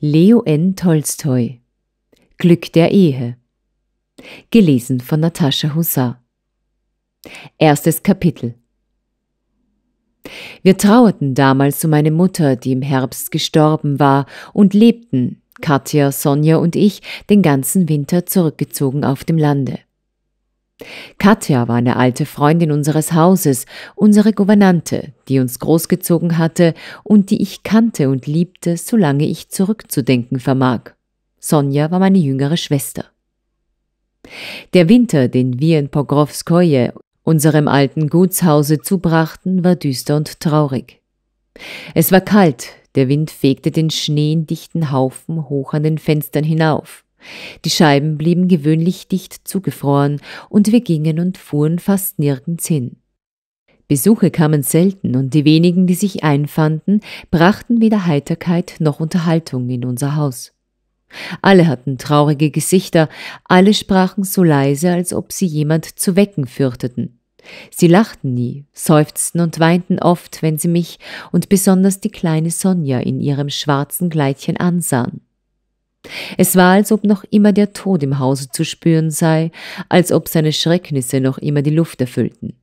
Leo N. Tolstoi Glück der Ehe Gelesen von Natascha Hussar Erstes Kapitel Wir trauerten damals um meine Mutter, die im Herbst gestorben war, und lebten, Katja, Sonja und ich, den ganzen Winter zurückgezogen auf dem Lande. Katja war eine alte Freundin unseres Hauses, unsere Gouvernante, die uns großgezogen hatte und die ich kannte und liebte, solange ich zurückzudenken vermag. Sonja war meine jüngere Schwester. Der Winter, den wir in Pogrovskoje, unserem alten Gutshause, zubrachten, war düster und traurig. Es war kalt, der Wind fegte den Schnee in dichten Haufen hoch an den Fenstern hinauf. Die Scheiben blieben gewöhnlich dicht zugefroren und wir gingen und fuhren fast nirgends hin. Besuche kamen selten und die wenigen, die sich einfanden, brachten weder Heiterkeit noch Unterhaltung in unser Haus. Alle hatten traurige Gesichter, alle sprachen so leise, als ob sie jemand zu wecken fürchteten. Sie lachten nie, seufzten und weinten oft, wenn sie mich und besonders die kleine Sonja in ihrem schwarzen Kleidchen ansahen. Es war, als ob noch immer der Tod im Hause zu spüren sei, als ob seine Schrecknisse noch immer die Luft erfüllten.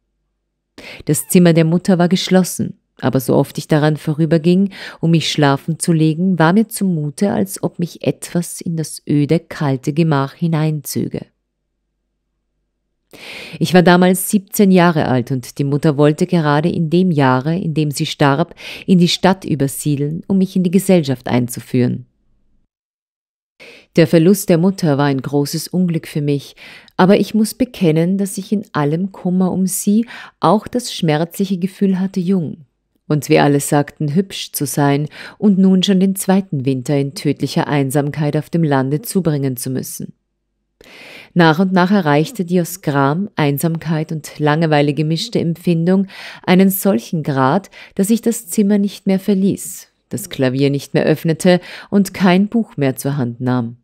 Das Zimmer der Mutter war geschlossen, aber so oft ich daran vorüberging, um mich schlafen zu legen, war mir zumute, als ob mich etwas in das öde, kalte Gemach hineinzöge. Ich war damals 17 Jahre alt und die Mutter wollte gerade in dem Jahre, in dem sie starb, in die Stadt übersiedeln, um mich in die Gesellschaft einzuführen. Der Verlust der Mutter war ein großes Unglück für mich, aber ich muss bekennen, dass ich in allem Kummer um sie auch das schmerzliche Gefühl hatte, jung. Und wir alle sagten, hübsch zu sein und nun schon den zweiten Winter in tödlicher Einsamkeit auf dem Lande zubringen zu müssen. Nach und nach erreichte die aus Gram, Einsamkeit und Langeweile gemischte Empfindung einen solchen Grad, dass ich das Zimmer nicht mehr verließ, das Klavier nicht mehr öffnete und kein Buch mehr zur Hand nahm.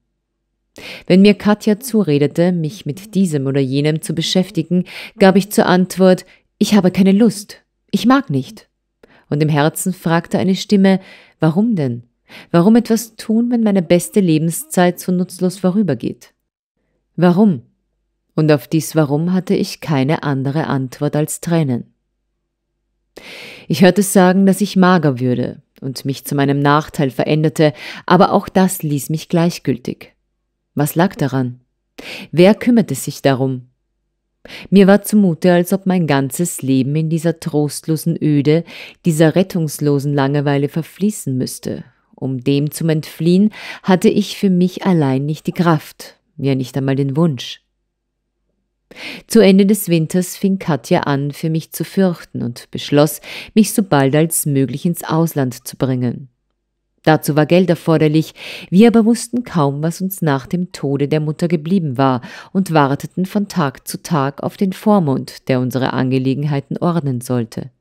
Wenn mir Katja zuredete, mich mit diesem oder jenem zu beschäftigen, gab ich zur Antwort, ich habe keine Lust, ich mag nicht. Und im Herzen fragte eine Stimme, warum denn? Warum etwas tun, wenn meine beste Lebenszeit so nutzlos vorübergeht? Warum? Und auf dies Warum hatte ich keine andere Antwort als Tränen. Ich hörte sagen, dass ich mager würde und mich zu meinem Nachteil veränderte, aber auch das ließ mich gleichgültig. Was lag daran? Wer kümmerte sich darum? Mir war zumute, als ob mein ganzes Leben in dieser trostlosen Öde, dieser rettungslosen Langeweile verfließen müsste. Um dem zum Entfliehen hatte ich für mich allein nicht die Kraft, ja nicht einmal den Wunsch. Zu Ende des Winters fing Katja an, für mich zu fürchten und beschloss, mich so bald als möglich ins Ausland zu bringen. Dazu war Geld erforderlich, wir aber wussten kaum, was uns nach dem Tode der Mutter geblieben war und warteten von Tag zu Tag auf den Vormund, der unsere Angelegenheiten ordnen sollte.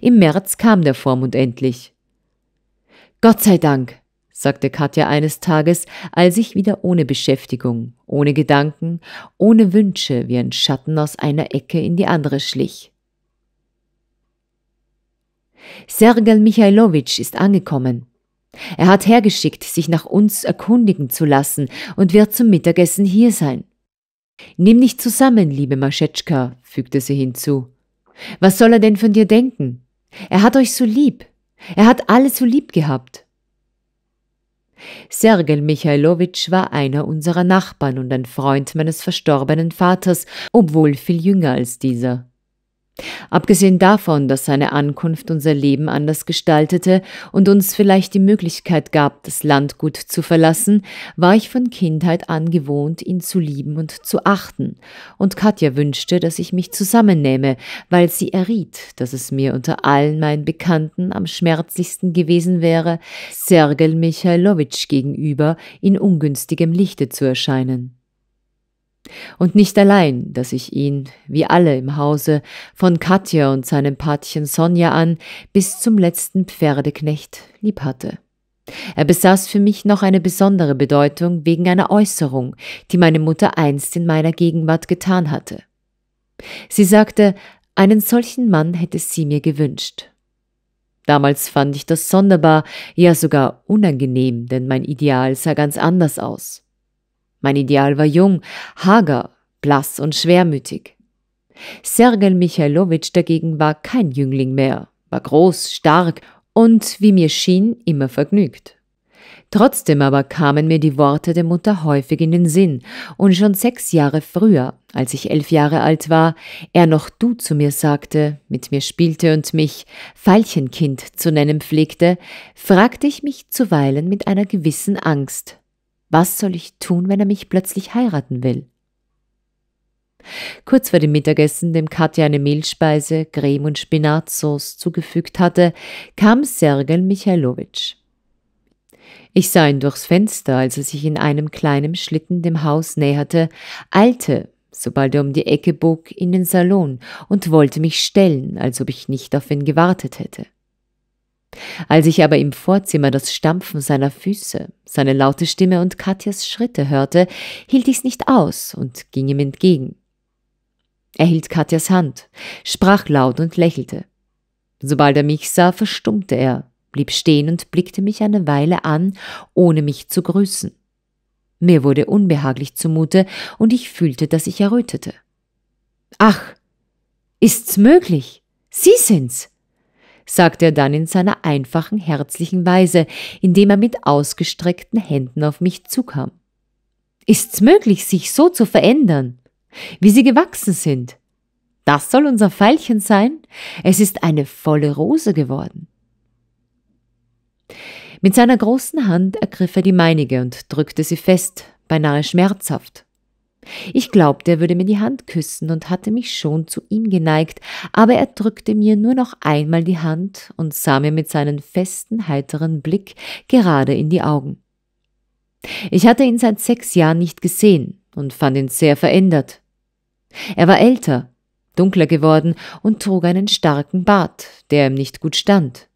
Im März kam der Vormund endlich. Gott sei Dank, sagte Katja eines Tages, als ich wieder ohne Beschäftigung, ohne Gedanken, ohne Wünsche wie ein Schatten aus einer Ecke in die andere schlich. Sergel Michailowitsch ist angekommen. Er hat hergeschickt, sich nach uns erkundigen zu lassen und wird zum Mittagessen hier sein. Nimm dich zusammen, liebe Maschetschka, fügte sie hinzu. Was soll er denn von dir denken? Er hat euch so lieb. Er hat alle so lieb gehabt. Sergel Michailowitsch war einer unserer Nachbarn und ein Freund meines verstorbenen Vaters, obwohl viel jünger als dieser. Abgesehen davon, dass seine Ankunft unser Leben anders gestaltete und uns vielleicht die Möglichkeit gab, das Landgut zu verlassen, war ich von Kindheit an gewohnt, ihn zu lieben und zu achten. Und Katja wünschte, dass ich mich zusammennehme, weil sie erriet, dass es mir unter allen meinen Bekannten am schmerzlichsten gewesen wäre, Sergel Michailowitsch gegenüber in ungünstigem Lichte zu erscheinen. Und nicht allein, dass ich ihn, wie alle im Hause, von Katja und seinem Patchen Sonja an bis zum letzten Pferdeknecht lieb hatte. Er besaß für mich noch eine besondere Bedeutung wegen einer Äußerung, die meine Mutter einst in meiner Gegenwart getan hatte. Sie sagte, einen solchen Mann hätte sie mir gewünscht. Damals fand ich das sonderbar, ja sogar unangenehm, denn mein Ideal sah ganz anders aus. Mein Ideal war jung, hager, blass und schwermütig. Sergel Michailowitsch dagegen war kein Jüngling mehr, war groß, stark und, wie mir schien, immer vergnügt. Trotzdem aber kamen mir die Worte der Mutter häufig in den Sinn, und schon sechs Jahre früher, als ich elf Jahre alt war, er noch du zu mir sagte, mit mir spielte und mich Veilchenkind zu nennen pflegte, fragte ich mich zuweilen mit einer gewissen Angst, was soll ich tun, wenn er mich plötzlich heiraten will? Kurz vor dem Mittagessen, dem Katja eine Mehlspeise, Creme und Spinatsauce zugefügt hatte, kam Sergel Michailowitsch. Ich sah ihn durchs Fenster, als er sich in einem kleinen Schlitten dem Haus näherte, eilte, sobald er um die Ecke bog, in den Salon und wollte mich stellen, als ob ich nicht auf ihn gewartet hätte. Als ich aber im Vorzimmer das Stampfen seiner Füße, seine laute Stimme und Katjas Schritte hörte, hielt ich's nicht aus und ging ihm entgegen. Er hielt Katjas Hand, sprach laut und lächelte. Sobald er mich sah, verstummte er, blieb stehen und blickte mich eine Weile an, ohne mich zu grüßen. Mir wurde unbehaglich zumute und ich fühlte, dass ich errötete. Ach, ist's möglich? Sie sind's! sagte er dann in seiner einfachen, herzlichen Weise, indem er mit ausgestreckten Händen auf mich zukam. Ist's möglich, sich so zu verändern, wie sie gewachsen sind? Das soll unser Veilchen sein? Es ist eine volle Rose geworden. Mit seiner großen Hand ergriff er die meinige und drückte sie fest, beinahe schmerzhaft. Ich glaubte, er würde mir die Hand küssen und hatte mich schon zu ihm geneigt, aber er drückte mir nur noch einmal die Hand und sah mir mit seinem festen, heiteren Blick gerade in die Augen. Ich hatte ihn seit sechs Jahren nicht gesehen und fand ihn sehr verändert. Er war älter, dunkler geworden und trug einen starken Bart, der ihm nicht gut stand.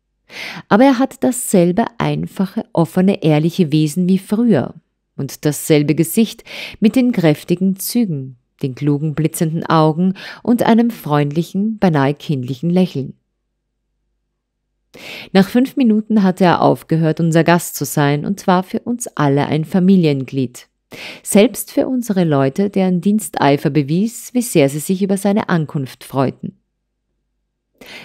Aber er hatte dasselbe einfache, offene, ehrliche Wesen wie früher und dasselbe Gesicht mit den kräftigen Zügen, den klugen blitzenden Augen und einem freundlichen, beinahe kindlichen Lächeln. Nach fünf Minuten hatte er aufgehört, unser Gast zu sein und war für uns alle ein Familienglied. Selbst für unsere Leute, deren Diensteifer bewies, wie sehr sie sich über seine Ankunft freuten.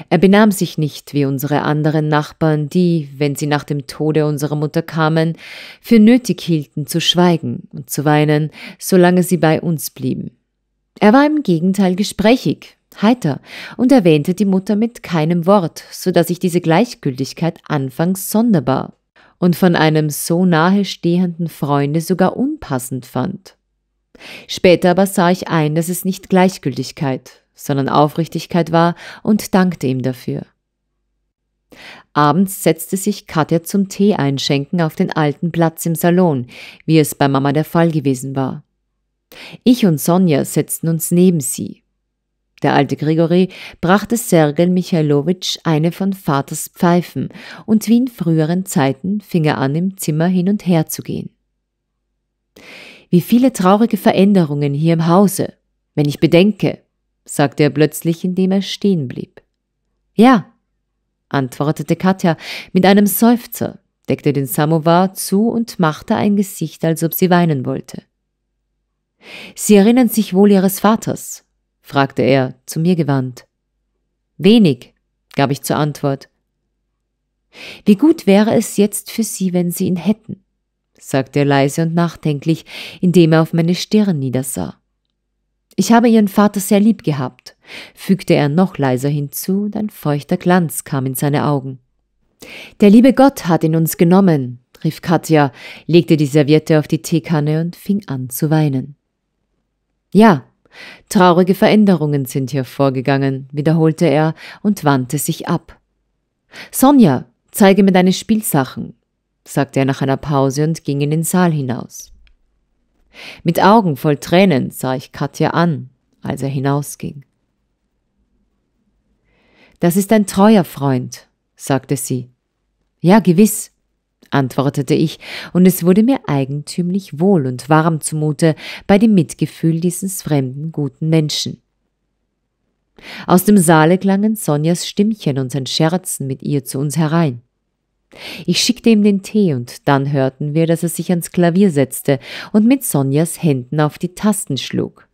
Er benahm sich nicht wie unsere anderen Nachbarn, die, wenn sie nach dem Tode unserer Mutter kamen, für nötig hielten zu schweigen und zu weinen, solange sie bei uns blieben. Er war im Gegenteil gesprächig, heiter und erwähnte die Mutter mit keinem Wort, so dass ich diese Gleichgültigkeit anfangs sonderbar und von einem so nahe stehenden Freunde sogar unpassend fand. Später aber sah ich ein, dass es nicht Gleichgültigkeit, sondern Aufrichtigkeit war und dankte ihm dafür. Abends setzte sich Katja zum Tee einschenken auf den alten Platz im Salon, wie es bei Mama der Fall gewesen war. Ich und Sonja setzten uns neben sie. Der alte Grigori brachte Sergel Michailowitsch eine von Vaters Pfeifen und wie in früheren Zeiten fing er an, im Zimmer hin und her zu gehen. Wie viele traurige Veränderungen hier im Hause, wenn ich bedenke, sagte er plötzlich, indem er stehen blieb. Ja, antwortete Katja mit einem Seufzer, deckte den Samovar zu und machte ein Gesicht, als ob sie weinen wollte. Sie erinnern sich wohl Ihres Vaters? fragte er, zu mir gewandt. Wenig, gab ich zur Antwort. Wie gut wäre es jetzt für Sie, wenn Sie ihn hätten, sagte er leise und nachdenklich, indem er auf meine Stirn niedersah. Ich habe ihren Vater sehr lieb gehabt, fügte er noch leiser hinzu, und ein feuchter Glanz kam in seine Augen. Der liebe Gott hat ihn uns genommen, rief Katja, legte die Serviette auf die Teekanne und fing an zu weinen. Ja, traurige Veränderungen sind hier vorgegangen, wiederholte er und wandte sich ab. Sonja, zeige mir deine Spielsachen, sagte er nach einer Pause und ging in den Saal hinaus. Mit Augen voll Tränen sah ich Katja an, als er hinausging. Das ist ein treuer Freund, sagte sie. Ja, gewiss, antwortete ich, und es wurde mir eigentümlich wohl und warm zumute bei dem Mitgefühl dieses fremden, guten Menschen. Aus dem Saale klangen Sonjas Stimmchen und sein Scherzen mit ihr zu uns herein. Ich schickte ihm den Tee und dann hörten wir, dass er sich ans Klavier setzte und mit Sonjas Händen auf die Tasten schlug.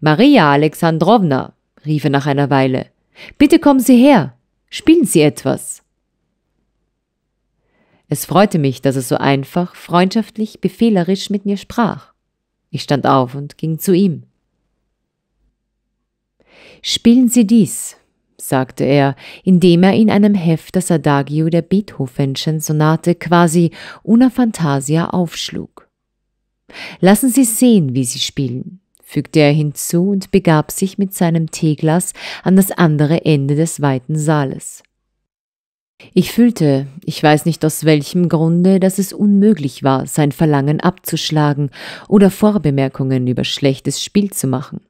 Maria Alexandrowna, rief er nach einer Weile, bitte kommen Sie her, spielen Sie etwas. Es freute mich, dass er so einfach, freundschaftlich, befehlerisch mit mir sprach. Ich stand auf und ging zu ihm. Spielen Sie dies, sagte er, indem er in einem Heft das Adagio der Beethovenschen Sonate quasi una Fantasia aufschlug. Lassen Sie sehen, wie Sie spielen, fügte er hinzu und begab sich mit seinem Teeglas an das andere Ende des weiten Saales. Ich fühlte, ich weiß nicht aus welchem Grunde, dass es unmöglich war, sein Verlangen abzuschlagen oder Vorbemerkungen über schlechtes Spiel zu machen.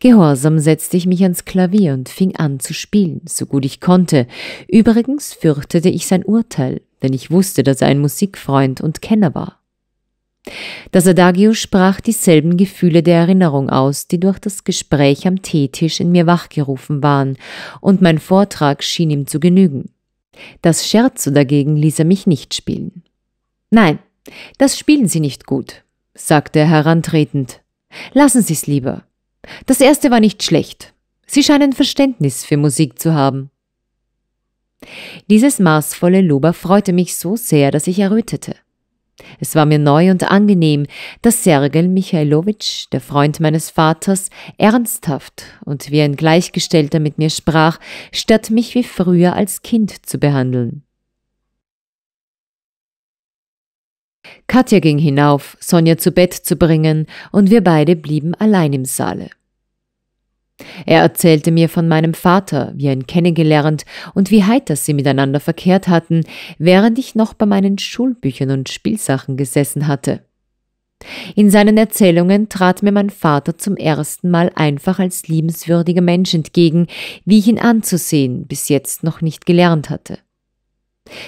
Gehorsam setzte ich mich ans Klavier und fing an zu spielen, so gut ich konnte. Übrigens fürchtete ich sein Urteil, denn ich wusste, dass er ein Musikfreund und Kenner war. Das Adagio sprach dieselben Gefühle der Erinnerung aus, die durch das Gespräch am Teetisch in mir wachgerufen waren, und mein Vortrag schien ihm zu genügen. Das Scherzo dagegen ließ er mich nicht spielen. Nein, das spielen Sie nicht gut, sagte er herantretend. Lassen Sie's lieber. Das erste war nicht schlecht. Sie scheinen Verständnis für Musik zu haben. Dieses maßvolle Lob erfreute mich so sehr, dass ich errötete. Es war mir neu und angenehm, dass Sergel Michailowitsch, der Freund meines Vaters, ernsthaft und wie ein Gleichgestellter mit mir sprach, statt mich wie früher als Kind zu behandeln. Katja ging hinauf, Sonja zu Bett zu bringen, und wir beide blieben allein im Saale. Er erzählte mir von meinem Vater, wie er ihn kennengelernt und wie heiter sie miteinander verkehrt hatten, während ich noch bei meinen Schulbüchern und Spielsachen gesessen hatte. In seinen Erzählungen trat mir mein Vater zum ersten Mal einfach als liebenswürdiger Mensch entgegen, wie ich ihn anzusehen bis jetzt noch nicht gelernt hatte.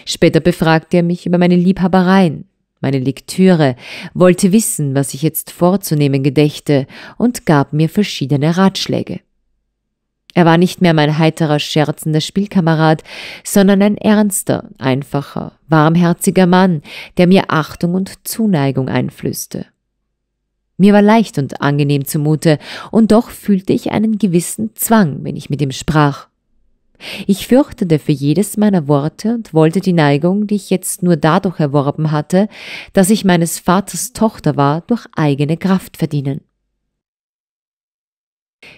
Später befragte er mich über meine Liebhabereien, meine Lektüre, wollte wissen, was ich jetzt vorzunehmen gedächte und gab mir verschiedene Ratschläge. Er war nicht mehr mein heiterer, scherzender Spielkamerad, sondern ein ernster, einfacher, warmherziger Mann, der mir Achtung und Zuneigung einflößte. Mir war leicht und angenehm zumute, und doch fühlte ich einen gewissen Zwang, wenn ich mit ihm sprach. Ich fürchtete für jedes meiner Worte und wollte die Neigung, die ich jetzt nur dadurch erworben hatte, dass ich meines Vaters Tochter war, durch eigene Kraft verdienen.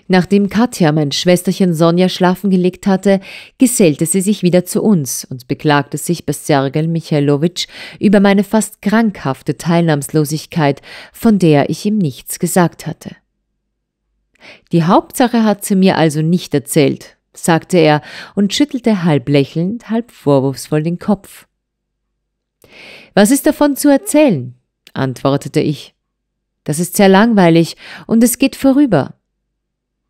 Nachdem Katja mein Schwesterchen Sonja schlafen gelegt hatte, gesellte sie sich wieder zu uns und beklagte sich bei Sergel Michailowitsch über meine fast krankhafte Teilnahmslosigkeit, von der ich ihm nichts gesagt hatte. Die Hauptsache hat sie mir also nicht erzählt, sagte er und schüttelte halb lächelnd, halb vorwurfsvoll den Kopf. Was ist davon zu erzählen? antwortete ich. Das ist sehr langweilig und es geht vorüber.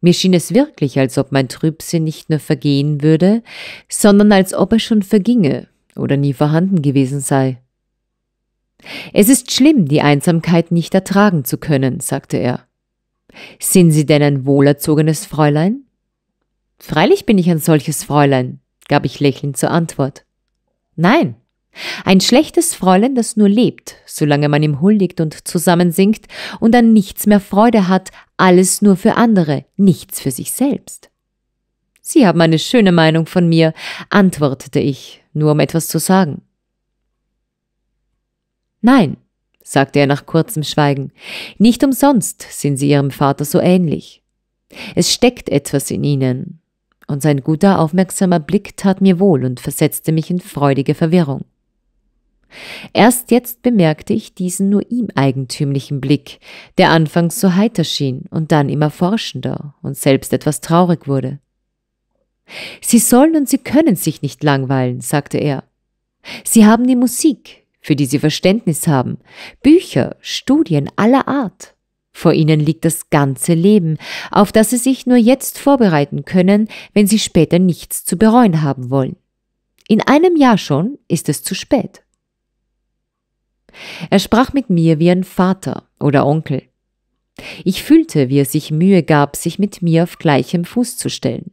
Mir schien es wirklich, als ob mein Trübsinn nicht nur vergehen würde, sondern als ob er schon verginge oder nie vorhanden gewesen sei. Es ist schlimm, die Einsamkeit nicht ertragen zu können, sagte er. Sind Sie denn ein wohlerzogenes Fräulein? Freilich bin ich ein solches Fräulein, gab ich lächelnd zur Antwort. Nein, ein schlechtes Fräulein, das nur lebt, solange man ihm huldigt und zusammensinkt und an nichts mehr Freude hat, alles nur für andere, nichts für sich selbst. Sie haben eine schöne Meinung von mir, antwortete ich, nur um etwas zu sagen. Nein, sagte er nach kurzem Schweigen, nicht umsonst sind Sie Ihrem Vater so ähnlich. Es steckt etwas in Ihnen, und sein guter, aufmerksamer Blick tat mir wohl und versetzte mich in freudige Verwirrung. Erst jetzt bemerkte ich diesen nur ihm eigentümlichen Blick, der anfangs so heiter schien und dann immer forschender und selbst etwas traurig wurde. Sie sollen und sie können sich nicht langweilen, sagte er. Sie haben die Musik, für die sie Verständnis haben, Bücher, Studien aller Art. Vor ihnen liegt das ganze Leben, auf das sie sich nur jetzt vorbereiten können, wenn sie später nichts zu bereuen haben wollen. In einem Jahr schon ist es zu spät. Er sprach mit mir wie ein Vater oder Onkel. Ich fühlte, wie er sich Mühe gab, sich mit mir auf gleichem Fuß zu stellen.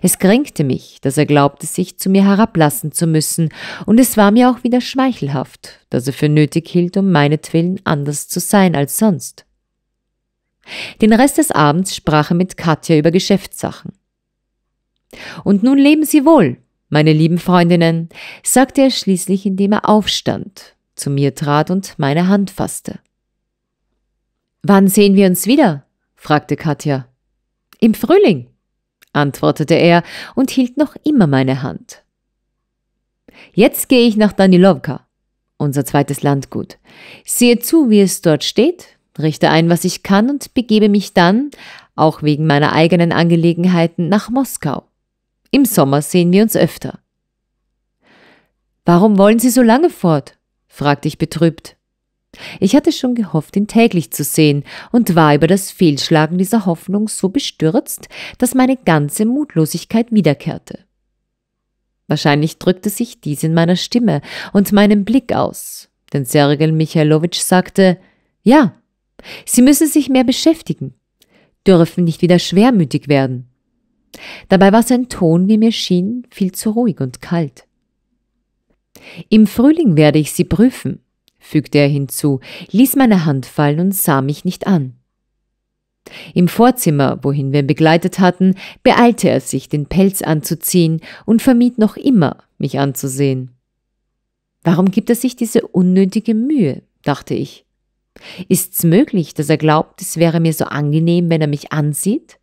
Es kränkte mich, dass er glaubte, sich zu mir herablassen zu müssen, und es war mir auch wieder schmeichelhaft, dass er für nötig hielt, um meinetwillen anders zu sein als sonst. Den Rest des Abends sprach er mit Katja über Geschäftssachen. Und nun leben Sie wohl, meine lieben Freundinnen, sagte er schließlich, indem er aufstand, zu mir trat und meine Hand fasste. Wann sehen wir uns wieder? fragte Katja. Im Frühling, antwortete er und hielt noch immer meine Hand. Jetzt gehe ich nach Danilovka, unser zweites Landgut. Sehe zu, wie es dort steht richte ein, was ich kann und begebe mich dann, auch wegen meiner eigenen Angelegenheiten, nach Moskau. Im Sommer sehen wir uns öfter. Warum wollen Sie so lange fort? fragte ich betrübt. Ich hatte schon gehofft, ihn täglich zu sehen und war über das Fehlschlagen dieser Hoffnung so bestürzt, dass meine ganze Mutlosigkeit wiederkehrte. Wahrscheinlich drückte sich dies in meiner Stimme und meinem Blick aus, denn Sergel Michailowitsch sagte, ja, Sie müssen sich mehr beschäftigen, dürfen nicht wieder schwermütig werden. Dabei war sein Ton, wie mir schien, viel zu ruhig und kalt. Im Frühling werde ich Sie prüfen, fügte er hinzu, ließ meine Hand fallen und sah mich nicht an. Im Vorzimmer, wohin wir ihn begleitet hatten, beeilte er sich, den Pelz anzuziehen und vermied noch immer, mich anzusehen. Warum gibt er sich diese unnötige Mühe? dachte ich. Ist's möglich, dass er glaubt, es wäre mir so angenehm, wenn er mich ansieht?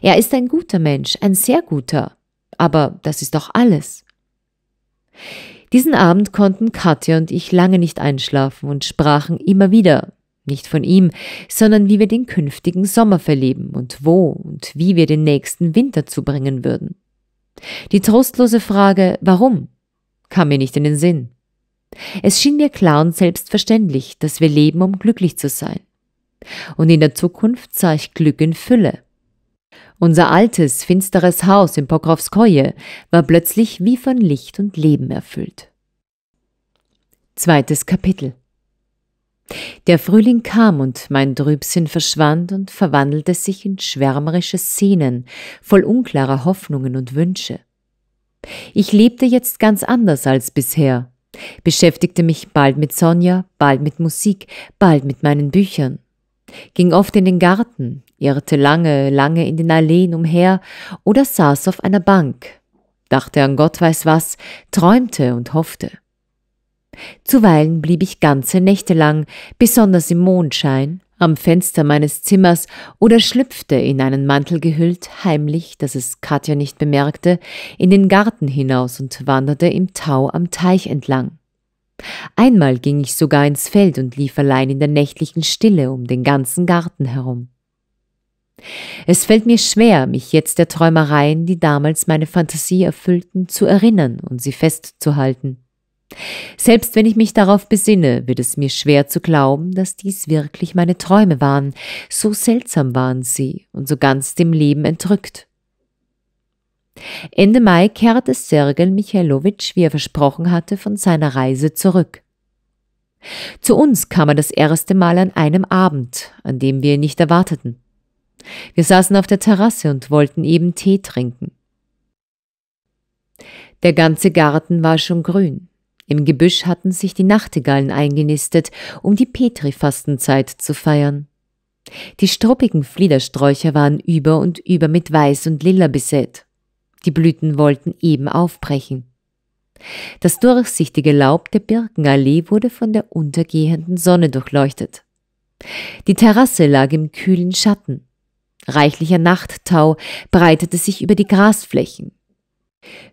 Er ist ein guter Mensch, ein sehr guter, aber das ist doch alles. Diesen Abend konnten Katja und ich lange nicht einschlafen und sprachen immer wieder, nicht von ihm, sondern wie wir den künftigen Sommer verleben und wo und wie wir den nächsten Winter zubringen würden. Die trostlose Frage, warum, kam mir nicht in den Sinn. Es schien mir klar und selbstverständlich, dass wir leben, um glücklich zu sein. Und in der Zukunft sah ich Glück in Fülle. Unser altes, finsteres Haus in Pokrowskoje war plötzlich wie von Licht und Leben erfüllt. Zweites Kapitel Der Frühling kam und mein Trübsinn verschwand und verwandelte sich in schwärmerische Szenen, voll unklarer Hoffnungen und Wünsche. Ich lebte jetzt ganz anders als bisher Beschäftigte mich bald mit Sonja, bald mit Musik, bald mit meinen Büchern. Ging oft in den Garten, irrte lange, lange in den Alleen umher oder saß auf einer Bank, dachte an Gott weiß was, träumte und hoffte. Zuweilen blieb ich ganze Nächte lang, besonders im Mondschein, am Fenster meines Zimmers oder schlüpfte, in einen Mantel gehüllt, heimlich, dass es Katja nicht bemerkte, in den Garten hinaus und wanderte im Tau am Teich entlang. Einmal ging ich sogar ins Feld und lief allein in der nächtlichen Stille um den ganzen Garten herum. Es fällt mir schwer, mich jetzt der Träumereien, die damals meine Fantasie erfüllten, zu erinnern und sie festzuhalten. Selbst wenn ich mich darauf besinne, wird es mir schwer zu glauben, dass dies wirklich meine Träume waren, so seltsam waren sie und so ganz dem Leben entrückt. Ende Mai kehrte Sergel Michailowitsch, wie er versprochen hatte, von seiner Reise zurück. Zu uns kam er das erste Mal an einem Abend, an dem wir ihn nicht erwarteten. Wir saßen auf der Terrasse und wollten eben Tee trinken. Der ganze Garten war schon grün. Im Gebüsch hatten sich die Nachtigallen eingenistet, um die Petri-Fastenzeit zu feiern. Die struppigen Fliedersträucher waren über und über mit Weiß und Lilla besät. Die Blüten wollten eben aufbrechen. Das durchsichtige Laub der Birkenallee wurde von der untergehenden Sonne durchleuchtet. Die Terrasse lag im kühlen Schatten. Reichlicher Nachttau breitete sich über die Grasflächen.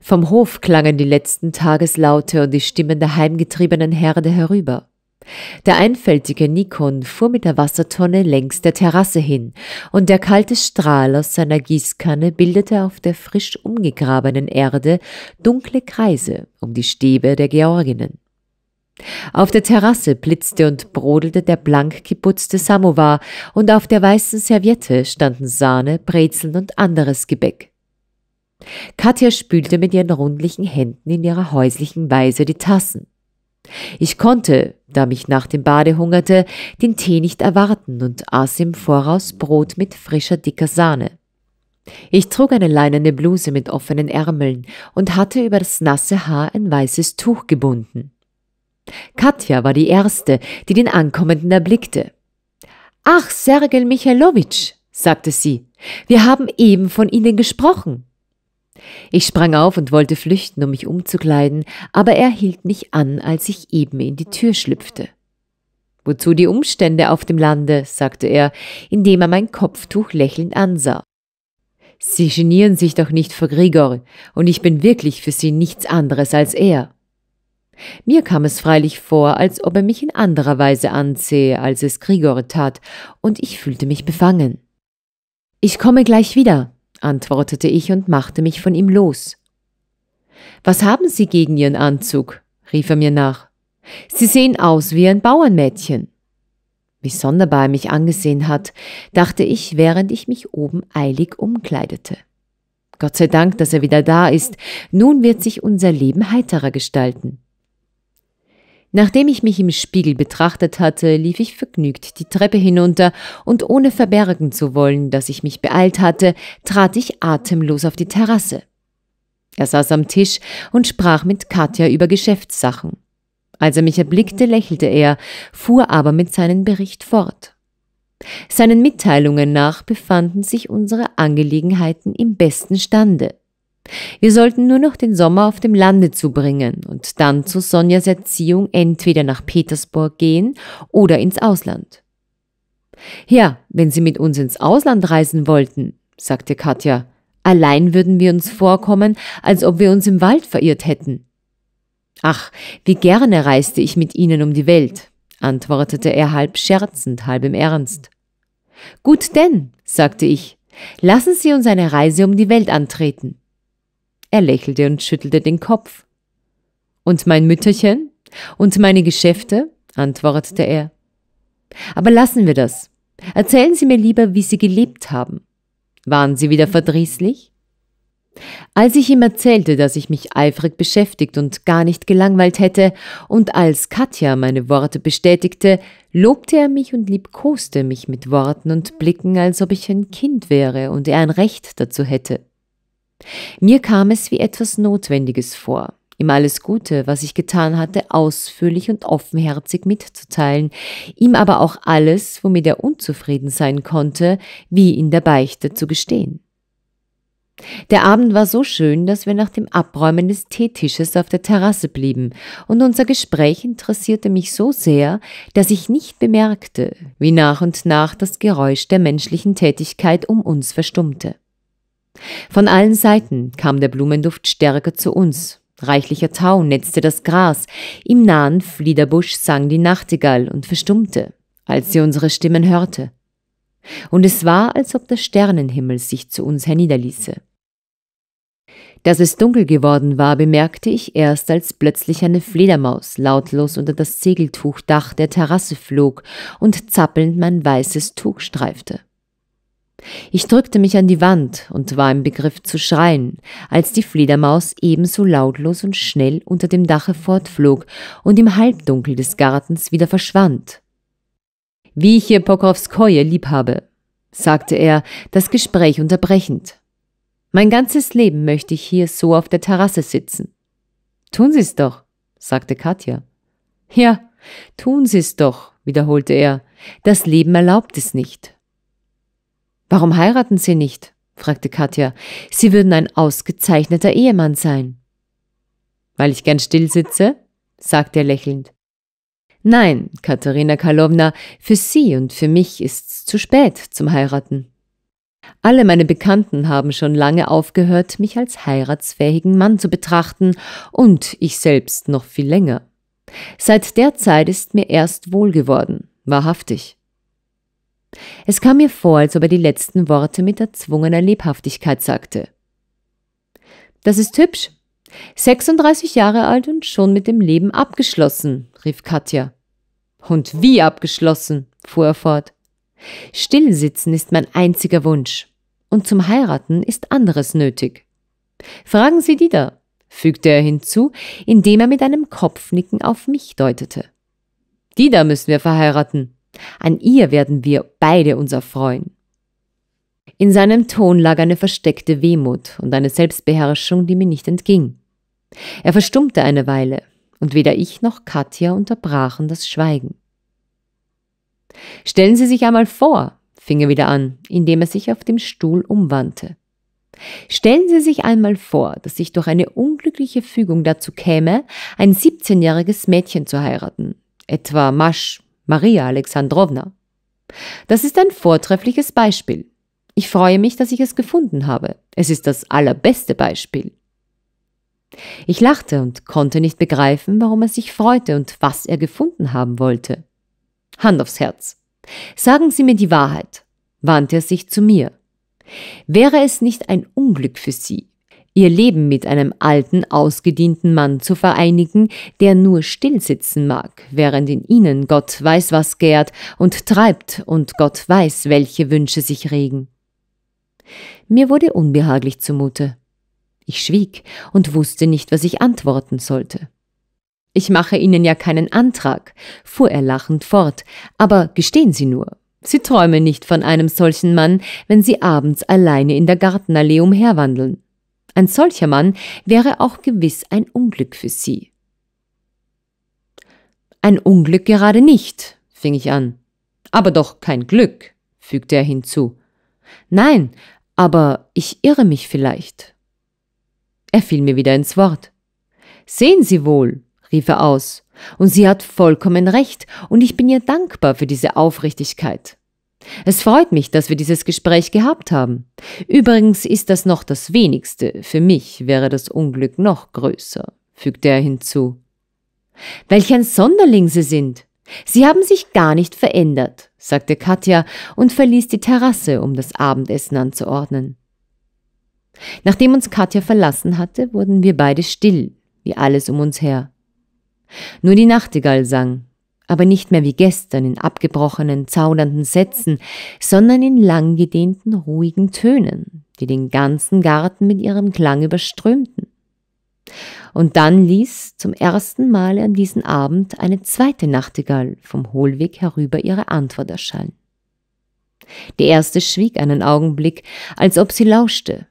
Vom Hof klangen die letzten Tageslaute und die Stimmen der heimgetriebenen Herde herüber. Der einfältige Nikon fuhr mit der Wassertonne längs der Terrasse hin, und der kalte Strahl aus seiner Gießkanne bildete auf der frisch umgegrabenen Erde dunkle Kreise um die Stäbe der Georginnen. Auf der Terrasse blitzte und brodelte der blank geputzte Samowar, und auf der weißen Serviette standen Sahne, Brezeln und anderes Gebäck. Katja spülte mit ihren rundlichen Händen in ihrer häuslichen Weise die Tassen. Ich konnte, da mich nach dem Bade hungerte, den Tee nicht erwarten und aß im Voraus Brot mit frischer, dicker Sahne. Ich trug eine leinene Bluse mit offenen Ärmeln und hatte über das nasse Haar ein weißes Tuch gebunden. Katja war die Erste, die den Ankommenden erblickte. Ach, Sergel Michailowitsch, sagte sie, wir haben eben von Ihnen gesprochen. Ich sprang auf und wollte flüchten, um mich umzukleiden, aber er hielt mich an, als ich eben in die Tür schlüpfte. Wozu die Umstände auf dem Lande, sagte er, indem er mein Kopftuch lächelnd ansah. Sie genieren sich doch nicht vor Grigor, und ich bin wirklich für Sie nichts anderes als er. Mir kam es freilich vor, als ob er mich in anderer Weise ansehe, als es Grigor tat, und ich fühlte mich befangen. Ich komme gleich wieder, antwortete ich und machte mich von ihm los. Was haben Sie gegen Ihren Anzug? rief er mir nach. Sie sehen aus wie ein Bauernmädchen. Wie sonderbar er mich angesehen hat, dachte ich, während ich mich oben eilig umkleidete. Gott sei Dank, dass er wieder da ist. Nun wird sich unser Leben heiterer gestalten. Nachdem ich mich im Spiegel betrachtet hatte, lief ich vergnügt die Treppe hinunter und ohne verbergen zu wollen, dass ich mich beeilt hatte, trat ich atemlos auf die Terrasse. Er saß am Tisch und sprach mit Katja über Geschäftssachen. Als er mich erblickte, lächelte er, fuhr aber mit seinem Bericht fort. Seinen Mitteilungen nach befanden sich unsere Angelegenheiten im besten Stande. Wir sollten nur noch den Sommer auf dem Lande zubringen und dann zu Sonjas Erziehung entweder nach Petersburg gehen oder ins Ausland. Ja, wenn Sie mit uns ins Ausland reisen wollten, sagte Katja, allein würden wir uns vorkommen, als ob wir uns im Wald verirrt hätten. Ach, wie gerne reiste ich mit Ihnen um die Welt, antwortete er halb scherzend, halb im Ernst. Gut denn, sagte ich, lassen Sie uns eine Reise um die Welt antreten. Er lächelte und schüttelte den Kopf. Und mein Mütterchen? Und meine Geschäfte? antwortete er. Aber lassen wir das. Erzählen Sie mir lieber, wie Sie gelebt haben. Waren Sie wieder verdrießlich? Als ich ihm erzählte, dass ich mich eifrig beschäftigt und gar nicht gelangweilt hätte, und als Katja meine Worte bestätigte, lobte er mich und liebkoste mich mit Worten und Blicken, als ob ich ein Kind wäre und er ein Recht dazu hätte. Mir kam es wie etwas Notwendiges vor, ihm alles Gute, was ich getan hatte, ausführlich und offenherzig mitzuteilen, ihm aber auch alles, womit er unzufrieden sein konnte, wie in der Beichte zu gestehen. Der Abend war so schön, dass wir nach dem Abräumen des Teetisches auf der Terrasse blieben, und unser Gespräch interessierte mich so sehr, dass ich nicht bemerkte, wie nach und nach das Geräusch der menschlichen Tätigkeit um uns verstummte. Von allen Seiten kam der Blumenduft stärker zu uns. Reichlicher Tau netzte das Gras, im nahen Fliederbusch sang die Nachtigall und verstummte, als sie unsere Stimmen hörte. Und es war, als ob der Sternenhimmel sich zu uns herniederließe. Dass es dunkel geworden war, bemerkte ich erst, als plötzlich eine Fledermaus lautlos unter das Segeltuchdach der Terrasse flog und zappelnd mein weißes Tuch streifte. Ich drückte mich an die Wand und war im Begriff zu schreien, als die Fledermaus ebenso lautlos und schnell unter dem Dache fortflog und im Halbdunkel des Gartens wieder verschwand. Wie ich hier Pokrowskoje lieb habe, sagte er, das Gespräch unterbrechend. Mein ganzes Leben möchte ich hier so auf der Terrasse sitzen. Tun Sie's doch, sagte Katja. Ja, tun Sie's doch, wiederholte er. Das Leben erlaubt es nicht. Warum heiraten Sie nicht? fragte Katja. Sie würden ein ausgezeichneter Ehemann sein. Weil ich gern still sitze? sagte er lächelnd. Nein, Katharina Karlowna, für Sie und für mich ist's zu spät zum Heiraten. Alle meine Bekannten haben schon lange aufgehört, mich als heiratsfähigen Mann zu betrachten und ich selbst noch viel länger. Seit der Zeit ist mir erst wohl geworden, wahrhaftig. Es kam mir vor, als ob er die letzten Worte mit erzwungener Lebhaftigkeit sagte. Das ist hübsch. 36 Jahre alt und schon mit dem Leben abgeschlossen, rief Katja. Und wie abgeschlossen, fuhr er fort. Stillsitzen ist mein einziger Wunsch. Und zum Heiraten ist anderes nötig. Fragen Sie die da, fügte er hinzu, indem er mit einem Kopfnicken auf mich deutete. Die da müssen wir verheiraten, an ihr werden wir beide uns erfreuen. In seinem Ton lag eine versteckte Wehmut und eine Selbstbeherrschung, die mir nicht entging. Er verstummte eine Weile, und weder ich noch Katja unterbrachen das Schweigen. Stellen Sie sich einmal vor, fing er wieder an, indem er sich auf dem Stuhl umwandte. Stellen Sie sich einmal vor, dass ich durch eine unglückliche Fügung dazu käme, ein 17-jähriges Mädchen zu heiraten, etwa Masch Maria Alexandrowna. Das ist ein vortreffliches Beispiel. Ich freue mich, dass ich es gefunden habe. Es ist das allerbeste Beispiel. Ich lachte und konnte nicht begreifen, warum er sich freute und was er gefunden haben wollte. Hand aufs Herz. Sagen Sie mir die Wahrheit, wandte er sich zu mir. Wäre es nicht ein Unglück für Sie, ihr Leben mit einem alten, ausgedienten Mann zu vereinigen, der nur stillsitzen mag, während in ihnen Gott weiß was gärt und treibt und Gott weiß, welche Wünsche sich regen. Mir wurde unbehaglich zumute. Ich schwieg und wusste nicht, was ich antworten sollte. Ich mache Ihnen ja keinen Antrag, fuhr er lachend fort, aber gestehen Sie nur, Sie träumen nicht von einem solchen Mann, wenn Sie abends alleine in der Gartenallee umherwandeln. Ein solcher Mann wäre auch gewiss ein Unglück für sie. Ein Unglück gerade nicht, fing ich an. Aber doch kein Glück, fügte er hinzu. Nein, aber ich irre mich vielleicht. Er fiel mir wieder ins Wort. Sehen Sie wohl, rief er aus, und sie hat vollkommen recht, und ich bin ihr dankbar für diese Aufrichtigkeit. Es freut mich, dass wir dieses Gespräch gehabt haben. Übrigens ist das noch das wenigste. Für mich wäre das Unglück noch größer, fügte er hinzu. Welch ein Sonderling Sie sind. Sie haben sich gar nicht verändert, sagte Katja und verließ die Terrasse, um das Abendessen anzuordnen. Nachdem uns Katja verlassen hatte, wurden wir beide still, wie alles um uns her. Nur die Nachtigall sang, aber nicht mehr wie gestern in abgebrochenen, zaudernden Sätzen, sondern in langgedehnten, ruhigen Tönen, die den ganzen Garten mit ihrem Klang überströmten. Und dann ließ zum ersten Mal an diesem Abend eine zweite Nachtigall vom Hohlweg herüber ihre Antwort erschallen. Die erste schwieg einen Augenblick, als ob sie lauschte,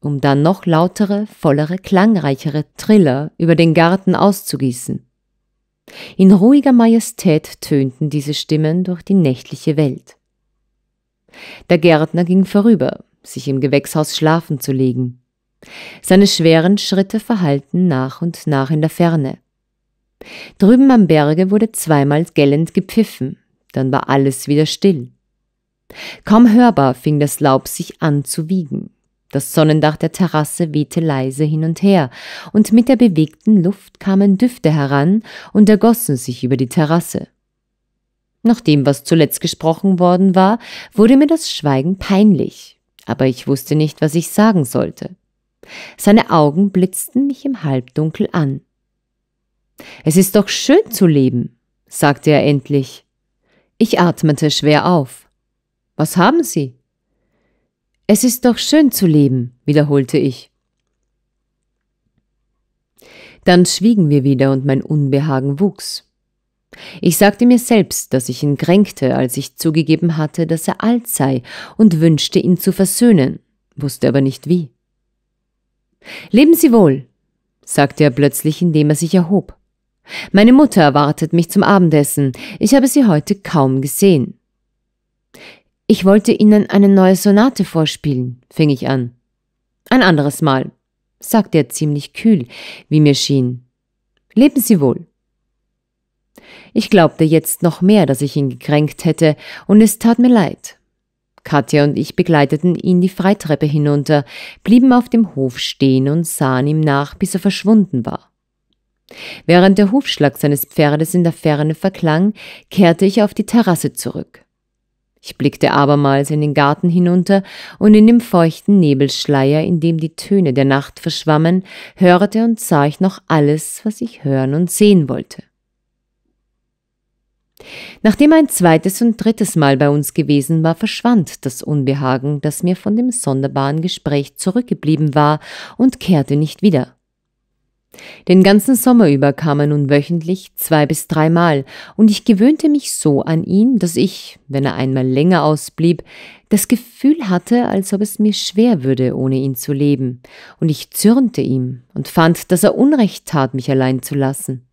um dann noch lautere, vollere, klangreichere Triller über den Garten auszugießen. In ruhiger Majestät tönten diese Stimmen durch die nächtliche Welt. Der Gärtner ging vorüber, sich im Gewächshaus schlafen zu legen. Seine schweren Schritte verhallten nach und nach in der Ferne. Drüben am Berge wurde zweimal gellend gepfiffen, dann war alles wieder still. Kaum hörbar fing das Laub sich an zu wiegen. Das Sonnendach der Terrasse wehte leise hin und her, und mit der bewegten Luft kamen Düfte heran und ergossen sich über die Terrasse. Nach dem, was zuletzt gesprochen worden war, wurde mir das Schweigen peinlich, aber ich wusste nicht, was ich sagen sollte. Seine Augen blitzten mich im Halbdunkel an. Es ist doch schön zu leben, sagte er endlich. Ich atmete schwer auf. Was haben Sie? Es ist doch schön zu leben, wiederholte ich. Dann schwiegen wir wieder und mein Unbehagen wuchs. Ich sagte mir selbst, dass ich ihn kränkte, als ich zugegeben hatte, dass er alt sei und wünschte, ihn zu versöhnen, wusste aber nicht wie. Leben Sie wohl, sagte er plötzlich, indem er sich erhob. Meine Mutter erwartet mich zum Abendessen. Ich habe sie heute kaum gesehen. Ich wollte Ihnen eine neue Sonate vorspielen, fing ich an. Ein anderes Mal, sagte er ziemlich kühl, wie mir schien. Leben Sie wohl. Ich glaubte jetzt noch mehr, dass ich ihn gekränkt hätte, und es tat mir leid. Katja und ich begleiteten ihn die Freitreppe hinunter, blieben auf dem Hof stehen und sahen ihm nach, bis er verschwunden war. Während der Hufschlag seines Pferdes in der Ferne verklang, kehrte ich auf die Terrasse zurück. Ich blickte abermals in den Garten hinunter und in dem feuchten Nebelschleier, in dem die Töne der Nacht verschwammen, hörte und sah ich noch alles, was ich hören und sehen wollte. Nachdem ein zweites und drittes Mal bei uns gewesen war, verschwand das Unbehagen, das mir von dem sonderbaren Gespräch zurückgeblieben war, und kehrte nicht wieder. Den ganzen Sommer über kam er nun wöchentlich zwei bis dreimal, und ich gewöhnte mich so an ihn, dass ich, wenn er einmal länger ausblieb, das Gefühl hatte, als ob es mir schwer würde, ohne ihn zu leben, und ich zürnte ihm und fand, dass er Unrecht tat, mich allein zu lassen.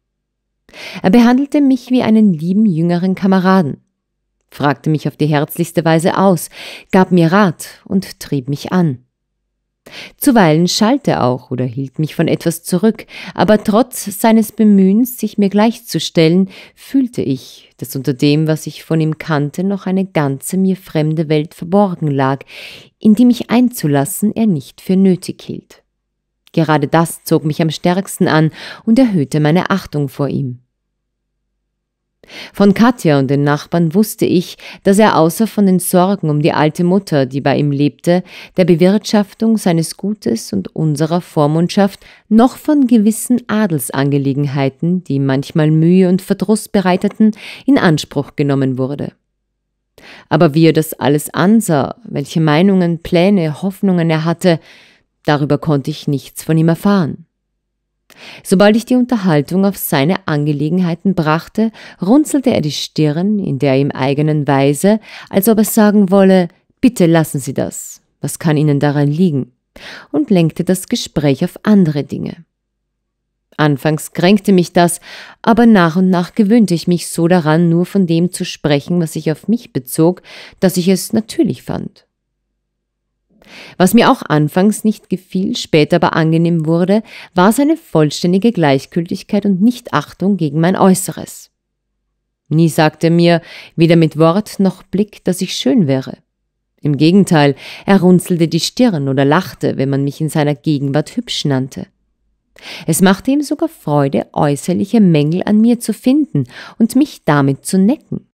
Er behandelte mich wie einen lieben jüngeren Kameraden, fragte mich auf die herzlichste Weise aus, gab mir Rat und trieb mich an. Zuweilen schalt er auch oder hielt mich von etwas zurück, aber trotz seines Bemühens, sich mir gleichzustellen, fühlte ich, dass unter dem, was ich von ihm kannte, noch eine ganze mir fremde Welt verborgen lag, in die mich einzulassen er nicht für nötig hielt. Gerade das zog mich am stärksten an und erhöhte meine Achtung vor ihm. Von Katja und den Nachbarn wusste ich, dass er außer von den Sorgen um die alte Mutter, die bei ihm lebte, der Bewirtschaftung seines Gutes und unserer Vormundschaft, noch von gewissen Adelsangelegenheiten, die manchmal Mühe und Verdruss bereiteten, in Anspruch genommen wurde. Aber wie er das alles ansah, welche Meinungen, Pläne, Hoffnungen er hatte, darüber konnte ich nichts von ihm erfahren. Sobald ich die Unterhaltung auf seine Angelegenheiten brachte, runzelte er die Stirn in der ihm eigenen Weise, als ob er sagen wolle, bitte lassen Sie das, was kann Ihnen daran liegen, und lenkte das Gespräch auf andere Dinge. Anfangs kränkte mich das, aber nach und nach gewöhnte ich mich so daran, nur von dem zu sprechen, was sich auf mich bezog, dass ich es natürlich fand. Was mir auch anfangs nicht gefiel, später aber angenehm wurde, war seine vollständige Gleichgültigkeit und Nichtachtung gegen mein Äußeres. Nie sagte er mir, weder mit Wort noch Blick, dass ich schön wäre. Im Gegenteil, er runzelte die Stirn oder lachte, wenn man mich in seiner Gegenwart hübsch nannte. Es machte ihm sogar Freude, äußerliche Mängel an mir zu finden und mich damit zu necken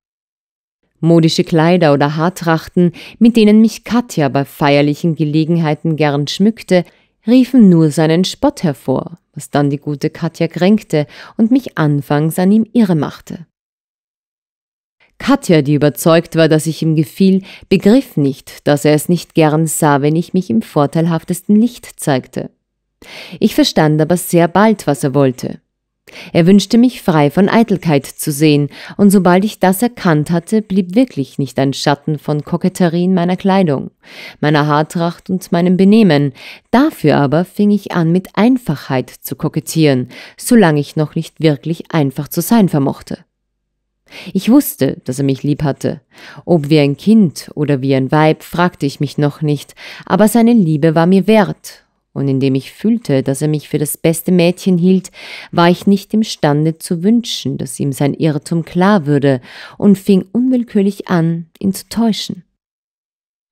modische Kleider oder Haartrachten, mit denen mich Katja bei feierlichen Gelegenheiten gern schmückte, riefen nur seinen Spott hervor, was dann die gute Katja kränkte und mich anfangs an ihm irre machte. Katja, die überzeugt war, dass ich ihm gefiel, begriff nicht, dass er es nicht gern sah, wenn ich mich im vorteilhaftesten Licht zeigte. Ich verstand aber sehr bald, was er wollte. Er wünschte mich frei von Eitelkeit zu sehen, und sobald ich das erkannt hatte, blieb wirklich nicht ein Schatten von Koketterie in meiner Kleidung, meiner Haartracht und meinem Benehmen. Dafür aber fing ich an, mit Einfachheit zu kokettieren, solange ich noch nicht wirklich einfach zu sein vermochte. Ich wusste, dass er mich lieb hatte. Ob wie ein Kind oder wie ein Weib, fragte ich mich noch nicht, aber seine Liebe war mir wert, und indem ich fühlte, dass er mich für das beste Mädchen hielt, war ich nicht imstande zu wünschen, dass ihm sein Irrtum klar würde und fing unwillkürlich an, ihn zu täuschen.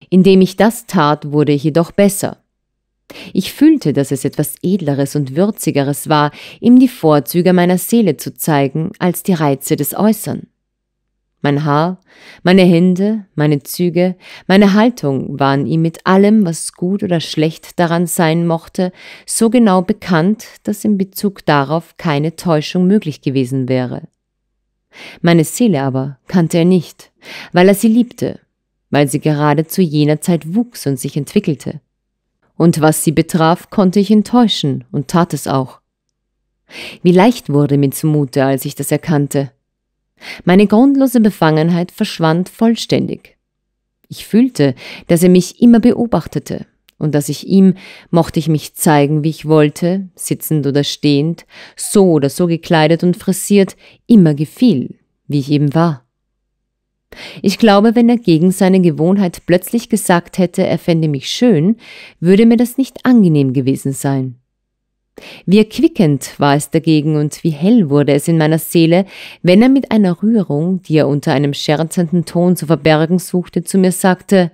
Indem ich das tat, wurde ich jedoch besser. Ich fühlte, dass es etwas Edleres und Würzigeres war, ihm die Vorzüge meiner Seele zu zeigen, als die Reize des Äußern. Mein Haar, meine Hände, meine Züge, meine Haltung waren ihm mit allem, was gut oder schlecht daran sein mochte, so genau bekannt, dass in Bezug darauf keine Täuschung möglich gewesen wäre. Meine Seele aber kannte er nicht, weil er sie liebte, weil sie gerade zu jener Zeit wuchs und sich entwickelte. Und was sie betraf, konnte ich enttäuschen und tat es auch. Wie leicht wurde mir zumute, als ich das erkannte – meine grundlose Befangenheit verschwand vollständig. Ich fühlte, dass er mich immer beobachtete und dass ich ihm, mochte ich mich zeigen, wie ich wollte, sitzend oder stehend, so oder so gekleidet und frisiert, immer gefiel, wie ich eben war. Ich glaube, wenn er gegen seine Gewohnheit plötzlich gesagt hätte, er fände mich schön, würde mir das nicht angenehm gewesen sein. Wie erquickend war es dagegen und wie hell wurde es in meiner Seele, wenn er mit einer Rührung, die er unter einem scherzenden Ton zu verbergen suchte, zu mir sagte,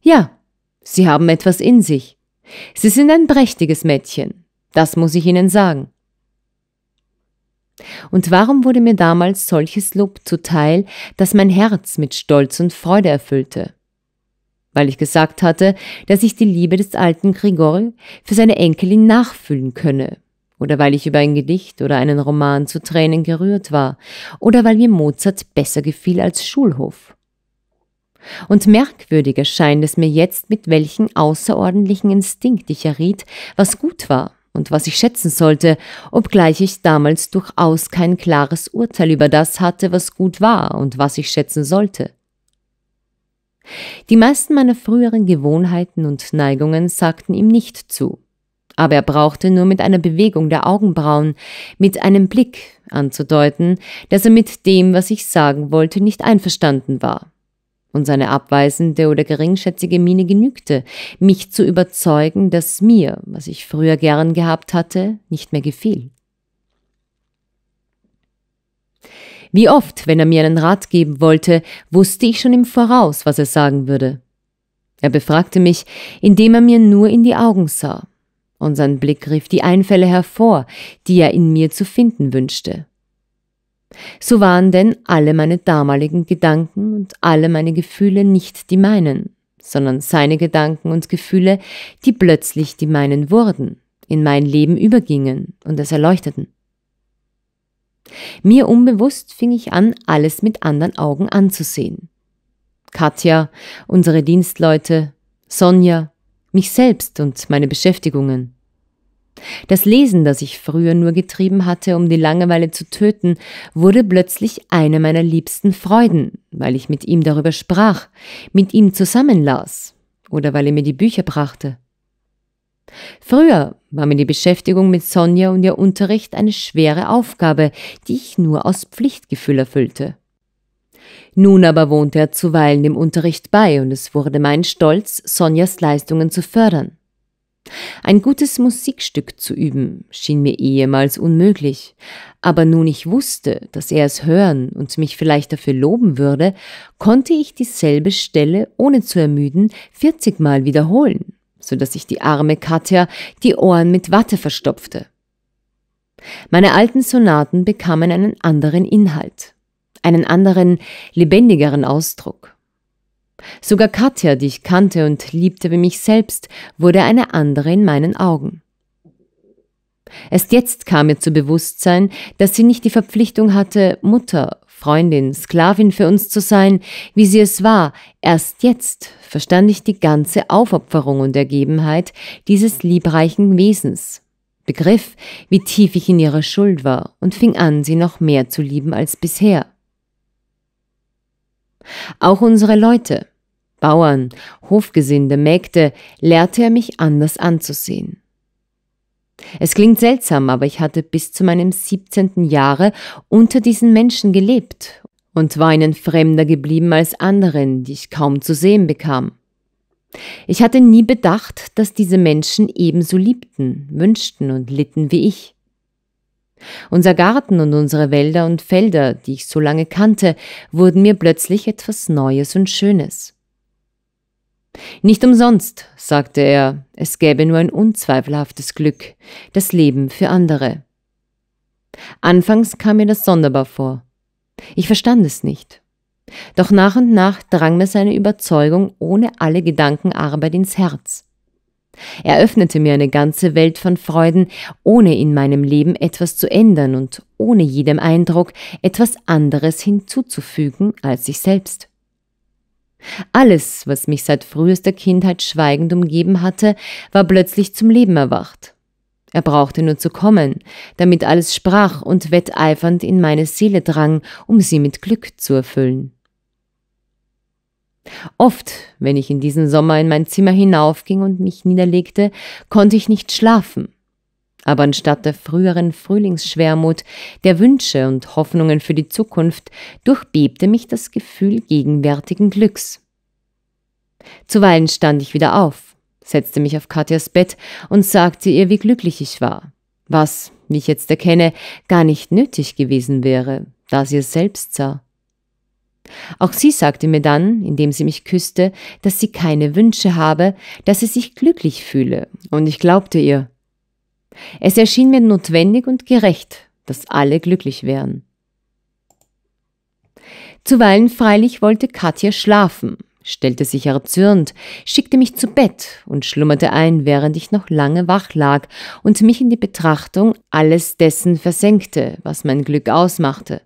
ja, Sie haben etwas in sich. Sie sind ein prächtiges Mädchen. Das muss ich Ihnen sagen. Und warum wurde mir damals solches Lob zuteil, das mein Herz mit Stolz und Freude erfüllte? weil ich gesagt hatte, dass ich die Liebe des alten Grigori für seine Enkelin nachfühlen könne, oder weil ich über ein Gedicht oder einen Roman zu Tränen gerührt war, oder weil mir Mozart besser gefiel als Schulhof. Und merkwürdig erscheint es mir jetzt, mit welchem außerordentlichen Instinkt ich erriet, was gut war und was ich schätzen sollte, obgleich ich damals durchaus kein klares Urteil über das hatte, was gut war und was ich schätzen sollte. Die meisten meiner früheren Gewohnheiten und Neigungen sagten ihm nicht zu. Aber er brauchte nur mit einer Bewegung der Augenbrauen, mit einem Blick anzudeuten, dass er mit dem, was ich sagen wollte, nicht einverstanden war. Und seine abweisende oder geringschätzige Miene genügte, mich zu überzeugen, dass mir, was ich früher gern gehabt hatte, nicht mehr gefiel. Wie oft, wenn er mir einen Rat geben wollte, wusste ich schon im Voraus, was er sagen würde. Er befragte mich, indem er mir nur in die Augen sah. Unser Blick rief die Einfälle hervor, die er in mir zu finden wünschte. So waren denn alle meine damaligen Gedanken und alle meine Gefühle nicht die meinen, sondern seine Gedanken und Gefühle, die plötzlich die meinen wurden, in mein Leben übergingen und es erleuchteten. Mir unbewusst fing ich an, alles mit anderen Augen anzusehen. Katja, unsere Dienstleute, Sonja, mich selbst und meine Beschäftigungen. Das Lesen, das ich früher nur getrieben hatte, um die Langeweile zu töten, wurde plötzlich eine meiner liebsten Freuden, weil ich mit ihm darüber sprach, mit ihm zusammenlas oder weil er mir die Bücher brachte. Früher war mir die Beschäftigung mit Sonja und ihr Unterricht eine schwere Aufgabe, die ich nur aus Pflichtgefühl erfüllte. Nun aber wohnte er zuweilen im Unterricht bei und es wurde mein Stolz, Sonjas Leistungen zu fördern. Ein gutes Musikstück zu üben schien mir ehemals unmöglich, aber nun ich wusste, dass er es hören und mich vielleicht dafür loben würde, konnte ich dieselbe Stelle, ohne zu ermüden, 40 Mal wiederholen so dass ich die arme Katja die Ohren mit Watte verstopfte. Meine alten Sonaten bekamen einen anderen Inhalt, einen anderen, lebendigeren Ausdruck. Sogar Katja, die ich kannte und liebte wie mich selbst, wurde eine andere in meinen Augen. Erst jetzt kam mir zu Bewusstsein, dass sie nicht die Verpflichtung hatte, Mutter, Freundin, Sklavin für uns zu sein, wie sie es war. Erst jetzt verstand ich die ganze Aufopferung und Ergebenheit dieses liebreichen Wesens, begriff, wie tief ich in ihrer Schuld war und fing an, sie noch mehr zu lieben als bisher. Auch unsere Leute, Bauern, Hofgesinde, Mägde, lehrte er mich anders anzusehen. Es klingt seltsam, aber ich hatte bis zu meinem 17. Jahre unter diesen Menschen gelebt und war ihnen fremder geblieben als anderen, die ich kaum zu sehen bekam. Ich hatte nie bedacht, dass diese Menschen ebenso liebten, wünschten und litten wie ich. Unser Garten und unsere Wälder und Felder, die ich so lange kannte, wurden mir plötzlich etwas Neues und Schönes. Nicht umsonst, sagte er, es gäbe nur ein unzweifelhaftes Glück, das Leben für andere. Anfangs kam mir das sonderbar vor. Ich verstand es nicht. Doch nach und nach drang mir seine Überzeugung ohne alle Gedankenarbeit ins Herz. Er öffnete mir eine ganze Welt von Freuden, ohne in meinem Leben etwas zu ändern und ohne jedem Eindruck etwas anderes hinzuzufügen als ich selbst. Alles, was mich seit frühester Kindheit schweigend umgeben hatte, war plötzlich zum Leben erwacht. Er brauchte nur zu kommen, damit alles sprach und wetteifernd in meine Seele drang, um sie mit Glück zu erfüllen. Oft, wenn ich in diesem Sommer in mein Zimmer hinaufging und mich niederlegte, konnte ich nicht schlafen. Aber anstatt der früheren Frühlingsschwermut, der Wünsche und Hoffnungen für die Zukunft, durchbebte mich das Gefühl gegenwärtigen Glücks. Zuweilen stand ich wieder auf, setzte mich auf Katjas Bett und sagte ihr, wie glücklich ich war, was, wie ich jetzt erkenne, gar nicht nötig gewesen wäre, da sie es selbst sah. Auch sie sagte mir dann, indem sie mich küsste, dass sie keine Wünsche habe, dass sie sich glücklich fühle, und ich glaubte ihr, es erschien mir notwendig und gerecht, dass alle glücklich wären. Zuweilen freilich wollte Katja schlafen, stellte sich erzürnt, schickte mich zu Bett und schlummerte ein, während ich noch lange wach lag und mich in die Betrachtung alles dessen versenkte, was mein Glück ausmachte.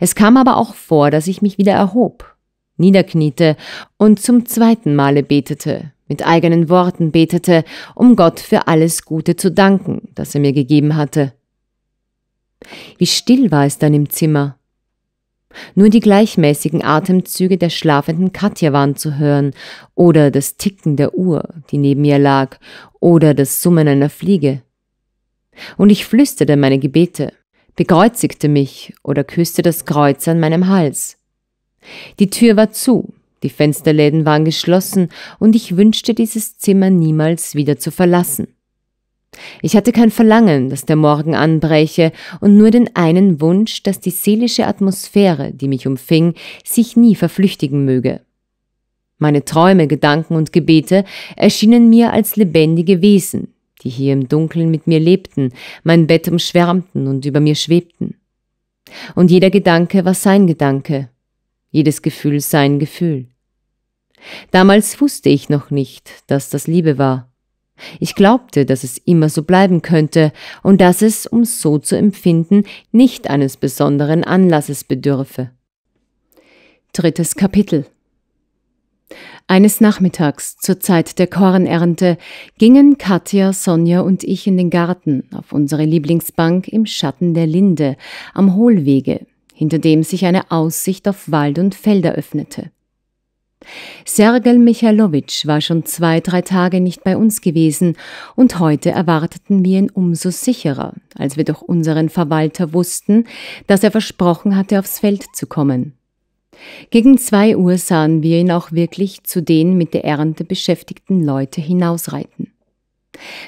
Es kam aber auch vor, dass ich mich wieder erhob, niederkniete und zum zweiten Male betete, mit eigenen Worten betete, um Gott für alles Gute zu danken, das er mir gegeben hatte. Wie still war es dann im Zimmer. Nur die gleichmäßigen Atemzüge der schlafenden Katja waren zu hören, oder das Ticken der Uhr, die neben ihr lag, oder das Summen einer Fliege. Und ich flüsterte meine Gebete, bekreuzigte mich oder küsste das Kreuz an meinem Hals. Die Tür war zu, die Fensterläden waren geschlossen und ich wünschte, dieses Zimmer niemals wieder zu verlassen. Ich hatte kein Verlangen, dass der Morgen anbräche und nur den einen Wunsch, dass die seelische Atmosphäre, die mich umfing, sich nie verflüchtigen möge. Meine Träume, Gedanken und Gebete erschienen mir als lebendige Wesen, die hier im Dunkeln mit mir lebten, mein Bett umschwärmten und über mir schwebten. Und jeder Gedanke war sein Gedanke, jedes Gefühl sein Gefühl. Damals wusste ich noch nicht, dass das Liebe war. Ich glaubte, dass es immer so bleiben könnte und dass es, um so zu empfinden, nicht eines besonderen Anlasses bedürfe. Drittes Kapitel Eines Nachmittags, zur Zeit der Kornernte, gingen Katja, Sonja und ich in den Garten, auf unsere Lieblingsbank im Schatten der Linde, am Hohlwege, hinter dem sich eine Aussicht auf Wald und Felder öffnete. Sergel Michalowitsch war schon zwei, drei Tage nicht bei uns gewesen und heute erwarteten wir ihn umso sicherer, als wir durch unseren Verwalter wussten, dass er versprochen hatte, aufs Feld zu kommen. Gegen zwei Uhr sahen wir ihn auch wirklich zu den mit der Ernte beschäftigten Leute hinausreiten.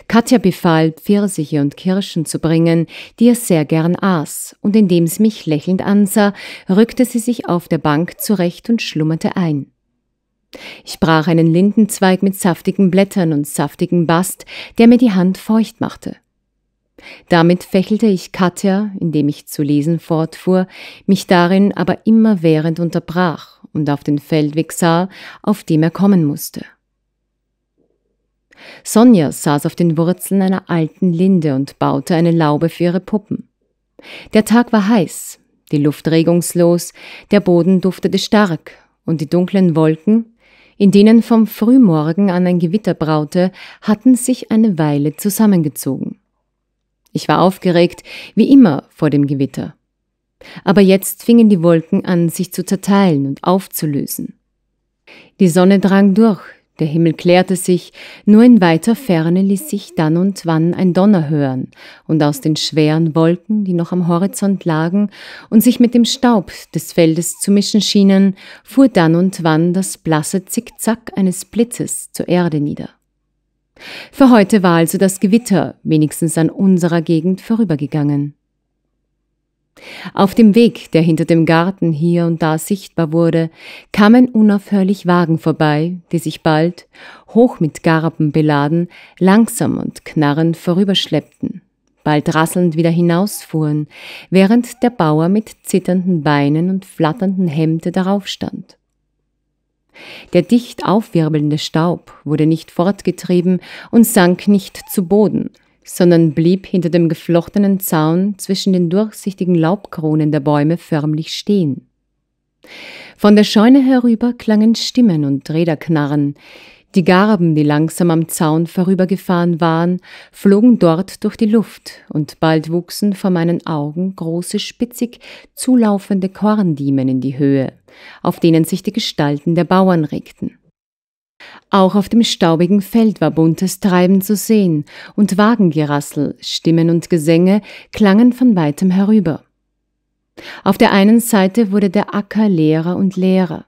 Katja befahl, Pfirsiche und Kirschen zu bringen, die er sehr gern aß, und indem sie mich lächelnd ansah, rückte sie sich auf der Bank zurecht und schlummerte ein. Ich brach einen Lindenzweig mit saftigen Blättern und saftigem Bast, der mir die Hand feucht machte. Damit fächelte ich Katja, indem ich zu lesen fortfuhr, mich darin aber immerwährend unterbrach und auf den Feldweg sah, auf dem er kommen musste. Sonja saß auf den Wurzeln einer alten Linde und baute eine Laube für ihre Puppen. Der Tag war heiß, die Luft regungslos, der Boden duftete stark, und die dunklen Wolken, in denen vom Frühmorgen an ein Gewitter braute, hatten sich eine Weile zusammengezogen. Ich war aufgeregt, wie immer vor dem Gewitter. Aber jetzt fingen die Wolken an, sich zu zerteilen und aufzulösen. Die Sonne drang durch, der Himmel klärte sich, nur in weiter Ferne ließ sich dann und wann ein Donner hören, und aus den schweren Wolken, die noch am Horizont lagen und sich mit dem Staub des Feldes zu mischen schienen, fuhr dann und wann das blasse Zickzack eines Blitzes zur Erde nieder. Für heute war also das Gewitter wenigstens an unserer Gegend vorübergegangen. Auf dem Weg, der hinter dem Garten hier und da sichtbar wurde, kamen unaufhörlich Wagen vorbei, die sich bald, hoch mit Garben beladen, langsam und knarrend vorüberschleppten, bald rasselnd wieder hinausfuhren, während der Bauer mit zitternden Beinen und flatternden Hemde darauf stand. Der dicht aufwirbelnde Staub wurde nicht fortgetrieben und sank nicht zu Boden – sondern blieb hinter dem geflochtenen Zaun zwischen den durchsichtigen Laubkronen der Bäume förmlich stehen. Von der Scheune herüber klangen Stimmen und Räderknarren. Die Garben, die langsam am Zaun vorübergefahren waren, flogen dort durch die Luft, und bald wuchsen vor meinen Augen große, spitzig zulaufende Korndiemen in die Höhe, auf denen sich die Gestalten der Bauern regten. Auch auf dem staubigen Feld war buntes Treiben zu sehen, und Wagengerassel, Stimmen und Gesänge klangen von weitem herüber. Auf der einen Seite wurde der Acker leerer und leerer.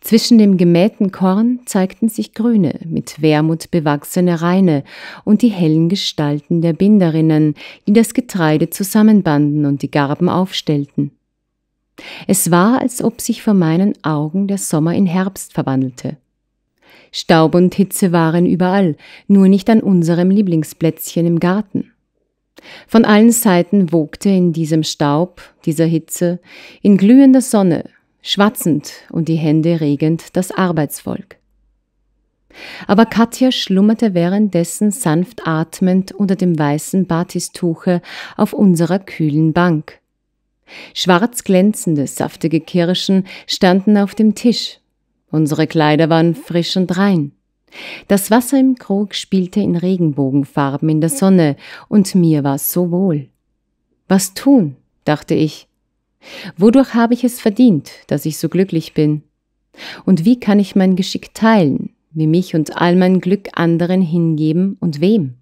Zwischen dem gemähten Korn zeigten sich grüne, mit Wermut bewachsene Reine und die hellen Gestalten der Binderinnen, die das Getreide zusammenbanden und die Garben aufstellten. Es war, als ob sich vor meinen Augen der Sommer in Herbst verwandelte. Staub und Hitze waren überall, nur nicht an unserem Lieblingsplätzchen im Garten. Von allen Seiten wogte in diesem Staub, dieser Hitze, in glühender Sonne, schwatzend und die Hände regend das Arbeitsvolk. Aber Katja schlummerte währenddessen sanft atmend unter dem weißen Batistuche auf unserer kühlen Bank. Schwarz glänzende, saftige Kirschen standen auf dem Tisch, Unsere Kleider waren frisch und rein. Das Wasser im Krug spielte in Regenbogenfarben in der Sonne, und mir war so wohl. Was tun? dachte ich. Wodurch habe ich es verdient, dass ich so glücklich bin? Und wie kann ich mein Geschick teilen, wie mich und all mein Glück anderen hingeben und wem?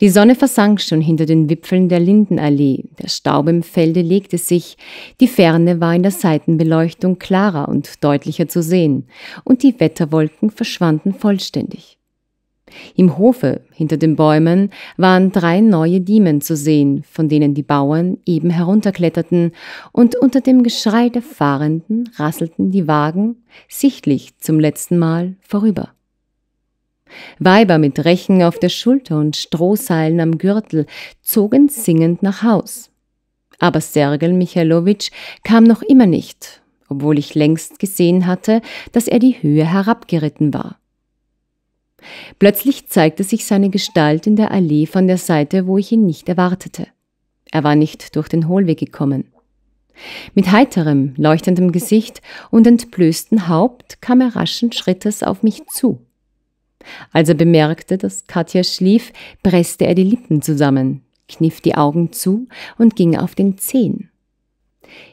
Die Sonne versank schon hinter den Wipfeln der Lindenallee, der Staub im Felde legte sich, die Ferne war in der Seitenbeleuchtung klarer und deutlicher zu sehen, und die Wetterwolken verschwanden vollständig. Im Hofe, hinter den Bäumen, waren drei neue Diemen zu sehen, von denen die Bauern eben herunterkletterten, und unter dem Geschrei der Fahrenden rasselten die Wagen sichtlich zum letzten Mal vorüber. Weiber mit Rechen auf der Schulter und Strohseilen am Gürtel zogen singend nach Haus. Aber Sergel Michailowitsch kam noch immer nicht, obwohl ich längst gesehen hatte, dass er die Höhe herabgeritten war. Plötzlich zeigte sich seine Gestalt in der Allee von der Seite, wo ich ihn nicht erwartete. Er war nicht durch den Hohlweg gekommen. Mit heiterem, leuchtendem Gesicht und entblößtem Haupt kam er raschen Schrittes auf mich zu. Als er bemerkte, dass Katja schlief, presste er die Lippen zusammen, kniff die Augen zu und ging auf den Zehen.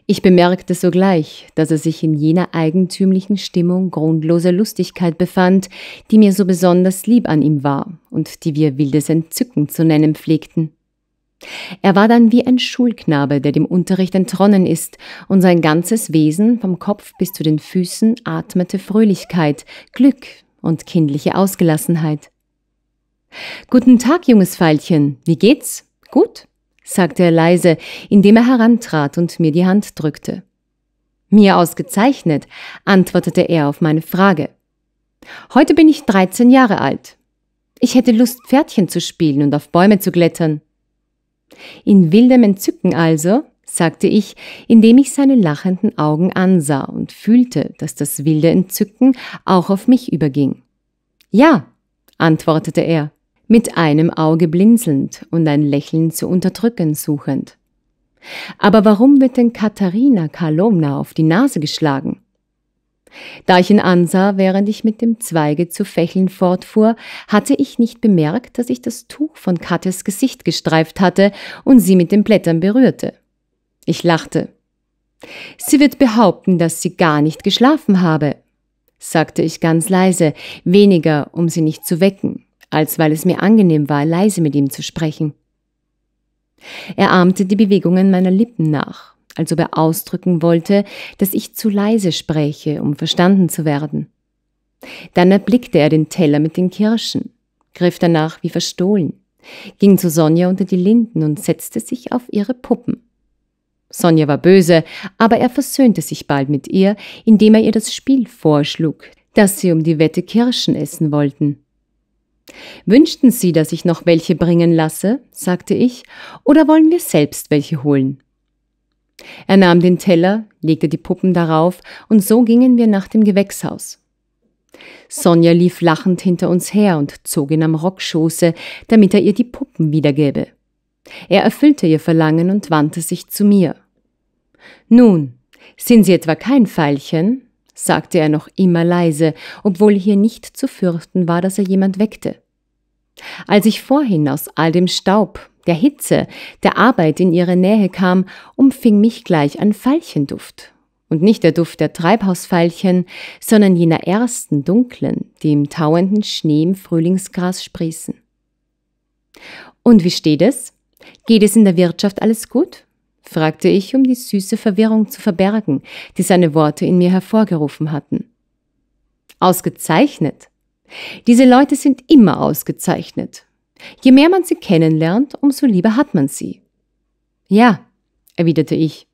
Ich bemerkte sogleich, dass er sich in jener eigentümlichen Stimmung grundloser Lustigkeit befand, die mir so besonders lieb an ihm war und die wir wildes Entzücken zu nennen pflegten. Er war dann wie ein Schulknabe, der dem Unterricht entronnen ist, und sein ganzes Wesen vom Kopf bis zu den Füßen atmete Fröhlichkeit, Glück und kindliche Ausgelassenheit. Guten Tag, junges Veilchen. Wie geht's? Gut? sagte er leise, indem er herantrat und mir die Hand drückte. Mir ausgezeichnet, antwortete er auf meine Frage. Heute bin ich 13 Jahre alt. Ich hätte Lust, Pferdchen zu spielen und auf Bäume zu klettern. In wildem Entzücken also sagte ich, indem ich seine lachenden Augen ansah und fühlte, dass das wilde Entzücken auch auf mich überging. Ja, antwortete er, mit einem Auge blinzelnd und ein Lächeln zu unterdrücken suchend. Aber warum wird denn Katharina Kalomna auf die Nase geschlagen? Da ich ihn ansah, während ich mit dem Zweige zu fächeln fortfuhr, hatte ich nicht bemerkt, dass ich das Tuch von Kattes Gesicht gestreift hatte und sie mit den Blättern berührte. Ich lachte. Sie wird behaupten, dass sie gar nicht geschlafen habe, sagte ich ganz leise, weniger, um sie nicht zu wecken, als weil es mir angenehm war, leise mit ihm zu sprechen. Er ahmte die Bewegungen meiner Lippen nach, als ob er ausdrücken wollte, dass ich zu leise spräche, um verstanden zu werden. Dann erblickte er den Teller mit den Kirschen, griff danach wie verstohlen, ging zu Sonja unter die Linden und setzte sich auf ihre Puppen. Sonja war böse, aber er versöhnte sich bald mit ihr, indem er ihr das Spiel vorschlug, dass sie um die Wette Kirschen essen wollten. Wünschten Sie, dass ich noch welche bringen lasse? sagte ich, oder wollen wir selbst welche holen? Er nahm den Teller, legte die Puppen darauf, und so gingen wir nach dem Gewächshaus. Sonja lief lachend hinter uns her und zog ihn am Rockschoße, damit er ihr die Puppen wiedergäbe. Er erfüllte ihr Verlangen und wandte sich zu mir. Nun, sind Sie etwa kein Veilchen? sagte er noch immer leise, obwohl hier nicht zu fürchten war, dass er jemand weckte. Als ich vorhin aus all dem Staub, der Hitze, der Arbeit in ihre Nähe kam, umfing mich gleich ein Veilchenduft. Und nicht der Duft der Treibhausveilchen, sondern jener ersten dunklen, die im tauenden Schnee im Frühlingsgras sprießen. Und wie steht es? Geht es in der Wirtschaft alles gut? fragte ich, um die süße Verwirrung zu verbergen, die seine Worte in mir hervorgerufen hatten. Ausgezeichnet. Diese Leute sind immer ausgezeichnet. Je mehr man sie kennenlernt, umso lieber hat man sie. Ja, erwiderte ich.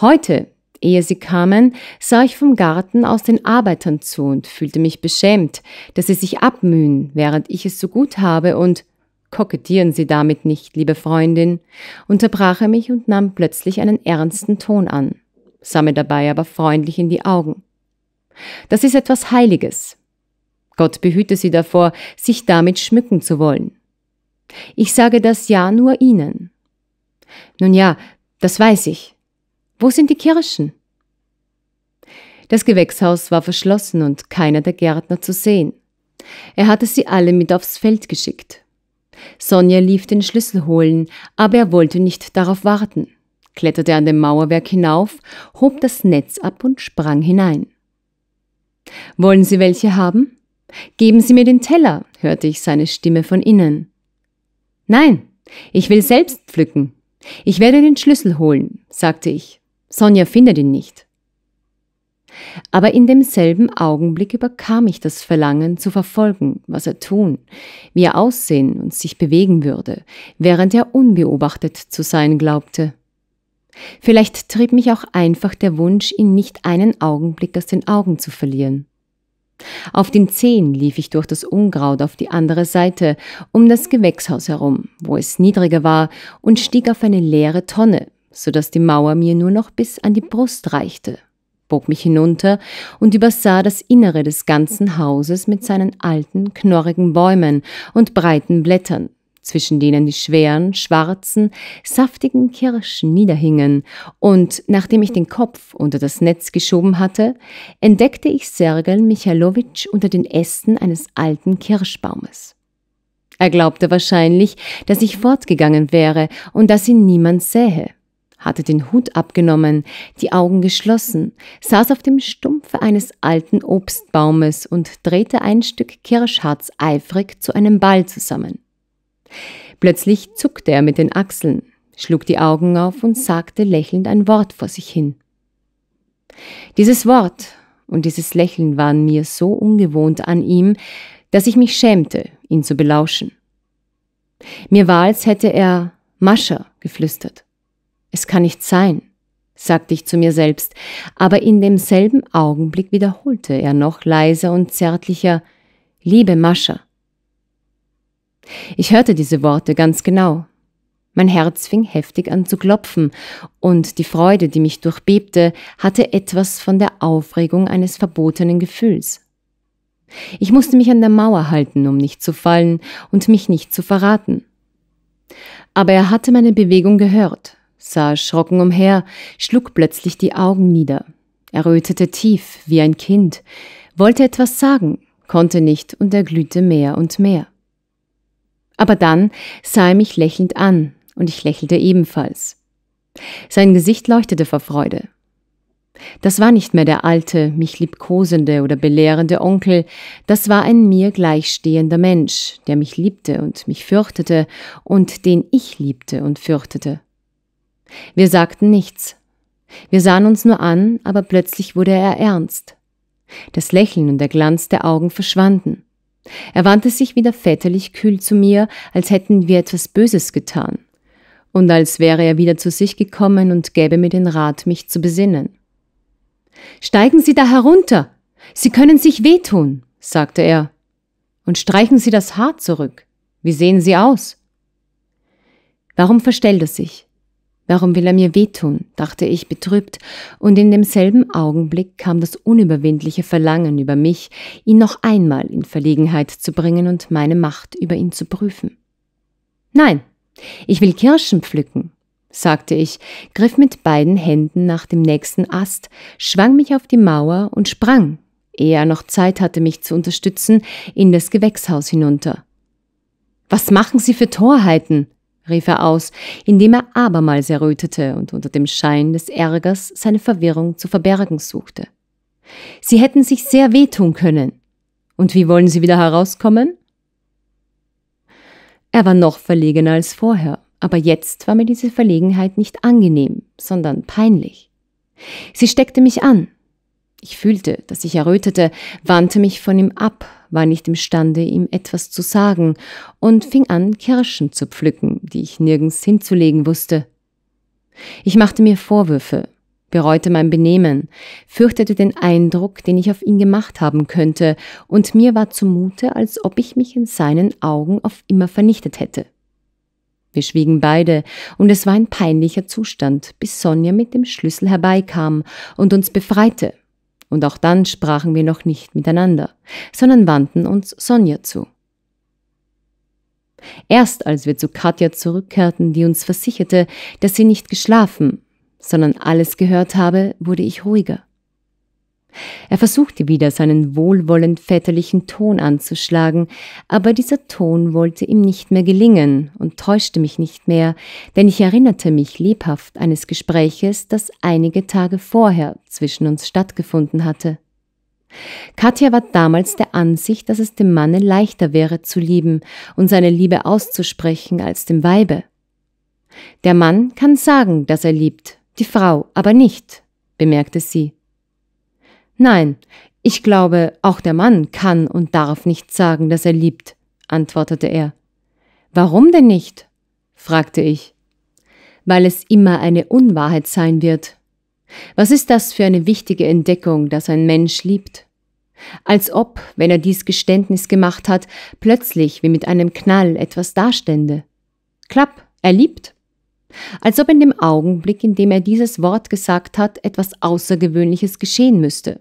Heute, ehe sie kamen, sah ich vom Garten aus den Arbeitern zu und fühlte mich beschämt, dass sie sich abmühen, während ich es so gut habe und Kokettieren Sie damit nicht, liebe Freundin, unterbrach er mich und nahm plötzlich einen ernsten Ton an, sah mir dabei aber freundlich in die Augen. Das ist etwas Heiliges. Gott behüte Sie davor, sich damit schmücken zu wollen. Ich sage das ja nur Ihnen. Nun ja, das weiß ich. Wo sind die Kirschen? Das Gewächshaus war verschlossen und keiner der Gärtner zu sehen. Er hatte sie alle mit aufs Feld geschickt. Sonja lief den Schlüssel holen, aber er wollte nicht darauf warten, kletterte an dem Mauerwerk hinauf, hob das Netz ab und sprang hinein. Wollen Sie welche haben? Geben Sie mir den Teller, hörte ich seine Stimme von innen. Nein, ich will selbst pflücken. Ich werde den Schlüssel holen, sagte ich. Sonja findet ihn nicht aber in demselben Augenblick überkam ich das Verlangen zu verfolgen, was er tun, wie er aussehen und sich bewegen würde, während er unbeobachtet zu sein glaubte. Vielleicht trieb mich auch einfach der Wunsch, ihn nicht einen Augenblick aus den Augen zu verlieren. Auf den Zehen lief ich durch das Unkraut auf die andere Seite, um das Gewächshaus herum, wo es niedriger war, und stieg auf eine leere Tonne, so dass die Mauer mir nur noch bis an die Brust reichte bog mich hinunter und übersah das Innere des ganzen Hauses mit seinen alten, knorrigen Bäumen und breiten Blättern, zwischen denen die schweren, schwarzen, saftigen Kirschen niederhingen, und nachdem ich den Kopf unter das Netz geschoben hatte, entdeckte ich Sergel Michailowitsch unter den Ästen eines alten Kirschbaumes. Er glaubte wahrscheinlich, dass ich fortgegangen wäre und dass ihn niemand sähe hatte den Hut abgenommen, die Augen geschlossen, saß auf dem Stumpfe eines alten Obstbaumes und drehte ein Stück Kirschharz eifrig zu einem Ball zusammen. Plötzlich zuckte er mit den Achseln, schlug die Augen auf und sagte lächelnd ein Wort vor sich hin. Dieses Wort und dieses Lächeln waren mir so ungewohnt an ihm, dass ich mich schämte, ihn zu belauschen. Mir war, als hätte er Mascha geflüstert. Es kann nicht sein, sagte ich zu mir selbst, aber in demselben Augenblick wiederholte er noch leiser und zärtlicher Liebe Mascha. Ich hörte diese Worte ganz genau. Mein Herz fing heftig an zu klopfen, und die Freude, die mich durchbebte, hatte etwas von der Aufregung eines verbotenen Gefühls. Ich musste mich an der Mauer halten, um nicht zu fallen und mich nicht zu verraten. Aber er hatte meine Bewegung gehört, sah erschrocken umher, schlug plötzlich die Augen nieder. errötete tief, wie ein Kind, wollte etwas sagen, konnte nicht und erglühte mehr und mehr. Aber dann sah er mich lächelnd an, und ich lächelte ebenfalls. Sein Gesicht leuchtete vor Freude. Das war nicht mehr der alte, mich liebkosende oder belehrende Onkel, das war ein mir gleichstehender Mensch, der mich liebte und mich fürchtete und den ich liebte und fürchtete. Wir sagten nichts. Wir sahen uns nur an, aber plötzlich wurde er ernst. Das Lächeln und der Glanz der Augen verschwanden. Er wandte sich wieder väterlich kühl zu mir, als hätten wir etwas Böses getan. Und als wäre er wieder zu sich gekommen und gäbe mir den Rat, mich zu besinnen. Steigen Sie da herunter! Sie können sich wehtun, sagte er. Und streichen Sie das Haar zurück. Wie sehen Sie aus? Warum verstellt er sich? Warum will er mir wehtun? dachte ich betrübt, und in demselben Augenblick kam das unüberwindliche Verlangen über mich, ihn noch einmal in Verlegenheit zu bringen und meine Macht über ihn zu prüfen. Nein, ich will Kirschen pflücken, sagte ich, griff mit beiden Händen nach dem nächsten Ast, schwang mich auf die Mauer und sprang, ehe er noch Zeit hatte, mich zu unterstützen, in das Gewächshaus hinunter. Was machen Sie für Torheiten? rief er aus, indem er abermals errötete und unter dem Schein des Ärgers seine Verwirrung zu verbergen suchte. Sie hätten sich sehr wehtun können. Und wie wollen Sie wieder herauskommen? Er war noch verlegener als vorher, aber jetzt war mir diese Verlegenheit nicht angenehm, sondern peinlich. Sie steckte mich an. Ich fühlte, dass ich errötete, wandte mich von ihm ab, war nicht imstande, ihm etwas zu sagen und fing an, Kirschen zu pflücken, die ich nirgends hinzulegen wusste. Ich machte mir Vorwürfe, bereute mein Benehmen, fürchtete den Eindruck, den ich auf ihn gemacht haben könnte, und mir war zumute, als ob ich mich in seinen Augen auf immer vernichtet hätte. Wir schwiegen beide, und es war ein peinlicher Zustand, bis Sonja mit dem Schlüssel herbeikam und uns befreite. Und auch dann sprachen wir noch nicht miteinander, sondern wandten uns Sonja zu. Erst als wir zu Katja zurückkehrten, die uns versicherte, dass sie nicht geschlafen, sondern alles gehört habe, wurde ich ruhiger. Er versuchte wieder seinen wohlwollend väterlichen Ton anzuschlagen, aber dieser Ton wollte ihm nicht mehr gelingen und täuschte mich nicht mehr, denn ich erinnerte mich lebhaft eines Gespräches, das einige Tage vorher zwischen uns stattgefunden hatte. Katja war damals der Ansicht, dass es dem Manne leichter wäre zu lieben und seine Liebe auszusprechen als dem Weibe. Der Mann kann sagen, dass er liebt, die Frau aber nicht, bemerkte sie. Nein, ich glaube, auch der Mann kann und darf nicht sagen, dass er liebt, antwortete er. Warum denn nicht? fragte ich. Weil es immer eine Unwahrheit sein wird. Was ist das für eine wichtige Entdeckung, dass ein Mensch liebt? Als ob, wenn er dies Geständnis gemacht hat, plötzlich wie mit einem Knall etwas dastände. Klapp, er liebt als ob in dem Augenblick, in dem er dieses Wort gesagt hat, etwas Außergewöhnliches geschehen müsste.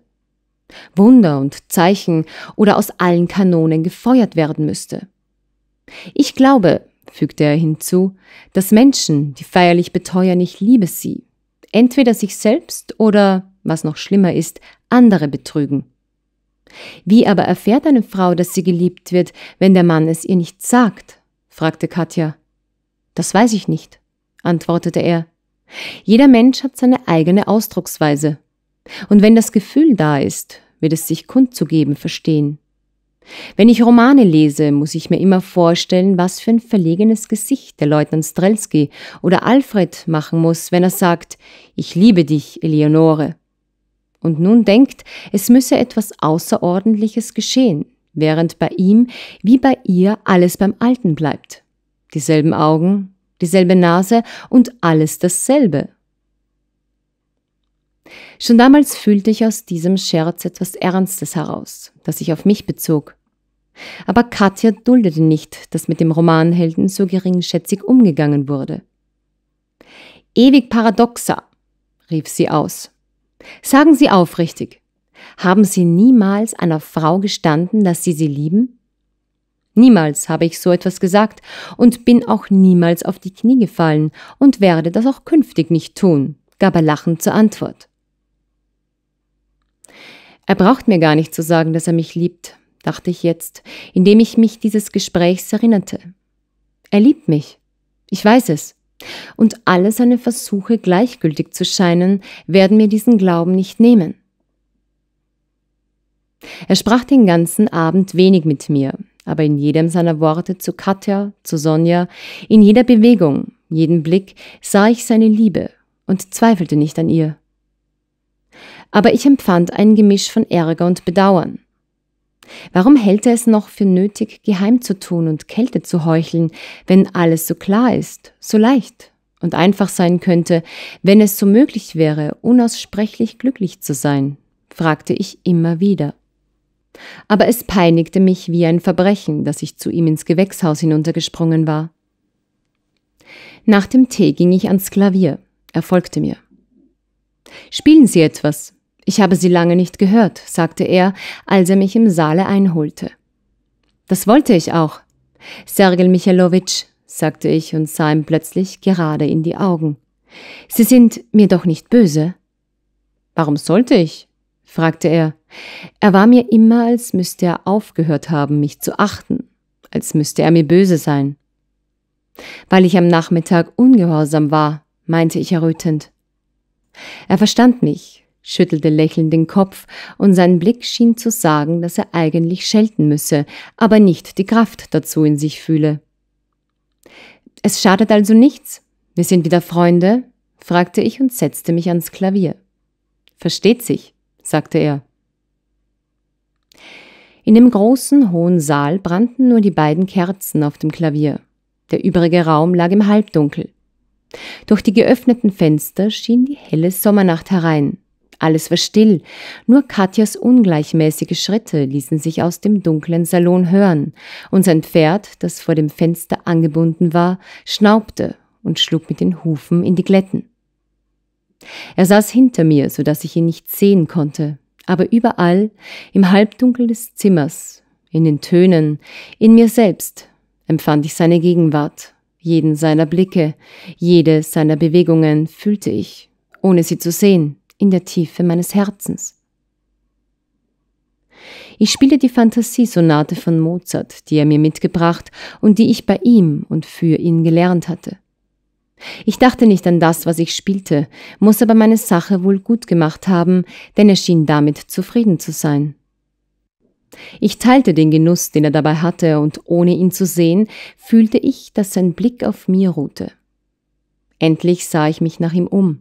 Wunder und Zeichen oder aus allen Kanonen gefeuert werden müsste. Ich glaube, fügte er hinzu, dass Menschen, die feierlich beteuern, ich liebe sie, entweder sich selbst oder, was noch schlimmer ist, andere betrügen. Wie aber erfährt eine Frau, dass sie geliebt wird, wenn der Mann es ihr nicht sagt? fragte Katja. Das weiß ich nicht antwortete er. Jeder Mensch hat seine eigene Ausdrucksweise. Und wenn das Gefühl da ist, wird es sich kundzugeben verstehen. Wenn ich Romane lese, muss ich mir immer vorstellen, was für ein verlegenes Gesicht der Leutnant Strelski oder Alfred machen muss, wenn er sagt, ich liebe dich, Eleonore. Und nun denkt, es müsse etwas Außerordentliches geschehen, während bei ihm wie bei ihr alles beim Alten bleibt. Dieselben Augen, dieselbe Nase und alles dasselbe. Schon damals fühlte ich aus diesem Scherz etwas Ernstes heraus, das sich auf mich bezog. Aber Katja duldete nicht, dass mit dem Romanhelden so geringschätzig umgegangen wurde. Ewig paradoxer, rief sie aus. Sagen Sie aufrichtig, haben Sie niemals einer Frau gestanden, dass Sie sie lieben? Niemals habe ich so etwas gesagt und bin auch niemals auf die Knie gefallen und werde das auch künftig nicht tun, gab er lachend zur Antwort. Er braucht mir gar nicht zu sagen, dass er mich liebt, dachte ich jetzt, indem ich mich dieses Gesprächs erinnerte. Er liebt mich. Ich weiß es. Und alle seine Versuche, gleichgültig zu scheinen, werden mir diesen Glauben nicht nehmen. Er sprach den ganzen Abend wenig mit mir, aber in jedem seiner Worte zu Katja, zu Sonja, in jeder Bewegung, jeden Blick sah ich seine Liebe und zweifelte nicht an ihr. Aber ich empfand ein Gemisch von Ärger und Bedauern. Warum hält er es noch für nötig, geheim zu tun und Kälte zu heucheln, wenn alles so klar ist, so leicht und einfach sein könnte, wenn es so möglich wäre, unaussprechlich glücklich zu sein? fragte ich immer wieder. Aber es peinigte mich wie ein Verbrechen, dass ich zu ihm ins Gewächshaus hinuntergesprungen war. Nach dem Tee ging ich ans Klavier. Er folgte mir. Spielen Sie etwas. Ich habe Sie lange nicht gehört, sagte er, als er mich im Saale einholte. Das wollte ich auch. Sergel Michailowitsch, sagte ich und sah ihm plötzlich gerade in die Augen. Sie sind mir doch nicht böse. Warum sollte ich? fragte er. Er war mir immer, als müsste er aufgehört haben, mich zu achten, als müsste er mir böse sein. Weil ich am Nachmittag ungehorsam war, meinte ich errötend. Er verstand mich, schüttelte lächelnd den Kopf, und sein Blick schien zu sagen, dass er eigentlich schelten müsse, aber nicht die Kraft dazu in sich fühle. Es schadet also nichts. Wir sind wieder Freunde? fragte ich und setzte mich ans Klavier. Versteht sich, sagte er. In dem großen, hohen Saal brannten nur die beiden Kerzen auf dem Klavier. Der übrige Raum lag im Halbdunkel. Durch die geöffneten Fenster schien die helle Sommernacht herein. Alles war still, nur Katjas ungleichmäßige Schritte ließen sich aus dem dunklen Salon hören, und sein Pferd, das vor dem Fenster angebunden war, schnaubte und schlug mit den Hufen in die Glätten. Er saß hinter mir, so dass ich ihn nicht sehen konnte, aber überall, im Halbdunkel des Zimmers, in den Tönen, in mir selbst, empfand ich seine Gegenwart. Jeden seiner Blicke, jede seiner Bewegungen fühlte ich, ohne sie zu sehen, in der Tiefe meines Herzens. Ich spielte die Fantasiesonate von Mozart, die er mir mitgebracht und die ich bei ihm und für ihn gelernt hatte. Ich dachte nicht an das, was ich spielte, muss aber meine Sache wohl gut gemacht haben, denn er schien damit zufrieden zu sein. Ich teilte den Genuss, den er dabei hatte, und ohne ihn zu sehen, fühlte ich, dass sein Blick auf mir ruhte. Endlich sah ich mich nach ihm um,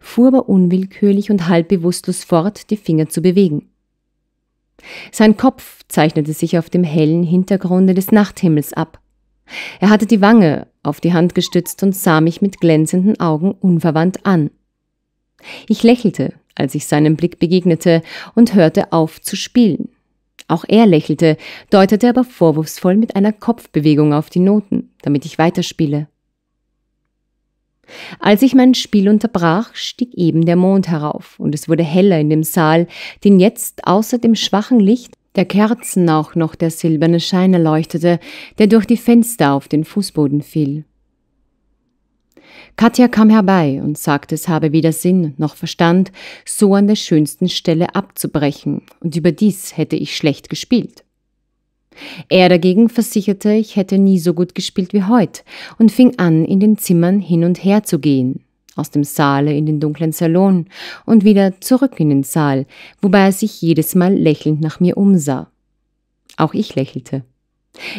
fuhr aber unwillkürlich und halb bewusstlos fort, die Finger zu bewegen. Sein Kopf zeichnete sich auf dem hellen Hintergrunde des Nachthimmels ab. Er hatte die Wange, auf die Hand gestützt und sah mich mit glänzenden Augen unverwandt an. Ich lächelte, als ich seinem Blick begegnete und hörte auf zu spielen. Auch er lächelte, deutete aber vorwurfsvoll mit einer Kopfbewegung auf die Noten, damit ich weiterspiele. Als ich mein Spiel unterbrach, stieg eben der Mond herauf und es wurde heller in dem Saal, den jetzt außer dem schwachen Licht der Kerzen auch noch der silberne Schein erleuchtete, der durch die Fenster auf den Fußboden fiel. Katja kam herbei und sagte, es habe weder Sinn noch Verstand, so an der schönsten Stelle abzubrechen, und überdies hätte ich schlecht gespielt. Er dagegen versicherte, ich hätte nie so gut gespielt wie heute und fing an, in den Zimmern hin und her zu gehen aus dem Saale in den dunklen Salon und wieder zurück in den Saal, wobei er sich jedes Mal lächelnd nach mir umsah. Auch ich lächelte.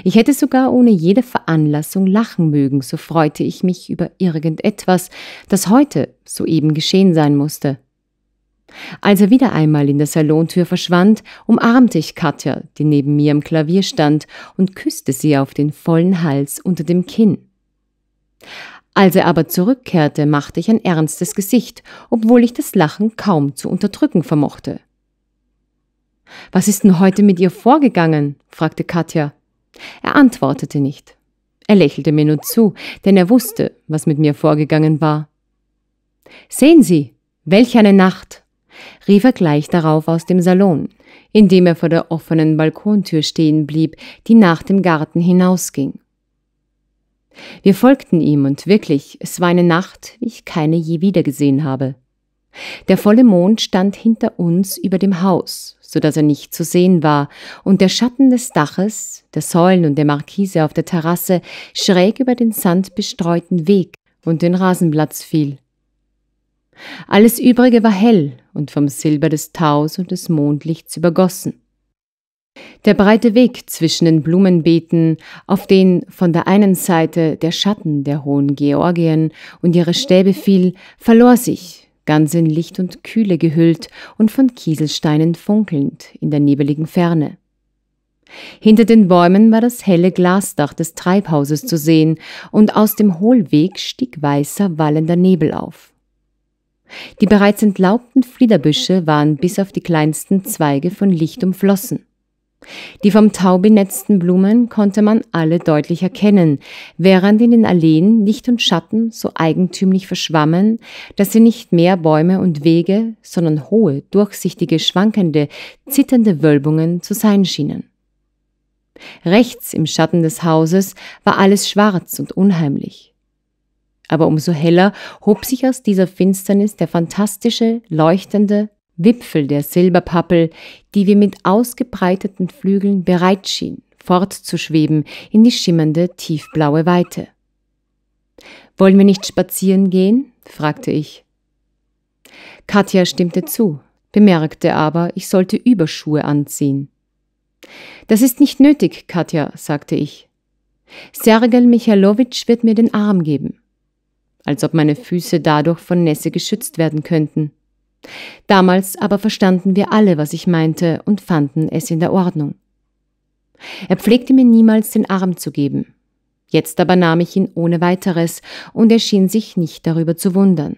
Ich hätte sogar ohne jede Veranlassung lachen mögen, so freute ich mich über irgendetwas, das heute soeben geschehen sein musste. Als er wieder einmal in der Salontür verschwand, umarmte ich Katja, die neben mir am Klavier stand, und küsste sie auf den vollen Hals unter dem Kinn. Als er aber zurückkehrte, machte ich ein ernstes Gesicht, obwohl ich das Lachen kaum zu unterdrücken vermochte. Was ist denn heute mit ihr vorgegangen? fragte Katja. Er antwortete nicht. Er lächelte mir nur zu, denn er wusste, was mit mir vorgegangen war. Sehen Sie, welch eine Nacht! rief er gleich darauf aus dem Salon, indem er vor der offenen Balkontür stehen blieb, die nach dem Garten hinausging. Wir folgten ihm und wirklich, es war eine Nacht, wie ich keine je wiedergesehen habe. Der volle Mond stand hinter uns über dem Haus, so dass er nicht zu sehen war, und der Schatten des Daches, der Säulen und der Markise auf der Terrasse schräg über den sandbestreuten Weg und den Rasenplatz fiel. Alles übrige war hell und vom Silber des Taus und des Mondlichts übergossen. Der breite Weg zwischen den Blumenbeeten, auf den von der einen Seite der Schatten der hohen Georgien und ihre Stäbe fiel, verlor sich, ganz in Licht und Kühle gehüllt und von Kieselsteinen funkelnd in der nebeligen Ferne. Hinter den Bäumen war das helle Glasdach des Treibhauses zu sehen, und aus dem Hohlweg stieg weißer, wallender Nebel auf. Die bereits entlaubten Fliederbüsche waren bis auf die kleinsten Zweige von Licht umflossen. Die vom Tau benetzten Blumen konnte man alle deutlich erkennen, während in den Alleen Licht und Schatten so eigentümlich verschwammen, dass sie nicht mehr Bäume und Wege, sondern hohe, durchsichtige, schwankende, zitternde Wölbungen zu sein schienen. Rechts im Schatten des Hauses war alles schwarz und unheimlich. Aber umso heller hob sich aus dieser Finsternis der fantastische, leuchtende, Wipfel der Silberpappel, die wie mit ausgebreiteten Flügeln bereit schien, fortzuschweben in die schimmernde, tiefblaue Weite. Wollen wir nicht spazieren gehen? fragte ich. Katja stimmte zu, bemerkte aber, ich sollte Überschuhe anziehen. Das ist nicht nötig, Katja, sagte ich. Sergel Michalowitsch wird mir den Arm geben. Als ob meine Füße dadurch von Nässe geschützt werden könnten. Damals aber verstanden wir alle, was ich meinte, und fanden es in der Ordnung. Er pflegte mir niemals den Arm zu geben. Jetzt aber nahm ich ihn ohne weiteres, und er schien sich nicht darüber zu wundern.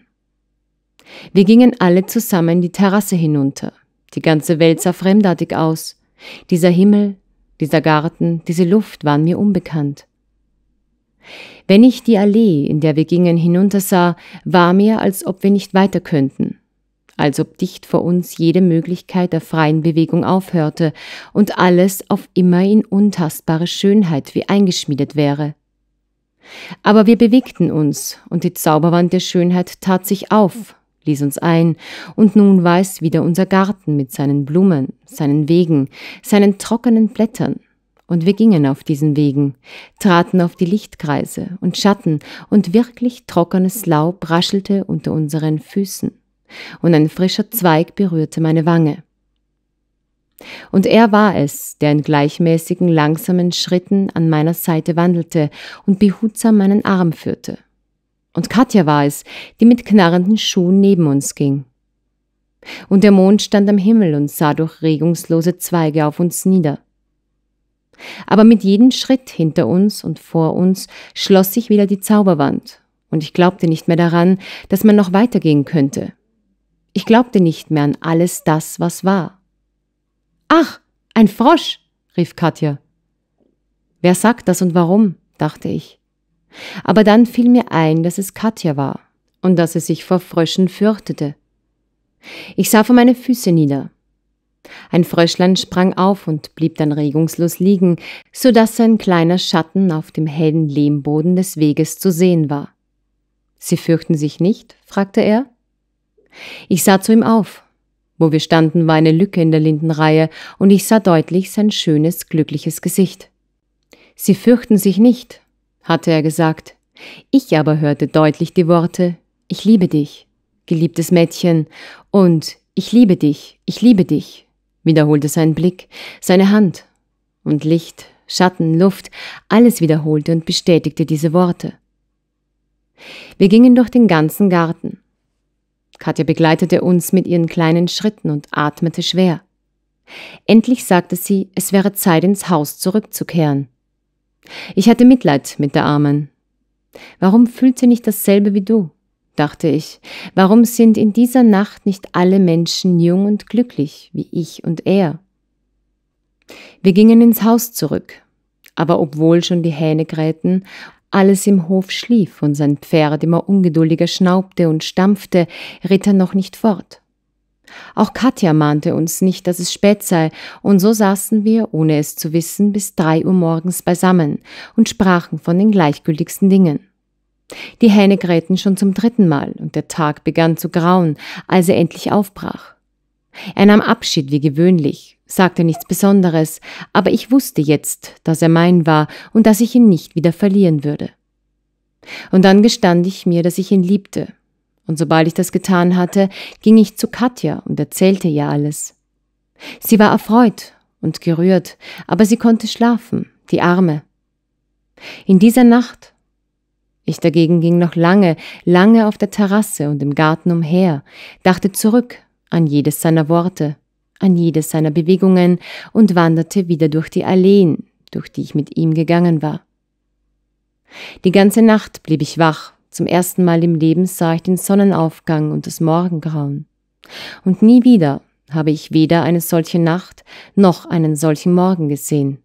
Wir gingen alle zusammen die Terrasse hinunter. Die ganze Welt sah fremdartig aus. Dieser Himmel, dieser Garten, diese Luft waren mir unbekannt. Wenn ich die Allee, in der wir gingen, hinuntersah, war mir, als ob wir nicht weiter könnten als ob dicht vor uns jede Möglichkeit der freien Bewegung aufhörte und alles auf immer in untastbare Schönheit wie eingeschmiedet wäre. Aber wir bewegten uns, und die Zauberwand der Schönheit tat sich auf, ließ uns ein, und nun war es wieder unser Garten mit seinen Blumen, seinen Wegen, seinen trockenen Blättern. Und wir gingen auf diesen Wegen, traten auf die Lichtkreise und Schatten, und wirklich trockenes Laub raschelte unter unseren Füßen und ein frischer Zweig berührte meine Wange. Und er war es, der in gleichmäßigen, langsamen Schritten an meiner Seite wandelte und behutsam meinen Arm führte. Und Katja war es, die mit knarrenden Schuhen neben uns ging. Und der Mond stand am Himmel und sah durch regungslose Zweige auf uns nieder. Aber mit jedem Schritt hinter uns und vor uns schloss sich wieder die Zauberwand, und ich glaubte nicht mehr daran, dass man noch weitergehen könnte. Ich glaubte nicht mehr an alles das, was war. Ach, ein Frosch, rief Katja. Wer sagt das und warum? dachte ich. Aber dann fiel mir ein, dass es Katja war und dass es sich vor Fröschen fürchtete. Ich sah vor meine Füße nieder. Ein Fröschlein sprang auf und blieb dann regungslos liegen, so dass sein kleiner Schatten auf dem hellen Lehmboden des Weges zu sehen war. Sie fürchten sich nicht? fragte er. Ich sah zu ihm auf. Wo wir standen, war eine Lücke in der Lindenreihe und ich sah deutlich sein schönes, glückliches Gesicht. Sie fürchten sich nicht, hatte er gesagt. Ich aber hörte deutlich die Worte, ich liebe dich, geliebtes Mädchen, und ich liebe dich, ich liebe dich, wiederholte sein Blick, seine Hand. Und Licht, Schatten, Luft, alles wiederholte und bestätigte diese Worte. Wir gingen durch den ganzen Garten. Katja begleitete uns mit ihren kleinen Schritten und atmete schwer. Endlich sagte sie, es wäre Zeit, ins Haus zurückzukehren. Ich hatte Mitleid mit der Armen. Warum fühlt sie nicht dasselbe wie du? dachte ich. Warum sind in dieser Nacht nicht alle Menschen jung und glücklich wie ich und er? Wir gingen ins Haus zurück, aber obwohl schon die Hähne krähten alles im Hof schlief und sein Pferd immer ungeduldiger schnaubte und stampfte, ritt er noch nicht fort. Auch Katja mahnte uns nicht, dass es spät sei, und so saßen wir, ohne es zu wissen, bis drei Uhr morgens beisammen und sprachen von den gleichgültigsten Dingen. Die Hähne krähten schon zum dritten Mal, und der Tag begann zu grauen, als er endlich aufbrach. Er nahm Abschied wie gewöhnlich, sagte nichts Besonderes, aber ich wusste jetzt, dass er mein war und dass ich ihn nicht wieder verlieren würde. Und dann gestand ich mir, dass ich ihn liebte. Und sobald ich das getan hatte, ging ich zu Katja und erzählte ihr alles. Sie war erfreut und gerührt, aber sie konnte schlafen, die Arme. In dieser Nacht. Ich dagegen ging noch lange, lange auf der Terrasse und im Garten umher, dachte zurück an jedes seiner Worte an jedes seiner Bewegungen und wanderte wieder durch die Alleen, durch die ich mit ihm gegangen war. Die ganze Nacht blieb ich wach, zum ersten Mal im Leben sah ich den Sonnenaufgang und das Morgengrauen. Und nie wieder habe ich weder eine solche Nacht noch einen solchen Morgen gesehen.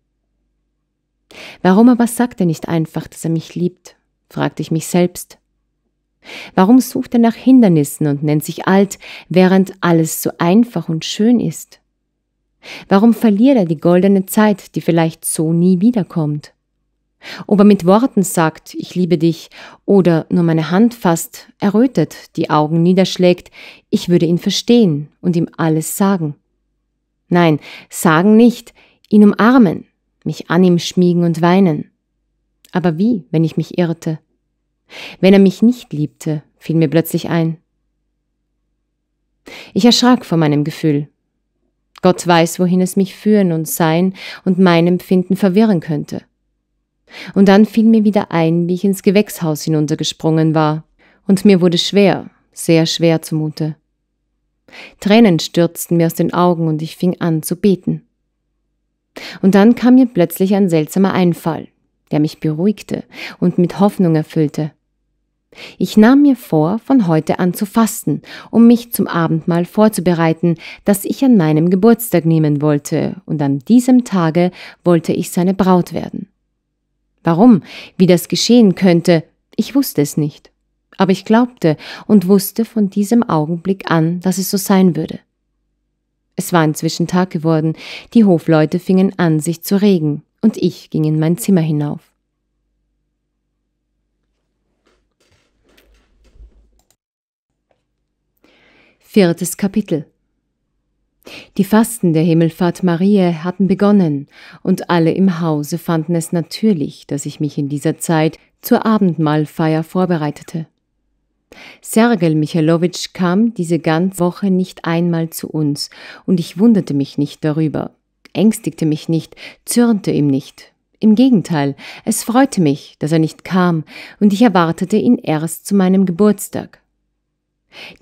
Warum aber sagt er nicht einfach, dass er mich liebt? fragte ich mich selbst. Warum sucht er nach Hindernissen und nennt sich alt, während alles so einfach und schön ist? Warum verliert er die goldene Zeit, die vielleicht so nie wiederkommt? Ob er mit Worten sagt, ich liebe dich, oder nur meine Hand fasst, errötet, die Augen niederschlägt, ich würde ihn verstehen und ihm alles sagen. Nein, sagen nicht, ihn umarmen, mich an ihm schmiegen und weinen. Aber wie, wenn ich mich irrte? Wenn er mich nicht liebte, fiel mir plötzlich ein. Ich erschrak vor meinem Gefühl. Gott weiß, wohin es mich führen und sein und mein Empfinden verwirren könnte. Und dann fiel mir wieder ein, wie ich ins Gewächshaus hinuntergesprungen war, und mir wurde schwer, sehr schwer zumute. Tränen stürzten mir aus den Augen und ich fing an zu beten. Und dann kam mir plötzlich ein seltsamer Einfall, der mich beruhigte und mit Hoffnung erfüllte. Ich nahm mir vor, von heute an zu fasten, um mich zum Abendmahl vorzubereiten, das ich an meinem Geburtstag nehmen wollte, und an diesem Tage wollte ich seine Braut werden. Warum, wie das geschehen könnte, ich wusste es nicht. Aber ich glaubte und wusste von diesem Augenblick an, dass es so sein würde. Es war inzwischen Tag geworden, die Hofleute fingen an, sich zu regen, und ich ging in mein Zimmer hinauf. Viertes Kapitel Die Fasten der Himmelfahrt Maria hatten begonnen, und alle im Hause fanden es natürlich, dass ich mich in dieser Zeit zur Abendmahlfeier vorbereitete. Sergel Michailowitsch kam diese ganze Woche nicht einmal zu uns, und ich wunderte mich nicht darüber, ängstigte mich nicht, zürnte ihm nicht. Im Gegenteil, es freute mich, dass er nicht kam, und ich erwartete ihn erst zu meinem Geburtstag.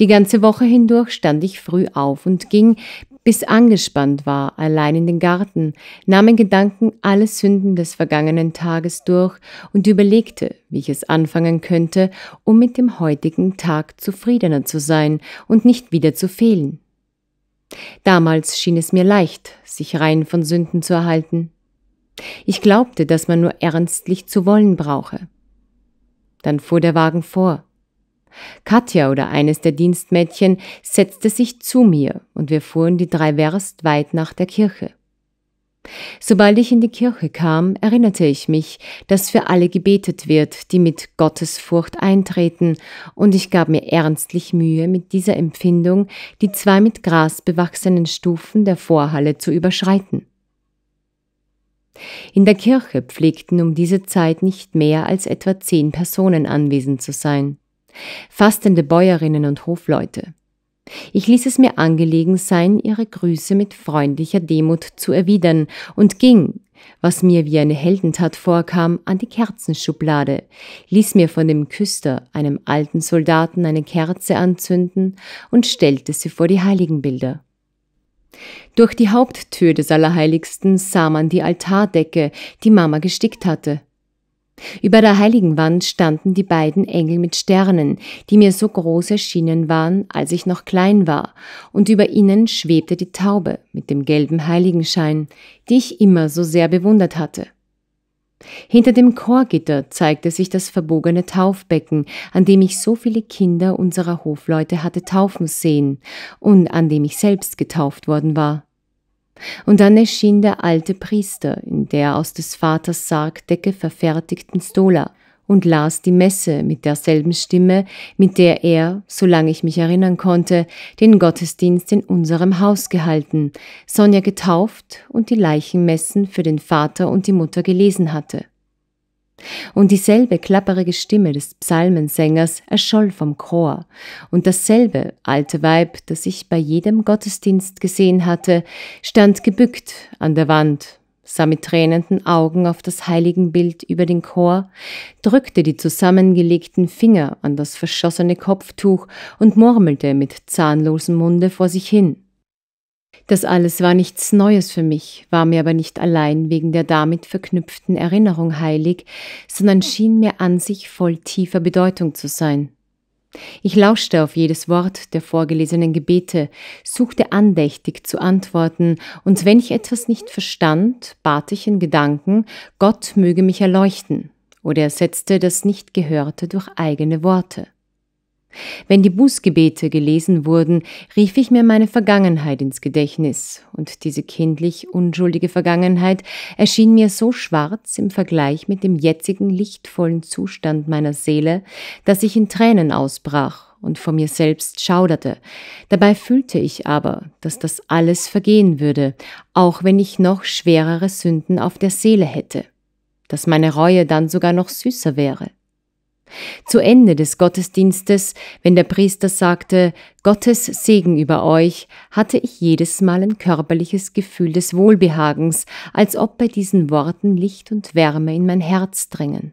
Die ganze Woche hindurch stand ich früh auf und ging, bis angespannt war, allein in den Garten, nahm in Gedanken alle Sünden des vergangenen Tages durch und überlegte, wie ich es anfangen könnte, um mit dem heutigen Tag zufriedener zu sein und nicht wieder zu fehlen. Damals schien es mir leicht, sich rein von Sünden zu erhalten. Ich glaubte, dass man nur ernstlich zu wollen brauche. Dann fuhr der Wagen vor. Katja oder eines der Dienstmädchen setzte sich zu mir und wir fuhren die drei Werst weit nach der Kirche. Sobald ich in die Kirche kam, erinnerte ich mich, dass für alle gebetet wird, die mit Gottesfurcht eintreten, und ich gab mir ernstlich Mühe, mit dieser Empfindung die zwei mit Gras bewachsenen Stufen der Vorhalle zu überschreiten. In der Kirche pflegten um diese Zeit nicht mehr als etwa zehn Personen anwesend zu sein fastende Bäuerinnen und Hofleute. Ich ließ es mir angelegen sein, ihre Grüße mit freundlicher Demut zu erwidern und ging, was mir wie eine Heldentat vorkam, an die Kerzenschublade, ließ mir von dem Küster, einem alten Soldaten, eine Kerze anzünden und stellte sie vor die Heiligenbilder. Durch die Haupttür des Allerheiligsten sah man die Altardecke, die Mama gestickt hatte. Über der heiligen Wand standen die beiden Engel mit Sternen, die mir so groß erschienen waren, als ich noch klein war, und über ihnen schwebte die Taube mit dem gelben Heiligenschein, die ich immer so sehr bewundert hatte. Hinter dem Chorgitter zeigte sich das verbogene Taufbecken, an dem ich so viele Kinder unserer Hofleute hatte taufen sehen und an dem ich selbst getauft worden war. Und dann erschien der alte Priester in der aus des Vaters Sargdecke verfertigten Stola und las die Messe mit derselben Stimme, mit der er, solange ich mich erinnern konnte, den Gottesdienst in unserem Haus gehalten, Sonja getauft und die Leichenmessen für den Vater und die Mutter gelesen hatte. Und dieselbe klapperige Stimme des Psalmensängers erscholl vom Chor, und dasselbe alte Weib, das ich bei jedem Gottesdienst gesehen hatte, stand gebückt an der Wand, sah mit tränenden Augen auf das Heiligenbild über den Chor, drückte die zusammengelegten Finger an das verschossene Kopftuch und murmelte mit zahnlosem Munde vor sich hin. Das alles war nichts Neues für mich, war mir aber nicht allein wegen der damit verknüpften Erinnerung heilig, sondern schien mir an sich voll tiefer Bedeutung zu sein. Ich lauschte auf jedes Wort der vorgelesenen Gebete, suchte andächtig zu antworten, und wenn ich etwas nicht verstand, bat ich in Gedanken, Gott möge mich erleuchten, oder ersetzte das Nichtgehörte durch eigene Worte. Wenn die Bußgebete gelesen wurden, rief ich mir meine Vergangenheit ins Gedächtnis, und diese kindlich unschuldige Vergangenheit erschien mir so schwarz im Vergleich mit dem jetzigen lichtvollen Zustand meiner Seele, dass ich in Tränen ausbrach und vor mir selbst schauderte. Dabei fühlte ich aber, dass das alles vergehen würde, auch wenn ich noch schwerere Sünden auf der Seele hätte, dass meine Reue dann sogar noch süßer wäre. Zu Ende des Gottesdienstes, wenn der Priester sagte Gottes Segen über euch, hatte ich jedes Mal ein körperliches Gefühl des Wohlbehagens, als ob bei diesen Worten Licht und Wärme in mein Herz dringen.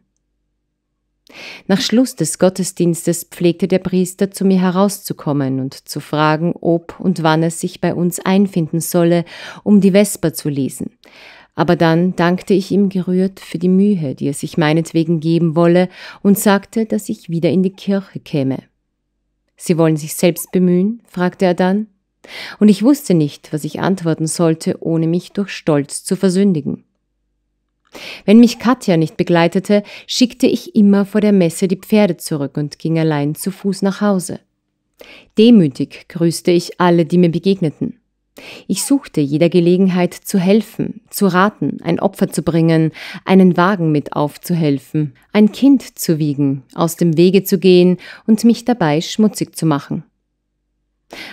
Nach Schluss des Gottesdienstes pflegte der Priester zu mir herauszukommen und zu fragen, ob und wann es sich bei uns einfinden solle, um die Vesper zu lesen aber dann dankte ich ihm gerührt für die Mühe, die er sich meinetwegen geben wolle, und sagte, dass ich wieder in die Kirche käme. Sie wollen sich selbst bemühen? fragte er dann. Und ich wusste nicht, was ich antworten sollte, ohne mich durch Stolz zu versündigen. Wenn mich Katja nicht begleitete, schickte ich immer vor der Messe die Pferde zurück und ging allein zu Fuß nach Hause. Demütig grüßte ich alle, die mir begegneten. Ich suchte jeder Gelegenheit zu helfen, zu raten, ein Opfer zu bringen, einen Wagen mit aufzuhelfen, ein Kind zu wiegen, aus dem Wege zu gehen und mich dabei schmutzig zu machen.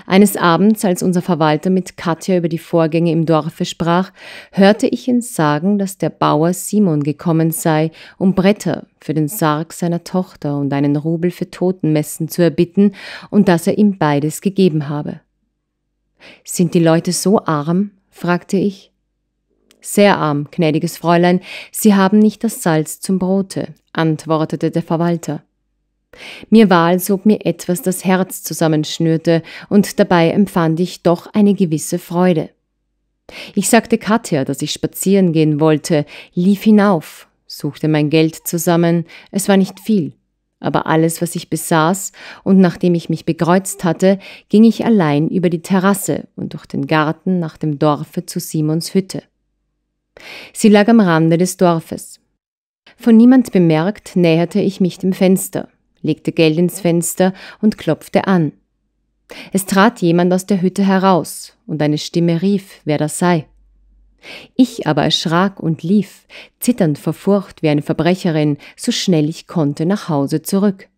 Eines Abends, als unser Verwalter mit Katja über die Vorgänge im Dorfe sprach, hörte ich ihn sagen, dass der Bauer Simon gekommen sei, um Bretter für den Sarg seiner Tochter und einen Rubel für Totenmessen zu erbitten und dass er ihm beides gegeben habe. Sind die Leute so arm? fragte ich. Sehr arm, gnädiges Fräulein, Sie haben nicht das Salz zum Brote, antwortete der Verwalter. Mir war, als ob mir etwas das Herz zusammenschnürte, und dabei empfand ich doch eine gewisse Freude. Ich sagte Katja, dass ich spazieren gehen wollte, lief hinauf, suchte mein Geld zusammen, es war nicht viel aber alles, was ich besaß, und nachdem ich mich bekreuzt hatte, ging ich allein über die Terrasse und durch den Garten nach dem Dorfe zu Simons Hütte. Sie lag am Rande des Dorfes. Von niemand bemerkt, näherte ich mich dem Fenster, legte Geld ins Fenster und klopfte an. Es trat jemand aus der Hütte heraus, und eine Stimme rief, wer das sei. Ich aber erschrak und lief, zitternd vor Furcht wie eine Verbrecherin, so schnell ich konnte nach Hause zurück.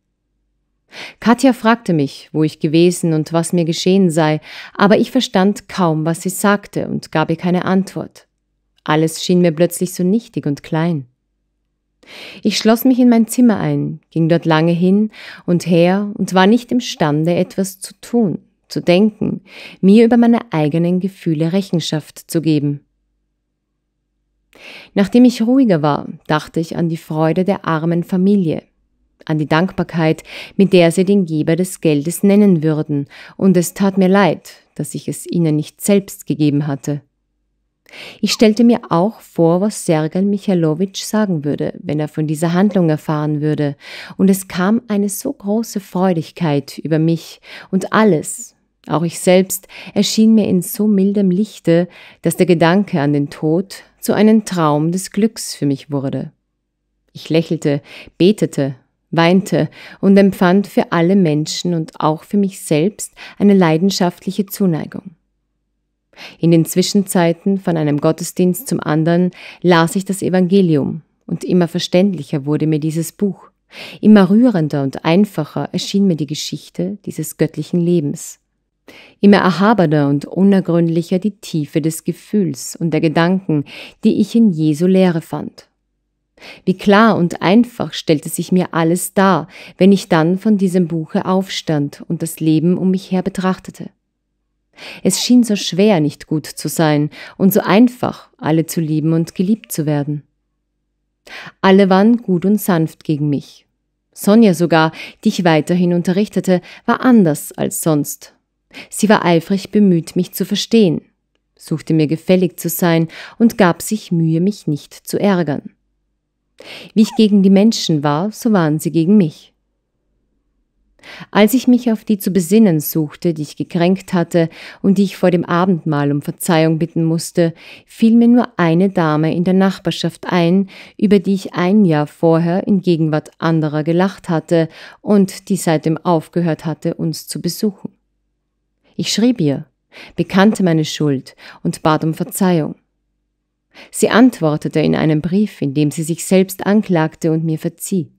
Katja fragte mich, wo ich gewesen und was mir geschehen sei, aber ich verstand kaum, was sie sagte und gab ihr keine Antwort. Alles schien mir plötzlich so nichtig und klein. Ich schloss mich in mein Zimmer ein, ging dort lange hin und her und war nicht imstande, etwas zu tun, zu denken, mir über meine eigenen Gefühle Rechenschaft zu geben. Nachdem ich ruhiger war, dachte ich an die Freude der armen Familie, an die Dankbarkeit, mit der sie den Geber des Geldes nennen würden, und es tat mir leid, dass ich es ihnen nicht selbst gegeben hatte. Ich stellte mir auch vor, was Sergej Michailowitsch sagen würde, wenn er von dieser Handlung erfahren würde, und es kam eine so große Freudigkeit über mich und alles, auch ich selbst erschien mir in so mildem Lichte, dass der Gedanke an den Tod zu einem Traum des Glücks für mich wurde. Ich lächelte, betete, weinte und empfand für alle Menschen und auch für mich selbst eine leidenschaftliche Zuneigung. In den Zwischenzeiten von einem Gottesdienst zum anderen las ich das Evangelium, und immer verständlicher wurde mir dieses Buch, immer rührender und einfacher erschien mir die Geschichte dieses göttlichen Lebens. Immer erhabener und unergründlicher die Tiefe des Gefühls und der Gedanken, die ich in Jesu Lehre fand. Wie klar und einfach stellte sich mir alles dar, wenn ich dann von diesem Buche aufstand und das Leben um mich her betrachtete. Es schien so schwer, nicht gut zu sein, und so einfach, alle zu lieben und geliebt zu werden. Alle waren gut und sanft gegen mich. Sonja sogar, die ich weiterhin unterrichtete, war anders als sonst Sie war eifrig bemüht, mich zu verstehen, suchte mir gefällig zu sein und gab sich Mühe, mich nicht zu ärgern. Wie ich gegen die Menschen war, so waren sie gegen mich. Als ich mich auf die zu besinnen suchte, die ich gekränkt hatte und die ich vor dem Abendmahl um Verzeihung bitten musste, fiel mir nur eine Dame in der Nachbarschaft ein, über die ich ein Jahr vorher in Gegenwart anderer gelacht hatte und die seitdem aufgehört hatte, uns zu besuchen. Ich schrieb ihr, bekannte meine Schuld und bat um Verzeihung. Sie antwortete in einem Brief, in dem sie sich selbst anklagte und mir verzieh.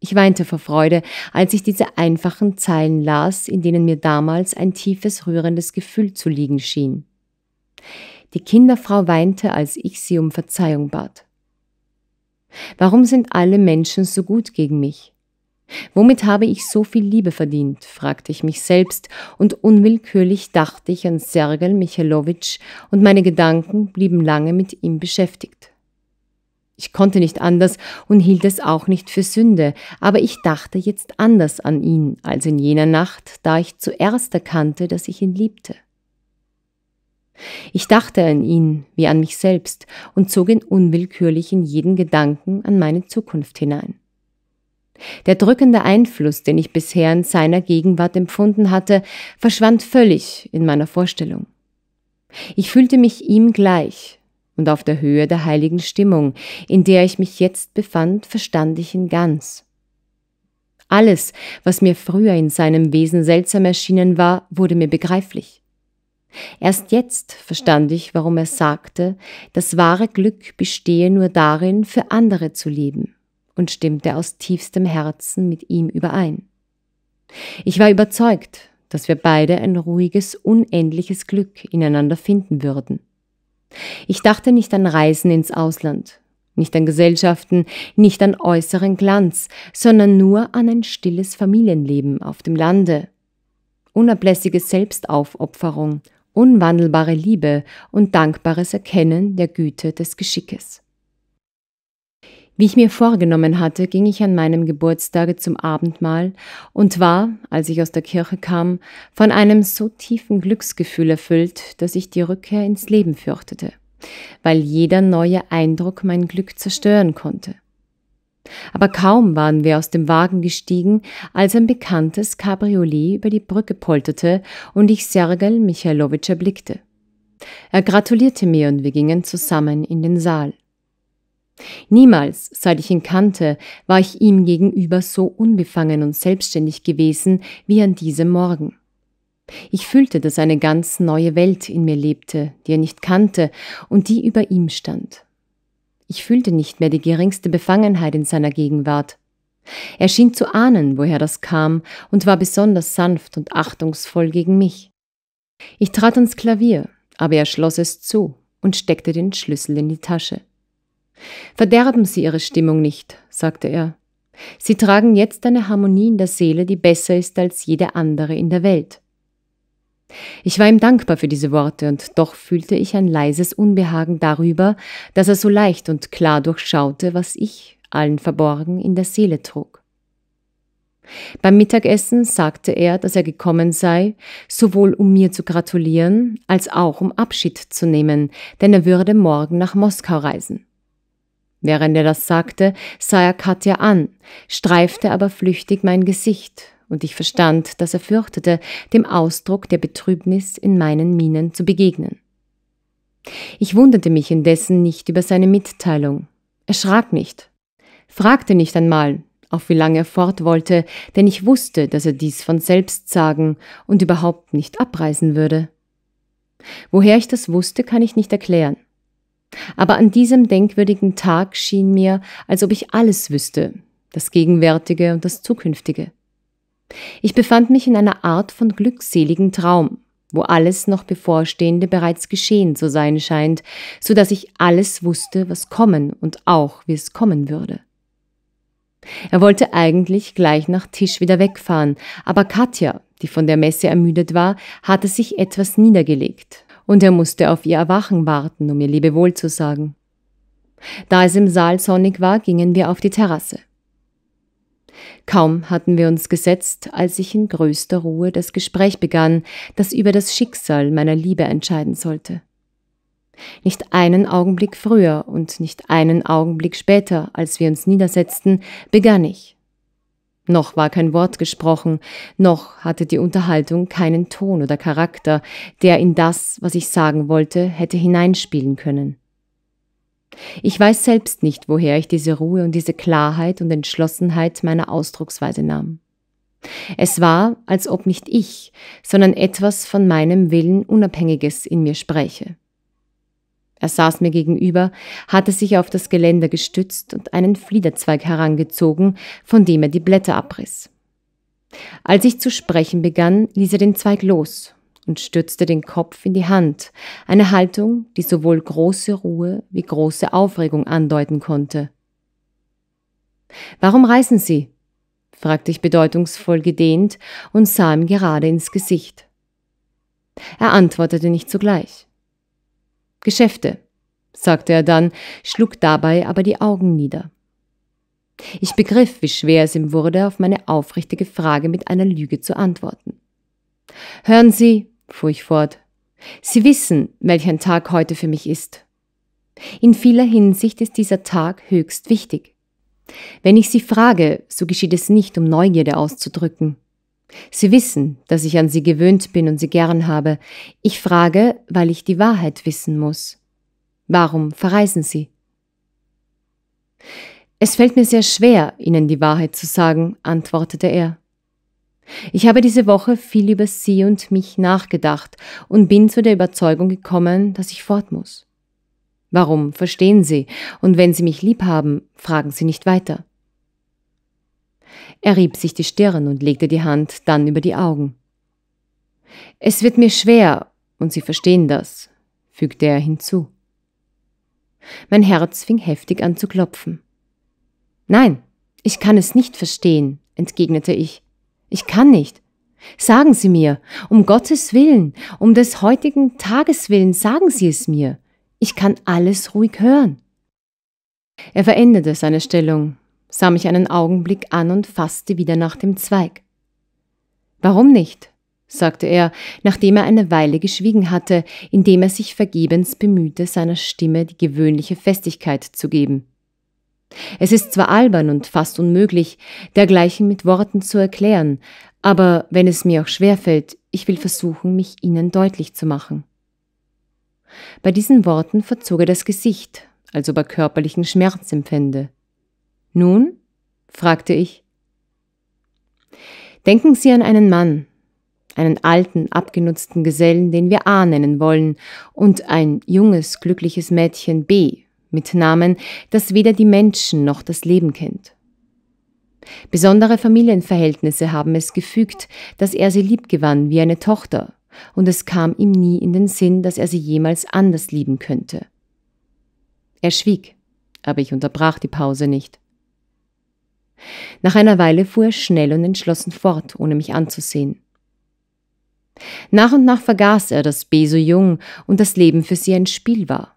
Ich weinte vor Freude, als ich diese einfachen Zeilen las, in denen mir damals ein tiefes, rührendes Gefühl zu liegen schien. Die Kinderfrau weinte, als ich sie um Verzeihung bat. Warum sind alle Menschen so gut gegen mich? Womit habe ich so viel Liebe verdient, fragte ich mich selbst, und unwillkürlich dachte ich an Sergel Michailowitsch und meine Gedanken blieben lange mit ihm beschäftigt. Ich konnte nicht anders und hielt es auch nicht für Sünde, aber ich dachte jetzt anders an ihn als in jener Nacht, da ich zuerst erkannte, dass ich ihn liebte. Ich dachte an ihn wie an mich selbst und zog ihn unwillkürlich in jeden Gedanken an meine Zukunft hinein. Der drückende Einfluss, den ich bisher in seiner Gegenwart empfunden hatte, verschwand völlig in meiner Vorstellung. Ich fühlte mich ihm gleich, und auf der Höhe der heiligen Stimmung, in der ich mich jetzt befand, verstand ich ihn ganz. Alles, was mir früher in seinem Wesen seltsam erschienen war, wurde mir begreiflich. Erst jetzt verstand ich, warum er sagte, das wahre Glück bestehe nur darin, für andere zu leben und stimmte aus tiefstem Herzen mit ihm überein. Ich war überzeugt, dass wir beide ein ruhiges, unendliches Glück ineinander finden würden. Ich dachte nicht an Reisen ins Ausland, nicht an Gesellschaften, nicht an äußeren Glanz, sondern nur an ein stilles Familienleben auf dem Lande, unablässige Selbstaufopferung, unwandelbare Liebe und dankbares Erkennen der Güte des Geschickes. Wie ich mir vorgenommen hatte, ging ich an meinem Geburtstage zum Abendmahl und war, als ich aus der Kirche kam, von einem so tiefen Glücksgefühl erfüllt, dass ich die Rückkehr ins Leben fürchtete, weil jeder neue Eindruck mein Glück zerstören konnte. Aber kaum waren wir aus dem Wagen gestiegen, als ein bekanntes Cabriolet über die Brücke polterte und ich Sergel Michailowitsch erblickte. Er gratulierte mir und wir gingen zusammen in den Saal. Niemals, seit ich ihn kannte, war ich ihm gegenüber so unbefangen und selbstständig gewesen wie an diesem Morgen. Ich fühlte, dass eine ganz neue Welt in mir lebte, die er nicht kannte und die über ihm stand. Ich fühlte nicht mehr die geringste Befangenheit in seiner Gegenwart. Er schien zu ahnen, woher das kam, und war besonders sanft und achtungsvoll gegen mich. Ich trat ans Klavier, aber er schloss es zu und steckte den Schlüssel in die Tasche. Verderben Sie Ihre Stimmung nicht, sagte er. Sie tragen jetzt eine Harmonie in der Seele, die besser ist als jede andere in der Welt. Ich war ihm dankbar für diese Worte, und doch fühlte ich ein leises Unbehagen darüber, dass er so leicht und klar durchschaute, was ich allen verborgen in der Seele trug. Beim Mittagessen sagte er, dass er gekommen sei, sowohl um mir zu gratulieren, als auch um Abschied zu nehmen, denn er würde morgen nach Moskau reisen. Während er das sagte, sah er Katja an, streifte aber flüchtig mein Gesicht, und ich verstand, dass er fürchtete, dem Ausdruck der Betrübnis in meinen Mienen zu begegnen. Ich wunderte mich indessen nicht über seine Mitteilung. erschrak nicht, fragte nicht einmal, auf wie lange er fort wollte, denn ich wusste, dass er dies von selbst sagen und überhaupt nicht abreisen würde. Woher ich das wusste, kann ich nicht erklären. Aber an diesem denkwürdigen Tag schien mir, als ob ich alles wüsste, das Gegenwärtige und das Zukünftige. Ich befand mich in einer Art von glückseligen Traum, wo alles noch bevorstehende bereits geschehen zu sein scheint, so dass ich alles wusste, was kommen und auch, wie es kommen würde. Er wollte eigentlich gleich nach Tisch wieder wegfahren, aber Katja, die von der Messe ermüdet war, hatte sich etwas niedergelegt und er musste auf ihr Erwachen warten, um ihr Lebewohl zu sagen. Da es im Saal sonnig war, gingen wir auf die Terrasse. Kaum hatten wir uns gesetzt, als ich in größter Ruhe das Gespräch begann, das über das Schicksal meiner Liebe entscheiden sollte. Nicht einen Augenblick früher und nicht einen Augenblick später, als wir uns niedersetzten, begann ich. Noch war kein Wort gesprochen, noch hatte die Unterhaltung keinen Ton oder Charakter, der in das, was ich sagen wollte, hätte hineinspielen können. Ich weiß selbst nicht, woher ich diese Ruhe und diese Klarheit und Entschlossenheit meiner Ausdrucksweise nahm. Es war, als ob nicht ich, sondern etwas von meinem Willen Unabhängiges in mir spräche. Er saß mir gegenüber, hatte sich auf das Geländer gestützt und einen Fliederzweig herangezogen, von dem er die Blätter abriss. Als ich zu sprechen begann, ließ er den Zweig los und stützte den Kopf in die Hand, eine Haltung, die sowohl große Ruhe wie große Aufregung andeuten konnte. Warum reisen Sie? fragte ich bedeutungsvoll gedehnt und sah ihm gerade ins Gesicht. Er antwortete nicht zugleich. Geschäfte, sagte er dann, schlug dabei aber die Augen nieder. Ich begriff, wie schwer es ihm wurde, auf meine aufrichtige Frage mit einer Lüge zu antworten. Hören Sie, fuhr ich fort, Sie wissen, welch ein Tag heute für mich ist. In vieler Hinsicht ist dieser Tag höchst wichtig. Wenn ich Sie frage, so geschieht es nicht, um Neugierde auszudrücken. Sie wissen, dass ich an sie gewöhnt bin und sie gern habe. Ich frage, weil ich die Wahrheit wissen muss. Warum verreisen Sie? Es fällt mir sehr schwer, Ihnen die Wahrheit zu sagen, antwortete er. Ich habe diese Woche viel über Sie und mich nachgedacht und bin zu der Überzeugung gekommen, dass ich fort muss. Warum verstehen Sie? Und wenn Sie mich lieb haben, fragen Sie nicht weiter. Er rieb sich die Stirn und legte die Hand dann über die Augen. Es wird mir schwer, und Sie verstehen das, fügte er hinzu. Mein Herz fing heftig an zu klopfen. Nein, ich kann es nicht verstehen, entgegnete ich. Ich kann nicht. Sagen Sie mir, um Gottes Willen, um des heutigen Tages willen, sagen Sie es mir. Ich kann alles ruhig hören. Er veränderte seine Stellung sah mich einen Augenblick an und fasste wieder nach dem Zweig. Warum nicht? sagte er, nachdem er eine Weile geschwiegen hatte, indem er sich vergebens bemühte, seiner Stimme die gewöhnliche Festigkeit zu geben. Es ist zwar albern und fast unmöglich, dergleichen mit Worten zu erklären, aber wenn es mir auch schwerfällt, ich will versuchen, mich Ihnen deutlich zu machen. Bei diesen Worten verzog er das Gesicht, als ob er körperlichen Schmerz empfände. Nun? fragte ich. Denken Sie an einen Mann, einen alten, abgenutzten Gesellen, den wir A nennen wollen, und ein junges, glückliches Mädchen B mit Namen, das weder die Menschen noch das Leben kennt. Besondere Familienverhältnisse haben es gefügt, dass er sie liebgewann wie eine Tochter, und es kam ihm nie in den Sinn, dass er sie jemals anders lieben könnte. Er schwieg, aber ich unterbrach die Pause nicht. Nach einer Weile fuhr er schnell und entschlossen fort, ohne mich anzusehen. Nach und nach vergaß er, dass B so jung und das Leben für sie ein Spiel war.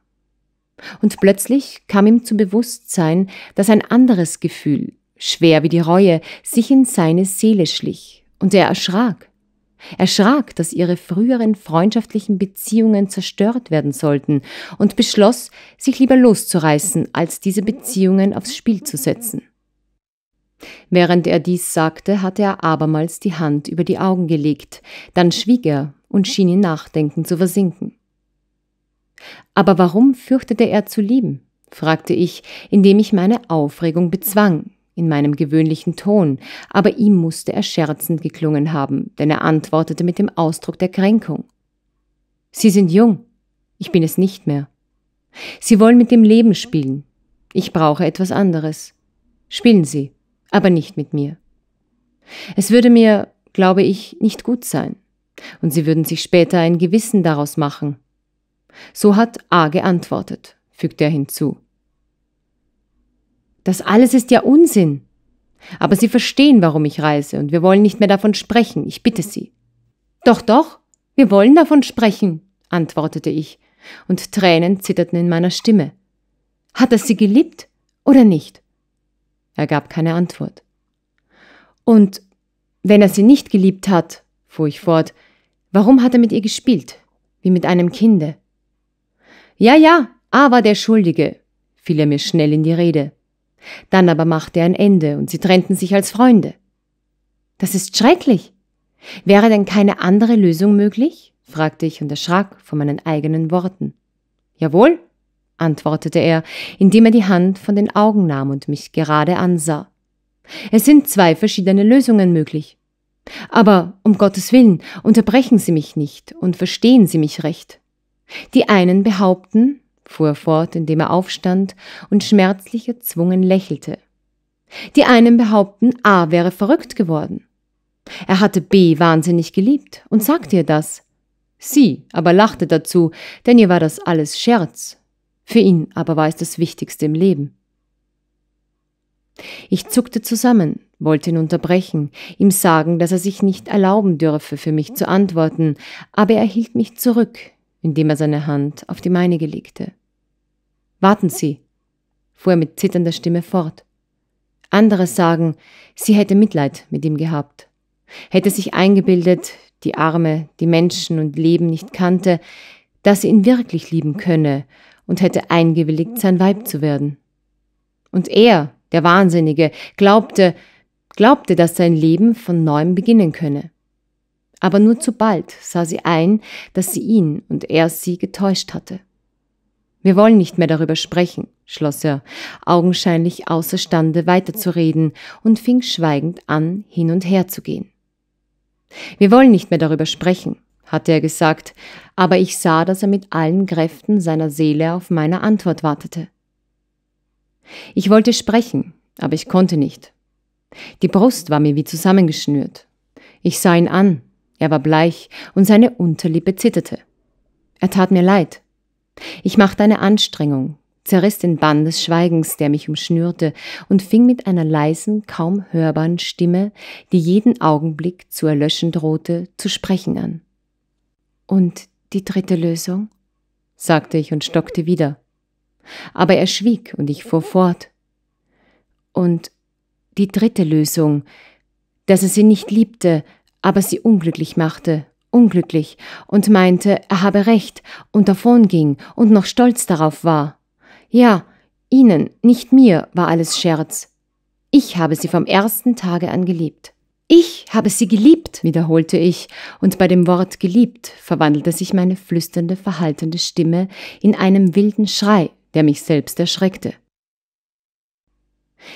Und plötzlich kam ihm zu Bewusstsein, dass ein anderes Gefühl, schwer wie die Reue, sich in seine Seele schlich, und er erschrak. Erschrak, dass ihre früheren freundschaftlichen Beziehungen zerstört werden sollten, und beschloss, sich lieber loszureißen, als diese Beziehungen aufs Spiel zu setzen. Während er dies sagte, hatte er abermals die Hand über die Augen gelegt, dann schwieg er und schien in Nachdenken zu versinken. Aber warum fürchtete er zu lieben? fragte ich, indem ich meine Aufregung bezwang, in meinem gewöhnlichen Ton, aber ihm musste er scherzend geklungen haben, denn er antwortete mit dem Ausdruck der Kränkung. Sie sind jung, ich bin es nicht mehr. Sie wollen mit dem Leben spielen. Ich brauche etwas anderes. Spielen Sie aber nicht mit mir. Es würde mir, glaube ich, nicht gut sein, und sie würden sich später ein Gewissen daraus machen. So hat A geantwortet, fügt er hinzu. Das alles ist ja Unsinn. Aber Sie verstehen, warum ich reise, und wir wollen nicht mehr davon sprechen, ich bitte Sie. Doch, doch, wir wollen davon sprechen, antwortete ich, und Tränen zitterten in meiner Stimme. Hat er sie geliebt oder nicht? Er gab keine Antwort. Und wenn er sie nicht geliebt hat, fuhr ich fort, warum hat er mit ihr gespielt, wie mit einem Kinde? Ja, ja, A war der Schuldige, fiel er mir schnell in die Rede. Dann aber machte er ein Ende und sie trennten sich als Freunde. Das ist schrecklich. Wäre denn keine andere Lösung möglich? fragte ich und erschrak vor meinen eigenen Worten. Jawohl, antwortete er, indem er die Hand von den Augen nahm und mich gerade ansah. Es sind zwei verschiedene Lösungen möglich. Aber um Gottes willen, unterbrechen Sie mich nicht und verstehen Sie mich recht. Die einen behaupten, fuhr er fort, indem er aufstand und schmerzlich erzwungen lächelte. Die einen behaupten, A wäre verrückt geworden. Er hatte B wahnsinnig geliebt und sagte ihr das. Sie aber lachte dazu, denn ihr war das alles Scherz für ihn aber war es das Wichtigste im Leben. Ich zuckte zusammen, wollte ihn unterbrechen, ihm sagen, dass er sich nicht erlauben dürfe, für mich zu antworten, aber er hielt mich zurück, indem er seine Hand auf die meine legte. Warten Sie, fuhr er mit zitternder Stimme fort. Andere sagen, sie hätte Mitleid mit ihm gehabt, hätte sich eingebildet, die Arme, die Menschen und Leben nicht kannte, dass sie ihn wirklich lieben könne und hätte eingewilligt, sein Weib zu werden. Und er, der Wahnsinnige, glaubte, glaubte, dass sein Leben von neuem beginnen könne. Aber nur zu bald sah sie ein, dass sie ihn und er sie getäuscht hatte. Wir wollen nicht mehr darüber sprechen, schloss er, augenscheinlich außerstande weiterzureden und fing schweigend an, hin und her zu gehen. Wir wollen nicht mehr darüber sprechen, hatte er gesagt, aber ich sah, dass er mit allen Kräften seiner Seele auf meine Antwort wartete. Ich wollte sprechen, aber ich konnte nicht. Die Brust war mir wie zusammengeschnürt. Ich sah ihn an, er war bleich und seine Unterlippe zitterte. Er tat mir leid. Ich machte eine Anstrengung, zerriss den Bann des Schweigens, der mich umschnürte, und fing mit einer leisen, kaum hörbaren Stimme, die jeden Augenblick zu erlöschen drohte, zu sprechen an. Und die dritte Lösung? sagte ich und stockte wieder. Aber er schwieg und ich fuhr fort. Und die dritte Lösung, dass er sie nicht liebte, aber sie unglücklich machte, unglücklich, und meinte, er habe recht, und davon ging und noch stolz darauf war. Ja, Ihnen, nicht mir, war alles Scherz. Ich habe sie vom ersten Tage an geliebt. Ich habe sie geliebt, wiederholte ich, und bei dem Wort geliebt verwandelte sich meine flüsternde, verhaltende Stimme in einem wilden Schrei, der mich selbst erschreckte.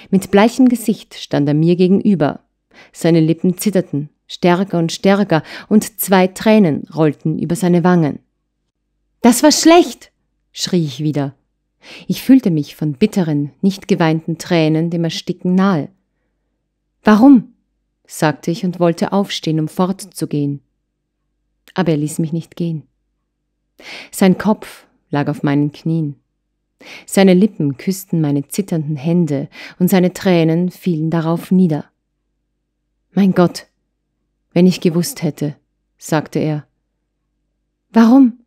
Mit bleichem Gesicht stand er mir gegenüber. Seine Lippen zitterten, stärker und stärker, und zwei Tränen rollten über seine Wangen. Das war schlecht, schrie ich wieder. Ich fühlte mich von bitteren, nicht geweinten Tränen dem Ersticken nahe. Warum? sagte ich und wollte aufstehen, um fortzugehen. Aber er ließ mich nicht gehen. Sein Kopf lag auf meinen Knien. Seine Lippen küssten meine zitternden Hände und seine Tränen fielen darauf nieder. Mein Gott, wenn ich gewusst hätte, sagte er. Warum?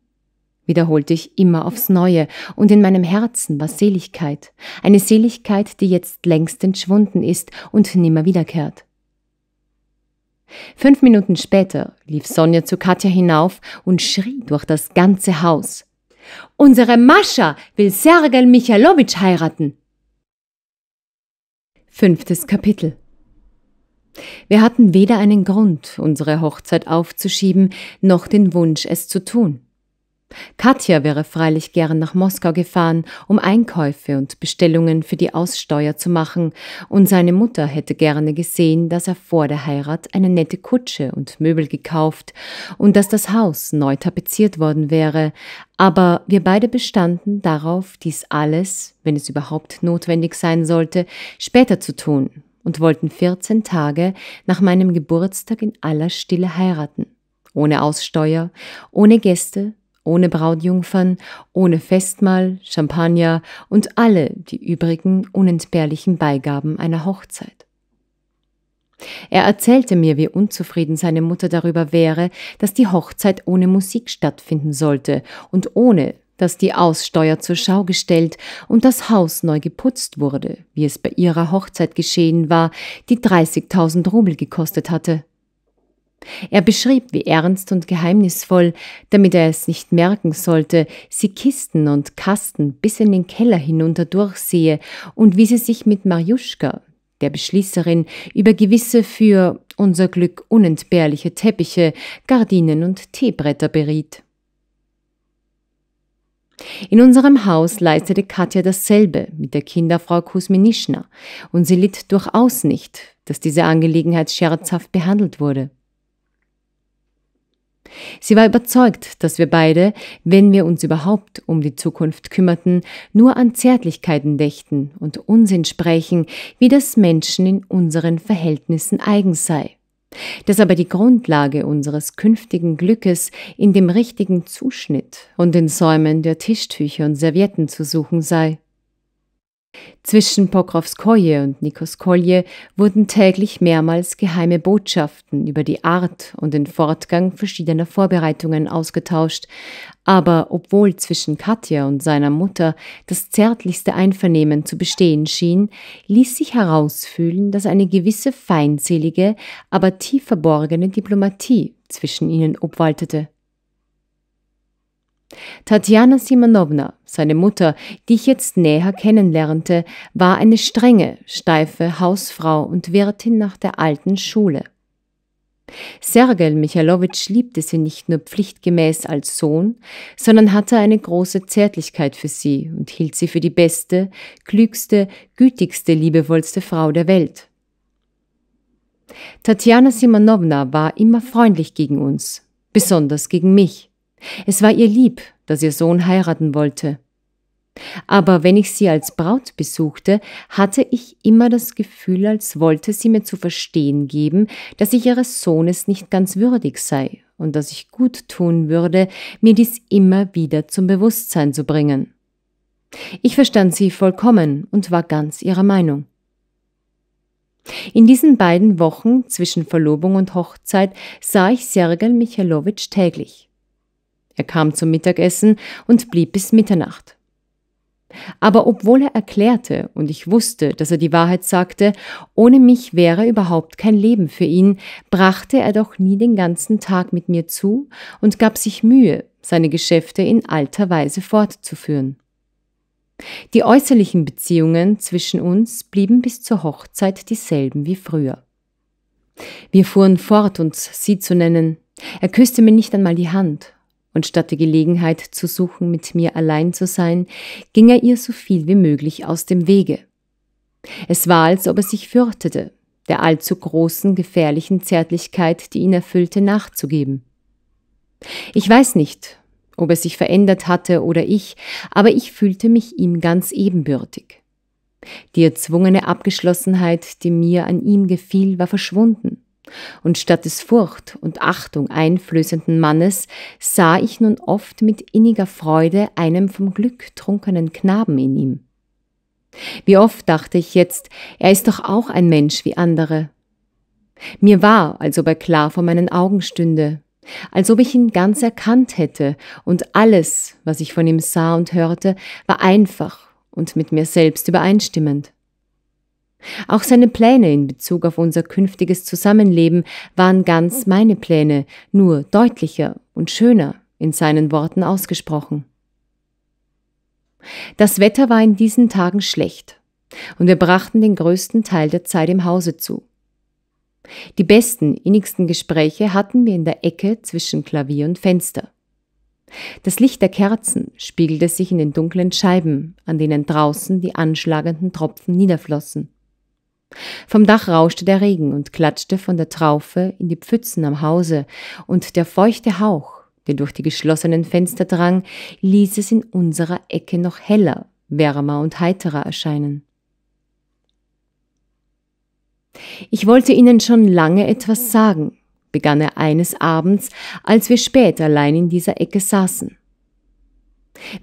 wiederholte ich immer aufs Neue, und in meinem Herzen war Seligkeit, eine Seligkeit, die jetzt längst entschwunden ist und nimmer wiederkehrt. Fünf Minuten später lief Sonja zu Katja hinauf und schrie durch das ganze Haus. Unsere Mascha will Sergej Michalowitsch heiraten. Fünftes Kapitel Wir hatten weder einen Grund, unsere Hochzeit aufzuschieben, noch den Wunsch, es zu tun. Katja wäre freilich gern nach Moskau gefahren, um Einkäufe und Bestellungen für die Aussteuer zu machen, und seine Mutter hätte gerne gesehen, dass er vor der Heirat eine nette Kutsche und Möbel gekauft und dass das Haus neu tapeziert worden wäre, aber wir beide bestanden darauf, dies alles, wenn es überhaupt notwendig sein sollte, später zu tun und wollten 14 Tage nach meinem Geburtstag in aller Stille heiraten ohne Aussteuer, ohne Gäste ohne Brautjungfern, ohne Festmahl, Champagner und alle die übrigen unentbehrlichen Beigaben einer Hochzeit. Er erzählte mir, wie unzufrieden seine Mutter darüber wäre, dass die Hochzeit ohne Musik stattfinden sollte und ohne, dass die Aussteuer zur Schau gestellt und das Haus neu geputzt wurde, wie es bei ihrer Hochzeit geschehen war, die 30.000 Rubel gekostet hatte. Er beschrieb, wie ernst und geheimnisvoll, damit er es nicht merken sollte, sie Kisten und Kasten bis in den Keller hinunter durchsehe und wie sie sich mit Marjuschka, der Beschließerin, über gewisse für unser Glück unentbehrliche Teppiche, Gardinen und Teebretter beriet. In unserem Haus leistete Katja dasselbe mit der Kinderfrau Kusminischna und sie litt durchaus nicht, dass diese Angelegenheit scherzhaft behandelt wurde. Sie war überzeugt, dass wir beide, wenn wir uns überhaupt um die Zukunft kümmerten, nur an Zärtlichkeiten dächten und Unsinn sprechen, wie das Menschen in unseren Verhältnissen eigen sei. Dass aber die Grundlage unseres künftigen Glückes in dem richtigen Zuschnitt und den Säumen der Tischtücher und Servietten zu suchen sei. Zwischen Pokrowskoje und Nikolskoje wurden täglich mehrmals geheime Botschaften über die Art und den Fortgang verschiedener Vorbereitungen ausgetauscht, aber obwohl zwischen Katja und seiner Mutter das zärtlichste Einvernehmen zu bestehen schien, ließ sich herausfühlen, dass eine gewisse feindselige, aber tief verborgene Diplomatie zwischen ihnen obwaltete Tatjana Simonowna, seine Mutter, die ich jetzt näher kennenlernte, war eine strenge, steife Hausfrau und Wirtin nach der alten Schule. Sergel Michailowitsch liebte sie nicht nur pflichtgemäß als Sohn, sondern hatte eine große Zärtlichkeit für sie und hielt sie für die beste, klügste, gütigste, liebevollste Frau der Welt. Tatjana Simonowna war immer freundlich gegen uns, besonders gegen mich. Es war ihr lieb, dass ihr Sohn heiraten wollte. Aber wenn ich sie als Braut besuchte, hatte ich immer das Gefühl, als wollte sie mir zu verstehen geben, dass ich ihres Sohnes nicht ganz würdig sei und dass ich gut tun würde, mir dies immer wieder zum Bewusstsein zu bringen. Ich verstand sie vollkommen und war ganz ihrer Meinung. In diesen beiden Wochen zwischen Verlobung und Hochzeit sah ich Sergel Michailowitsch täglich. Er kam zum Mittagessen und blieb bis Mitternacht. Aber obwohl er erklärte und ich wusste, dass er die Wahrheit sagte, ohne mich wäre überhaupt kein Leben für ihn, brachte er doch nie den ganzen Tag mit mir zu und gab sich Mühe, seine Geschäfte in alter Weise fortzuführen. Die äußerlichen Beziehungen zwischen uns blieben bis zur Hochzeit dieselben wie früher. Wir fuhren fort, uns sie zu nennen. Er küsste mir nicht einmal die Hand und statt die Gelegenheit zu suchen, mit mir allein zu sein, ging er ihr so viel wie möglich aus dem Wege. Es war, als ob er sich fürchtete, der allzu großen, gefährlichen Zärtlichkeit, die ihn erfüllte, nachzugeben. Ich weiß nicht, ob er sich verändert hatte oder ich, aber ich fühlte mich ihm ganz ebenbürtig. Die erzwungene Abgeschlossenheit, die mir an ihm gefiel, war verschwunden. Und statt des Furcht und Achtung einflößenden Mannes sah ich nun oft mit inniger Freude einem vom Glück trunkenen Knaben in ihm. Wie oft dachte ich jetzt, er ist doch auch ein Mensch wie andere. Mir war, als ob er klar vor meinen Augen stünde, als ob ich ihn ganz erkannt hätte, und alles, was ich von ihm sah und hörte, war einfach und mit mir selbst übereinstimmend. Auch seine Pläne in Bezug auf unser künftiges Zusammenleben waren ganz meine Pläne, nur deutlicher und schöner in seinen Worten ausgesprochen. Das Wetter war in diesen Tagen schlecht, und wir brachten den größten Teil der Zeit im Hause zu. Die besten, innigsten Gespräche hatten wir in der Ecke zwischen Klavier und Fenster. Das Licht der Kerzen spiegelte sich in den dunklen Scheiben, an denen draußen die anschlagenden Tropfen niederflossen. Vom Dach rauschte der Regen und klatschte von der Traufe in die Pfützen am Hause, und der feuchte Hauch, der durch die geschlossenen Fenster drang, ließ es in unserer Ecke noch heller, wärmer und heiterer erscheinen. Ich wollte Ihnen schon lange etwas sagen, begann er eines Abends, als wir spät allein in dieser Ecke saßen.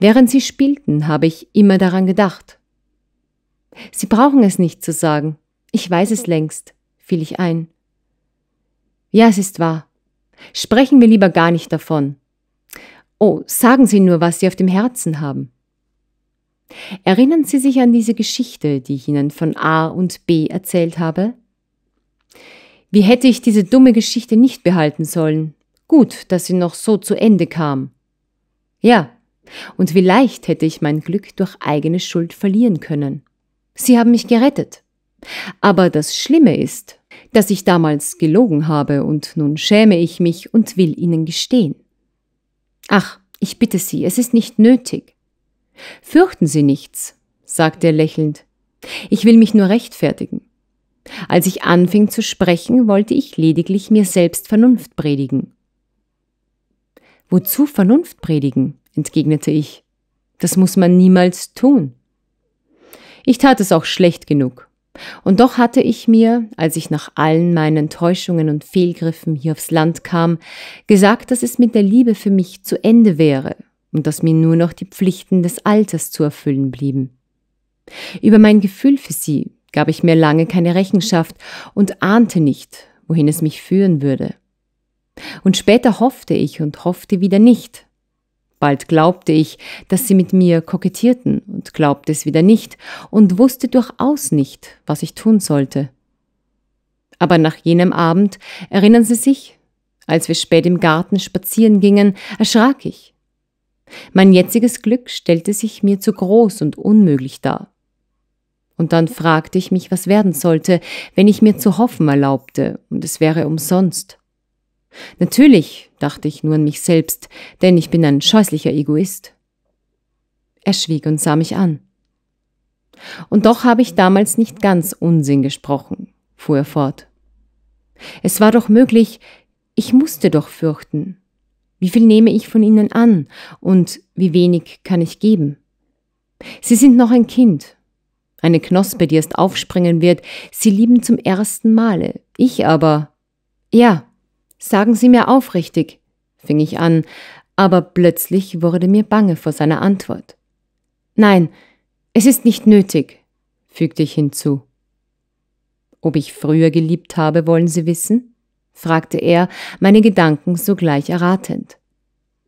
Während Sie spielten, habe ich immer daran gedacht. Sie brauchen es nicht zu sagen. Ich weiß es längst, fiel ich ein. Ja, es ist wahr. Sprechen wir lieber gar nicht davon. Oh, sagen Sie nur, was Sie auf dem Herzen haben. Erinnern Sie sich an diese Geschichte, die ich Ihnen von A und B erzählt habe? Wie hätte ich diese dumme Geschichte nicht behalten sollen? Gut, dass sie noch so zu Ende kam. Ja, und wie leicht hätte ich mein Glück durch eigene Schuld verlieren können. Sie haben mich gerettet. Aber das Schlimme ist, dass ich damals gelogen habe und nun schäme ich mich und will Ihnen gestehen. Ach, ich bitte Sie, es ist nicht nötig. Fürchten Sie nichts, sagte er lächelnd. Ich will mich nur rechtfertigen. Als ich anfing zu sprechen, wollte ich lediglich mir selbst Vernunft predigen. Wozu Vernunft predigen? entgegnete ich. Das muss man niemals tun. Ich tat es auch schlecht genug. Und doch hatte ich mir, als ich nach allen meinen Täuschungen und Fehlgriffen hier aufs Land kam, gesagt, dass es mit der Liebe für mich zu Ende wäre und dass mir nur noch die Pflichten des Alters zu erfüllen blieben. Über mein Gefühl für sie gab ich mir lange keine Rechenschaft und ahnte nicht, wohin es mich führen würde. Und später hoffte ich und hoffte wieder nicht, Bald glaubte ich, dass sie mit mir kokettierten und glaubte es wieder nicht und wusste durchaus nicht, was ich tun sollte. Aber nach jenem Abend, erinnern Sie sich, als wir spät im Garten spazieren gingen, erschrak ich. Mein jetziges Glück stellte sich mir zu groß und unmöglich dar. Und dann fragte ich mich, was werden sollte, wenn ich mir zu hoffen erlaubte, und es wäre umsonst. Natürlich, dachte ich nur an mich selbst, denn ich bin ein scheußlicher Egoist. Er schwieg und sah mich an. Und doch habe ich damals nicht ganz Unsinn gesprochen, fuhr er fort. Es war doch möglich, ich musste doch fürchten. Wie viel nehme ich von ihnen an und wie wenig kann ich geben? Sie sind noch ein Kind, eine Knospe, die erst aufspringen wird. Sie lieben zum ersten Male. Ich aber. Ja, Sagen Sie mir aufrichtig, fing ich an, aber plötzlich wurde mir bange vor seiner Antwort. Nein, es ist nicht nötig, fügte ich hinzu. Ob ich früher geliebt habe, wollen Sie wissen? fragte er, meine Gedanken sogleich erratend.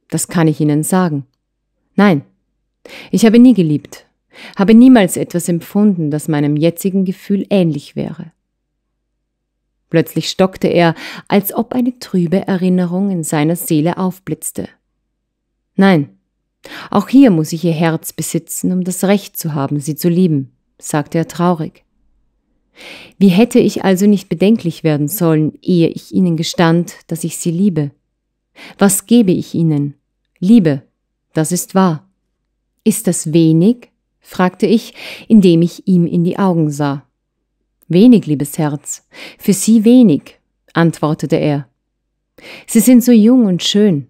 Das kann ich Ihnen sagen. Nein, ich habe nie geliebt, habe niemals etwas empfunden, das meinem jetzigen Gefühl ähnlich wäre. Plötzlich stockte er, als ob eine trübe Erinnerung in seiner Seele aufblitzte. Nein, auch hier muss ich ihr Herz besitzen, um das Recht zu haben, sie zu lieben, sagte er traurig. Wie hätte ich also nicht bedenklich werden sollen, ehe ich ihnen gestand, dass ich sie liebe? Was gebe ich ihnen? Liebe, das ist wahr. Ist das wenig? fragte ich, indem ich ihm in die Augen sah. Wenig, liebes Herz, für Sie wenig, antwortete er. Sie sind so jung und schön.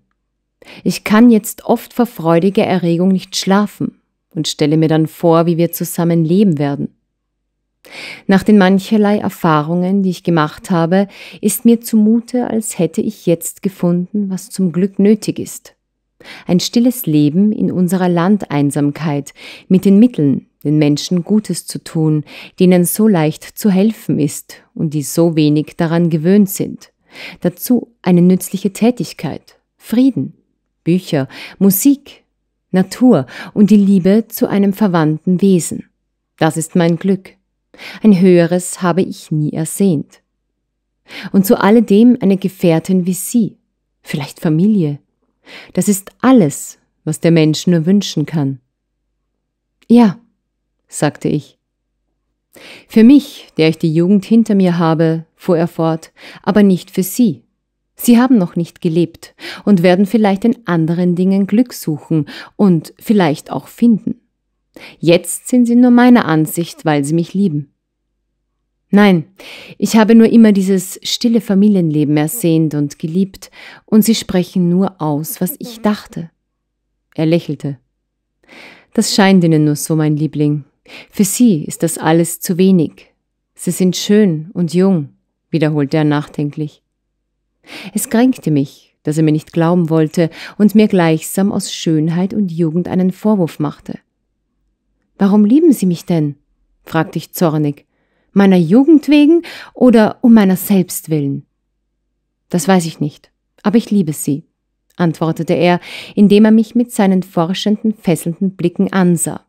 Ich kann jetzt oft vor freudiger Erregung nicht schlafen und stelle mir dann vor, wie wir zusammen leben werden. Nach den mancherlei Erfahrungen, die ich gemacht habe, ist mir zumute, als hätte ich jetzt gefunden, was zum Glück nötig ist. Ein stilles Leben in unserer Landeinsamkeit mit den Mitteln, den Menschen Gutes zu tun, denen so leicht zu helfen ist und die so wenig daran gewöhnt sind. Dazu eine nützliche Tätigkeit, Frieden, Bücher, Musik, Natur und die Liebe zu einem verwandten Wesen. Das ist mein Glück. Ein höheres habe ich nie ersehnt. Und zu alledem eine Gefährtin wie sie, vielleicht Familie. Das ist alles, was der Mensch nur wünschen kann. Ja, sagte ich. Für mich, der ich die Jugend hinter mir habe, fuhr er fort, aber nicht für Sie. Sie haben noch nicht gelebt und werden vielleicht in anderen Dingen Glück suchen und vielleicht auch finden. Jetzt sind Sie nur meiner Ansicht, weil Sie mich lieben. Nein, ich habe nur immer dieses stille Familienleben ersehnt und geliebt, und Sie sprechen nur aus, was ich dachte. Er lächelte. Das scheint Ihnen nur so, mein Liebling, für sie ist das alles zu wenig. Sie sind schön und jung, wiederholte er nachdenklich. Es kränkte mich, dass er mir nicht glauben wollte und mir gleichsam aus Schönheit und Jugend einen Vorwurf machte. Warum lieben Sie mich denn? fragte ich zornig. Meiner Jugend wegen oder um meiner selbst willen? Das weiß ich nicht, aber ich liebe Sie, antwortete er, indem er mich mit seinen forschenden, fesselnden Blicken ansah.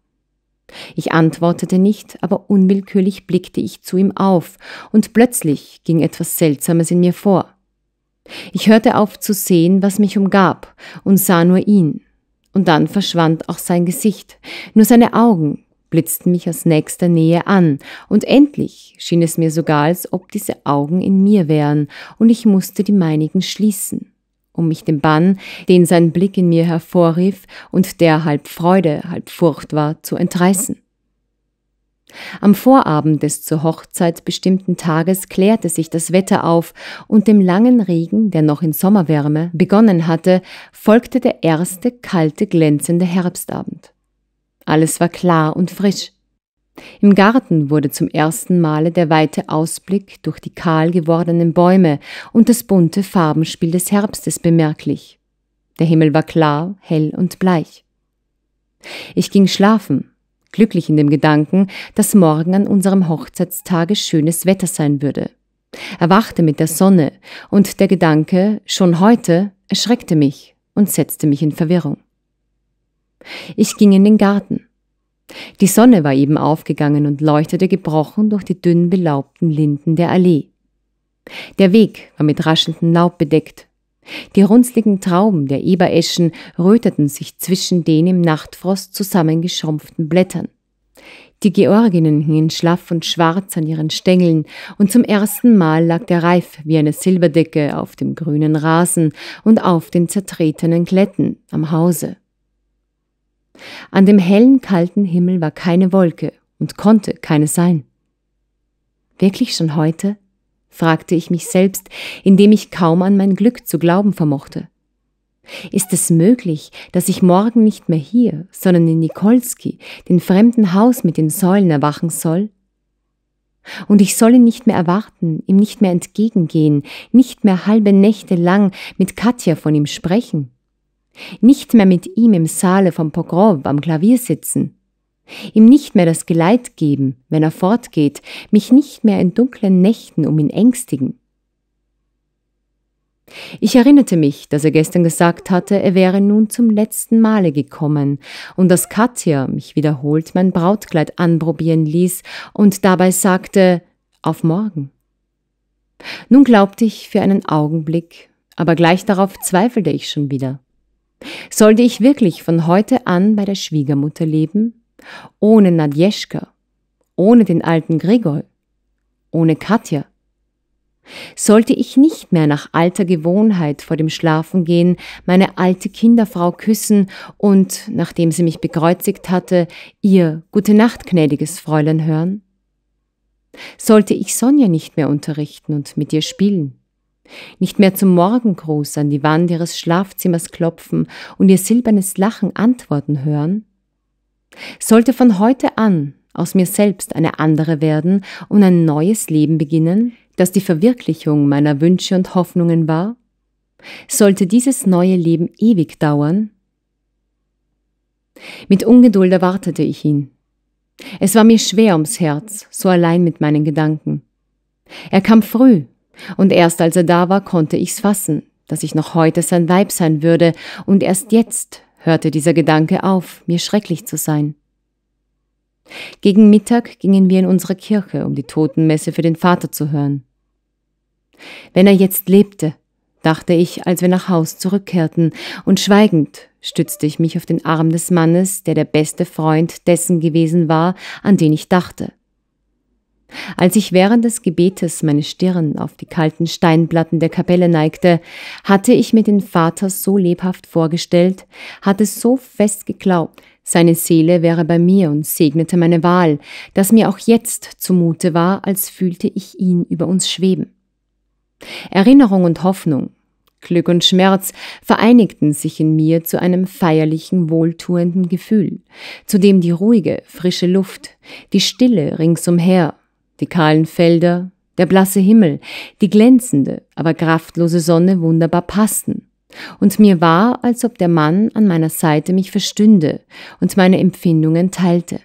Ich antwortete nicht, aber unwillkürlich blickte ich zu ihm auf, und plötzlich ging etwas Seltsames in mir vor. Ich hörte auf zu sehen, was mich umgab, und sah nur ihn. Und dann verschwand auch sein Gesicht, nur seine Augen blitzten mich aus nächster Nähe an, und endlich schien es mir sogar, als ob diese Augen in mir wären, und ich musste die meinigen schließen um mich den Bann, den sein Blick in mir hervorrief und der halb Freude, halb Furcht war, zu entreißen. Am Vorabend des zur Hochzeit bestimmten Tages klärte sich das Wetter auf und dem langen Regen, der noch in Sommerwärme begonnen hatte, folgte der erste kalte, glänzende Herbstabend. Alles war klar und frisch. Im Garten wurde zum ersten Male der weite Ausblick durch die kahl gewordenen Bäume und das bunte Farbenspiel des Herbstes bemerklich. Der Himmel war klar, hell und bleich. Ich ging schlafen, glücklich in dem Gedanken, dass morgen an unserem Hochzeitstage schönes Wetter sein würde. Erwachte mit der Sonne, und der Gedanke, schon heute, erschreckte mich und setzte mich in Verwirrung. Ich ging in den Garten. Die Sonne war eben aufgegangen und leuchtete gebrochen durch die dünn belaubten Linden der Allee. Der Weg war mit raschendem Laub bedeckt. Die runzligen Trauben der Ebereschen röteten sich zwischen den im Nachtfrost zusammengeschrumpften Blättern. Die Georginnen hingen schlaff und schwarz an ihren Stängeln, und zum ersten Mal lag der Reif wie eine Silberdecke auf dem grünen Rasen und auf den zertretenen Kletten am Hause. An dem hellen, kalten Himmel war keine Wolke und konnte keine sein. Wirklich schon heute? fragte ich mich selbst, indem ich kaum an mein Glück zu glauben vermochte. Ist es möglich, dass ich morgen nicht mehr hier, sondern in Nikolski, dem fremden Haus mit den Säulen, erwachen soll? Und ich soll ihn nicht mehr erwarten, ihm nicht mehr entgegengehen, nicht mehr halbe Nächte lang mit Katja von ihm sprechen. Nicht mehr mit ihm im Saale vom Pogrov am Klavier sitzen. Ihm nicht mehr das Geleit geben, wenn er fortgeht, mich nicht mehr in dunklen Nächten um ihn ängstigen. Ich erinnerte mich, dass er gestern gesagt hatte, er wäre nun zum letzten Male gekommen und dass Katja mich wiederholt mein Brautkleid anprobieren ließ und dabei sagte, auf morgen. Nun glaubte ich für einen Augenblick, aber gleich darauf zweifelte ich schon wieder. Sollte ich wirklich von heute an bei der Schwiegermutter leben? Ohne Nadjeschka, ohne den alten Grigol, ohne Katja? Sollte ich nicht mehr nach alter Gewohnheit vor dem Schlafengehen meine alte Kinderfrau küssen und, nachdem sie mich bekreuzigt hatte, ihr Gute Nacht, gnädiges Fräulein hören? Sollte ich Sonja nicht mehr unterrichten und mit ihr spielen? nicht mehr zum Morgengruß an die Wand ihres Schlafzimmers klopfen und ihr silbernes Lachen antworten hören? Sollte von heute an aus mir selbst eine andere werden und ein neues Leben beginnen, das die Verwirklichung meiner Wünsche und Hoffnungen war? Sollte dieses neue Leben ewig dauern? Mit Ungeduld erwartete ich ihn. Es war mir schwer ums Herz, so allein mit meinen Gedanken. Er kam früh, und erst als er da war, konnte ich's fassen, dass ich noch heute sein Weib sein würde, und erst jetzt hörte dieser Gedanke auf, mir schrecklich zu sein. Gegen Mittag gingen wir in unsere Kirche, um die Totenmesse für den Vater zu hören. Wenn er jetzt lebte, dachte ich, als wir nach Haus zurückkehrten, und schweigend stützte ich mich auf den Arm des Mannes, der der beste Freund dessen gewesen war, an den ich dachte. Als ich während des Gebetes meine Stirn auf die kalten Steinplatten der Kapelle neigte, hatte ich mir den Vater so lebhaft vorgestellt, hatte so fest geglaubt, seine Seele wäre bei mir und segnete meine Wahl, dass mir auch jetzt zumute war, als fühlte ich ihn über uns schweben. Erinnerung und Hoffnung, Glück und Schmerz vereinigten sich in mir zu einem feierlichen, wohltuenden Gefühl, zu dem die ruhige, frische Luft, die Stille ringsumher die kahlen Felder, der blasse Himmel, die glänzende, aber kraftlose Sonne wunderbar passten. Und mir war, als ob der Mann an meiner Seite mich verstünde und meine Empfindungen teilte.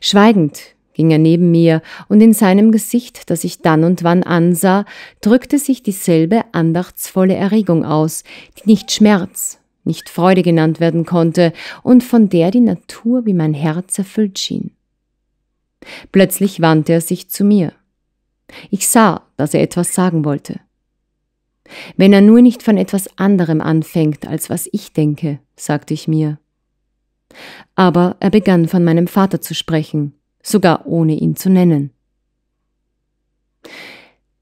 Schweigend ging er neben mir, und in seinem Gesicht, das ich dann und wann ansah, drückte sich dieselbe andachtsvolle Erregung aus, die nicht Schmerz, nicht Freude genannt werden konnte und von der die Natur wie mein Herz erfüllt schien. Plötzlich wandte er sich zu mir. Ich sah, dass er etwas sagen wollte. Wenn er nur nicht von etwas anderem anfängt, als was ich denke, sagte ich mir. Aber er begann von meinem Vater zu sprechen, sogar ohne ihn zu nennen.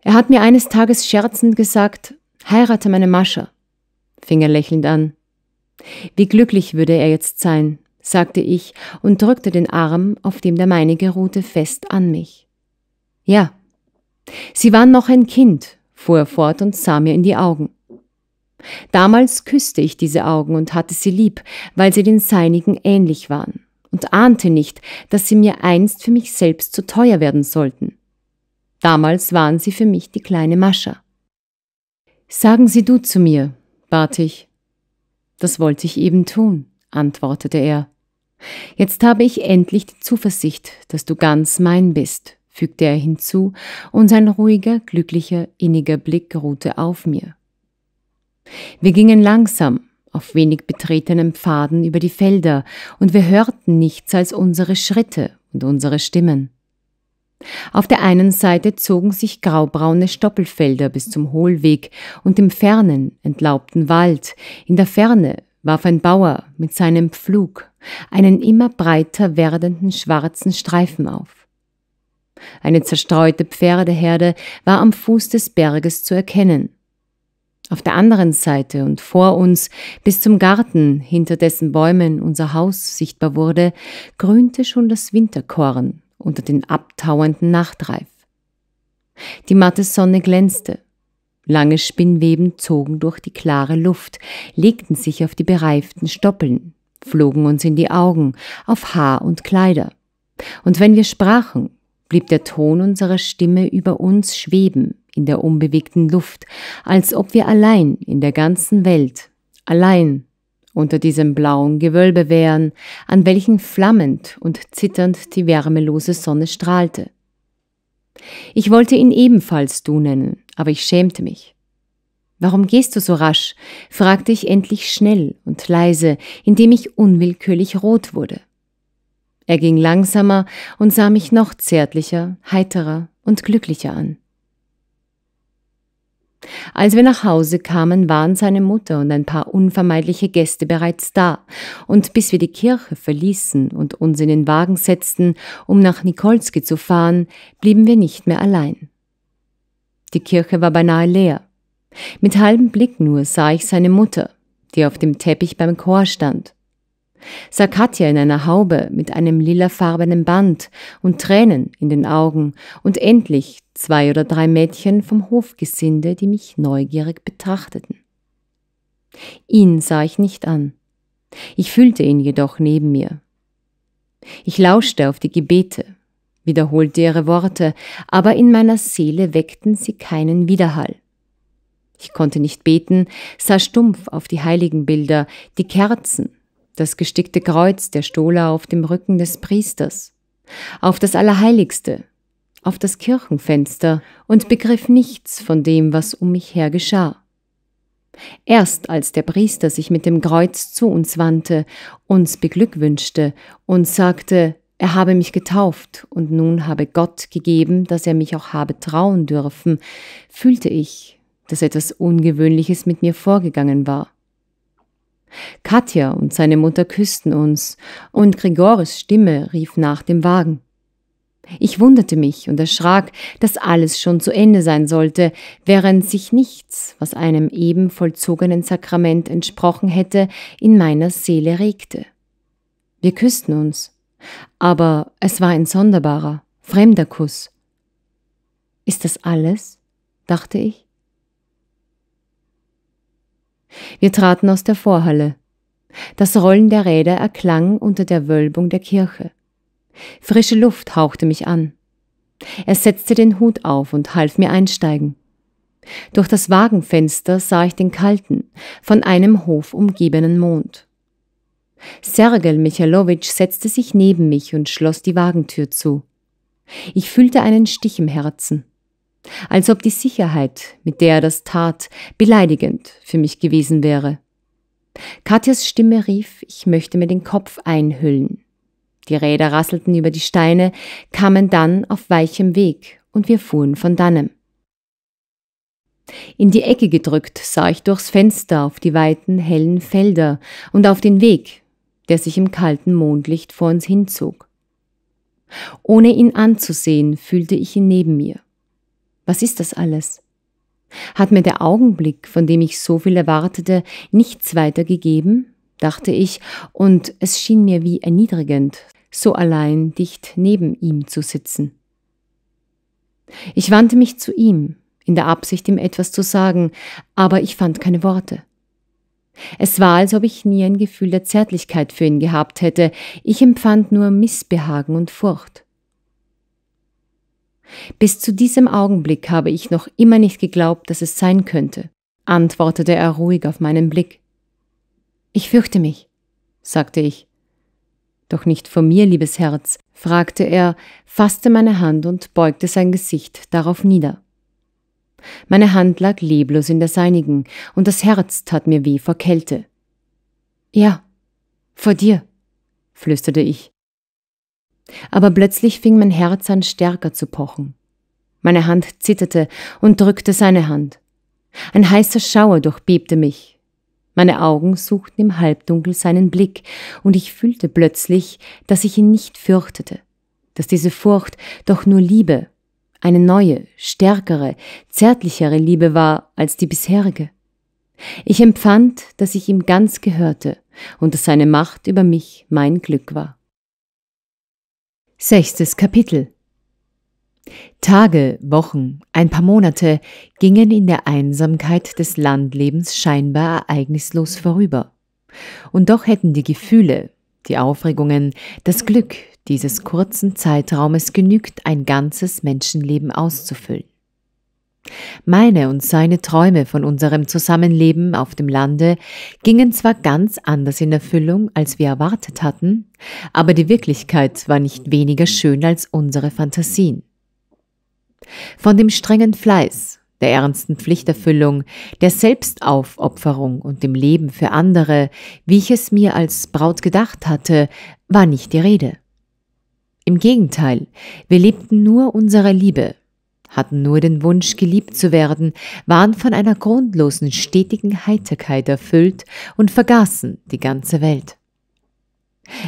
Er hat mir eines Tages scherzend gesagt, heirate meine Mascha, fing er lächelnd an. Wie glücklich würde er jetzt sein, sagte ich und drückte den Arm, auf dem der meinige ruhte, fest an mich. Ja. Sie waren noch ein Kind, fuhr er fort und sah mir in die Augen. Damals küsste ich diese Augen und hatte sie lieb, weil sie den seinigen ähnlich waren, und ahnte nicht, dass sie mir einst für mich selbst zu teuer werden sollten. Damals waren sie für mich die kleine Mascha. Sagen Sie du zu mir, bat ich. Das wollte ich eben tun, antwortete er. Jetzt habe ich endlich die Zuversicht, dass du ganz mein bist, fügte er hinzu, und sein ruhiger, glücklicher, inniger Blick ruhte auf mir. Wir gingen langsam, auf wenig betretenen Pfaden über die Felder, und wir hörten nichts als unsere Schritte und unsere Stimmen. Auf der einen Seite zogen sich graubraune Stoppelfelder bis zum Hohlweg und im fernen, entlaubten Wald, in der Ferne warf ein Bauer mit seinem Pflug einen immer breiter werdenden schwarzen Streifen auf. Eine zerstreute Pferdeherde war am Fuß des Berges zu erkennen. Auf der anderen Seite und vor uns, bis zum Garten, hinter dessen Bäumen unser Haus sichtbar wurde, grünte schon das Winterkorn unter den abtauernden Nachtreif. Die matte Sonne glänzte. Lange Spinnweben zogen durch die klare Luft, legten sich auf die bereiften Stoppeln, flogen uns in die Augen, auf Haar und Kleider. Und wenn wir sprachen, blieb der Ton unserer Stimme über uns schweben in der unbewegten Luft, als ob wir allein in der ganzen Welt, allein unter diesem blauen Gewölbe wären, an welchen flammend und zitternd die wärmelose Sonne strahlte. Ich wollte ihn ebenfalls du nennen, aber ich schämte mich. Warum gehst du so rasch? fragte ich endlich schnell und leise, indem ich unwillkürlich rot wurde. Er ging langsamer und sah mich noch zärtlicher, heiterer und glücklicher an. Als wir nach Hause kamen, waren seine Mutter und ein paar unvermeidliche Gäste bereits da, und bis wir die Kirche verließen und uns in den Wagen setzten, um nach Nikolski zu fahren, blieben wir nicht mehr allein. Die Kirche war beinahe leer. Mit halbem Blick nur sah ich seine Mutter, die auf dem Teppich beim Chor stand, sah Katja in einer Haube mit einem lilafarbenen Band und Tränen in den Augen und endlich zwei oder drei Mädchen vom Hofgesinde, die mich neugierig betrachteten. Ihn sah ich nicht an. Ich fühlte ihn jedoch neben mir. Ich lauschte auf die Gebete, wiederholte ihre Worte, aber in meiner Seele weckten sie keinen Widerhall. Ich konnte nicht beten, sah stumpf auf die Heiligenbilder, die Kerzen das gestickte Kreuz der Stola auf dem Rücken des Priesters, auf das Allerheiligste, auf das Kirchenfenster und begriff nichts von dem, was um mich her geschah. Erst als der Priester sich mit dem Kreuz zu uns wandte, uns beglückwünschte und sagte, er habe mich getauft und nun habe Gott gegeben, dass er mich auch habe trauen dürfen, fühlte ich, dass etwas Ungewöhnliches mit mir vorgegangen war. Katja und seine Mutter küssten uns, und Grigores Stimme rief nach dem Wagen. Ich wunderte mich und erschrak, dass alles schon zu Ende sein sollte, während sich nichts, was einem eben vollzogenen Sakrament entsprochen hätte, in meiner Seele regte. Wir küssten uns, aber es war ein sonderbarer, fremder Kuss. Ist das alles? dachte ich. Wir traten aus der Vorhalle. Das Rollen der Räder erklang unter der Wölbung der Kirche. Frische Luft hauchte mich an. Er setzte den Hut auf und half mir einsteigen. Durch das Wagenfenster sah ich den kalten, von einem Hof umgebenen Mond. Sergel Michalowitsch setzte sich neben mich und schloss die Wagentür zu. Ich fühlte einen Stich im Herzen als ob die Sicherheit, mit der er das tat, beleidigend für mich gewesen wäre. Katjas Stimme rief, ich möchte mir den Kopf einhüllen. Die Räder rasselten über die Steine, kamen dann auf weichem Weg und wir fuhren von dannen. In die Ecke gedrückt sah ich durchs Fenster auf die weiten, hellen Felder und auf den Weg, der sich im kalten Mondlicht vor uns hinzog. Ohne ihn anzusehen, fühlte ich ihn neben mir. Was ist das alles? Hat mir der Augenblick, von dem ich so viel erwartete, nichts weiter gegeben? dachte ich, und es schien mir wie erniedrigend, so allein dicht neben ihm zu sitzen. Ich wandte mich zu ihm, in der Absicht, ihm etwas zu sagen, aber ich fand keine Worte. Es war, als ob ich nie ein Gefühl der Zärtlichkeit für ihn gehabt hätte, ich empfand nur Missbehagen und Furcht. Bis zu diesem Augenblick habe ich noch immer nicht geglaubt, dass es sein könnte, antwortete er ruhig auf meinen Blick. Ich fürchte mich, sagte ich. Doch nicht vor mir, liebes Herz, fragte er, fasste meine Hand und beugte sein Gesicht darauf nieder. Meine Hand lag leblos in der seinigen, und das Herz tat mir weh vor Kälte. Ja, vor dir, flüsterte ich. Aber plötzlich fing mein Herz an stärker zu pochen. Meine Hand zitterte und drückte seine Hand. Ein heißer Schauer durchbebte mich. Meine Augen suchten im Halbdunkel seinen Blick, und ich fühlte plötzlich, dass ich ihn nicht fürchtete, dass diese Furcht doch nur Liebe, eine neue, stärkere, zärtlichere Liebe war als die bisherige. Ich empfand, dass ich ihm ganz gehörte und dass seine Macht über mich mein Glück war. Sechstes Kapitel Tage, Wochen, ein paar Monate gingen in der Einsamkeit des Landlebens scheinbar ereignislos vorüber. Und doch hätten die Gefühle, die Aufregungen, das Glück dieses kurzen Zeitraumes genügt, ein ganzes Menschenleben auszufüllen. Meine und seine Träume von unserem Zusammenleben auf dem Lande gingen zwar ganz anders in Erfüllung, als wir erwartet hatten, aber die Wirklichkeit war nicht weniger schön als unsere Fantasien. Von dem strengen Fleiß, der ernsten Pflichterfüllung, der Selbstaufopferung und dem Leben für andere, wie ich es mir als Braut gedacht hatte, war nicht die Rede. Im Gegenteil, wir lebten nur unsere Liebe, hatten nur den Wunsch, geliebt zu werden, waren von einer grundlosen, stetigen Heiterkeit erfüllt und vergaßen die ganze Welt.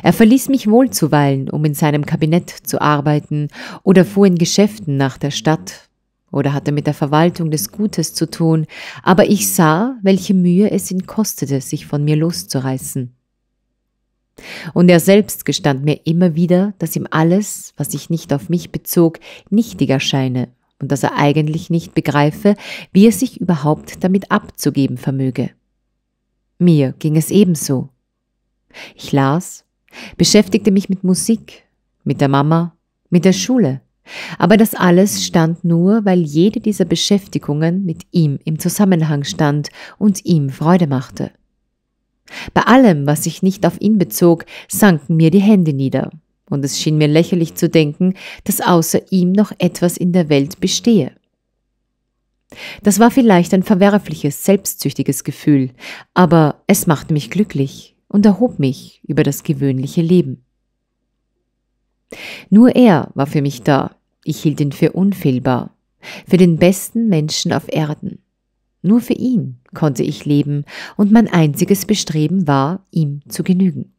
Er verließ mich wohl zuweilen, um in seinem Kabinett zu arbeiten, oder fuhr in Geschäften nach der Stadt, oder hatte mit der Verwaltung des Gutes zu tun, aber ich sah, welche Mühe es ihn kostete, sich von mir loszureißen. Und er selbst gestand mir immer wieder, dass ihm alles, was sich nicht auf mich bezog, nichtig erscheine, und dass er eigentlich nicht begreife, wie er sich überhaupt damit abzugeben vermöge. Mir ging es ebenso. Ich las, beschäftigte mich mit Musik, mit der Mama, mit der Schule, aber das alles stand nur, weil jede dieser Beschäftigungen mit ihm im Zusammenhang stand und ihm Freude machte. Bei allem, was sich nicht auf ihn bezog, sanken mir die Hände nieder, und es schien mir lächerlich zu denken, dass außer ihm noch etwas in der Welt bestehe. Das war vielleicht ein verwerfliches, selbstsüchtiges Gefühl, aber es machte mich glücklich und erhob mich über das gewöhnliche Leben. Nur er war für mich da, ich hielt ihn für unfehlbar, für den besten Menschen auf Erden. Nur für ihn konnte ich leben, und mein einziges Bestreben war, ihm zu genügen.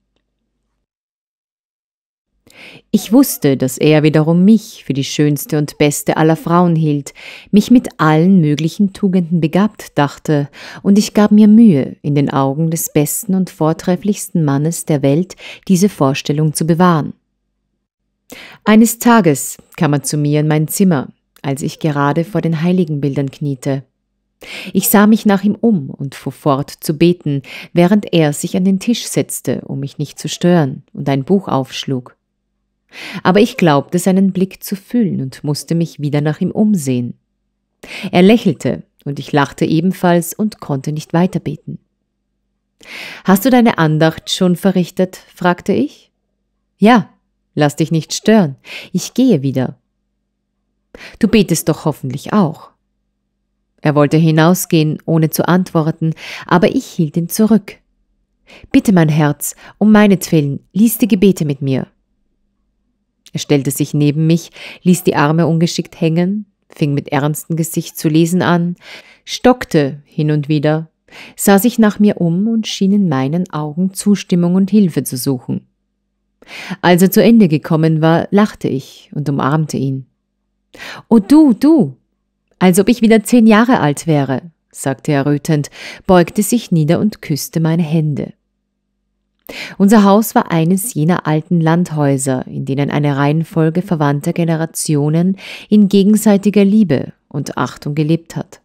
Ich wusste, dass er wiederum mich für die schönste und beste aller Frauen hielt, mich mit allen möglichen Tugenden begabt dachte, und ich gab mir Mühe, in den Augen des besten und vortrefflichsten Mannes der Welt diese Vorstellung zu bewahren. Eines Tages kam er zu mir in mein Zimmer, als ich gerade vor den Heiligenbildern kniete. Ich sah mich nach ihm um und fuhr fort zu beten, während er sich an den Tisch setzte, um mich nicht zu stören, und ein Buch aufschlug. Aber ich glaubte seinen Blick zu fühlen und musste mich wieder nach ihm umsehen. Er lächelte, und ich lachte ebenfalls und konnte nicht weiterbeten. Hast du deine Andacht schon verrichtet? fragte ich. Ja, lass dich nicht stören, ich gehe wieder. Du betest doch hoffentlich auch. Er wollte hinausgehen, ohne zu antworten, aber ich hielt ihn zurück. Bitte, mein Herz, um meinetwillen, lies die Gebete mit mir. Er stellte sich neben mich, ließ die Arme ungeschickt hängen, fing mit ernstem Gesicht zu lesen an, stockte hin und wieder, sah sich nach mir um und schien in meinen Augen Zustimmung und Hilfe zu suchen. Als er zu Ende gekommen war, lachte ich und umarmte ihn. Oh du, du, als ob ich wieder zehn Jahre alt wäre, sagte er rötend, beugte sich nieder und küsste meine Hände. Unser Haus war eines jener alten Landhäuser, in denen eine Reihenfolge verwandter Generationen in gegenseitiger Liebe und Achtung gelebt hat.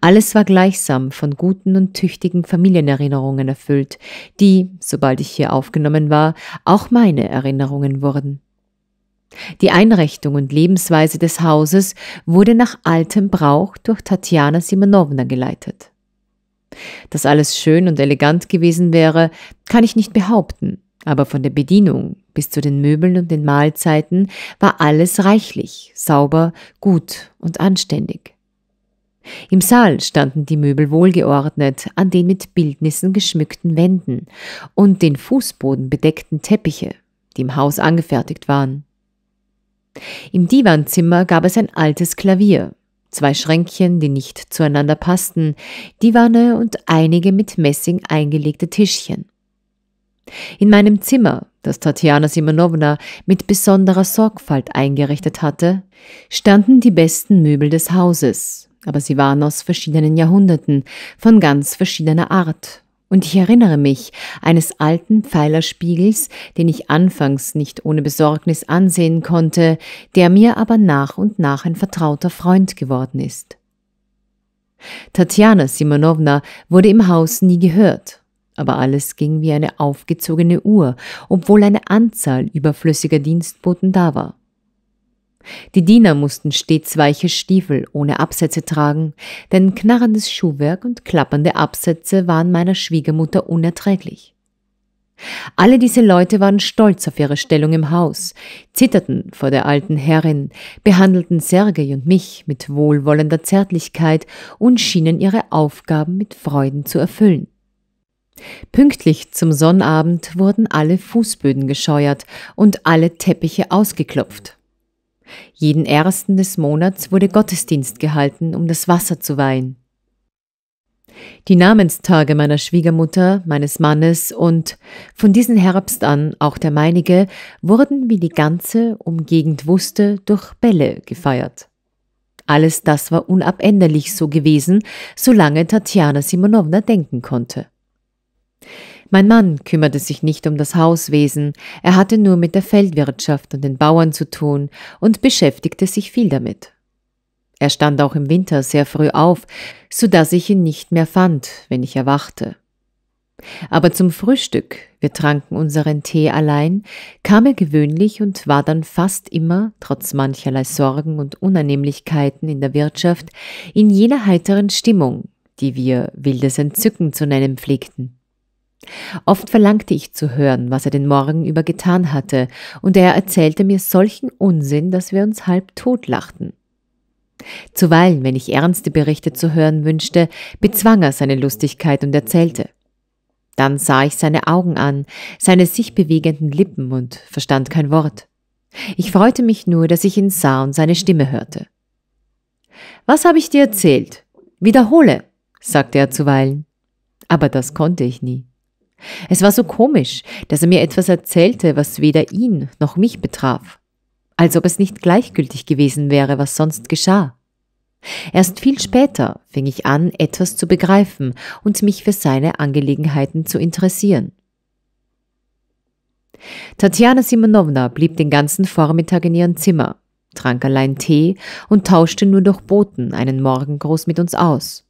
Alles war gleichsam von guten und tüchtigen Familienerinnerungen erfüllt, die, sobald ich hier aufgenommen war, auch meine Erinnerungen wurden. Die Einrichtung und Lebensweise des Hauses wurde nach altem Brauch durch Tatjana Simonowna geleitet. Dass alles schön und elegant gewesen wäre, kann ich nicht behaupten, aber von der Bedienung bis zu den Möbeln und den Mahlzeiten war alles reichlich, sauber, gut und anständig. Im Saal standen die Möbel wohlgeordnet an den mit Bildnissen geschmückten Wänden und den Fußboden bedeckten Teppiche, die im Haus angefertigt waren. Im Divanzimmer gab es ein altes Klavier, zwei Schränkchen, die nicht zueinander passten, die Wanne und einige mit Messing eingelegte Tischchen. In meinem Zimmer, das Tatjana Simonowna mit besonderer Sorgfalt eingerichtet hatte, standen die besten Möbel des Hauses, aber sie waren aus verschiedenen Jahrhunderten, von ganz verschiedener Art, und ich erinnere mich eines alten Pfeilerspiegels, den ich anfangs nicht ohne Besorgnis ansehen konnte, der mir aber nach und nach ein vertrauter Freund geworden ist. Tatjana Simonowna wurde im Haus nie gehört, aber alles ging wie eine aufgezogene Uhr, obwohl eine Anzahl überflüssiger Dienstboten da war. Die Diener mussten stets weiche Stiefel ohne Absätze tragen, denn knarrendes Schuhwerk und klappernde Absätze waren meiner Schwiegermutter unerträglich. Alle diese Leute waren stolz auf ihre Stellung im Haus, zitterten vor der alten Herrin, behandelten Sergei und mich mit wohlwollender Zärtlichkeit und schienen ihre Aufgaben mit Freuden zu erfüllen. Pünktlich zum Sonnabend wurden alle Fußböden gescheuert und alle Teppiche ausgeklopft. Jeden ersten des Monats wurde Gottesdienst gehalten, um das Wasser zu weihen. Die Namenstage meiner Schwiegermutter, meines Mannes und von diesem Herbst an auch der meinige wurden, wie die ganze Umgegend wusste, durch Bälle gefeiert. Alles das war unabänderlich so gewesen, solange Tatjana Simonowna denken konnte. Mein Mann kümmerte sich nicht um das Hauswesen, er hatte nur mit der Feldwirtschaft und den Bauern zu tun und beschäftigte sich viel damit. Er stand auch im Winter sehr früh auf, so dass ich ihn nicht mehr fand, wenn ich erwachte. Aber zum Frühstück, wir tranken unseren Tee allein, kam er gewöhnlich und war dann fast immer, trotz mancherlei Sorgen und Unannehmlichkeiten in der Wirtschaft, in jener heiteren Stimmung, die wir wildes Entzücken zu nennen pflegten. Oft verlangte ich zu hören, was er den Morgen über getan hatte, und er erzählte mir solchen Unsinn, dass wir uns halb lachten. Zuweilen, wenn ich ernste Berichte zu hören wünschte, bezwang er seine Lustigkeit und erzählte. Dann sah ich seine Augen an, seine sich bewegenden Lippen und verstand kein Wort. Ich freute mich nur, dass ich ihn sah und seine Stimme hörte. Was habe ich dir erzählt? Wiederhole, sagte er zuweilen. Aber das konnte ich nie. Es war so komisch, dass er mir etwas erzählte, was weder ihn noch mich betraf, als ob es nicht gleichgültig gewesen wäre, was sonst geschah. Erst viel später fing ich an, etwas zu begreifen und mich für seine Angelegenheiten zu interessieren. Tatjana Simonowna blieb den ganzen Vormittag in ihrem Zimmer, trank allein Tee und tauschte nur durch Boten einen Morgengruß mit uns aus.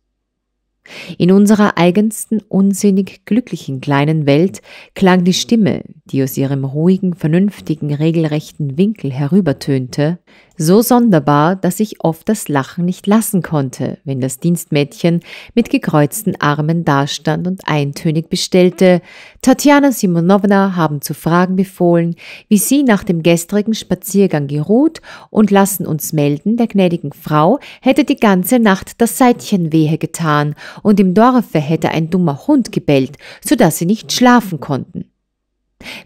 In unserer eigensten unsinnig glücklichen kleinen Welt klang die Stimme, die aus ihrem ruhigen, vernünftigen, regelrechten Winkel herübertönte, so sonderbar, dass ich oft das Lachen nicht lassen konnte, wenn das Dienstmädchen mit gekreuzten Armen dastand und eintönig bestellte, Tatjana Simonowna haben zu fragen befohlen, wie sie nach dem gestrigen Spaziergang geruht und lassen uns melden, der gnädigen Frau hätte die ganze Nacht das Seitchen wehe getan und im Dorfe hätte ein dummer Hund gebellt, so dass sie nicht schlafen konnten.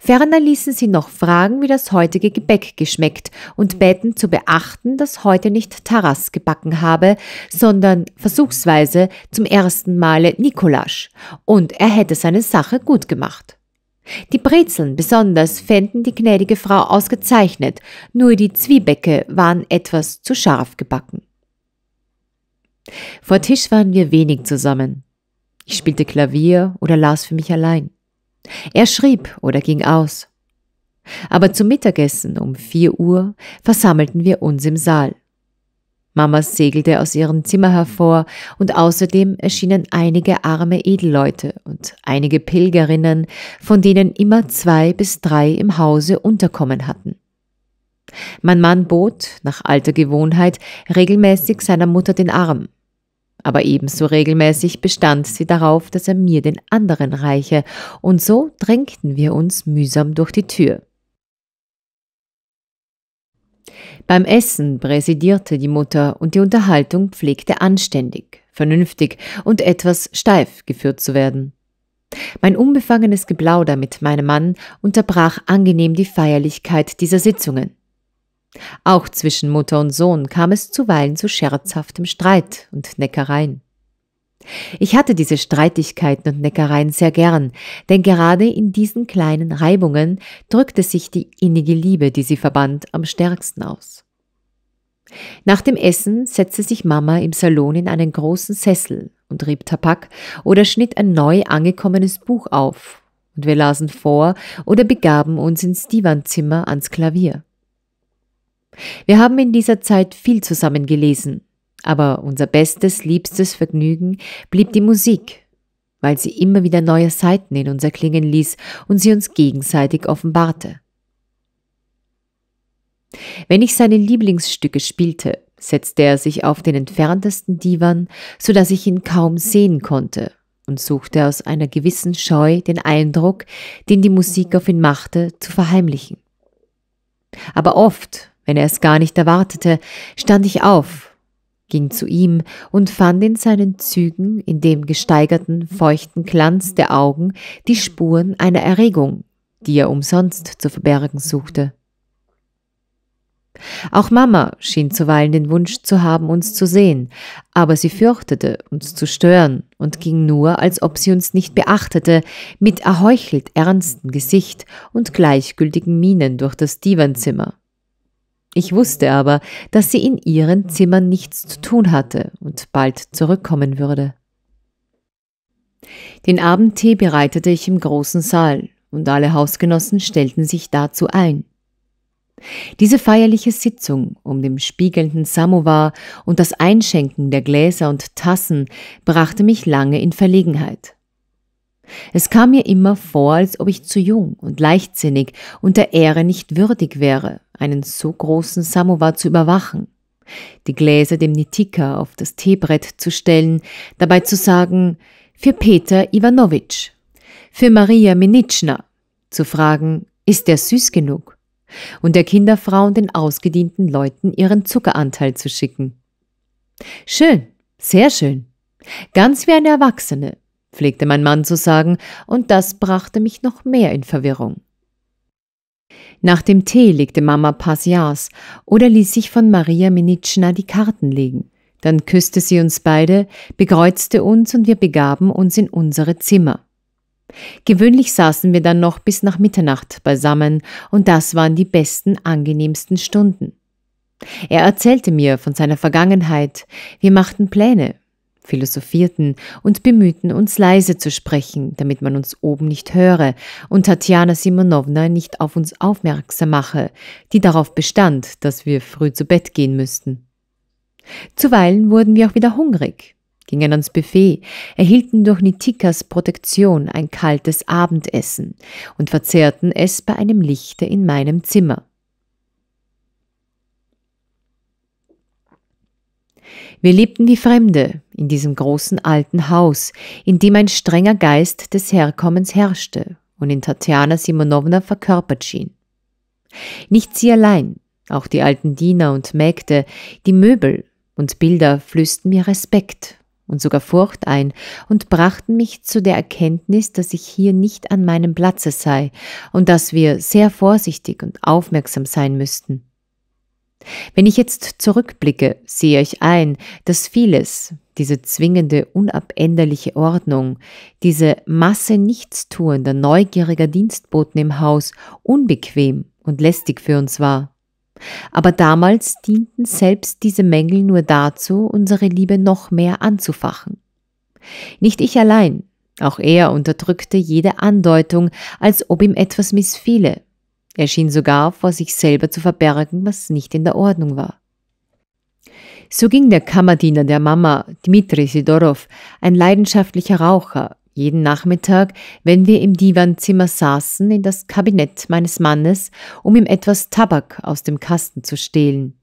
Ferner ließen sie noch fragen, wie das heutige Gebäck geschmeckt und beten zu beachten, dass heute nicht Taras gebacken habe, sondern versuchsweise zum ersten Male Nikolasch und er hätte seine Sache gut gemacht. Die Brezeln besonders fänden die gnädige Frau ausgezeichnet, nur die Zwiebäcke waren etwas zu scharf gebacken. Vor Tisch waren wir wenig zusammen. Ich spielte Klavier oder las für mich allein. Er schrieb oder ging aus. Aber zum Mittagessen um vier Uhr versammelten wir uns im Saal. Mama segelte aus ihrem Zimmer hervor und außerdem erschienen einige arme Edelleute und einige Pilgerinnen, von denen immer zwei bis drei im Hause Unterkommen hatten. Mein Mann bot, nach alter Gewohnheit, regelmäßig seiner Mutter den Arm, aber ebenso regelmäßig bestand sie darauf, dass er mir den anderen reiche, und so drängten wir uns mühsam durch die Tür. Beim Essen präsidierte die Mutter und die Unterhaltung pflegte anständig, vernünftig und etwas steif geführt zu werden. Mein unbefangenes Geplauder mit meinem Mann unterbrach angenehm die Feierlichkeit dieser Sitzungen. Auch zwischen Mutter und Sohn kam es zuweilen zu scherzhaftem Streit und Neckereien. Ich hatte diese Streitigkeiten und Neckereien sehr gern, denn gerade in diesen kleinen Reibungen drückte sich die innige Liebe, die sie verband, am stärksten aus. Nach dem Essen setzte sich Mama im Salon in einen großen Sessel und rieb Tabak oder schnitt ein neu angekommenes Buch auf, und wir lasen vor oder begaben uns ins Divanzimmer ans Klavier. Wir haben in dieser Zeit viel zusammen gelesen, aber unser bestes, liebstes Vergnügen blieb die Musik, weil sie immer wieder neue Seiten in uns erklingen ließ und sie uns gegenseitig offenbarte. Wenn ich seine Lieblingsstücke spielte, setzte er sich auf den entferntesten Divan, so dass ich ihn kaum sehen konnte und suchte aus einer gewissen Scheu den Eindruck, den die Musik auf ihn machte, zu verheimlichen. Aber oft, wenn er es gar nicht erwartete, stand ich auf, ging zu ihm und fand in seinen Zügen, in dem gesteigerten, feuchten Glanz der Augen, die Spuren einer Erregung, die er umsonst zu verbergen suchte. Auch Mama schien zuweilen den Wunsch zu haben, uns zu sehen, aber sie fürchtete, uns zu stören und ging nur, als ob sie uns nicht beachtete, mit erheuchelt ernstem Gesicht und gleichgültigen Mienen durch das Divanzimmer. Ich wusste aber, dass sie in ihren Zimmern nichts zu tun hatte und bald zurückkommen würde. Den Abendtee bereitete ich im großen Saal, und alle Hausgenossen stellten sich dazu ein. Diese feierliche Sitzung um dem spiegelnden Samovar und das Einschenken der Gläser und Tassen brachte mich lange in Verlegenheit. Es kam mir immer vor, als ob ich zu jung und leichtsinnig und der Ehre nicht würdig wäre einen so großen Samovar zu überwachen, die Gläser dem Nitika auf das Teebrett zu stellen, dabei zu sagen, für Peter Iwanowitsch, für Maria Minitschna, zu fragen, ist der süß genug? Und der Kinderfrauen den ausgedienten Leuten ihren Zuckeranteil zu schicken. Schön, sehr schön. Ganz wie eine Erwachsene, pflegte mein Mann zu sagen, und das brachte mich noch mehr in Verwirrung. Nach dem Tee legte Mama Pasias oder ließ sich von Maria Minitschna die Karten legen. Dann küsste sie uns beide, bekreuzte uns und wir begaben uns in unsere Zimmer. Gewöhnlich saßen wir dann noch bis nach Mitternacht beisammen und das waren die besten, angenehmsten Stunden. Er erzählte mir von seiner Vergangenheit, wir machten Pläne, philosophierten und bemühten uns leise zu sprechen, damit man uns oben nicht höre und Tatjana Simonowna nicht auf uns aufmerksam mache, die darauf bestand, dass wir früh zu Bett gehen müssten. Zuweilen wurden wir auch wieder hungrig, gingen ans Buffet, erhielten durch Nitikas Protektion ein kaltes Abendessen und verzehrten es bei einem Lichte in meinem Zimmer. Wir lebten wie Fremde in diesem großen alten Haus, in dem ein strenger Geist des Herkommens herrschte und in Tatjana Simonowna verkörpert schien. Nicht sie allein, auch die alten Diener und Mägde, die Möbel und Bilder flößten mir Respekt und sogar Furcht ein und brachten mich zu der Erkenntnis, dass ich hier nicht an meinem Platze sei und dass wir sehr vorsichtig und aufmerksam sein müssten. Wenn ich jetzt zurückblicke, sehe ich ein, dass vieles, diese zwingende, unabänderliche Ordnung, diese Masse nichtstuender, neugieriger Dienstboten im Haus unbequem und lästig für uns war. Aber damals dienten selbst diese Mängel nur dazu, unsere Liebe noch mehr anzufachen. Nicht ich allein, auch er unterdrückte jede Andeutung, als ob ihm etwas missfiele, er schien sogar vor sich selber zu verbergen, was nicht in der Ordnung war. So ging der Kammerdiener der Mama, Dmitri Sidorov, ein leidenschaftlicher Raucher, jeden Nachmittag, wenn wir im Divanzimmer saßen, in das Kabinett meines Mannes, um ihm etwas Tabak aus dem Kasten zu stehlen.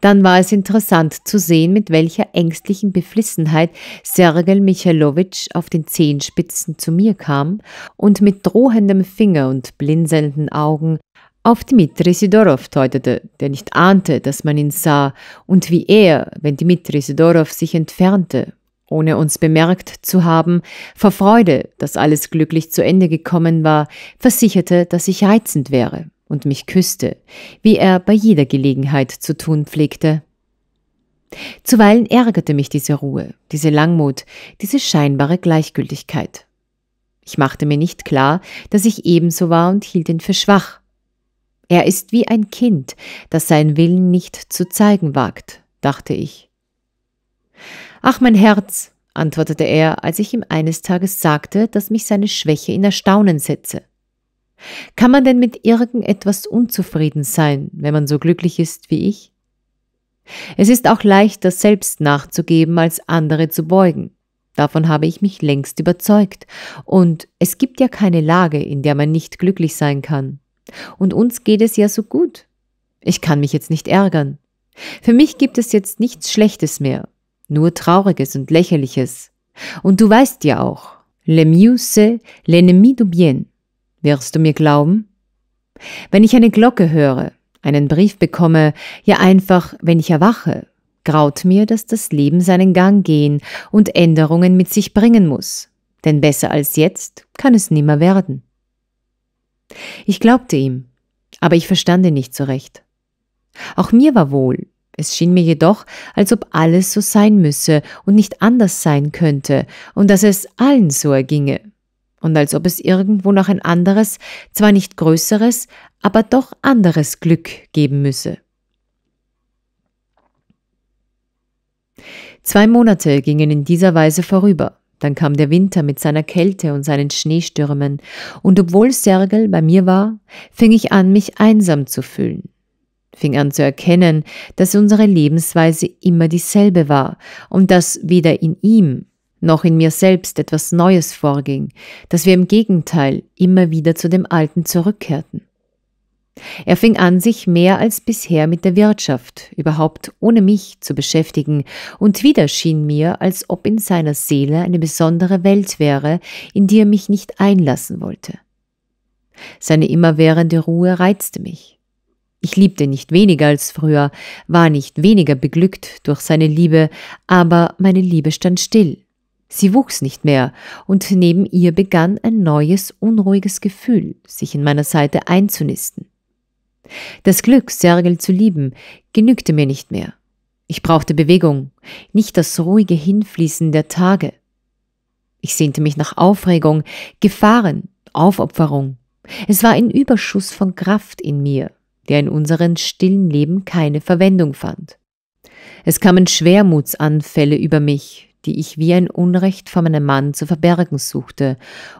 Dann war es interessant zu sehen, mit welcher ängstlichen Beflissenheit Sergel Michailowitsch auf den Zehenspitzen zu mir kam und mit drohendem Finger und blinzelnden Augen auf Dmitri Sidorow deutete, der nicht ahnte, dass man ihn sah, und wie er, wenn Dmitri Sidorow sich entfernte, ohne uns bemerkt zu haben, vor Freude, dass alles glücklich zu Ende gekommen war, versicherte, dass ich reizend wäre und mich küsste, wie er bei jeder Gelegenheit zu tun pflegte. Zuweilen ärgerte mich diese Ruhe, diese Langmut, diese scheinbare Gleichgültigkeit. Ich machte mir nicht klar, dass ich ebenso war und hielt ihn für schwach. Er ist wie ein Kind, das seinen Willen nicht zu zeigen wagt, dachte ich. Ach, mein Herz, antwortete er, als ich ihm eines Tages sagte, dass mich seine Schwäche in Erstaunen setze. Kann man denn mit irgendetwas unzufrieden sein, wenn man so glücklich ist wie ich? Es ist auch leichter, selbst nachzugeben, als andere zu beugen. Davon habe ich mich längst überzeugt. Und es gibt ja keine Lage, in der man nicht glücklich sein kann. Und uns geht es ja so gut. Ich kann mich jetzt nicht ärgern. Für mich gibt es jetzt nichts Schlechtes mehr, nur Trauriges und Lächerliches. Und du weißt ja auch, le mieux c'est l'ennemi du bien. Wirst du mir glauben? Wenn ich eine Glocke höre, einen Brief bekomme, ja einfach, wenn ich erwache, graut mir, dass das Leben seinen Gang gehen und Änderungen mit sich bringen muss, denn besser als jetzt kann es nimmer werden. Ich glaubte ihm, aber ich verstand ihn nicht so recht. Auch mir war wohl, es schien mir jedoch, als ob alles so sein müsse und nicht anders sein könnte und dass es allen so erginge, und als ob es irgendwo noch ein anderes, zwar nicht größeres, aber doch anderes Glück geben müsse. Zwei Monate gingen in dieser Weise vorüber. Dann kam der Winter mit seiner Kälte und seinen Schneestürmen, und obwohl Sergel bei mir war, fing ich an, mich einsam zu fühlen. Fing an zu erkennen, dass unsere Lebensweise immer dieselbe war und dass weder in ihm noch in mir selbst etwas Neues vorging, dass wir im Gegenteil immer wieder zu dem Alten zurückkehrten. Er fing an, sich mehr als bisher mit der Wirtschaft, überhaupt ohne mich, zu beschäftigen, und wieder schien mir, als ob in seiner Seele eine besondere Welt wäre, in die er mich nicht einlassen wollte. Seine immerwährende Ruhe reizte mich. Ich liebte nicht weniger als früher, war nicht weniger beglückt durch seine Liebe, aber meine Liebe stand still. Sie wuchs nicht mehr, und neben ihr begann ein neues, unruhiges Gefühl, sich in meiner Seite einzunisten. Das Glück, Sergel zu lieben, genügte mir nicht mehr. Ich brauchte Bewegung, nicht das ruhige Hinfließen der Tage. Ich sehnte mich nach Aufregung, Gefahren, Aufopferung. Es war ein Überschuss von Kraft in mir, der in unserem stillen Leben keine Verwendung fand. Es kamen Schwermutsanfälle über mich, die ich wie ein Unrecht vor meinem Mann zu verbergen suchte,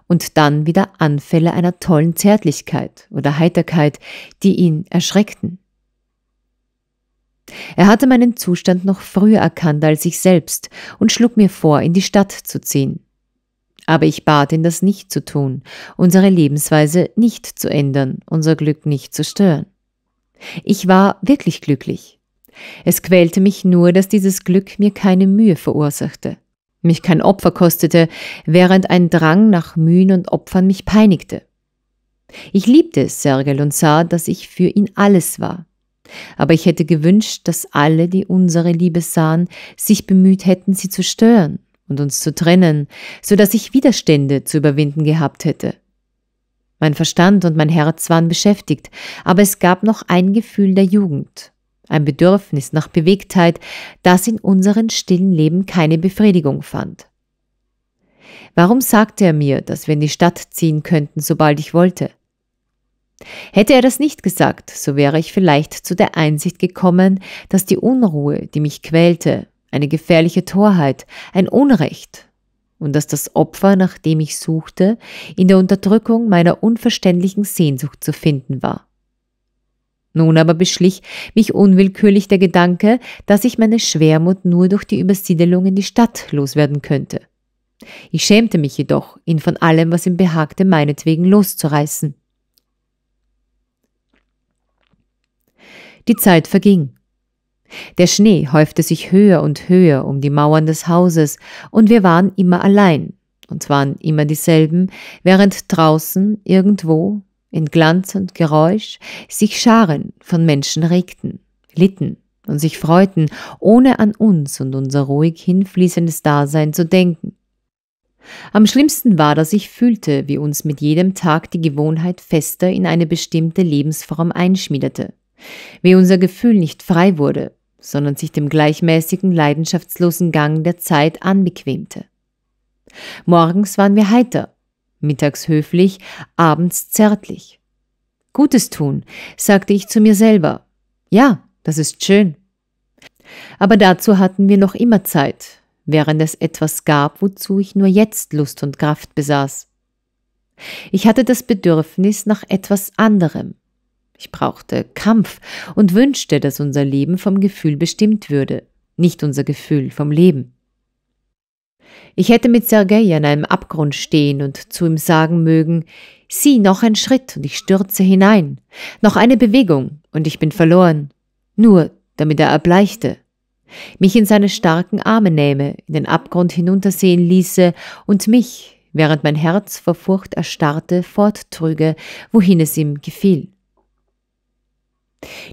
und dann wieder Anfälle einer tollen Zärtlichkeit oder Heiterkeit, die ihn erschreckten. Er hatte meinen Zustand noch früher erkannt als ich selbst und schlug mir vor, in die Stadt zu ziehen. Aber ich bat ihn, das nicht zu tun, unsere Lebensweise nicht zu ändern, unser Glück nicht zu stören. Ich war wirklich glücklich. Es quälte mich nur, dass dieses Glück mir keine Mühe verursachte, mich kein Opfer kostete, während ein Drang nach Mühen und Opfern mich peinigte. Ich liebte Sergel und sah, dass ich für ihn alles war. Aber ich hätte gewünscht, dass alle, die unsere Liebe sahen, sich bemüht hätten, sie zu stören und uns zu trennen, so dass ich Widerstände zu überwinden gehabt hätte. Mein Verstand und mein Herz waren beschäftigt, aber es gab noch ein Gefühl der Jugend, ein Bedürfnis nach Bewegtheit, das in unserem stillen Leben keine Befriedigung fand. Warum sagte er mir, dass wir in die Stadt ziehen könnten, sobald ich wollte? Hätte er das nicht gesagt, so wäre ich vielleicht zu der Einsicht gekommen, dass die Unruhe, die mich quälte, eine gefährliche Torheit, ein Unrecht, und dass das Opfer, nach dem ich suchte, in der Unterdrückung meiner unverständlichen Sehnsucht zu finden war. Nun aber beschlich mich unwillkürlich der Gedanke, dass ich meine Schwermut nur durch die Übersiedelung in die Stadt loswerden könnte. Ich schämte mich jedoch, ihn von allem, was ihm behagte, meinetwegen loszureißen. Die Zeit verging. Der Schnee häufte sich höher und höher um die Mauern des Hauses, und wir waren immer allein, und waren immer dieselben, während draußen, irgendwo, in Glanz und Geräusch sich Scharen von Menschen regten, litten und sich freuten, ohne an uns und unser ruhig hinfließendes Dasein zu denken. Am schlimmsten war, dass ich fühlte, wie uns mit jedem Tag die Gewohnheit fester in eine bestimmte Lebensform einschmiederte, wie unser Gefühl nicht frei wurde, sondern sich dem gleichmäßigen, leidenschaftslosen Gang der Zeit anbequemte. Morgens waren wir heiter, mittags höflich, abends zärtlich. Gutes tun, sagte ich zu mir selber. Ja, das ist schön. Aber dazu hatten wir noch immer Zeit, während es etwas gab, wozu ich nur jetzt Lust und Kraft besaß. Ich hatte das Bedürfnis nach etwas anderem. Ich brauchte Kampf und wünschte, dass unser Leben vom Gefühl bestimmt würde, nicht unser Gefühl vom Leben. Ich hätte mit Sergei an einem Abgrund stehen und zu ihm sagen mögen, sieh noch ein Schritt und ich stürze hinein, noch eine Bewegung und ich bin verloren, nur damit er erbleichte, mich in seine starken Arme nähme, in den Abgrund hinuntersehen ließe und mich, während mein Herz vor Furcht erstarrte, forttrüge, wohin es ihm gefiel.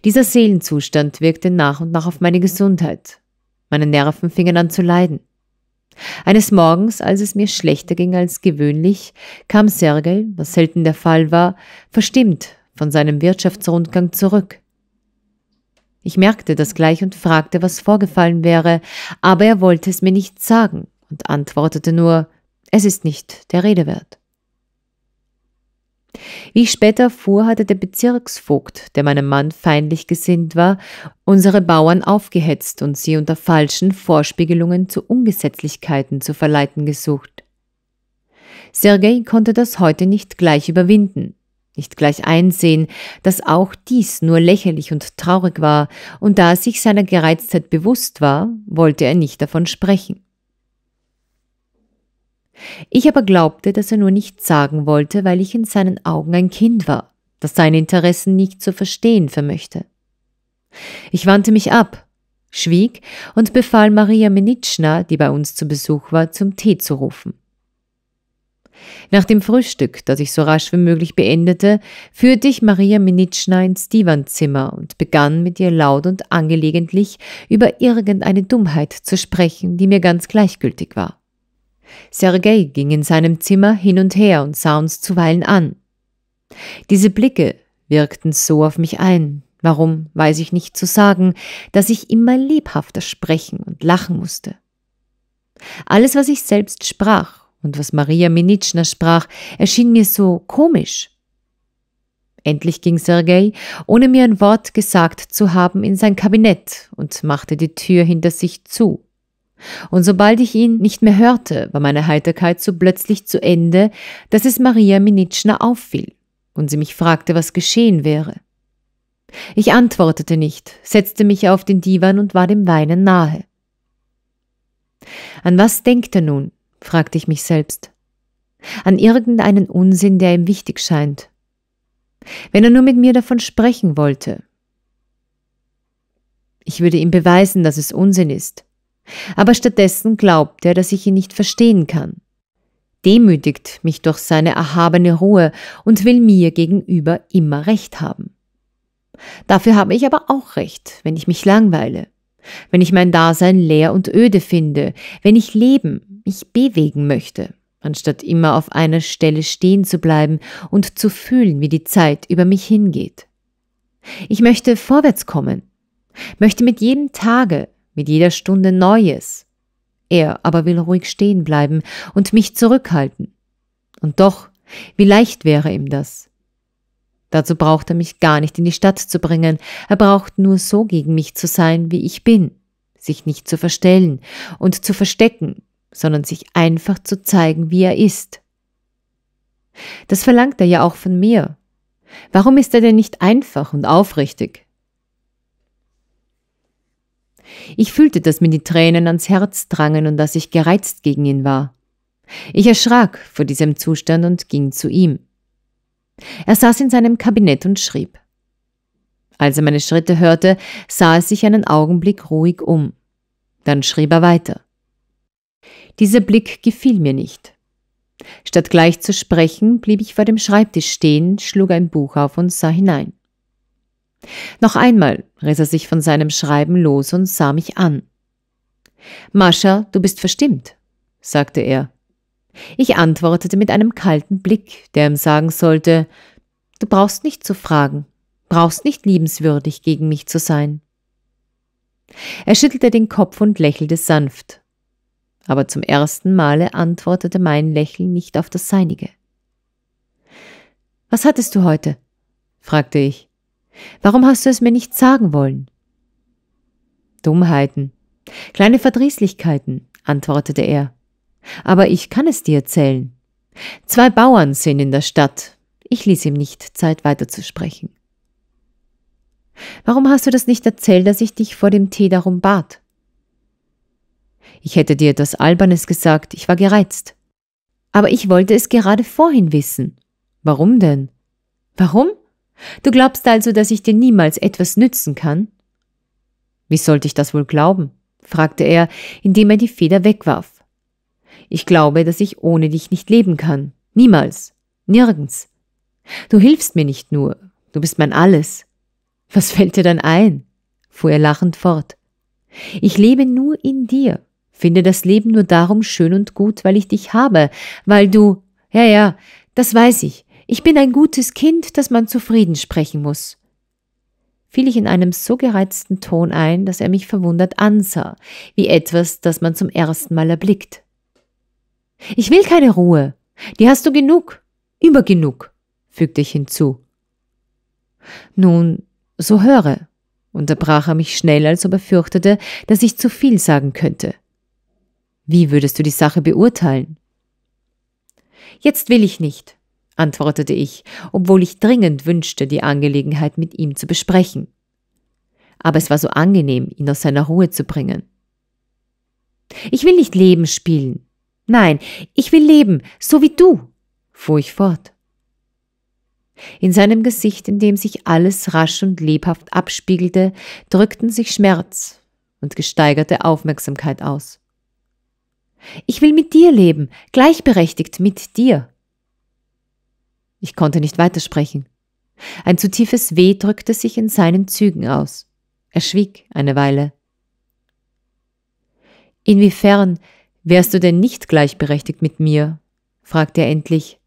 Dieser Seelenzustand wirkte nach und nach auf meine Gesundheit. Meine Nerven fingen an zu leiden. Eines Morgens, als es mir schlechter ging als gewöhnlich, kam Sergei, was selten der Fall war, verstimmt von seinem Wirtschaftsrundgang zurück. Ich merkte das gleich und fragte, was vorgefallen wäre, aber er wollte es mir nicht sagen und antwortete nur, es ist nicht der Rede wert. Wie ich später erfuhr, hatte der Bezirksvogt, der meinem Mann feindlich gesinnt war, unsere Bauern aufgehetzt und sie unter falschen Vorspiegelungen zu Ungesetzlichkeiten zu verleiten gesucht. Sergei konnte das heute nicht gleich überwinden, nicht gleich einsehen, dass auch dies nur lächerlich und traurig war, und da er sich seiner Gereiztheit bewusst war, wollte er nicht davon sprechen. Ich aber glaubte, dass er nur nichts sagen wollte, weil ich in seinen Augen ein Kind war, das seine Interessen nicht zu verstehen vermöchte. Ich wandte mich ab, schwieg und befahl Maria Menitschna, die bei uns zu Besuch war, zum Tee zu rufen. Nach dem Frühstück, das ich so rasch wie möglich beendete, führte ich Maria Menitschna ins Divanzimmer und begann mit ihr laut und angelegentlich über irgendeine Dummheit zu sprechen, die mir ganz gleichgültig war. Sergei ging in seinem Zimmer hin und her und sah uns zuweilen an. Diese Blicke wirkten so auf mich ein, warum weiß ich nicht zu sagen, dass ich immer lebhafter sprechen und lachen musste. Alles, was ich selbst sprach und was Maria Minitschna sprach, erschien mir so komisch. Endlich ging Sergei, ohne mir ein Wort gesagt zu haben, in sein Kabinett und machte die Tür hinter sich zu. Und sobald ich ihn nicht mehr hörte, war meine Heiterkeit so plötzlich zu Ende, dass es Maria Minitschna auffiel und sie mich fragte, was geschehen wäre. Ich antwortete nicht, setzte mich auf den Divan und war dem Weinen nahe. An was denkt er nun? fragte ich mich selbst. An irgendeinen Unsinn, der ihm wichtig scheint. Wenn er nur mit mir davon sprechen wollte. Ich würde ihm beweisen, dass es Unsinn ist. Aber stattdessen glaubt er, dass ich ihn nicht verstehen kann. Demütigt mich durch seine erhabene Ruhe und will mir gegenüber immer Recht haben. Dafür habe ich aber auch Recht, wenn ich mich langweile, wenn ich mein Dasein leer und öde finde, wenn ich leben, mich bewegen möchte, anstatt immer auf einer Stelle stehen zu bleiben und zu fühlen, wie die Zeit über mich hingeht. Ich möchte vorwärts kommen, möchte mit jedem Tage mit jeder Stunde Neues. Er aber will ruhig stehen bleiben und mich zurückhalten. Und doch, wie leicht wäre ihm das. Dazu braucht er mich gar nicht in die Stadt zu bringen, er braucht nur so gegen mich zu sein, wie ich bin, sich nicht zu verstellen und zu verstecken, sondern sich einfach zu zeigen, wie er ist. Das verlangt er ja auch von mir. Warum ist er denn nicht einfach und aufrichtig? Ich fühlte, dass mir die Tränen ans Herz drangen und dass ich gereizt gegen ihn war. Ich erschrak vor diesem Zustand und ging zu ihm. Er saß in seinem Kabinett und schrieb. Als er meine Schritte hörte, sah er sich einen Augenblick ruhig um. Dann schrieb er weiter. Dieser Blick gefiel mir nicht. Statt gleich zu sprechen, blieb ich vor dem Schreibtisch stehen, schlug ein Buch auf und sah hinein. Noch einmal riss er sich von seinem Schreiben los und sah mich an. Mascha, du bist verstimmt, sagte er. Ich antwortete mit einem kalten Blick, der ihm sagen sollte, du brauchst nicht zu fragen, brauchst nicht liebenswürdig gegen mich zu sein. Er schüttelte den Kopf und lächelte sanft. Aber zum ersten Male antwortete mein Lächeln nicht auf das seinige. Was hattest du heute? fragte ich. Warum hast du es mir nicht sagen wollen? Dummheiten, kleine Verdrießlichkeiten, antwortete er. Aber ich kann es dir erzählen. Zwei Bauern sind in der Stadt. Ich ließ ihm nicht Zeit weiterzusprechen. Warum hast du das nicht erzählt, dass ich dich vor dem Tee darum bat? Ich hätte dir etwas Albernes gesagt, ich war gereizt. Aber ich wollte es gerade vorhin wissen. Warum denn? Warum? Du glaubst also, dass ich dir niemals etwas nützen kann? Wie sollte ich das wohl glauben? fragte er, indem er die Feder wegwarf. Ich glaube, dass ich ohne dich nicht leben kann. Niemals. Nirgends. Du hilfst mir nicht nur. Du bist mein Alles. Was fällt dir dann ein? fuhr er lachend fort. Ich lebe nur in dir, finde das Leben nur darum schön und gut, weil ich dich habe, weil du, ja, ja, das weiß ich, ich bin ein gutes Kind, das man zufrieden sprechen muss. Fiel ich in einem so gereizten Ton ein, dass er mich verwundert ansah, wie etwas, das man zum ersten Mal erblickt. Ich will keine Ruhe. Die hast du genug, übergenug, fügte ich hinzu. Nun, so höre, unterbrach er mich schnell, als ob er fürchtete, dass ich zu viel sagen könnte. Wie würdest du die Sache beurteilen? Jetzt will ich nicht antwortete ich, obwohl ich dringend wünschte, die Angelegenheit mit ihm zu besprechen. Aber es war so angenehm, ihn aus seiner Ruhe zu bringen. Ich will nicht Leben spielen. Nein, ich will leben, so wie du, fuhr ich fort. In seinem Gesicht, in dem sich alles rasch und lebhaft abspiegelte, drückten sich Schmerz und gesteigerte Aufmerksamkeit aus. Ich will mit dir leben, gleichberechtigt mit dir. Ich konnte nicht weitersprechen. Ein zu tiefes Weh drückte sich in seinen Zügen aus. Er schwieg eine Weile. Inwiefern wärst du denn nicht gleichberechtigt mit mir? fragte er endlich.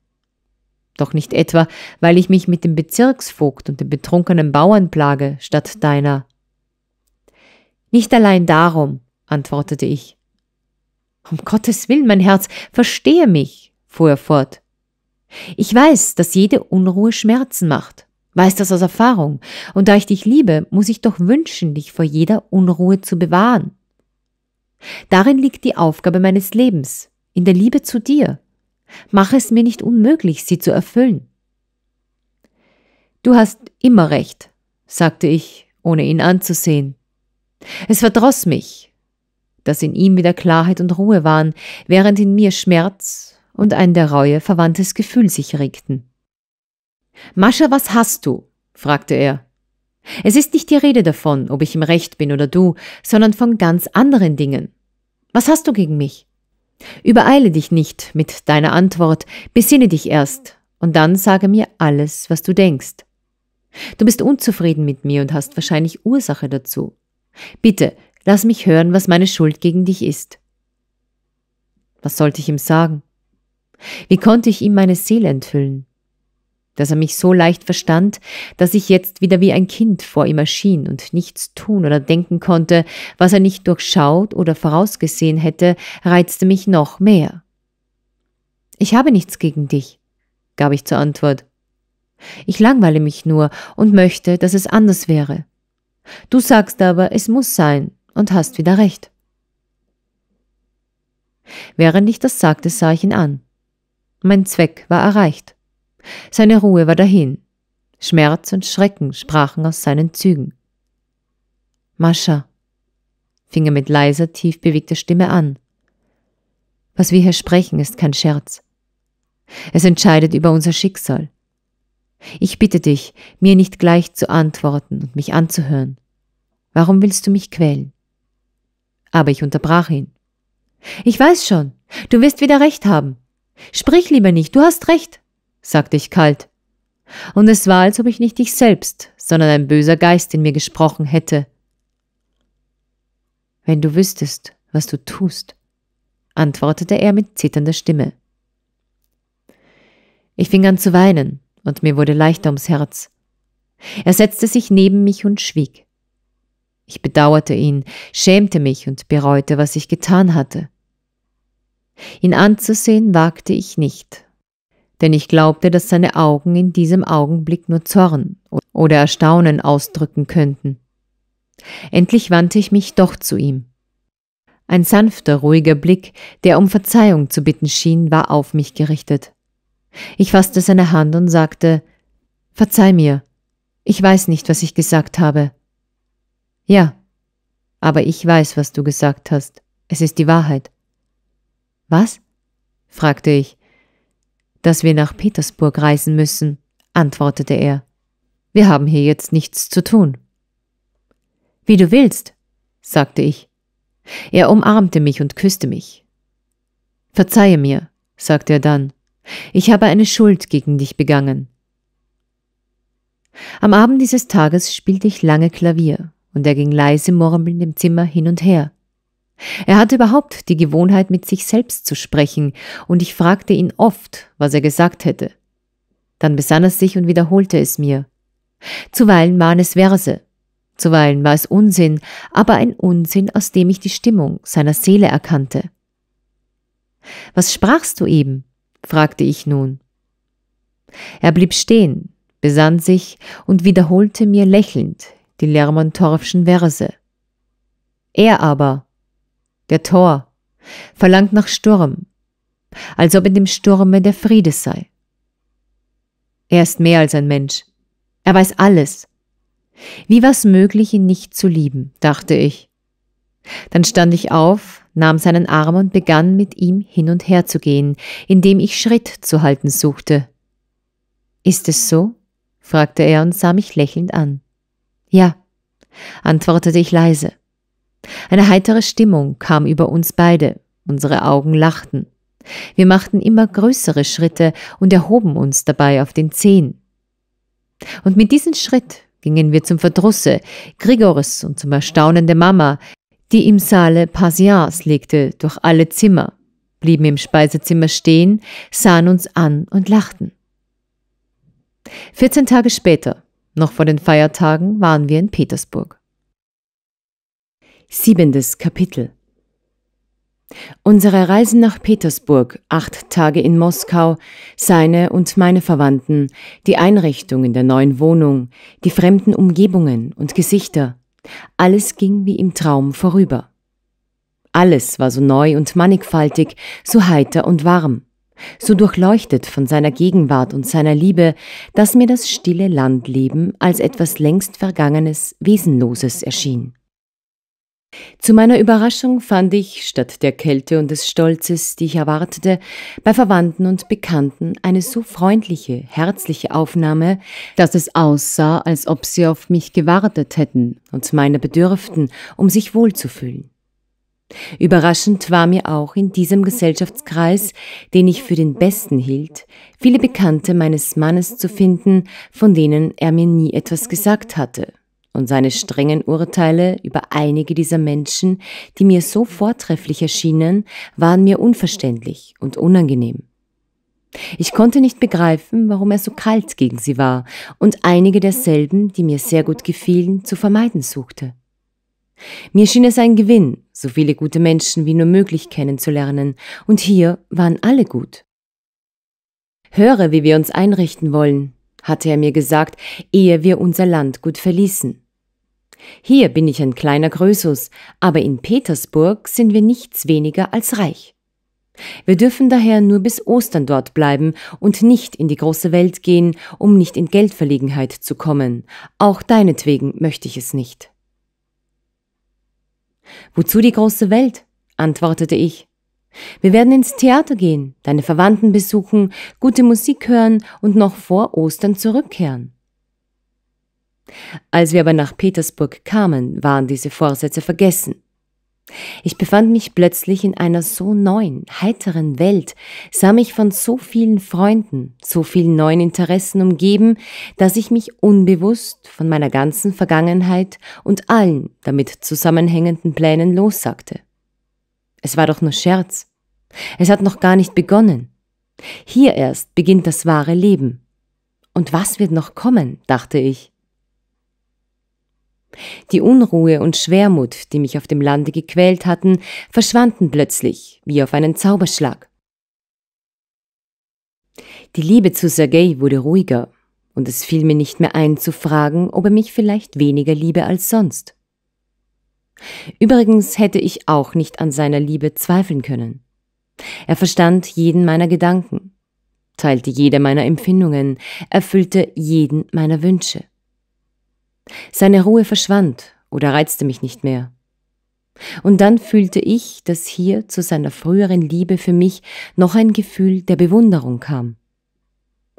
Doch nicht etwa, weil ich mich mit dem Bezirksvogt und dem betrunkenen Bauern plage, statt deiner. Nicht allein darum, antwortete ich. Um Gottes Willen, mein Herz, verstehe mich, fuhr er fort. Ich weiß, dass jede Unruhe Schmerzen macht, weiß das aus Erfahrung, und da ich dich liebe, muss ich doch wünschen, dich vor jeder Unruhe zu bewahren. Darin liegt die Aufgabe meines Lebens, in der Liebe zu dir. Mach es mir nicht unmöglich, sie zu erfüllen. Du hast immer recht, sagte ich, ohne ihn anzusehen. Es verdross mich, dass in ihm wieder Klarheit und Ruhe waren, während in mir Schmerz und ein der Reue verwandtes Gefühl sich regten. Mascha, was hast du? fragte er. Es ist nicht die Rede davon, ob ich im Recht bin oder du, sondern von ganz anderen Dingen. Was hast du gegen mich? Übereile dich nicht mit deiner Antwort, besinne dich erst, und dann sage mir alles, was du denkst. Du bist unzufrieden mit mir und hast wahrscheinlich Ursache dazu. Bitte, lass mich hören, was meine Schuld gegen dich ist. Was sollte ich ihm sagen? Wie konnte ich ihm meine Seele enthüllen? Dass er mich so leicht verstand, dass ich jetzt wieder wie ein Kind vor ihm erschien und nichts tun oder denken konnte, was er nicht durchschaut oder vorausgesehen hätte, reizte mich noch mehr. Ich habe nichts gegen dich, gab ich zur Antwort. Ich langweile mich nur und möchte, dass es anders wäre. Du sagst aber, es muss sein und hast wieder recht. Während ich das sagte, sah ich ihn an. Mein Zweck war erreicht. Seine Ruhe war dahin. Schmerz und Schrecken sprachen aus seinen Zügen. Mascha, fing er mit leiser, tief bewegter Stimme an. Was wir hier sprechen, ist kein Scherz. Es entscheidet über unser Schicksal. Ich bitte dich, mir nicht gleich zu antworten und mich anzuhören. Warum willst du mich quälen? Aber ich unterbrach ihn. Ich weiß schon, du wirst wieder recht haben. Sprich lieber nicht, du hast recht, sagte ich kalt. Und es war, als ob ich nicht dich selbst, sondern ein böser Geist in mir gesprochen hätte. Wenn du wüsstest, was du tust, antwortete er mit zitternder Stimme. Ich fing an zu weinen, und mir wurde leichter ums Herz. Er setzte sich neben mich und schwieg. Ich bedauerte ihn, schämte mich und bereute, was ich getan hatte. Ihn anzusehen wagte ich nicht, denn ich glaubte, dass seine Augen in diesem Augenblick nur Zorn oder Erstaunen ausdrücken könnten. Endlich wandte ich mich doch zu ihm. Ein sanfter, ruhiger Blick, der um Verzeihung zu bitten schien, war auf mich gerichtet. Ich fasste seine Hand und sagte, Verzeih mir, ich weiß nicht, was ich gesagt habe. Ja, aber ich weiß, was du gesagt hast. Es ist die Wahrheit. Was? fragte ich. Dass wir nach Petersburg reisen müssen, antwortete er. Wir haben hier jetzt nichts zu tun. Wie du willst, sagte ich. Er umarmte mich und küsste mich. Verzeihe mir, sagte er dann. Ich habe eine Schuld gegen dich begangen. Am Abend dieses Tages spielte ich lange Klavier, und er ging leise murmelnd im Zimmer hin und her. Er hatte überhaupt die Gewohnheit, mit sich selbst zu sprechen, und ich fragte ihn oft, was er gesagt hätte. Dann besann er sich und wiederholte es mir. Zuweilen waren es Verse, zuweilen war es Unsinn, aber ein Unsinn, aus dem ich die Stimmung seiner Seele erkannte. Was sprachst du eben? fragte ich nun. Er blieb stehen, besann sich und wiederholte mir lächelnd die Lermontorfschen Verse. Er aber der Tor verlangt nach Sturm, als ob in dem Sturme der Friede sei. Er ist mehr als ein Mensch. Er weiß alles. Wie war's möglich, ihn nicht zu lieben, dachte ich. Dann stand ich auf, nahm seinen Arm und begann mit ihm hin und her zu gehen, indem ich Schritt zu halten suchte. Ist es so? fragte er und sah mich lächelnd an. Ja, antwortete ich leise. Eine heitere Stimmung kam über uns beide, unsere Augen lachten. Wir machten immer größere Schritte und erhoben uns dabei auf den Zehen. Und mit diesem Schritt gingen wir zum Verdrusse Grigores und zum Erstaunen der Mama, die im Saale Patience legte durch alle Zimmer, blieben im Speisezimmer stehen, sahen uns an und lachten. 14 Tage später, noch vor den Feiertagen, waren wir in Petersburg. Siebentes Kapitel Unsere Reisen nach Petersburg, acht Tage in Moskau, seine und meine Verwandten, die Einrichtung in der neuen Wohnung, die fremden Umgebungen und Gesichter, alles ging wie im Traum vorüber. Alles war so neu und mannigfaltig, so heiter und warm, so durchleuchtet von seiner Gegenwart und seiner Liebe, dass mir das stille Landleben als etwas längst Vergangenes, Wesenloses erschien. Zu meiner Überraschung fand ich statt der Kälte und des Stolzes, die ich erwartete, bei Verwandten und Bekannten eine so freundliche, herzliche Aufnahme, dass es aussah, als ob sie auf mich gewartet hätten und meiner bedürften, um sich wohlzufühlen. Überraschend war mir auch in diesem Gesellschaftskreis, den ich für den besten hielt, viele Bekannte meines Mannes zu finden, von denen er mir nie etwas gesagt hatte und seine strengen Urteile über einige dieser Menschen, die mir so vortrefflich erschienen, waren mir unverständlich und unangenehm. Ich konnte nicht begreifen, warum er so kalt gegen sie war und einige derselben, die mir sehr gut gefielen, zu vermeiden suchte. Mir schien es ein Gewinn, so viele gute Menschen wie nur möglich kennenzulernen, und hier waren alle gut. Höre, wie wir uns einrichten wollen, hatte er mir gesagt, ehe wir unser Land gut verließen. Hier bin ich ein kleiner Grösus, aber in Petersburg sind wir nichts weniger als reich. Wir dürfen daher nur bis Ostern dort bleiben und nicht in die große Welt gehen, um nicht in Geldverlegenheit zu kommen. Auch deinetwegen möchte ich es nicht. Wozu die große Welt? antwortete ich. Wir werden ins Theater gehen, deine Verwandten besuchen, gute Musik hören und noch vor Ostern zurückkehren. Als wir aber nach Petersburg kamen, waren diese Vorsätze vergessen. Ich befand mich plötzlich in einer so neuen, heiteren Welt, sah mich von so vielen Freunden, so vielen neuen Interessen umgeben, dass ich mich unbewusst von meiner ganzen Vergangenheit und allen damit zusammenhängenden Plänen lossagte. Es war doch nur Scherz. Es hat noch gar nicht begonnen. Hier erst beginnt das wahre Leben. Und was wird noch kommen, dachte ich. Die Unruhe und Schwermut, die mich auf dem Lande gequält hatten, verschwanden plötzlich, wie auf einen Zauberschlag. Die Liebe zu Sergei wurde ruhiger, und es fiel mir nicht mehr ein zu fragen, ob er mich vielleicht weniger liebe als sonst. Übrigens hätte ich auch nicht an seiner Liebe zweifeln können. Er verstand jeden meiner Gedanken, teilte jede meiner Empfindungen, erfüllte jeden meiner Wünsche. Seine Ruhe verschwand oder reizte mich nicht mehr. Und dann fühlte ich, dass hier zu seiner früheren Liebe für mich noch ein Gefühl der Bewunderung kam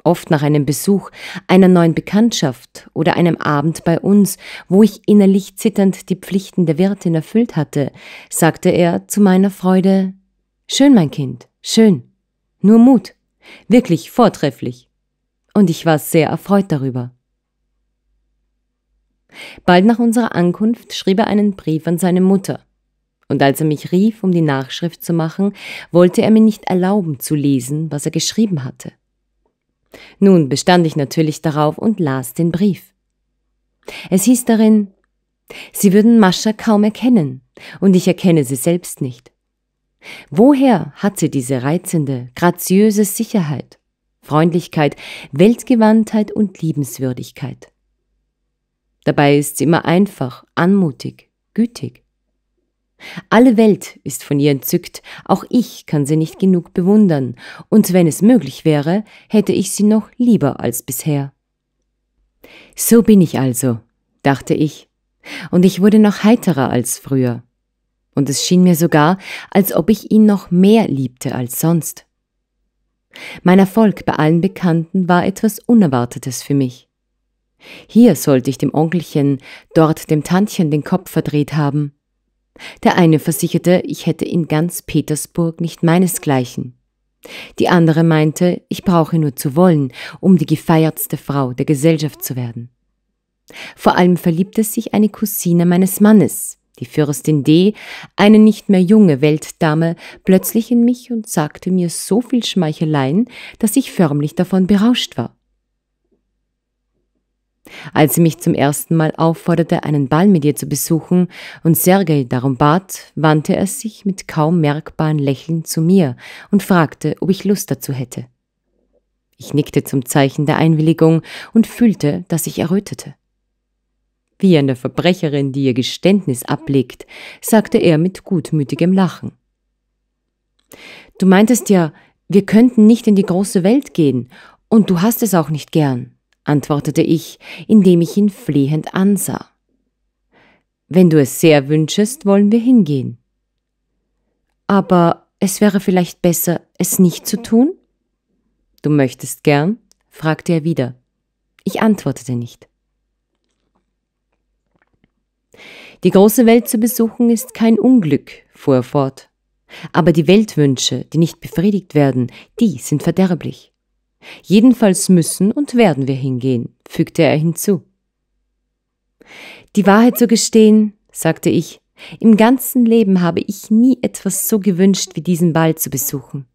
oft nach einem Besuch, einer neuen Bekanntschaft oder einem Abend bei uns, wo ich innerlich zitternd die Pflichten der Wirtin erfüllt hatte, sagte er zu meiner Freude Schön, mein Kind, schön. Nur Mut. Wirklich vortrefflich. Und ich war sehr erfreut darüber. Bald nach unserer Ankunft schrieb er einen Brief an seine Mutter. Und als er mich rief, um die Nachschrift zu machen, wollte er mir nicht erlauben zu lesen, was er geschrieben hatte. Nun bestand ich natürlich darauf und las den Brief. Es hieß darin, Sie würden Mascha kaum erkennen, und ich erkenne sie selbst nicht. Woher hat sie diese reizende, graziöse Sicherheit, Freundlichkeit, Weltgewandtheit und Liebenswürdigkeit? Dabei ist sie immer einfach, anmutig, gütig. Alle Welt ist von ihr entzückt, auch ich kann sie nicht genug bewundern, und wenn es möglich wäre, hätte ich sie noch lieber als bisher. So bin ich also, dachte ich, und ich wurde noch heiterer als früher. Und es schien mir sogar, als ob ich ihn noch mehr liebte als sonst. Mein Erfolg bei allen Bekannten war etwas Unerwartetes für mich. Hier sollte ich dem Onkelchen, dort dem Tantchen den Kopf verdreht haben. Der eine versicherte, ich hätte in ganz Petersburg nicht meinesgleichen. Die andere meinte, ich brauche nur zu wollen, um die gefeiertste Frau der Gesellschaft zu werden. Vor allem verliebte sich eine Cousine meines Mannes, die Fürstin D., eine nicht mehr junge Weltdame, plötzlich in mich und sagte mir so viel Schmeicheleien, dass ich förmlich davon berauscht war. Als sie mich zum ersten Mal aufforderte, einen Ball mit ihr zu besuchen und Sergei darum bat, wandte er sich mit kaum merkbaren Lächeln zu mir und fragte, ob ich Lust dazu hätte. Ich nickte zum Zeichen der Einwilligung und fühlte, dass ich errötete. Wie eine Verbrecherin, die ihr Geständnis ablegt, sagte er mit gutmütigem Lachen. Du meintest ja, wir könnten nicht in die große Welt gehen, und du hast es auch nicht gern antwortete ich, indem ich ihn flehend ansah. Wenn du es sehr wünschest, wollen wir hingehen. Aber es wäre vielleicht besser, es nicht zu tun? Du möchtest gern? fragte er wieder. Ich antwortete nicht. Die große Welt zu besuchen ist kein Unglück, fuhr er fort. Aber die Weltwünsche, die nicht befriedigt werden, die sind verderblich. Jedenfalls müssen und werden wir hingehen, fügte er hinzu. Die Wahrheit zu gestehen, sagte ich, im ganzen Leben habe ich nie etwas so gewünscht, wie diesen Ball zu besuchen.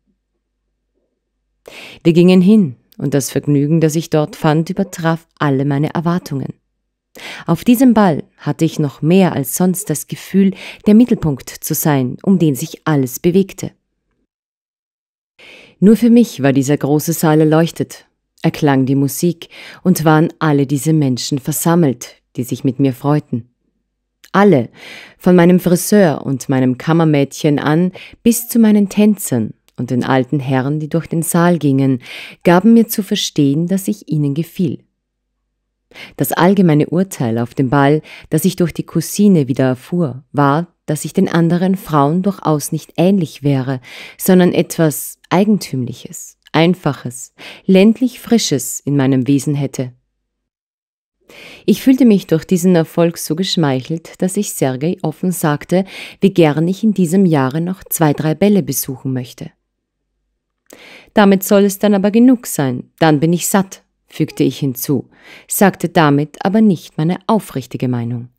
Wir gingen hin, und das Vergnügen, das ich dort fand, übertraf alle meine Erwartungen. Auf diesem Ball hatte ich noch mehr als sonst das Gefühl, der Mittelpunkt zu sein, um den sich alles bewegte. Nur für mich war dieser große Saal erleuchtet. Erklang die Musik und waren alle diese Menschen versammelt, die sich mit mir freuten. Alle, von meinem Friseur und meinem Kammermädchen an bis zu meinen Tänzern und den alten Herren, die durch den Saal gingen, gaben mir zu verstehen, dass ich ihnen gefiel. Das allgemeine Urteil auf dem Ball, das ich durch die Cousine wieder erfuhr, war, dass ich den anderen Frauen durchaus nicht ähnlich wäre, sondern etwas Eigentümliches, Einfaches, ländlich Frisches in meinem Wesen hätte. Ich fühlte mich durch diesen Erfolg so geschmeichelt, dass ich Sergei offen sagte, wie gern ich in diesem Jahre noch zwei, drei Bälle besuchen möchte. Damit soll es dann aber genug sein, dann bin ich satt, fügte ich hinzu, sagte damit aber nicht meine aufrichtige Meinung.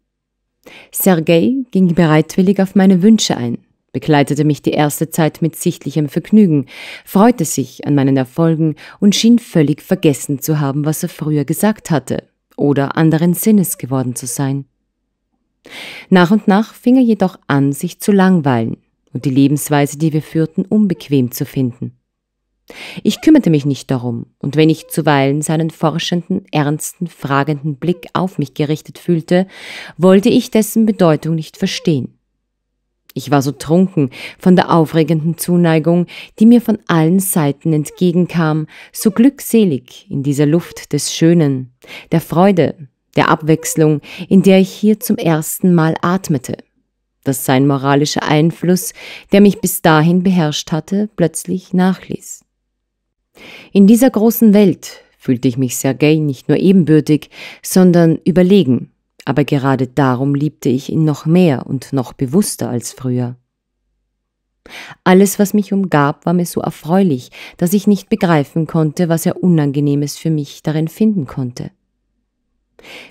Sergei ging bereitwillig auf meine Wünsche ein, begleitete mich die erste Zeit mit sichtlichem Vergnügen, freute sich an meinen Erfolgen und schien völlig vergessen zu haben, was er früher gesagt hatte oder anderen Sinnes geworden zu sein. Nach und nach fing er jedoch an, sich zu langweilen und die Lebensweise, die wir führten, unbequem zu finden. Ich kümmerte mich nicht darum, und wenn ich zuweilen seinen forschenden, ernsten, fragenden Blick auf mich gerichtet fühlte, wollte ich dessen Bedeutung nicht verstehen. Ich war so trunken von der aufregenden Zuneigung, die mir von allen Seiten entgegenkam, so glückselig in dieser Luft des Schönen, der Freude, der Abwechslung, in der ich hier zum ersten Mal atmete dass sein moralischer Einfluss, der mich bis dahin beherrscht hatte, plötzlich nachließ. In dieser großen Welt fühlte ich mich Sergei nicht nur ebenbürtig, sondern überlegen, aber gerade darum liebte ich ihn noch mehr und noch bewusster als früher. Alles, was mich umgab, war mir so erfreulich, dass ich nicht begreifen konnte, was er Unangenehmes für mich darin finden konnte.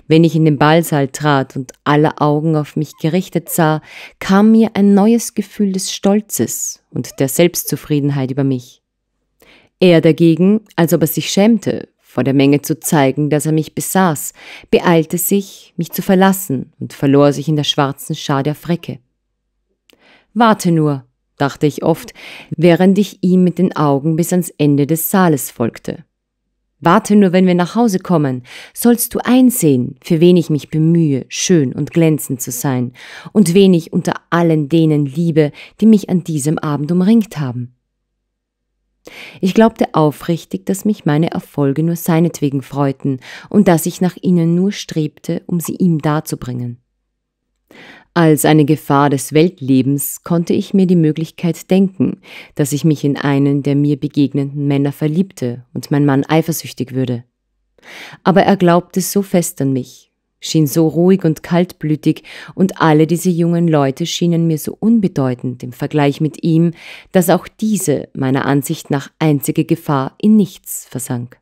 Wenn ich in den Ballsaal trat und alle Augen auf mich gerichtet sah, kam mir ein neues Gefühl des Stolzes und der Selbstzufriedenheit über mich. Er dagegen, als ob er sich schämte, vor der Menge zu zeigen, dass er mich besaß, beeilte sich, mich zu verlassen und verlor sich in der schwarzen Schar der Frecke. Warte nur, dachte ich oft, während ich ihm mit den Augen bis ans Ende des Saales folgte. Warte nur, wenn wir nach Hause kommen, sollst du einsehen, für wen ich mich bemühe, schön und glänzend zu sein, und wen ich unter allen denen liebe, die mich an diesem Abend umringt haben. Ich glaubte aufrichtig, dass mich meine Erfolge nur seinetwegen freuten und dass ich nach ihnen nur strebte, um sie ihm darzubringen. Als eine Gefahr des Weltlebens konnte ich mir die Möglichkeit denken, dass ich mich in einen der mir begegnenden Männer verliebte und mein Mann eifersüchtig würde. Aber er glaubte so fest an mich schien so ruhig und kaltblütig, und alle diese jungen Leute schienen mir so unbedeutend im Vergleich mit ihm, dass auch diese meiner Ansicht nach einzige Gefahr in nichts versank.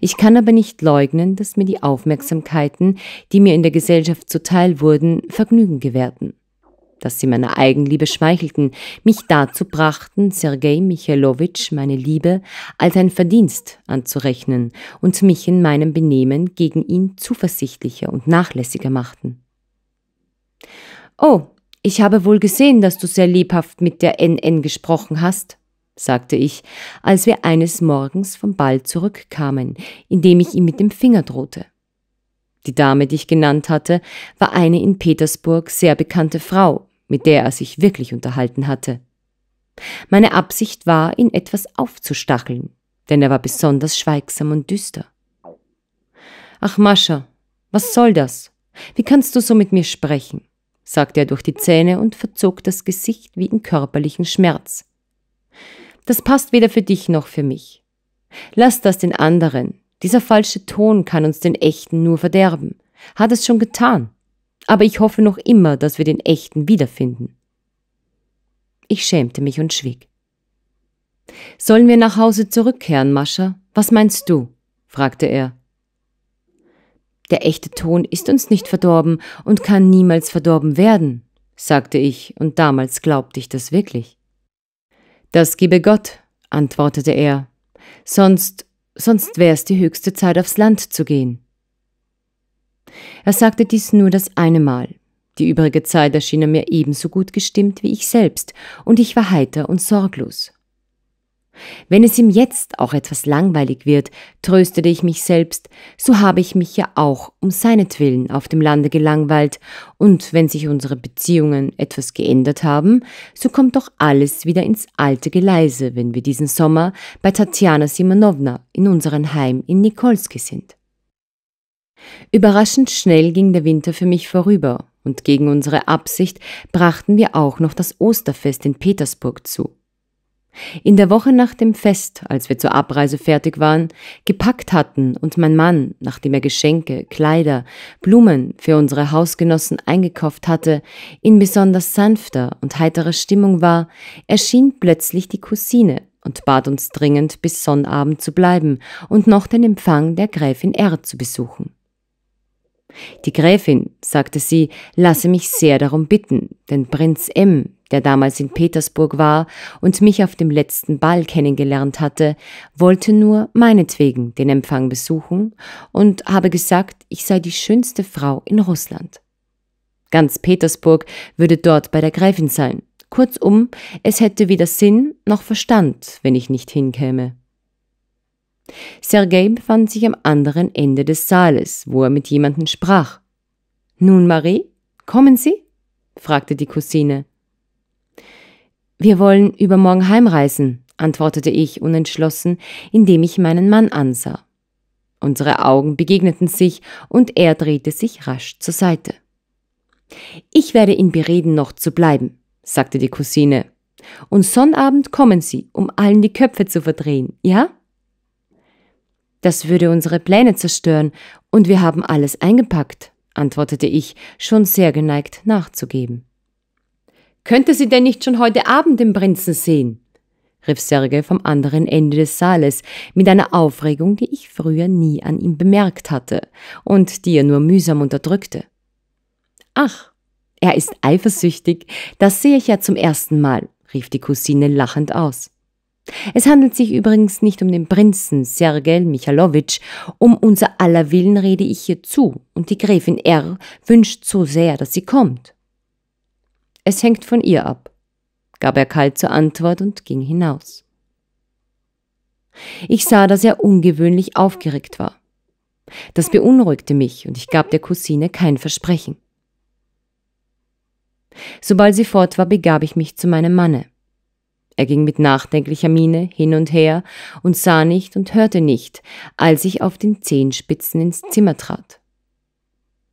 Ich kann aber nicht leugnen, dass mir die Aufmerksamkeiten, die mir in der Gesellschaft zuteil wurden, Vergnügen gewährten dass sie meiner Eigenliebe schmeichelten, mich dazu brachten, Sergei Michailowitsch meine Liebe als ein Verdienst anzurechnen und mich in meinem Benehmen gegen ihn zuversichtlicher und nachlässiger machten. Oh, ich habe wohl gesehen, dass du sehr lebhaft mit der NN gesprochen hast, sagte ich, als wir eines Morgens vom Ball zurückkamen, indem ich ihm mit dem Finger drohte. Die Dame, die ich genannt hatte, war eine in Petersburg sehr bekannte Frau, mit der er sich wirklich unterhalten hatte. Meine Absicht war, ihn etwas aufzustacheln, denn er war besonders schweigsam und düster. Ach, Mascha, was soll das? Wie kannst du so mit mir sprechen? sagte er durch die Zähne und verzog das Gesicht wie in körperlichen Schmerz. Das passt weder für dich noch für mich. Lass das den anderen. Dieser falsche Ton kann uns den echten nur verderben. Hat es schon getan aber ich hoffe noch immer, dass wir den echten wiederfinden. Ich schämte mich und schwieg. Sollen wir nach Hause zurückkehren, Mascha? Was meinst du? fragte er. Der echte Ton ist uns nicht verdorben und kann niemals verdorben werden, sagte ich, und damals glaubte ich das wirklich. Das gebe Gott, antwortete er. Sonst, sonst wär's die höchste Zeit, aufs Land zu gehen. Er sagte dies nur das eine Mal. Die übrige Zeit erschien er mir ebenso gut gestimmt wie ich selbst, und ich war heiter und sorglos. Wenn es ihm jetzt auch etwas langweilig wird, tröstete ich mich selbst, so habe ich mich ja auch um seinetwillen auf dem Lande gelangweilt, und wenn sich unsere Beziehungen etwas geändert haben, so kommt doch alles wieder ins alte Geleise, wenn wir diesen Sommer bei Tatjana Simonowna in unserem Heim in Nikolski sind. Überraschend schnell ging der Winter für mich vorüber, und gegen unsere Absicht brachten wir auch noch das Osterfest in Petersburg zu. In der Woche nach dem Fest, als wir zur Abreise fertig waren, gepackt hatten und mein Mann, nachdem er Geschenke, Kleider, Blumen für unsere Hausgenossen eingekauft hatte, in besonders sanfter und heiterer Stimmung war, erschien plötzlich die Cousine und bat uns dringend, bis Sonnabend zu bleiben und noch den Empfang der Gräfin R zu besuchen. Die Gräfin, sagte sie, lasse mich sehr darum bitten, denn Prinz M., der damals in Petersburg war und mich auf dem letzten Ball kennengelernt hatte, wollte nur meinetwegen den Empfang besuchen und habe gesagt, ich sei die schönste Frau in Russland. Ganz Petersburg würde dort bei der Gräfin sein. Kurzum, es hätte weder Sinn noch Verstand, wenn ich nicht hinkäme. Sergei befand sich am anderen Ende des Saales, wo er mit jemandem sprach. Nun, Marie, kommen Sie? fragte die Cousine. Wir wollen übermorgen heimreisen, antwortete ich unentschlossen, indem ich meinen Mann ansah. Unsere Augen begegneten sich und er drehte sich rasch zur Seite. Ich werde ihn bereden, noch zu bleiben, sagte die Cousine. Und Sonnabend kommen Sie, um allen die Köpfe zu verdrehen, ja? Das würde unsere Pläne zerstören, und wir haben alles eingepackt, antwortete ich, schon sehr geneigt nachzugeben. Könnte sie denn nicht schon heute Abend den Prinzen sehen? rief Serge vom anderen Ende des Saales mit einer Aufregung, die ich früher nie an ihm bemerkt hatte und die er nur mühsam unterdrückte. Ach, er ist eifersüchtig, das sehe ich ja zum ersten Mal, rief die Cousine lachend aus. Es handelt sich übrigens nicht um den Prinzen Sergei Michalowitsch. Um unser aller Willen rede ich hier zu, und die Gräfin R. wünscht so sehr, dass sie kommt. Es hängt von ihr ab, gab er kalt zur Antwort und ging hinaus. Ich sah, dass er ungewöhnlich aufgeregt war. Das beunruhigte mich, und ich gab der Cousine kein Versprechen. Sobald sie fort war, begab ich mich zu meinem Manne. Er ging mit nachdenklicher Miene hin und her und sah nicht und hörte nicht, als ich auf den Zehenspitzen ins Zimmer trat.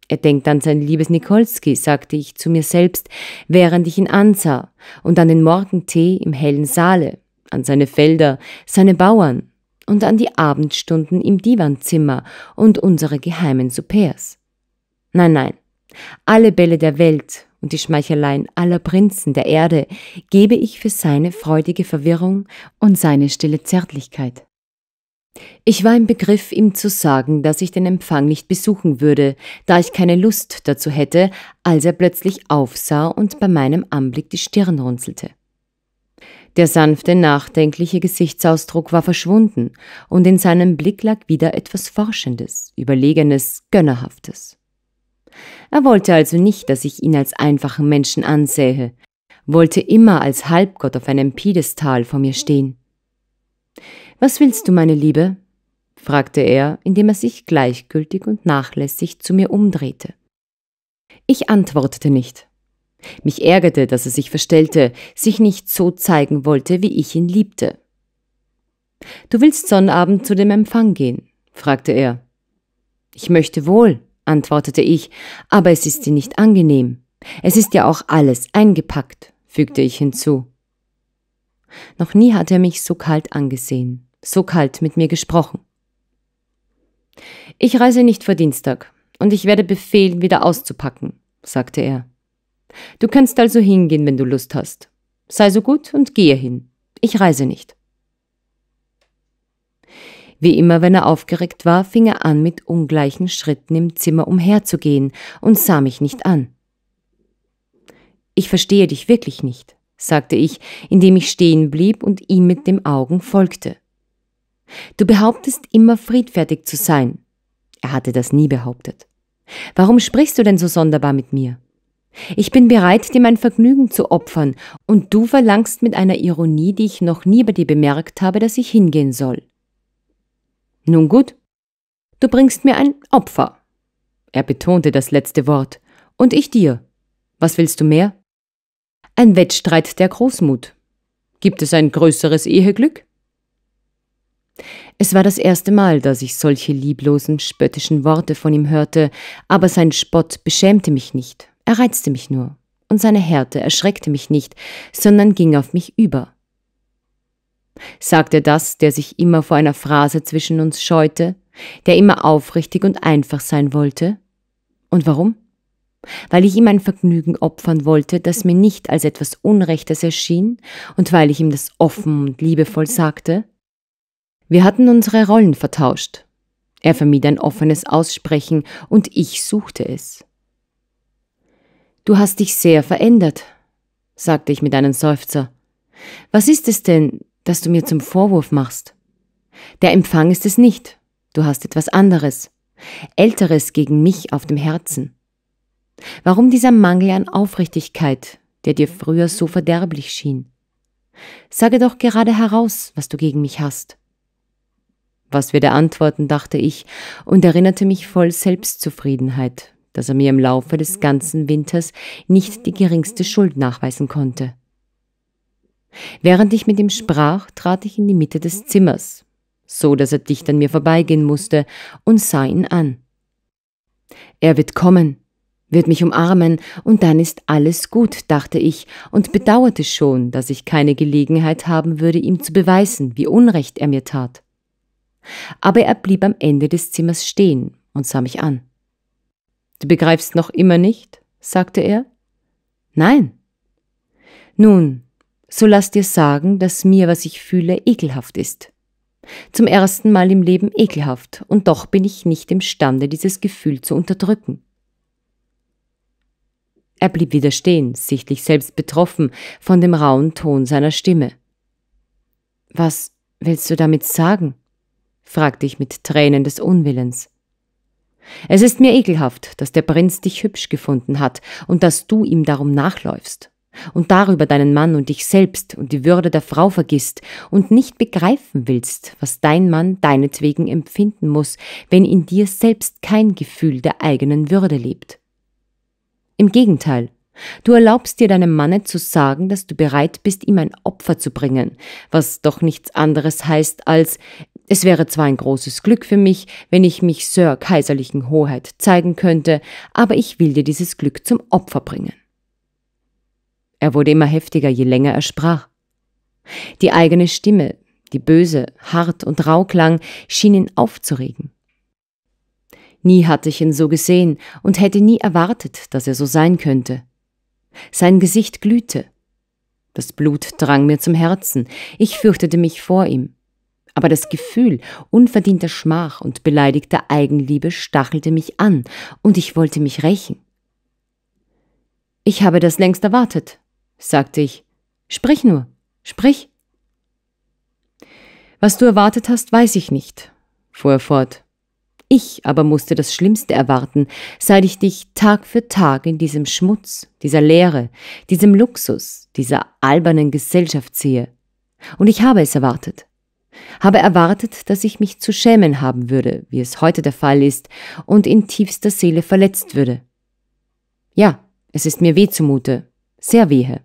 Er denkt an sein liebes Nikolski, sagte ich zu mir selbst, während ich ihn ansah, und an den Morgentee im hellen Saale, an seine Felder, seine Bauern und an die Abendstunden im Divanzimmer und unsere geheimen Soupers. Nein, nein, alle Bälle der Welt und die Schmeicheleien aller Prinzen der Erde gebe ich für seine freudige Verwirrung und seine stille Zärtlichkeit. Ich war im Begriff, ihm zu sagen, dass ich den Empfang nicht besuchen würde, da ich keine Lust dazu hätte, als er plötzlich aufsah und bei meinem Anblick die Stirn runzelte. Der sanfte, nachdenkliche Gesichtsausdruck war verschwunden, und in seinem Blick lag wieder etwas Forschendes, Überlegenes, Gönnerhaftes. Er wollte also nicht, dass ich ihn als einfachen Menschen ansähe, wollte immer als Halbgott auf einem Piedestal vor mir stehen. Was willst du, meine Liebe? fragte er, indem er sich gleichgültig und nachlässig zu mir umdrehte. Ich antwortete nicht. Mich ärgerte, dass er sich verstellte, sich nicht so zeigen wollte, wie ich ihn liebte. Du willst Sonnabend zu dem Empfang gehen? fragte er. Ich möchte wohl, antwortete ich, aber es ist sie nicht angenehm. Es ist ja auch alles eingepackt, fügte ich hinzu. Noch nie hat er mich so kalt angesehen, so kalt mit mir gesprochen. Ich reise nicht vor Dienstag und ich werde befehlen, wieder auszupacken, sagte er. Du kannst also hingehen, wenn du Lust hast. Sei so gut und gehe hin. Ich reise nicht. Wie immer, wenn er aufgeregt war, fing er an, mit ungleichen Schritten im Zimmer umherzugehen und sah mich nicht an. Ich verstehe dich wirklich nicht, sagte ich, indem ich stehen blieb und ihm mit den Augen folgte. Du behauptest immer friedfertig zu sein. Er hatte das nie behauptet. Warum sprichst du denn so sonderbar mit mir? Ich bin bereit, dir mein Vergnügen zu opfern, und du verlangst mit einer Ironie, die ich noch nie bei dir bemerkt habe, dass ich hingehen soll. Nun gut, du bringst mir ein Opfer. Er betonte das letzte Wort. Und ich dir. Was willst du mehr? Ein Wettstreit der Großmut. Gibt es ein größeres Eheglück? Es war das erste Mal, dass ich solche lieblosen, spöttischen Worte von ihm hörte, aber sein Spott beschämte mich nicht, er reizte mich nur, und seine Härte erschreckte mich nicht, sondern ging auf mich über sagte das, der sich immer vor einer Phrase zwischen uns scheute, der immer aufrichtig und einfach sein wollte. Und warum? Weil ich ihm ein Vergnügen opfern wollte, das mir nicht als etwas Unrechtes erschien und weil ich ihm das offen und liebevoll sagte. Wir hatten unsere Rollen vertauscht. Er vermied ein offenes Aussprechen und ich suchte es. Du hast dich sehr verändert, sagte ich mit einem Seufzer. Was ist es denn, das du mir zum Vorwurf machst. Der Empfang ist es nicht. Du hast etwas anderes, Älteres gegen mich auf dem Herzen. Warum dieser Mangel an Aufrichtigkeit, der dir früher so verderblich schien? Sage doch gerade heraus, was du gegen mich hast. Was wir da antworten, dachte ich und erinnerte mich voll Selbstzufriedenheit, dass er mir im Laufe des ganzen Winters nicht die geringste Schuld nachweisen konnte. Während ich mit ihm sprach, trat ich in die Mitte des Zimmers, so dass er dicht an mir vorbeigehen musste, und sah ihn an. Er wird kommen, wird mich umarmen, und dann ist alles gut, dachte ich, und bedauerte schon, dass ich keine Gelegenheit haben würde, ihm zu beweisen, wie unrecht er mir tat. Aber er blieb am Ende des Zimmers stehen und sah mich an. Du begreifst noch immer nicht? sagte er. Nein. Nun, so lass dir sagen, dass mir, was ich fühle, ekelhaft ist. Zum ersten Mal im Leben ekelhaft, und doch bin ich nicht imstande, dieses Gefühl zu unterdrücken. Er blieb wieder stehen, sichtlich selbst betroffen von dem rauen Ton seiner Stimme. Was willst du damit sagen? fragte ich mit Tränen des Unwillens. Es ist mir ekelhaft, dass der Prinz dich hübsch gefunden hat und dass du ihm darum nachläufst und darüber deinen Mann und dich selbst und die Würde der Frau vergisst und nicht begreifen willst, was dein Mann deinetwegen empfinden muss, wenn in dir selbst kein Gefühl der eigenen Würde lebt. Im Gegenteil, du erlaubst dir deinem Manne zu sagen, dass du bereit bist, ihm ein Opfer zu bringen, was doch nichts anderes heißt als es wäre zwar ein großes Glück für mich, wenn ich mich Sir kaiserlichen Hoheit zeigen könnte, aber ich will dir dieses Glück zum Opfer bringen. Er wurde immer heftiger, je länger er sprach. Die eigene Stimme, die böse, hart und rau klang, schien ihn aufzuregen. Nie hatte ich ihn so gesehen und hätte nie erwartet, dass er so sein könnte. Sein Gesicht glühte. Das Blut drang mir zum Herzen, ich fürchtete mich vor ihm. Aber das Gefühl unverdienter Schmach und beleidigter Eigenliebe stachelte mich an, und ich wollte mich rächen. Ich habe das längst erwartet, sagte ich. Sprich nur, sprich. Was du erwartet hast, weiß ich nicht, fuhr er fort. Ich aber musste das Schlimmste erwarten, seit ich dich Tag für Tag in diesem Schmutz, dieser Leere, diesem Luxus, dieser albernen Gesellschaft sehe. Und ich habe es erwartet. Habe erwartet, dass ich mich zu schämen haben würde, wie es heute der Fall ist, und in tiefster Seele verletzt würde. Ja, es ist mir weh zumute, sehr wehe.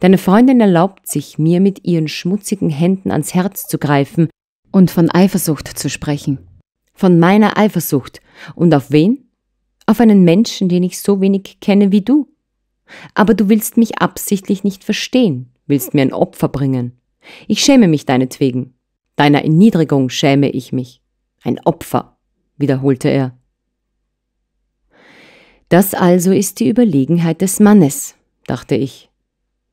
Deine Freundin erlaubt sich, mir mit ihren schmutzigen Händen ans Herz zu greifen und von Eifersucht zu sprechen. Von meiner Eifersucht. Und auf wen? Auf einen Menschen, den ich so wenig kenne wie du. Aber du willst mich absichtlich nicht verstehen, willst mir ein Opfer bringen. Ich schäme mich deinetwegen. Deiner Erniedrigung schäme ich mich. Ein Opfer, wiederholte er. Das also ist die Überlegenheit des Mannes, dachte ich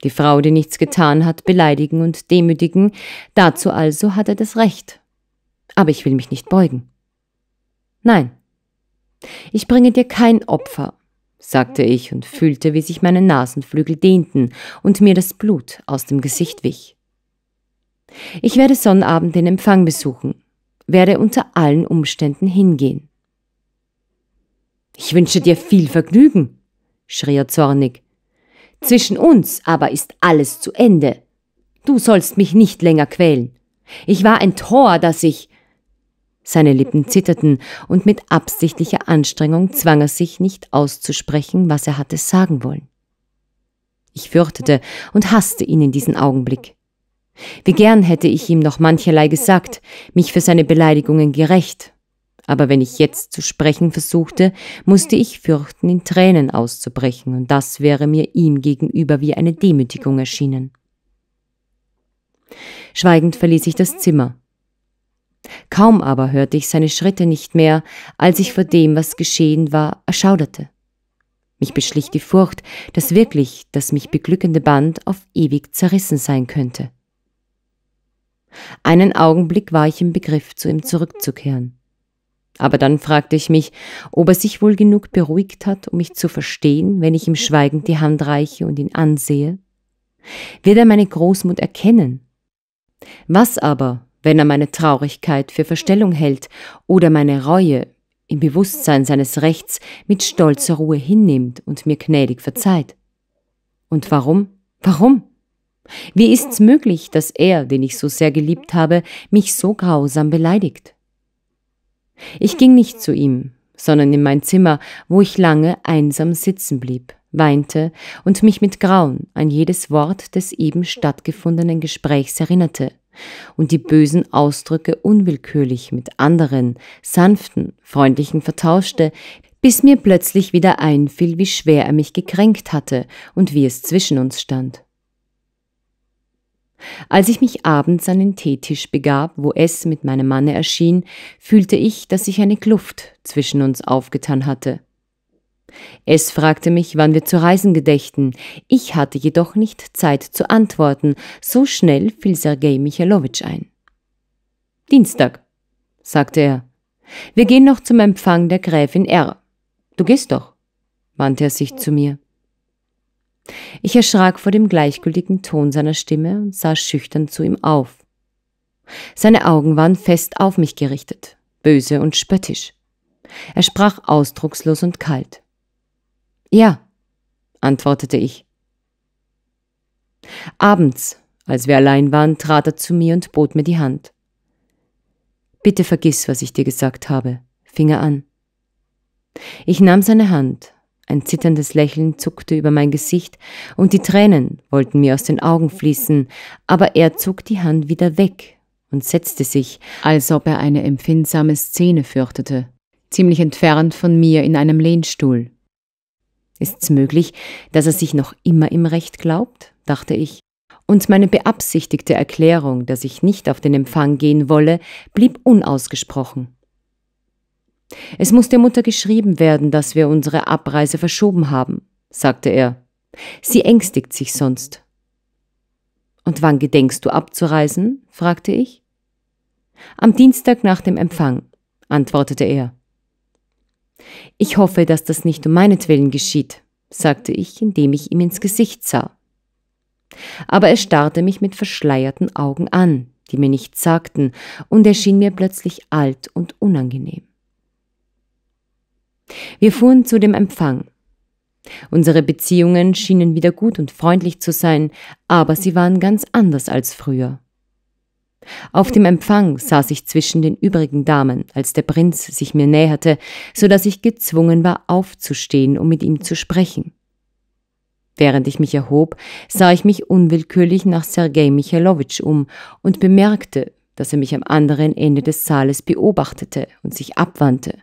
die Frau, die nichts getan hat, beleidigen und demütigen, dazu also hat er das Recht. Aber ich will mich nicht beugen. Nein, ich bringe dir kein Opfer, sagte ich und fühlte, wie sich meine Nasenflügel dehnten und mir das Blut aus dem Gesicht wich. Ich werde Sonnabend den Empfang besuchen, werde unter allen Umständen hingehen. Ich wünsche dir viel Vergnügen, schrie er zornig, zwischen uns aber ist alles zu Ende. Du sollst mich nicht länger quälen. Ich war ein Tor, dass ich. Seine Lippen zitterten, und mit absichtlicher Anstrengung zwang er sich nicht auszusprechen, was er hatte sagen wollen. Ich fürchtete und hasste ihn in diesen Augenblick. Wie gern hätte ich ihm noch mancherlei gesagt, mich für seine Beleidigungen gerecht aber wenn ich jetzt zu sprechen versuchte, musste ich fürchten, in Tränen auszubrechen, und das wäre mir ihm gegenüber wie eine Demütigung erschienen. Schweigend verließ ich das Zimmer. Kaum aber hörte ich seine Schritte nicht mehr, als ich vor dem, was geschehen war, erschauderte. Mich beschlich die Furcht, dass wirklich das mich beglückende Band auf ewig zerrissen sein könnte. Einen Augenblick war ich im Begriff, zu ihm zurückzukehren. Aber dann fragte ich mich, ob er sich wohl genug beruhigt hat, um mich zu verstehen, wenn ich ihm schweigend die Hand reiche und ihn ansehe. Wird er meine Großmut erkennen? Was aber, wenn er meine Traurigkeit für Verstellung hält oder meine Reue im Bewusstsein seines Rechts mit stolzer Ruhe hinnimmt und mir gnädig verzeiht? Und warum? Warum? Wie ist's möglich, dass er, den ich so sehr geliebt habe, mich so grausam beleidigt? Ich ging nicht zu ihm, sondern in mein Zimmer, wo ich lange einsam sitzen blieb, weinte und mich mit Grauen an jedes Wort des eben stattgefundenen Gesprächs erinnerte und die bösen Ausdrücke unwillkürlich mit anderen, sanften, freundlichen vertauschte, bis mir plötzlich wieder einfiel, wie schwer er mich gekränkt hatte und wie es zwischen uns stand. Als ich mich abends an den Teetisch begab, wo es mit meinem Manne erschien, fühlte ich, dass sich eine Kluft zwischen uns aufgetan hatte. Es fragte mich, wann wir zu reisen gedächten. Ich hatte jedoch nicht Zeit zu antworten. So schnell fiel Sergei Michailowitsch ein. Dienstag, sagte er. Wir gehen noch zum Empfang der Gräfin R. Du gehst doch, wandte er sich zu mir. Ich erschrak vor dem gleichgültigen Ton seiner Stimme und sah schüchtern zu ihm auf. Seine Augen waren fest auf mich gerichtet, böse und spöttisch. Er sprach ausdruckslos und kalt. Ja, antwortete ich. Abends, als wir allein waren, trat er zu mir und bot mir die Hand. Bitte vergiss, was ich dir gesagt habe, fing er an. Ich nahm seine Hand, ein zitterndes Lächeln zuckte über mein Gesicht und die Tränen wollten mir aus den Augen fließen, aber er zog die Hand wieder weg und setzte sich, als ob er eine empfindsame Szene fürchtete, ziemlich entfernt von mir in einem Lehnstuhl. Ist's möglich, dass er sich noch immer im Recht glaubt? dachte ich. Und meine beabsichtigte Erklärung, dass ich nicht auf den Empfang gehen wolle, blieb unausgesprochen. Es muss der Mutter geschrieben werden, dass wir unsere Abreise verschoben haben, sagte er. Sie ängstigt sich sonst. Und wann gedenkst du abzureisen? fragte ich. Am Dienstag nach dem Empfang, antwortete er. Ich hoffe, dass das nicht um meinetwillen geschieht, sagte ich, indem ich ihm ins Gesicht sah. Aber er starrte mich mit verschleierten Augen an, die mir nichts sagten, und er schien mir plötzlich alt und unangenehm. Wir fuhren zu dem Empfang. Unsere Beziehungen schienen wieder gut und freundlich zu sein, aber sie waren ganz anders als früher. Auf dem Empfang saß ich zwischen den übrigen Damen, als der Prinz sich mir näherte, so dass ich gezwungen war, aufzustehen, um mit ihm zu sprechen. Während ich mich erhob, sah ich mich unwillkürlich nach Sergei Michailowitsch um und bemerkte, dass er mich am anderen Ende des Saales beobachtete und sich abwandte.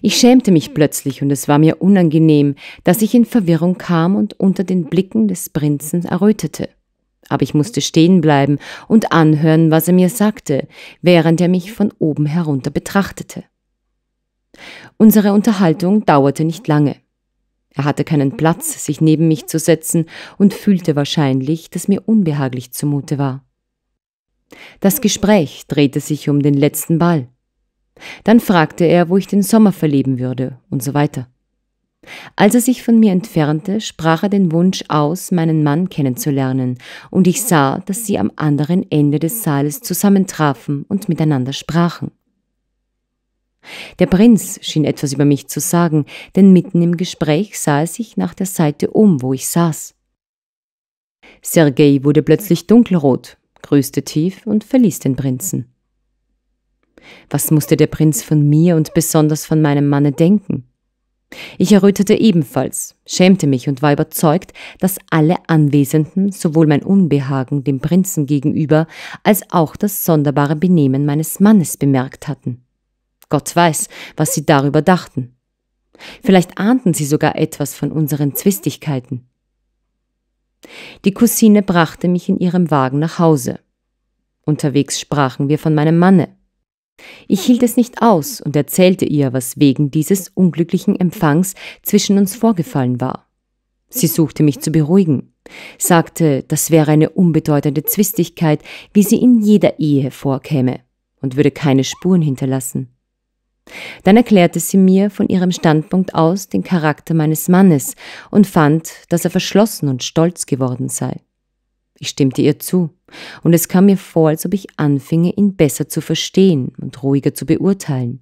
Ich schämte mich plötzlich und es war mir unangenehm, dass ich in Verwirrung kam und unter den Blicken des Prinzen errötete. Aber ich musste stehen bleiben und anhören, was er mir sagte, während er mich von oben herunter betrachtete. Unsere Unterhaltung dauerte nicht lange. Er hatte keinen Platz, sich neben mich zu setzen und fühlte wahrscheinlich, dass mir unbehaglich zumute war. Das Gespräch drehte sich um den letzten Ball. Dann fragte er, wo ich den Sommer verleben würde und so weiter. Als er sich von mir entfernte, sprach er den Wunsch aus, meinen Mann kennenzulernen, und ich sah, dass sie am anderen Ende des Saales zusammentrafen und miteinander sprachen. Der Prinz schien etwas über mich zu sagen, denn mitten im Gespräch sah er sich nach der Seite um, wo ich saß. Sergei wurde plötzlich dunkelrot, grüßte tief und verließ den Prinzen. Was musste der Prinz von mir und besonders von meinem Manne denken? Ich errötete ebenfalls, schämte mich und war überzeugt, dass alle Anwesenden sowohl mein Unbehagen dem Prinzen gegenüber als auch das sonderbare Benehmen meines Mannes bemerkt hatten. Gott weiß, was sie darüber dachten. Vielleicht ahnten sie sogar etwas von unseren Zwistigkeiten. Die Cousine brachte mich in ihrem Wagen nach Hause. Unterwegs sprachen wir von meinem Manne. Ich hielt es nicht aus und erzählte ihr, was wegen dieses unglücklichen Empfangs zwischen uns vorgefallen war. Sie suchte mich zu beruhigen, sagte, das wäre eine unbedeutende Zwistigkeit, wie sie in jeder Ehe vorkäme und würde keine Spuren hinterlassen. Dann erklärte sie mir von ihrem Standpunkt aus den Charakter meines Mannes und fand, dass er verschlossen und stolz geworden sei. Ich stimmte ihr zu, und es kam mir vor, als ob ich anfinge, ihn besser zu verstehen und ruhiger zu beurteilen.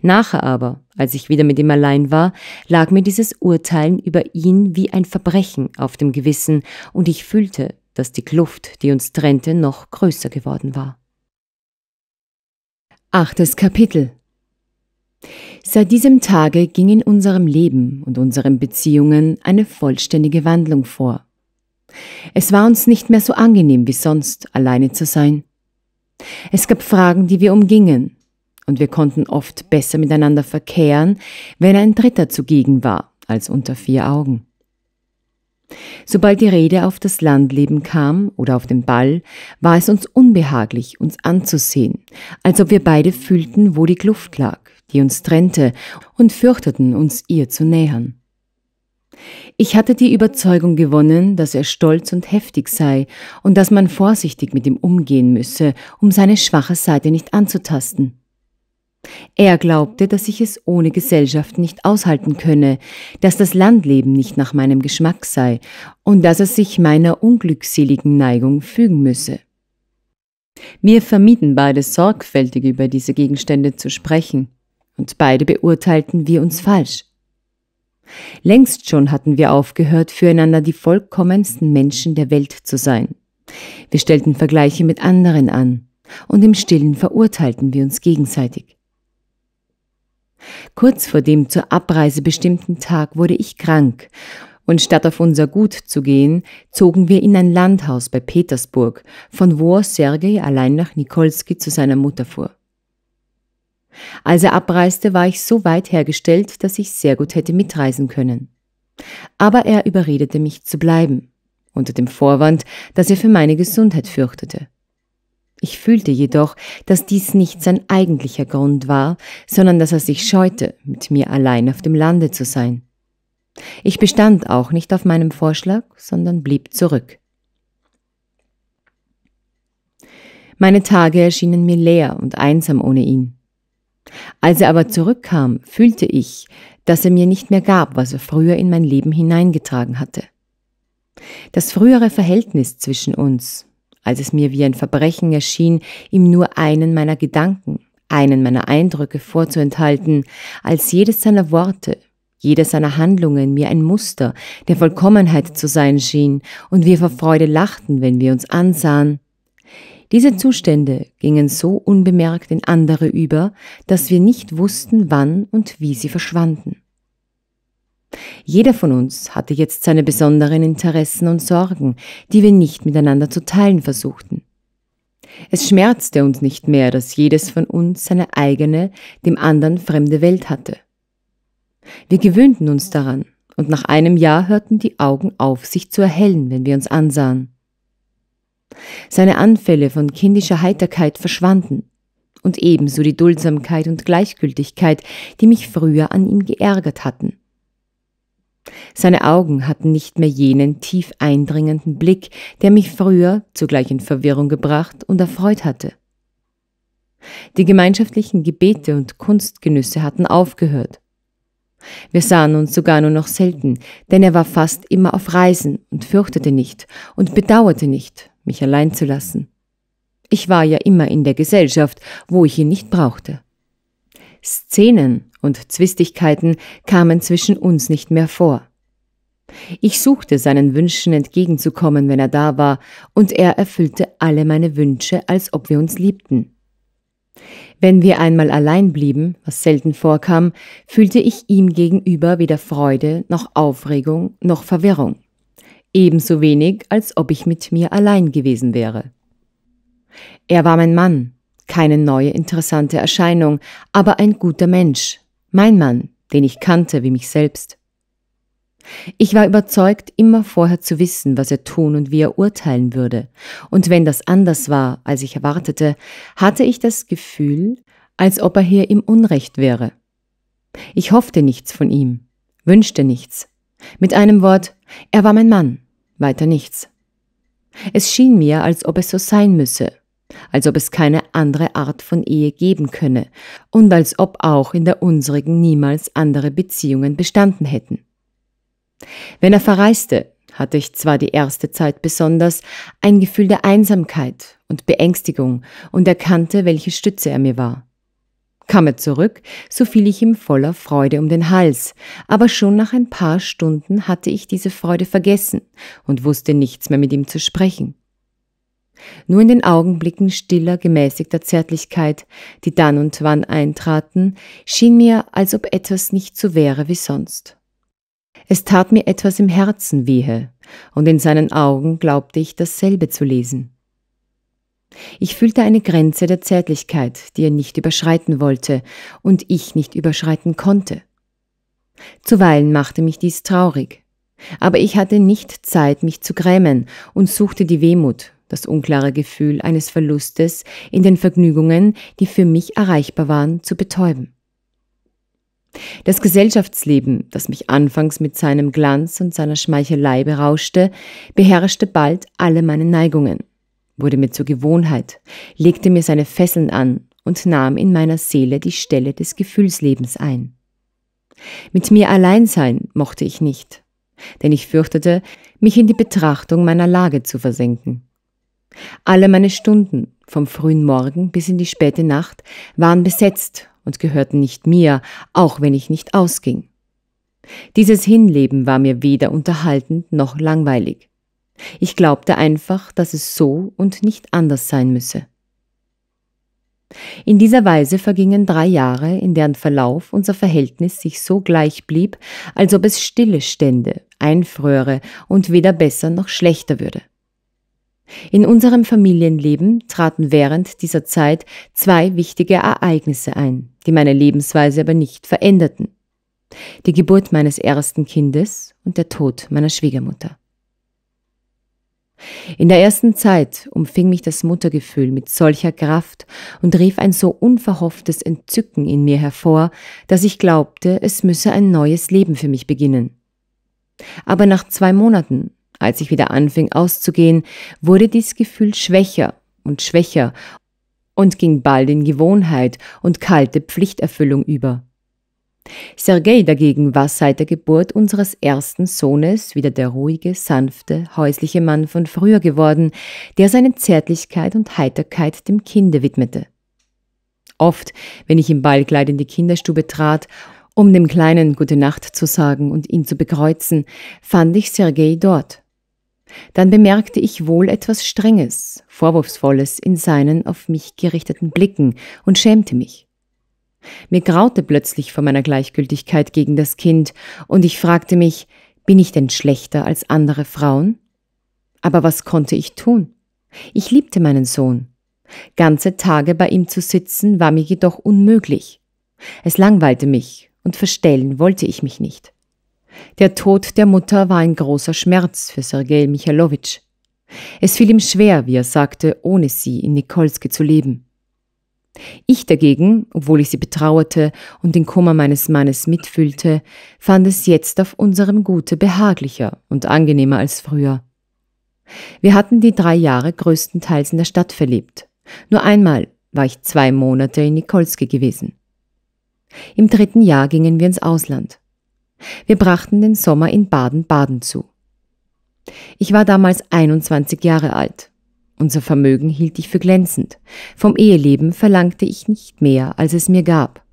Nachher aber, als ich wieder mit ihm allein war, lag mir dieses Urteilen über ihn wie ein Verbrechen auf dem Gewissen, und ich fühlte, dass die Kluft, die uns trennte, noch größer geworden war. Achtes Kapitel Seit diesem Tage ging in unserem Leben und unseren Beziehungen eine vollständige Wandlung vor. Es war uns nicht mehr so angenehm wie sonst, alleine zu sein. Es gab Fragen, die wir umgingen, und wir konnten oft besser miteinander verkehren, wenn ein Dritter zugegen war, als unter vier Augen. Sobald die Rede auf das Landleben kam oder auf den Ball, war es uns unbehaglich, uns anzusehen, als ob wir beide fühlten, wo die Kluft lag, die uns trennte, und fürchteten, uns ihr zu nähern. Ich hatte die Überzeugung gewonnen, dass er stolz und heftig sei und dass man vorsichtig mit ihm umgehen müsse, um seine schwache Seite nicht anzutasten. Er glaubte, dass ich es ohne Gesellschaft nicht aushalten könne, dass das Landleben nicht nach meinem Geschmack sei und dass er sich meiner unglückseligen Neigung fügen müsse. Wir vermieden beide sorgfältig über diese Gegenstände zu sprechen, und beide beurteilten wir uns falsch. Längst schon hatten wir aufgehört, füreinander die vollkommensten Menschen der Welt zu sein. Wir stellten Vergleiche mit anderen an und im stillen verurteilten wir uns gegenseitig. Kurz vor dem zur Abreise bestimmten Tag wurde ich krank und statt auf unser Gut zu gehen, zogen wir in ein Landhaus bei Petersburg, von wo Sergei allein nach Nikolski zu seiner Mutter fuhr. Als er abreiste, war ich so weit hergestellt, dass ich sehr gut hätte mitreisen können. Aber er überredete mich zu bleiben, unter dem Vorwand, dass er für meine Gesundheit fürchtete. Ich fühlte jedoch, dass dies nicht sein eigentlicher Grund war, sondern dass er sich scheute, mit mir allein auf dem Lande zu sein. Ich bestand auch nicht auf meinem Vorschlag, sondern blieb zurück. Meine Tage erschienen mir leer und einsam ohne ihn. Als er aber zurückkam, fühlte ich, dass er mir nicht mehr gab, was er früher in mein Leben hineingetragen hatte. Das frühere Verhältnis zwischen uns, als es mir wie ein Verbrechen erschien, ihm nur einen meiner Gedanken, einen meiner Eindrücke vorzuenthalten, als jedes seiner Worte, jeder seiner Handlungen mir ein Muster der Vollkommenheit zu sein schien und wir vor Freude lachten, wenn wir uns ansahen, diese Zustände gingen so unbemerkt in andere über, dass wir nicht wussten, wann und wie sie verschwanden. Jeder von uns hatte jetzt seine besonderen Interessen und Sorgen, die wir nicht miteinander zu teilen versuchten. Es schmerzte uns nicht mehr, dass jedes von uns seine eigene, dem anderen fremde Welt hatte. Wir gewöhnten uns daran, und nach einem Jahr hörten die Augen auf, sich zu erhellen, wenn wir uns ansahen. Seine Anfälle von kindischer Heiterkeit verschwanden. Und ebenso die Duldsamkeit und Gleichgültigkeit, die mich früher an ihm geärgert hatten. Seine Augen hatten nicht mehr jenen tief eindringenden Blick, der mich früher zugleich in Verwirrung gebracht und erfreut hatte. Die gemeinschaftlichen Gebete und Kunstgenüsse hatten aufgehört. Wir sahen uns sogar nur noch selten, denn er war fast immer auf Reisen und fürchtete nicht und bedauerte nicht mich allein zu lassen. Ich war ja immer in der Gesellschaft, wo ich ihn nicht brauchte. Szenen und Zwistigkeiten kamen zwischen uns nicht mehr vor. Ich suchte seinen Wünschen entgegenzukommen, wenn er da war, und er erfüllte alle meine Wünsche, als ob wir uns liebten. Wenn wir einmal allein blieben, was selten vorkam, fühlte ich ihm gegenüber weder Freude noch Aufregung noch Verwirrung ebenso wenig, als ob ich mit mir allein gewesen wäre. Er war mein Mann, keine neue interessante Erscheinung, aber ein guter Mensch, mein Mann, den ich kannte wie mich selbst. Ich war überzeugt, immer vorher zu wissen, was er tun und wie er urteilen würde, und wenn das anders war, als ich erwartete, hatte ich das Gefühl, als ob er hier im Unrecht wäre. Ich hoffte nichts von ihm, wünschte nichts. Mit einem Wort, er war mein Mann, weiter nichts. Es schien mir, als ob es so sein müsse, als ob es keine andere Art von Ehe geben könne und als ob auch in der unsrigen niemals andere Beziehungen bestanden hätten. Wenn er verreiste, hatte ich zwar die erste Zeit besonders ein Gefühl der Einsamkeit und Beängstigung und erkannte, welche Stütze er mir war kam er zurück, so fiel ich ihm voller Freude um den Hals, aber schon nach ein paar Stunden hatte ich diese Freude vergessen und wusste nichts mehr mit ihm zu sprechen. Nur in den Augenblicken stiller, gemäßigter Zärtlichkeit, die dann und wann eintraten, schien mir, als ob etwas nicht so wäre wie sonst. Es tat mir etwas im Herzen wehe, und in seinen Augen glaubte ich dasselbe zu lesen. Ich fühlte eine Grenze der Zärtlichkeit, die er nicht überschreiten wollte und ich nicht überschreiten konnte. Zuweilen machte mich dies traurig, aber ich hatte nicht Zeit, mich zu grämen und suchte die Wehmut, das unklare Gefühl eines Verlustes in den Vergnügungen, die für mich erreichbar waren, zu betäuben. Das Gesellschaftsleben, das mich anfangs mit seinem Glanz und seiner Schmeichelei berauschte, beherrschte bald alle meine Neigungen wurde mir zur Gewohnheit, legte mir seine Fesseln an und nahm in meiner Seele die Stelle des Gefühlslebens ein. Mit mir allein sein mochte ich nicht, denn ich fürchtete, mich in die Betrachtung meiner Lage zu versenken. Alle meine Stunden, vom frühen Morgen bis in die späte Nacht, waren besetzt und gehörten nicht mir, auch wenn ich nicht ausging. Dieses Hinleben war mir weder unterhaltend noch langweilig. Ich glaubte einfach, dass es so und nicht anders sein müsse. In dieser Weise vergingen drei Jahre, in deren Verlauf unser Verhältnis sich so gleich blieb, als ob es stille stände, einfröre und weder besser noch schlechter würde. In unserem Familienleben traten während dieser Zeit zwei wichtige Ereignisse ein, die meine Lebensweise aber nicht veränderten. Die Geburt meines ersten Kindes und der Tod meiner Schwiegermutter. In der ersten Zeit umfing mich das Muttergefühl mit solcher Kraft und rief ein so unverhofftes Entzücken in mir hervor, dass ich glaubte, es müsse ein neues Leben für mich beginnen. Aber nach zwei Monaten, als ich wieder anfing auszugehen, wurde dies Gefühl schwächer und schwächer und ging bald in Gewohnheit und kalte Pflichterfüllung über. Sergei dagegen war seit der Geburt unseres ersten Sohnes wieder der ruhige, sanfte, häusliche Mann von früher geworden, der seine Zärtlichkeit und Heiterkeit dem Kinde widmete. Oft, wenn ich im Ballkleid in die Kinderstube trat, um dem Kleinen Gute Nacht zu sagen und ihn zu bekreuzen, fand ich Sergei dort. Dann bemerkte ich wohl etwas Strenges, Vorwurfsvolles in seinen auf mich gerichteten Blicken und schämte mich. Mir graute plötzlich vor meiner Gleichgültigkeit gegen das Kind, und ich fragte mich, bin ich denn schlechter als andere Frauen? Aber was konnte ich tun? Ich liebte meinen Sohn. Ganze Tage bei ihm zu sitzen war mir jedoch unmöglich. Es langweilte mich, und verstellen wollte ich mich nicht. Der Tod der Mutter war ein großer Schmerz für Sergei Michalowitsch. Es fiel ihm schwer, wie er sagte, ohne sie in Nikolski zu leben. Ich dagegen, obwohl ich sie betrauerte und den Kummer meines Mannes mitfühlte, fand es jetzt auf unserem Gute behaglicher und angenehmer als früher. Wir hatten die drei Jahre größtenteils in der Stadt verlebt. Nur einmal war ich zwei Monate in Nikolski gewesen. Im dritten Jahr gingen wir ins Ausland. Wir brachten den Sommer in Baden-Baden zu. Ich war damals 21 Jahre alt unser Vermögen hielt ich für glänzend. Vom Eheleben verlangte ich nicht mehr, als es mir gab.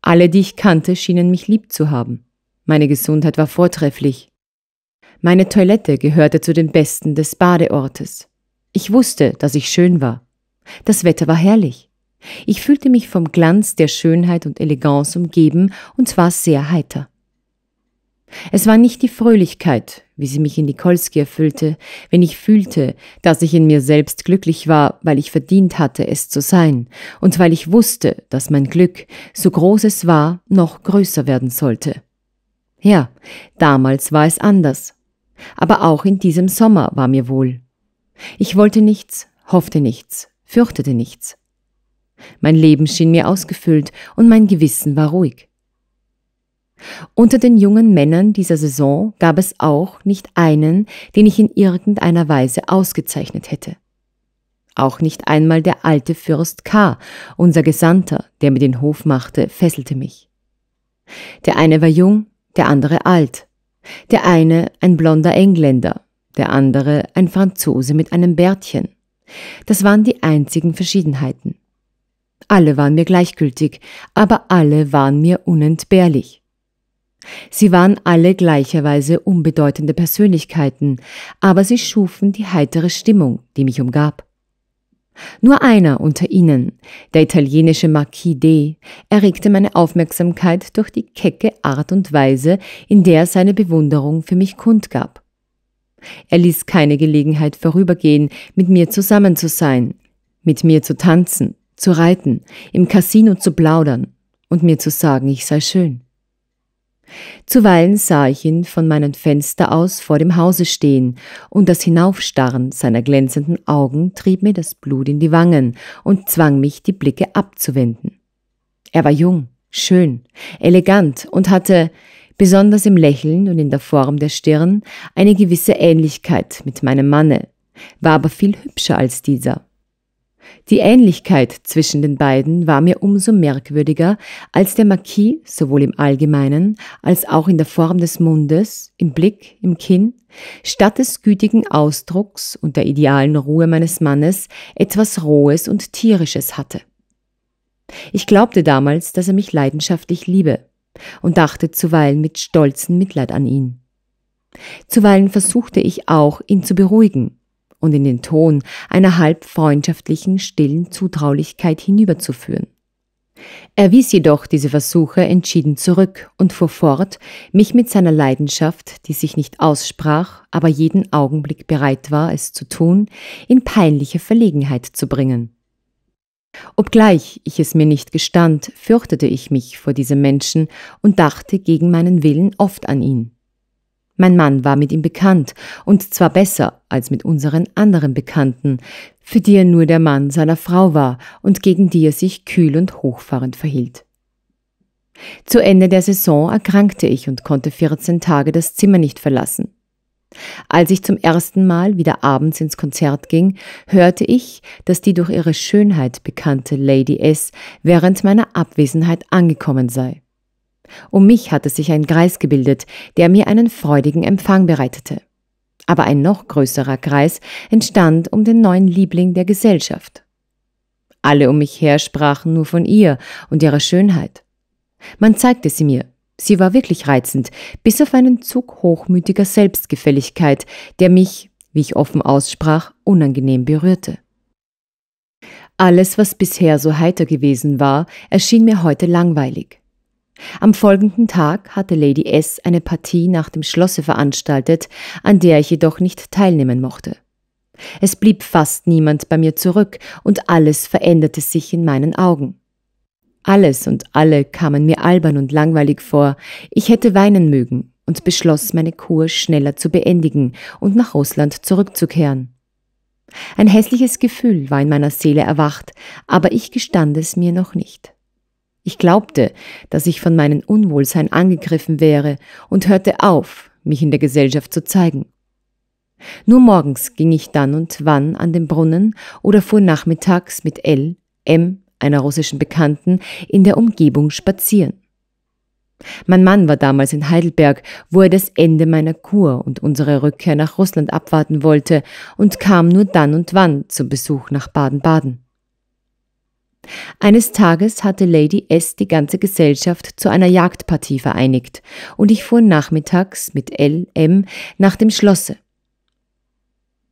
Alle, die ich kannte, schienen mich lieb zu haben. Meine Gesundheit war vortrefflich. Meine Toilette gehörte zu den besten des Badeortes. Ich wusste, dass ich schön war. Das Wetter war herrlich. Ich fühlte mich vom Glanz der Schönheit und Eleganz umgeben und war sehr heiter. Es war nicht die Fröhlichkeit, wie sie mich in Nikolski erfüllte, wenn ich fühlte, dass ich in mir selbst glücklich war, weil ich verdient hatte, es zu sein, und weil ich wusste, dass mein Glück, so groß es war, noch größer werden sollte. Ja, damals war es anders. Aber auch in diesem Sommer war mir wohl. Ich wollte nichts, hoffte nichts, fürchtete nichts. Mein Leben schien mir ausgefüllt und mein Gewissen war ruhig. Unter den jungen Männern dieser Saison gab es auch nicht einen, den ich in irgendeiner Weise ausgezeichnet hätte. Auch nicht einmal der alte Fürst K., unser Gesandter, der mir den Hof machte, fesselte mich. Der eine war jung, der andere alt. Der eine ein blonder Engländer, der andere ein Franzose mit einem Bärtchen. Das waren die einzigen Verschiedenheiten. Alle waren mir gleichgültig, aber alle waren mir unentbehrlich. Sie waren alle gleicherweise unbedeutende Persönlichkeiten, aber sie schufen die heitere Stimmung, die mich umgab. Nur einer unter ihnen, der italienische Marquis D., erregte meine Aufmerksamkeit durch die kecke Art und Weise, in der er seine Bewunderung für mich kundgab. Er ließ keine Gelegenheit vorübergehen, mit mir zusammen zu sein, mit mir zu tanzen, zu reiten, im Casino zu plaudern und mir zu sagen, ich sei schön. Zuweilen sah ich ihn von meinem Fenster aus vor dem Hause stehen, und das Hinaufstarren seiner glänzenden Augen trieb mir das Blut in die Wangen und zwang mich, die Blicke abzuwenden. Er war jung, schön, elegant und hatte, besonders im Lächeln und in der Form der Stirn, eine gewisse Ähnlichkeit mit meinem Manne, war aber viel hübscher als dieser. Die Ähnlichkeit zwischen den beiden war mir umso merkwürdiger, als der Marquis sowohl im Allgemeinen als auch in der Form des Mundes, im Blick, im Kinn, statt des gütigen Ausdrucks und der idealen Ruhe meines Mannes etwas Rohes und Tierisches hatte. Ich glaubte damals, dass er mich leidenschaftlich liebe und dachte zuweilen mit stolzem Mitleid an ihn. Zuweilen versuchte ich auch, ihn zu beruhigen und in den Ton einer halb freundschaftlichen, stillen Zutraulichkeit hinüberzuführen. Er wies jedoch diese Versuche entschieden zurück und fuhr fort, mich mit seiner Leidenschaft, die sich nicht aussprach, aber jeden Augenblick bereit war, es zu tun, in peinliche Verlegenheit zu bringen. Obgleich ich es mir nicht gestand, fürchtete ich mich vor diesem Menschen und dachte gegen meinen Willen oft an ihn. Mein Mann war mit ihm bekannt, und zwar besser als mit unseren anderen Bekannten, für die er nur der Mann seiner Frau war und gegen die er sich kühl und hochfahrend verhielt. Zu Ende der Saison erkrankte ich und konnte 14 Tage das Zimmer nicht verlassen. Als ich zum ersten Mal wieder abends ins Konzert ging, hörte ich, dass die durch ihre Schönheit bekannte Lady S während meiner Abwesenheit angekommen sei. Um mich hatte sich ein Kreis gebildet, der mir einen freudigen Empfang bereitete. Aber ein noch größerer Kreis entstand um den neuen Liebling der Gesellschaft. Alle um mich her sprachen nur von ihr und ihrer Schönheit. Man zeigte sie mir. Sie war wirklich reizend, bis auf einen Zug hochmütiger Selbstgefälligkeit, der mich, wie ich offen aussprach, unangenehm berührte. Alles, was bisher so heiter gewesen war, erschien mir heute langweilig. Am folgenden Tag hatte Lady S. eine Partie nach dem Schlosse veranstaltet, an der ich jedoch nicht teilnehmen mochte. Es blieb fast niemand bei mir zurück und alles veränderte sich in meinen Augen. Alles und alle kamen mir albern und langweilig vor, ich hätte weinen mögen und beschloss, meine Kur schneller zu beendigen und nach Russland zurückzukehren. Ein hässliches Gefühl war in meiner Seele erwacht, aber ich gestand es mir noch nicht. Ich glaubte, dass ich von meinem Unwohlsein angegriffen wäre und hörte auf, mich in der Gesellschaft zu zeigen. Nur morgens ging ich dann und wann an den Brunnen oder fuhr nachmittags mit L, M, einer russischen Bekannten, in der Umgebung spazieren. Mein Mann war damals in Heidelberg, wo er das Ende meiner Kur und unsere Rückkehr nach Russland abwarten wollte und kam nur dann und wann zum Besuch nach Baden-Baden. Eines Tages hatte Lady S die ganze Gesellschaft zu einer Jagdpartie vereinigt, und ich fuhr nachmittags mit L. M. nach dem Schlosse.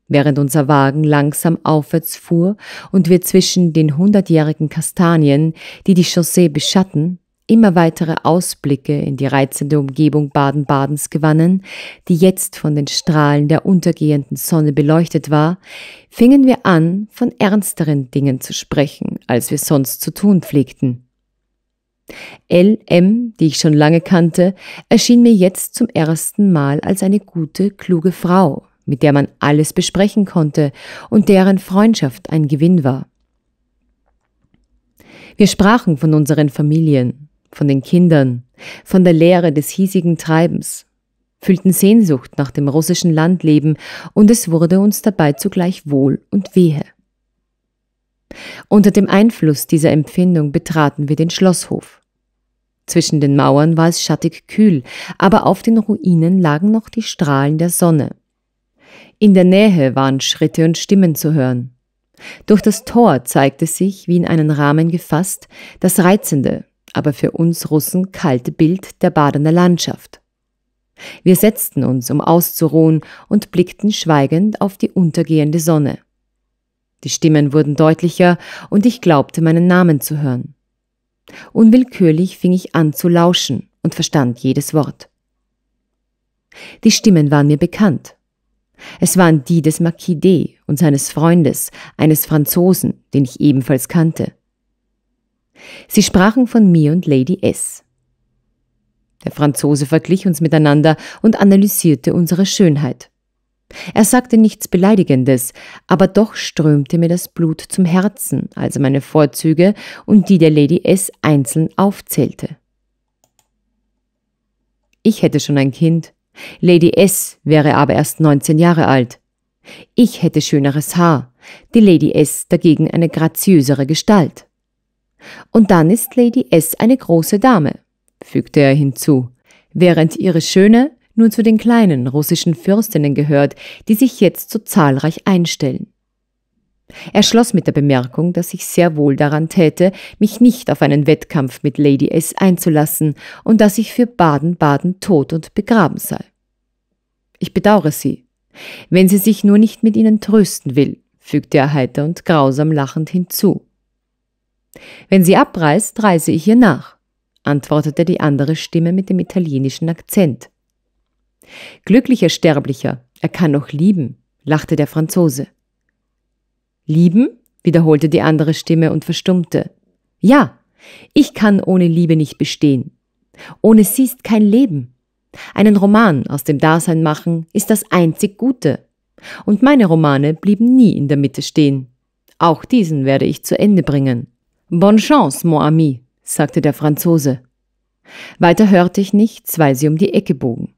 Während unser Wagen langsam aufwärts fuhr und wir zwischen den hundertjährigen Kastanien, die die Chaussee beschatten, immer weitere Ausblicke in die reizende Umgebung Baden-Badens gewannen, die jetzt von den Strahlen der untergehenden Sonne beleuchtet war, fingen wir an, von ernsteren Dingen zu sprechen, als wir sonst zu tun pflegten. L.M., die ich schon lange kannte, erschien mir jetzt zum ersten Mal als eine gute, kluge Frau, mit der man alles besprechen konnte und deren Freundschaft ein Gewinn war. Wir sprachen von unseren Familien, von den Kindern, von der Lehre des hiesigen Treibens, fühlten Sehnsucht nach dem russischen Landleben und es wurde uns dabei zugleich wohl und wehe. Unter dem Einfluss dieser Empfindung betraten wir den Schlosshof. Zwischen den Mauern war es schattig kühl, aber auf den Ruinen lagen noch die Strahlen der Sonne. In der Nähe waren Schritte und Stimmen zu hören. Durch das Tor zeigte sich, wie in einen Rahmen gefasst, das reizende, aber für uns Russen kalte Bild der Badener Landschaft. Wir setzten uns, um auszuruhen, und blickten schweigend auf die untergehende Sonne. Die Stimmen wurden deutlicher, und ich glaubte meinen Namen zu hören. Unwillkürlich fing ich an zu lauschen und verstand jedes Wort. Die Stimmen waren mir bekannt. Es waren die des Marquis D und seines Freundes, eines Franzosen, den ich ebenfalls kannte. Sie sprachen von mir und Lady S. Der Franzose verglich uns miteinander und analysierte unsere Schönheit. Er sagte nichts Beleidigendes, aber doch strömte mir das Blut zum Herzen, als er meine Vorzüge und die der Lady S einzeln aufzählte. Ich hätte schon ein Kind, Lady S wäre aber erst 19 Jahre alt. Ich hätte schöneres Haar, die Lady S dagegen eine graziösere Gestalt. Und dann ist Lady S eine große Dame, fügte er hinzu, während ihre Schöne nur zu den kleinen russischen Fürstinnen gehört, die sich jetzt so zahlreich einstellen. Er schloss mit der Bemerkung, dass ich sehr wohl daran täte, mich nicht auf einen Wettkampf mit Lady S einzulassen und dass ich für Baden-Baden tot und begraben sei. Ich bedauere sie, wenn sie sich nur nicht mit ihnen trösten will, fügte er heiter und grausam lachend hinzu. Wenn sie abreist, reise ich ihr nach, antwortete die andere Stimme mit dem italienischen Akzent. Glücklicher Sterblicher, er kann noch lieben, lachte der Franzose. Lieben? wiederholte die andere Stimme und verstummte. Ja, ich kann ohne Liebe nicht bestehen. Ohne sie ist kein Leben. Einen Roman aus dem Dasein machen ist das einzig Gute. Und meine Romane blieben nie in der Mitte stehen. Auch diesen werde ich zu Ende bringen. Bonne chance, mon ami, sagte der Franzose. Weiter hörte ich nichts, weil sie um die Ecke bogen.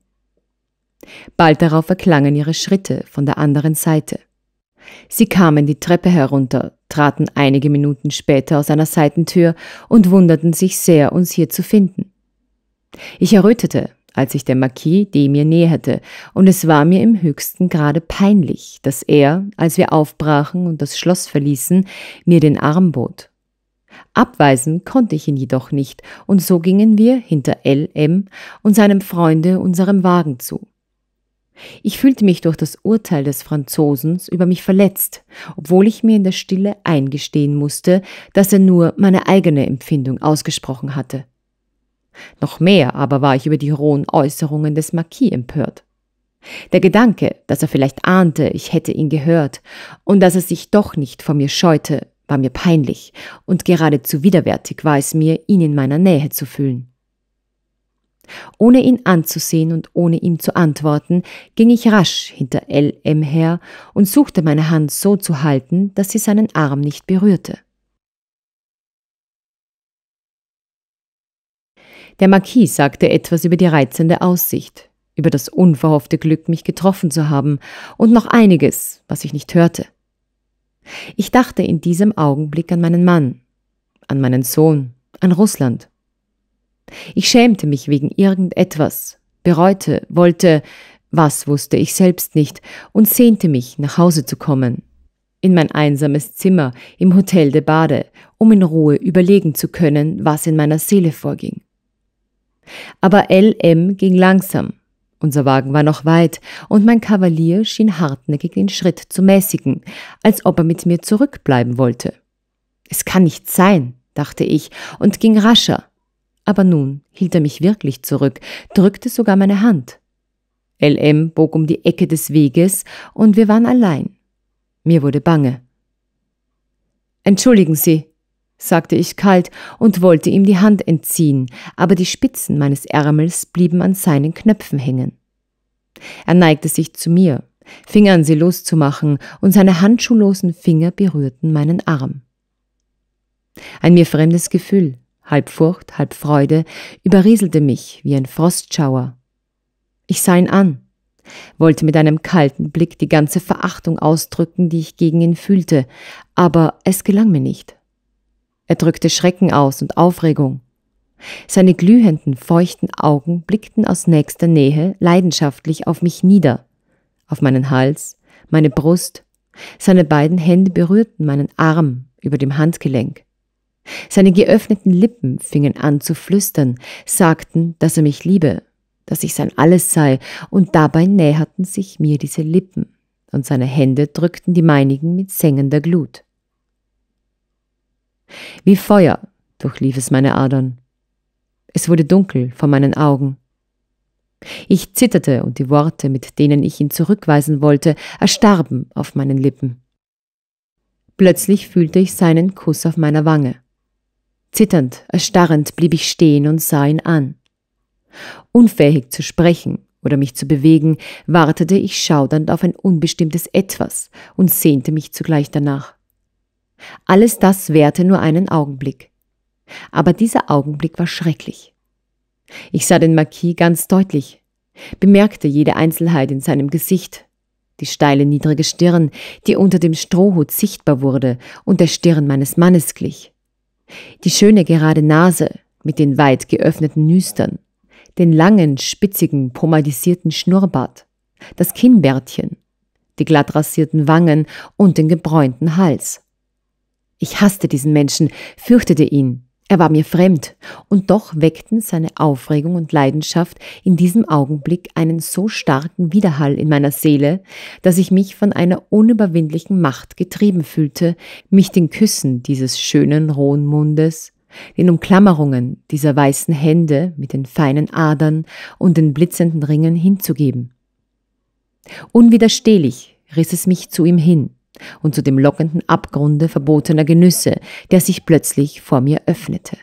Bald darauf erklangen ihre Schritte von der anderen Seite. Sie kamen die Treppe herunter, traten einige Minuten später aus einer Seitentür und wunderten sich sehr, uns hier zu finden. Ich errötete, als ich der Marquis die mir näherte, und es war mir im höchsten Grade peinlich, dass er, als wir aufbrachen und das Schloss verließen, mir den Arm bot. Abweisen konnte ich ihn jedoch nicht, und so gingen wir hinter L.M. und seinem Freunde unserem Wagen zu. Ich fühlte mich durch das Urteil des Franzosen über mich verletzt, obwohl ich mir in der Stille eingestehen musste, dass er nur meine eigene Empfindung ausgesprochen hatte. Noch mehr aber war ich über die rohen Äußerungen des Marquis empört. Der Gedanke, dass er vielleicht ahnte, ich hätte ihn gehört und dass er sich doch nicht vor mir scheute, war mir peinlich und geradezu widerwärtig war es mir, ihn in meiner Nähe zu fühlen. Ohne ihn anzusehen und ohne ihm zu antworten, ging ich rasch hinter LM her und suchte meine Hand so zu halten, dass sie seinen Arm nicht berührte. Der Marquis sagte etwas über die reizende Aussicht, über das unverhoffte Glück, mich getroffen zu haben, und noch einiges, was ich nicht hörte. Ich dachte in diesem Augenblick an meinen Mann, an meinen Sohn, an Russland. Ich schämte mich wegen irgendetwas, bereute, wollte, was wusste ich selbst nicht, und sehnte mich, nach Hause zu kommen, in mein einsames Zimmer im Hotel de Bade, um in Ruhe überlegen zu können, was in meiner Seele vorging. Aber LM ging langsam, unser Wagen war noch weit, und mein Kavalier schien hartnäckig den Schritt zu mäßigen, als ob er mit mir zurückbleiben wollte. Es kann nicht sein, dachte ich, und ging rascher. Aber nun hielt er mich wirklich zurück, drückte sogar meine Hand. LM bog um die Ecke des Weges, und wir waren allein. Mir wurde bange. Entschuldigen Sie, sagte ich kalt und wollte ihm die Hand entziehen, aber die Spitzen meines Ärmels blieben an seinen Knöpfen hängen. Er neigte sich zu mir, fing an, sie loszumachen, und seine handschuhlosen Finger berührten meinen Arm. Ein mir fremdes Gefühl, halb Furcht, halb Freude, überrieselte mich wie ein Frostschauer. Ich sah ihn an, wollte mit einem kalten Blick die ganze Verachtung ausdrücken, die ich gegen ihn fühlte, aber es gelang mir nicht. Er drückte Schrecken aus und Aufregung. Seine glühenden, feuchten Augen blickten aus nächster Nähe leidenschaftlich auf mich nieder, auf meinen Hals, meine Brust, seine beiden Hände berührten meinen Arm über dem Handgelenk. Seine geöffneten Lippen fingen an zu flüstern, sagten, dass er mich liebe, dass ich sein Alles sei, und dabei näherten sich mir diese Lippen, und seine Hände drückten die meinigen mit sengender Glut. Wie Feuer durchlief es meine Adern. Es wurde dunkel vor meinen Augen. Ich zitterte und die Worte, mit denen ich ihn zurückweisen wollte, erstarben auf meinen Lippen. Plötzlich fühlte ich seinen Kuss auf meiner Wange. Zitternd, erstarrend blieb ich stehen und sah ihn an. Unfähig zu sprechen oder mich zu bewegen, wartete ich schaudernd auf ein unbestimmtes Etwas und sehnte mich zugleich danach. Alles das währte nur einen Augenblick. Aber dieser Augenblick war schrecklich. Ich sah den Marquis ganz deutlich, bemerkte jede Einzelheit in seinem Gesicht, die steile niedrige Stirn, die unter dem Strohhut sichtbar wurde und der Stirn meines Mannes glich, die schöne gerade Nase mit den weit geöffneten Nüstern, den langen, spitzigen, pomadisierten Schnurrbart, das Kinnbärtchen, die glatt rasierten Wangen und den gebräunten Hals. Ich hasste diesen Menschen, fürchtete ihn. Er war mir fremd, und doch weckten seine Aufregung und Leidenschaft in diesem Augenblick einen so starken Widerhall in meiner Seele, dass ich mich von einer unüberwindlichen Macht getrieben fühlte, mich den Küssen dieses schönen rohen Mundes, den Umklammerungen dieser weißen Hände mit den feinen Adern und den blitzenden Ringen hinzugeben. Unwiderstehlich riss es mich zu ihm hin, und zu dem lockenden Abgrunde verbotener Genüsse, der sich plötzlich vor mir öffnete.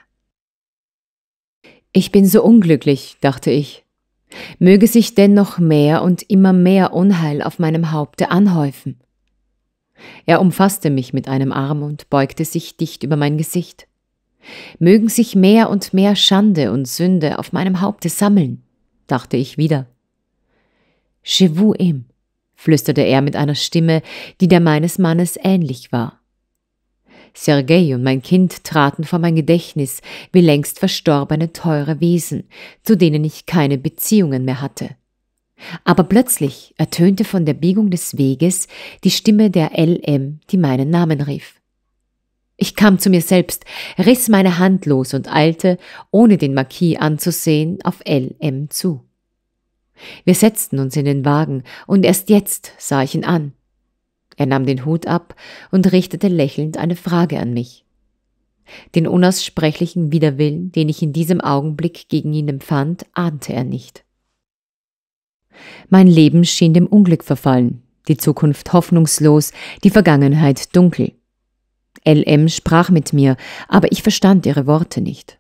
Ich bin so unglücklich, dachte ich. Möge sich denn noch mehr und immer mehr Unheil auf meinem Haupte anhäufen. Er umfasste mich mit einem Arm und beugte sich dicht über mein Gesicht. Mögen sich mehr und mehr Schande und Sünde auf meinem Haupte sammeln, dachte ich wieder. Je vous aime flüsterte er mit einer Stimme, die der meines Mannes ähnlich war. Sergei und mein Kind traten vor mein Gedächtnis wie längst verstorbene teure Wesen, zu denen ich keine Beziehungen mehr hatte. Aber plötzlich ertönte von der Biegung des Weges die Stimme der LM, die meinen Namen rief. Ich kam zu mir selbst, riss meine Hand los und eilte, ohne den Marquis anzusehen, auf LM zu. Wir setzten uns in den Wagen, und erst jetzt sah ich ihn an. Er nahm den Hut ab und richtete lächelnd eine Frage an mich. Den unaussprechlichen Widerwillen, den ich in diesem Augenblick gegen ihn empfand, ahnte er nicht. Mein Leben schien dem Unglück verfallen, die Zukunft hoffnungslos, die Vergangenheit dunkel. LM sprach mit mir, aber ich verstand ihre Worte nicht.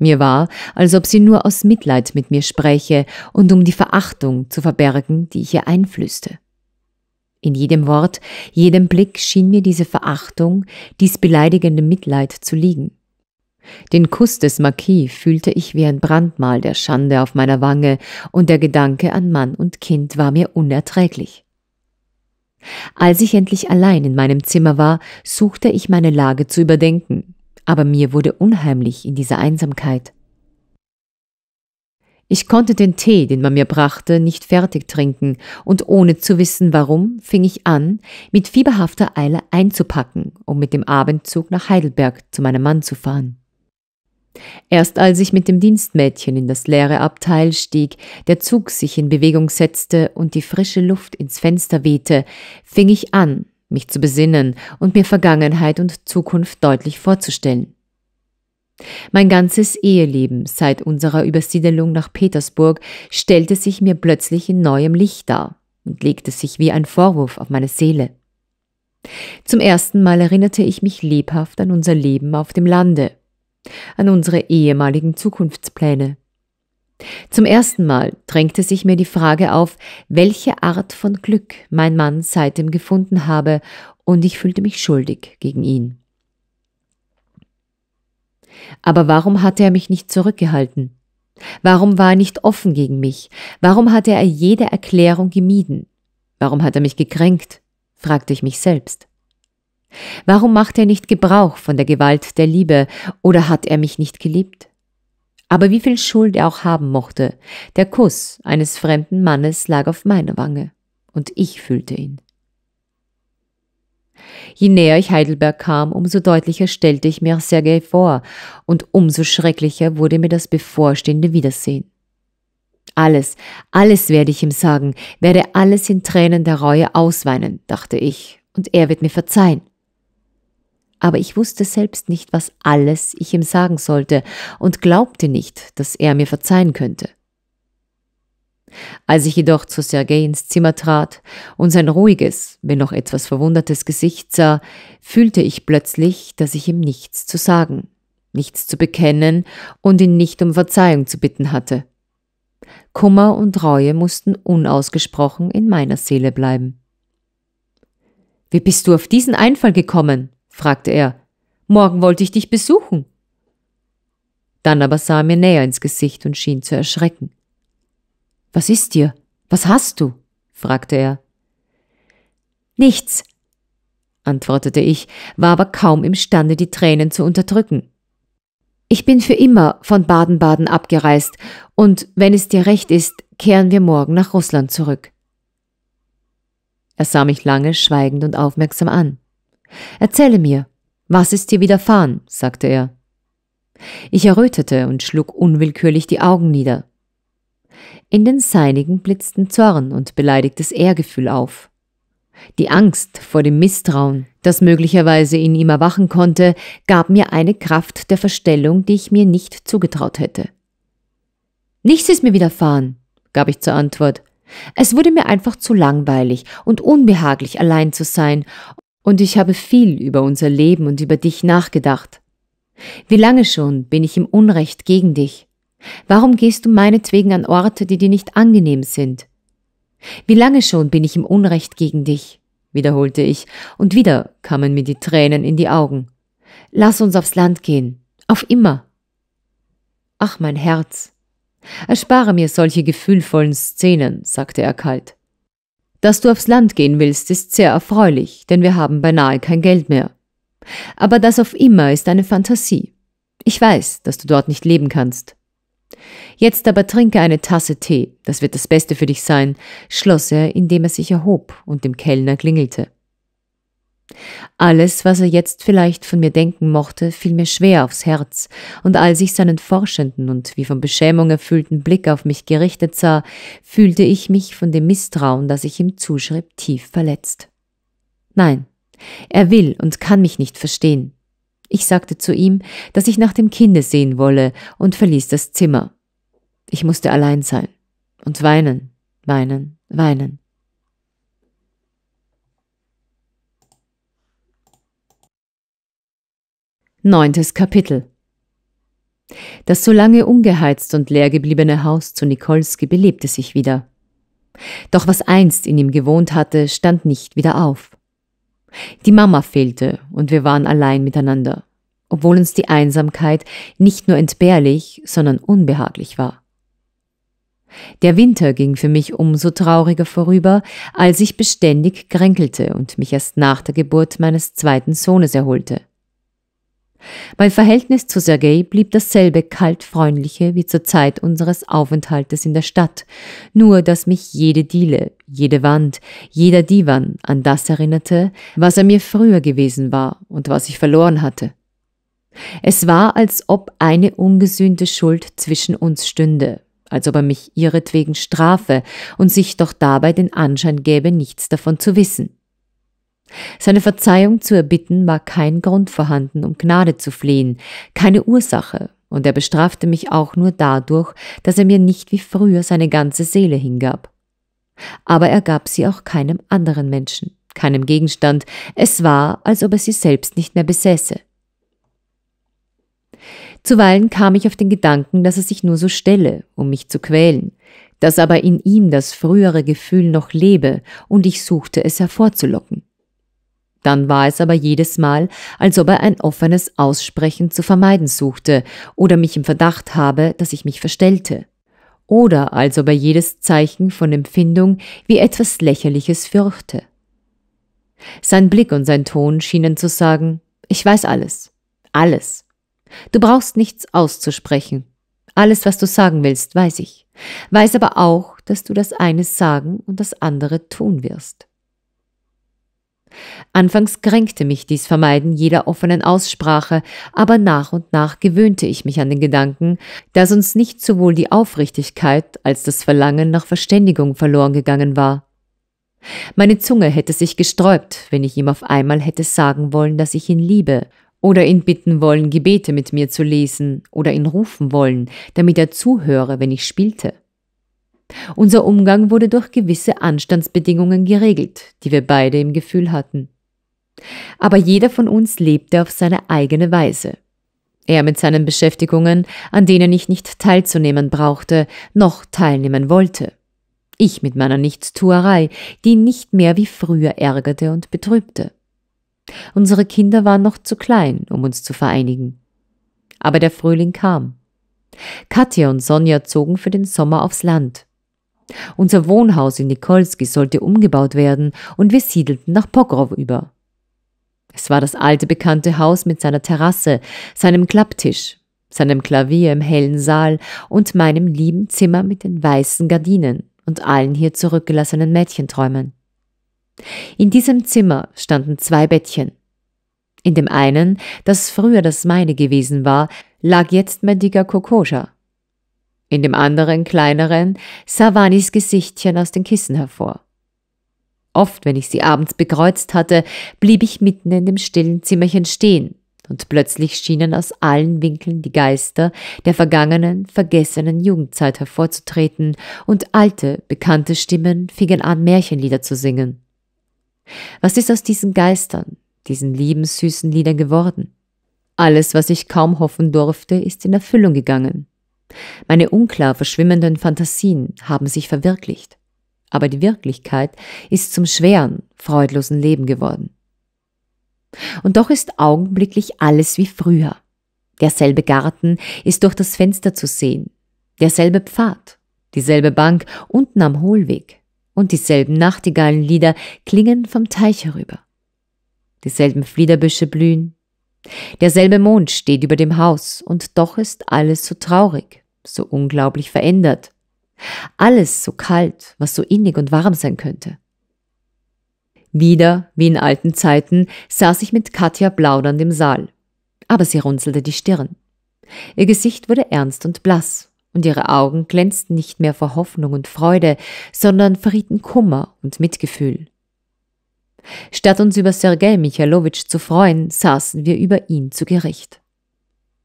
Mir war, als ob sie nur aus Mitleid mit mir spräche und um die Verachtung zu verbergen, die ich ihr einflößte. In jedem Wort, jedem Blick schien mir diese Verachtung, dies beleidigende Mitleid zu liegen. Den Kuss des Marquis fühlte ich wie ein Brandmal der Schande auf meiner Wange, und der Gedanke an Mann und Kind war mir unerträglich. Als ich endlich allein in meinem Zimmer war, suchte ich meine Lage zu überdenken, aber mir wurde unheimlich in dieser Einsamkeit. Ich konnte den Tee, den man mir brachte, nicht fertig trinken, und ohne zu wissen warum, fing ich an, mit fieberhafter Eile einzupacken, um mit dem Abendzug nach Heidelberg zu meinem Mann zu fahren. Erst als ich mit dem Dienstmädchen in das leere Abteil stieg, der Zug sich in Bewegung setzte und die frische Luft ins Fenster wehte, fing ich an, mich zu besinnen und mir Vergangenheit und Zukunft deutlich vorzustellen. Mein ganzes Eheleben seit unserer Übersiedelung nach Petersburg stellte sich mir plötzlich in neuem Licht dar und legte sich wie ein Vorwurf auf meine Seele. Zum ersten Mal erinnerte ich mich lebhaft an unser Leben auf dem Lande, an unsere ehemaligen Zukunftspläne, zum ersten Mal drängte sich mir die Frage auf, welche Art von Glück mein Mann seitdem gefunden habe, und ich fühlte mich schuldig gegen ihn. Aber warum hatte er mich nicht zurückgehalten? Warum war er nicht offen gegen mich? Warum hatte er jede Erklärung gemieden? Warum hat er mich gekränkt? fragte ich mich selbst. Warum macht er nicht Gebrauch von der Gewalt der Liebe oder hat er mich nicht geliebt? Aber wie viel Schuld er auch haben mochte, der Kuss eines fremden Mannes lag auf meiner Wange, und ich fühlte ihn. Je näher ich Heidelberg kam, umso deutlicher stellte ich mir Sergei vor, und umso schrecklicher wurde mir das bevorstehende Wiedersehen. Alles, alles werde ich ihm sagen, werde alles in Tränen der Reue ausweinen, dachte ich, und er wird mir verzeihen aber ich wusste selbst nicht, was alles ich ihm sagen sollte und glaubte nicht, dass er mir verzeihen könnte. Als ich jedoch zu Sergei ins Zimmer trat und sein ruhiges, wenn noch etwas verwundertes Gesicht sah, fühlte ich plötzlich, dass ich ihm nichts zu sagen, nichts zu bekennen und ihn nicht um Verzeihung zu bitten hatte. Kummer und Reue mussten unausgesprochen in meiner Seele bleiben. Wie bist du auf diesen Einfall gekommen? fragte er. Morgen wollte ich dich besuchen. Dann aber sah er mir näher ins Gesicht und schien zu erschrecken. Was ist dir? Was hast du? fragte er. Nichts, antwortete ich, war aber kaum imstande, die Tränen zu unterdrücken. Ich bin für immer von Baden-Baden abgereist und wenn es dir recht ist, kehren wir morgen nach Russland zurück. Er sah mich lange schweigend und aufmerksam an. Erzähle mir, was ist dir widerfahren? sagte er. Ich errötete und schlug unwillkürlich die Augen nieder. In den seinigen blitzten Zorn und beleidigtes Ehrgefühl auf. Die Angst vor dem Misstrauen, das möglicherweise in ihm erwachen konnte, gab mir eine Kraft der Verstellung, die ich mir nicht zugetraut hätte. Nichts ist mir widerfahren, gab ich zur Antwort. Es wurde mir einfach zu langweilig und unbehaglich allein zu sein, und ich habe viel über unser Leben und über dich nachgedacht. Wie lange schon bin ich im Unrecht gegen dich? Warum gehst du meinetwegen an Orte, die dir nicht angenehm sind? Wie lange schon bin ich im Unrecht gegen dich? wiederholte ich, und wieder kamen mir die Tränen in die Augen. Lass uns aufs Land gehen, auf immer. Ach, mein Herz. Erspare mir solche gefühlvollen Szenen, sagte er kalt. Dass du aufs Land gehen willst, ist sehr erfreulich, denn wir haben beinahe kein Geld mehr. Aber das auf immer ist eine Fantasie. Ich weiß, dass du dort nicht leben kannst. Jetzt aber trinke eine Tasse Tee, das wird das Beste für dich sein, schloss er, indem er sich erhob und dem Kellner klingelte. Alles, was er jetzt vielleicht von mir denken mochte, fiel mir schwer aufs Herz, und als ich seinen forschenden und wie von Beschämung erfüllten Blick auf mich gerichtet sah, fühlte ich mich von dem Misstrauen, das ich ihm zuschrieb, tief verletzt. Nein, er will und kann mich nicht verstehen. Ich sagte zu ihm, dass ich nach dem Kinde sehen wolle und verließ das Zimmer. Ich musste allein sein und weinen, weinen, weinen. Neuntes Kapitel Das so lange ungeheizt und leer gebliebene Haus zu Nikolski belebte sich wieder. Doch was einst in ihm gewohnt hatte, stand nicht wieder auf. Die Mama fehlte und wir waren allein miteinander, obwohl uns die Einsamkeit nicht nur entbehrlich, sondern unbehaglich war. Der Winter ging für mich umso trauriger vorüber, als ich beständig kränkelte und mich erst nach der Geburt meines zweiten Sohnes erholte. Mein Verhältnis zu Sergei blieb dasselbe kaltfreundliche wie zur Zeit unseres Aufenthaltes in der Stadt, nur dass mich jede Diele, jede Wand, jeder Divan an das erinnerte, was er mir früher gewesen war und was ich verloren hatte. Es war, als ob eine ungesühnte Schuld zwischen uns stünde, als ob er mich ihretwegen strafe und sich doch dabei den Anschein gäbe, nichts davon zu wissen. Seine Verzeihung zu erbitten war kein Grund vorhanden, um Gnade zu flehen, keine Ursache, und er bestrafte mich auch nur dadurch, dass er mir nicht wie früher seine ganze Seele hingab. Aber er gab sie auch keinem anderen Menschen, keinem Gegenstand, es war, als ob er sie selbst nicht mehr besäße. Zuweilen kam ich auf den Gedanken, dass er sich nur so stelle, um mich zu quälen, dass aber in ihm das frühere Gefühl noch lebe, und ich suchte es hervorzulocken. Dann war es aber jedes Mal, als ob er ein offenes Aussprechen zu vermeiden suchte oder mich im Verdacht habe, dass ich mich verstellte. Oder als ob er jedes Zeichen von Empfindung wie etwas Lächerliches fürchte. Sein Blick und sein Ton schienen zu sagen, ich weiß alles, alles. Du brauchst nichts auszusprechen. Alles, was du sagen willst, weiß ich. Weiß aber auch, dass du das eine sagen und das andere tun wirst. Anfangs kränkte mich dies Vermeiden jeder offenen Aussprache, aber nach und nach gewöhnte ich mich an den Gedanken, dass uns nicht sowohl die Aufrichtigkeit als das Verlangen nach Verständigung verloren gegangen war. Meine Zunge hätte sich gesträubt, wenn ich ihm auf einmal hätte sagen wollen, dass ich ihn liebe, oder ihn bitten wollen, Gebete mit mir zu lesen, oder ihn rufen wollen, damit er zuhöre, wenn ich spielte. Unser Umgang wurde durch gewisse Anstandsbedingungen geregelt, die wir beide im Gefühl hatten. Aber jeder von uns lebte auf seine eigene Weise. Er mit seinen Beschäftigungen, an denen ich nicht teilzunehmen brauchte, noch teilnehmen wollte. Ich mit meiner Nichtstuerei, die ihn nicht mehr wie früher ärgerte und betrübte. Unsere Kinder waren noch zu klein, um uns zu vereinigen. Aber der Frühling kam. Katja und Sonja zogen für den Sommer aufs Land. Unser Wohnhaus in Nikolski sollte umgebaut werden und wir siedelten nach Pokrow über. Es war das alte bekannte Haus mit seiner Terrasse, seinem Klapptisch, seinem Klavier im hellen Saal und meinem lieben Zimmer mit den weißen Gardinen und allen hier zurückgelassenen Mädchenträumen. In diesem Zimmer standen zwei Bettchen. In dem einen, das früher das meine gewesen war, lag jetzt mein dicker Kokoscha, in dem anderen, kleineren, Savanis Gesichtchen aus den Kissen hervor. Oft, wenn ich sie abends bekreuzt hatte, blieb ich mitten in dem stillen Zimmerchen stehen, und plötzlich schienen aus allen Winkeln die Geister der vergangenen, vergessenen Jugendzeit hervorzutreten, und alte, bekannte Stimmen fingen an, Märchenlieder zu singen. Was ist aus diesen Geistern, diesen lieben, süßen Liedern geworden? Alles, was ich kaum hoffen durfte, ist in Erfüllung gegangen. Meine unklar verschwimmenden Fantasien haben sich verwirklicht. Aber die Wirklichkeit ist zum schweren, freudlosen Leben geworden. Und doch ist augenblicklich alles wie früher. Derselbe Garten ist durch das Fenster zu sehen, derselbe Pfad, dieselbe Bank unten am Hohlweg und dieselben Nachtigallenlieder klingen vom Teich herüber. Dieselben Fliederbüsche blühen, derselbe Mond steht über dem Haus und doch ist alles so traurig, so unglaublich verändert. Alles so kalt, was so innig und warm sein könnte. Wieder, wie in alten Zeiten, saß ich mit Katja plaudernd im Saal. Aber sie runzelte die Stirn. Ihr Gesicht wurde ernst und blass, und ihre Augen glänzten nicht mehr vor Hoffnung und Freude, sondern verrieten Kummer und Mitgefühl. Statt uns über Sergei Michailowitsch zu freuen, saßen wir über ihn zu Gericht.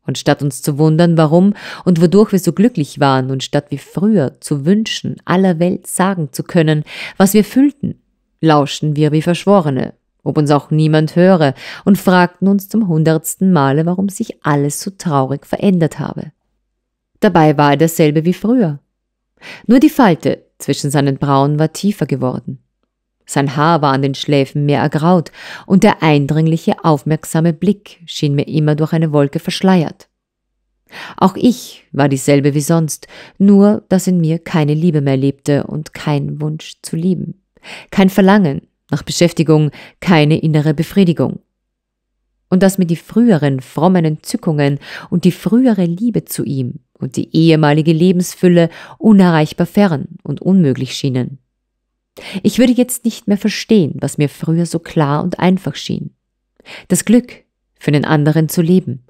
Und statt uns zu wundern, warum und wodurch wir so glücklich waren, und statt wie früher zu wünschen, aller Welt sagen zu können, was wir fühlten, lauschten wir wie Verschworene, ob uns auch niemand höre, und fragten uns zum hundertsten Male, warum sich alles so traurig verändert habe. Dabei war er dasselbe wie früher. Nur die Falte zwischen seinen Brauen war tiefer geworden. Sein Haar war an den Schläfen mehr ergraut und der eindringliche, aufmerksame Blick schien mir immer durch eine Wolke verschleiert. Auch ich war dieselbe wie sonst, nur dass in mir keine Liebe mehr lebte und kein Wunsch zu lieben, kein Verlangen nach Beschäftigung, keine innere Befriedigung. Und dass mir die früheren frommen Entzückungen und die frühere Liebe zu ihm und die ehemalige Lebensfülle unerreichbar fern und unmöglich schienen. Ich würde jetzt nicht mehr verstehen, was mir früher so klar und einfach schien. Das Glück, für den anderen zu leben.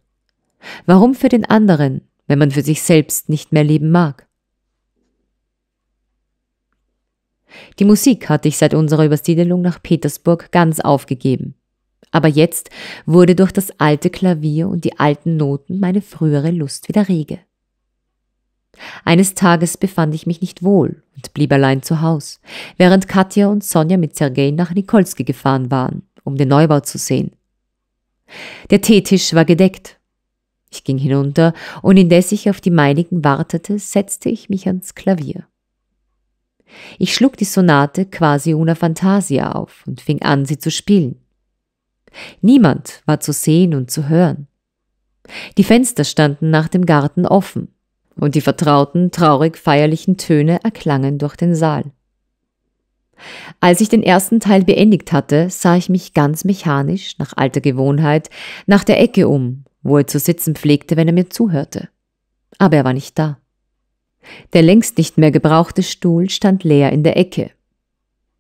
Warum für den anderen, wenn man für sich selbst nicht mehr leben mag? Die Musik hatte ich seit unserer Übersiedelung nach Petersburg ganz aufgegeben. Aber jetzt wurde durch das alte Klavier und die alten Noten meine frühere Lust wieder rege. Eines Tages befand ich mich nicht wohl und blieb allein zu Haus, während Katja und Sonja mit Sergei nach Nikolski gefahren waren, um den Neubau zu sehen. Der Teetisch war gedeckt. Ich ging hinunter und indes ich auf die meinigen wartete, setzte ich mich ans Klavier. Ich schlug die Sonate quasi una Fantasia auf und fing an, sie zu spielen. Niemand war zu sehen und zu hören. Die Fenster standen nach dem Garten offen und die vertrauten, traurig feierlichen Töne erklangen durch den Saal. Als ich den ersten Teil beendigt hatte, sah ich mich ganz mechanisch, nach alter Gewohnheit, nach der Ecke um, wo er zu sitzen pflegte, wenn er mir zuhörte. Aber er war nicht da. Der längst nicht mehr gebrauchte Stuhl stand leer in der Ecke.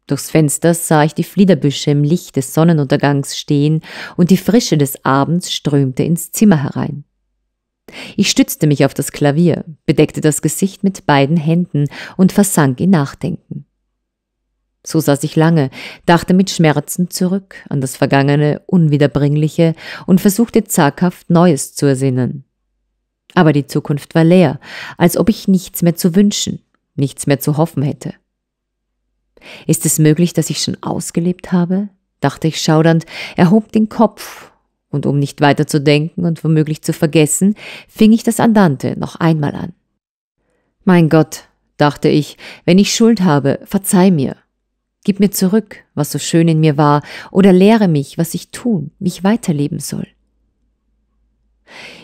Durchs Fenster sah ich die Fliederbüsche im Licht des Sonnenuntergangs stehen und die Frische des Abends strömte ins Zimmer herein. Ich stützte mich auf das Klavier, bedeckte das Gesicht mit beiden Händen und versank in Nachdenken. So saß ich lange, dachte mit Schmerzen zurück an das vergangene Unwiederbringliche und versuchte zaghaft Neues zu ersinnen. Aber die Zukunft war leer, als ob ich nichts mehr zu wünschen, nichts mehr zu hoffen hätte. Ist es möglich, dass ich schon ausgelebt habe? dachte ich schaudernd, erhob den Kopf und um nicht weiter zu denken und womöglich zu vergessen, fing ich das Andante noch einmal an. Mein Gott, dachte ich, wenn ich Schuld habe, verzeih mir. Gib mir zurück, was so schön in mir war, oder lehre mich, was ich tun, wie ich weiterleben soll.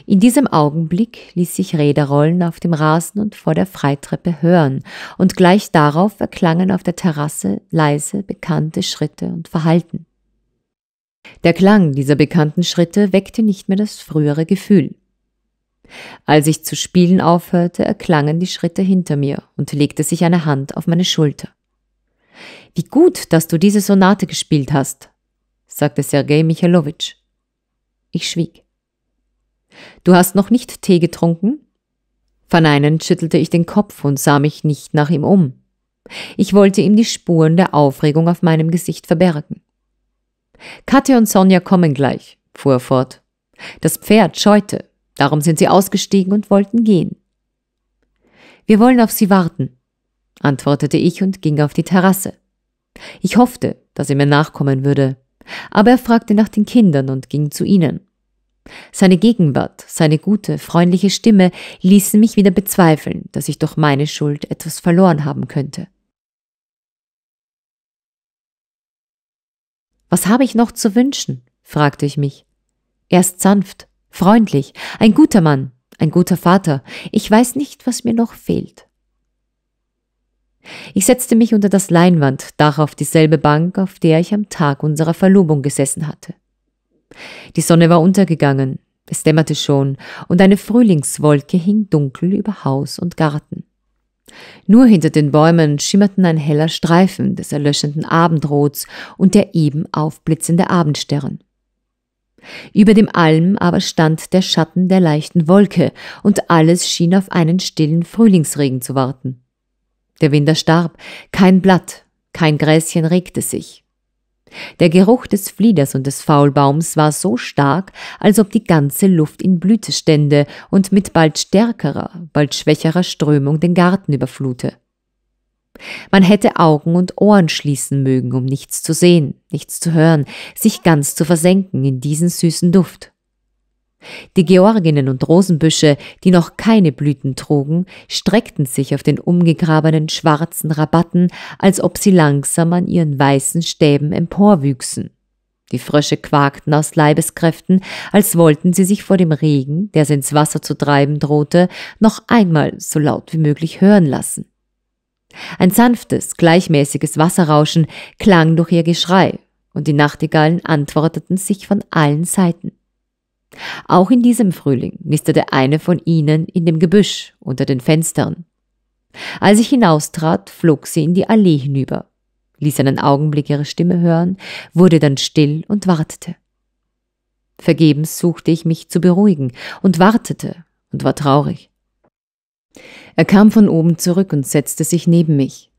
In diesem Augenblick ließ sich Räderrollen auf dem Rasen und vor der Freitreppe hören, und gleich darauf erklangen auf der Terrasse leise bekannte Schritte und Verhalten. Der Klang dieser bekannten Schritte weckte nicht mehr das frühere Gefühl. Als ich zu spielen aufhörte, erklangen die Schritte hinter mir und legte sich eine Hand auf meine Schulter. Wie gut, dass du diese Sonate gespielt hast, sagte Sergei Michailowitsch. Ich schwieg. Du hast noch nicht Tee getrunken? Verneinend schüttelte ich den Kopf und sah mich nicht nach ihm um. Ich wollte ihm die Spuren der Aufregung auf meinem Gesicht verbergen. Katja und Sonja kommen gleich, fuhr er fort. Das Pferd scheute, darum sind sie ausgestiegen und wollten gehen. Wir wollen auf sie warten, antwortete ich und ging auf die Terrasse. Ich hoffte, dass er mir nachkommen würde, aber er fragte nach den Kindern und ging zu ihnen. Seine Gegenwart, seine gute, freundliche Stimme ließen mich wieder bezweifeln, dass ich durch meine Schuld etwas verloren haben könnte. Was habe ich noch zu wünschen? fragte ich mich. Er ist sanft, freundlich, ein guter Mann, ein guter Vater. Ich weiß nicht, was mir noch fehlt. Ich setzte mich unter das Leinwand, dach auf dieselbe Bank, auf der ich am Tag unserer Verlobung gesessen hatte. Die Sonne war untergegangen, es dämmerte schon, und eine Frühlingswolke hing dunkel über Haus und Garten. Nur hinter den Bäumen schimmerten ein heller Streifen des erlöschenden Abendrots und der eben aufblitzende Abendstern. Über dem Alm aber stand der Schatten der leichten Wolke, und alles schien auf einen stillen Frühlingsregen zu warten. Der Winter starb, kein Blatt, kein Gräschen regte sich. Der Geruch des Flieders und des Faulbaums war so stark, als ob die ganze Luft in Blüte stände und mit bald stärkerer, bald schwächerer Strömung den Garten überflute. Man hätte Augen und Ohren schließen mögen, um nichts zu sehen, nichts zu hören, sich ganz zu versenken in diesen süßen Duft. Die Georginnen und Rosenbüsche, die noch keine Blüten trugen, streckten sich auf den umgegrabenen schwarzen Rabatten, als ob sie langsam an ihren weißen Stäben emporwüchsen. Die Frösche quakten aus Leibeskräften, als wollten sie sich vor dem Regen, der sie ins Wasser zu treiben drohte, noch einmal so laut wie möglich hören lassen. Ein sanftes, gleichmäßiges Wasserrauschen klang durch ihr Geschrei, und die Nachtigallen antworteten sich von allen Seiten. Auch in diesem Frühling nisterte eine von ihnen in dem Gebüsch unter den Fenstern. Als ich hinaustrat, flog sie in die Allee hinüber, ließ einen Augenblick ihre Stimme hören, wurde dann still und wartete. Vergebens suchte ich mich zu beruhigen und wartete und war traurig. Er kam von oben zurück und setzte sich neben mich.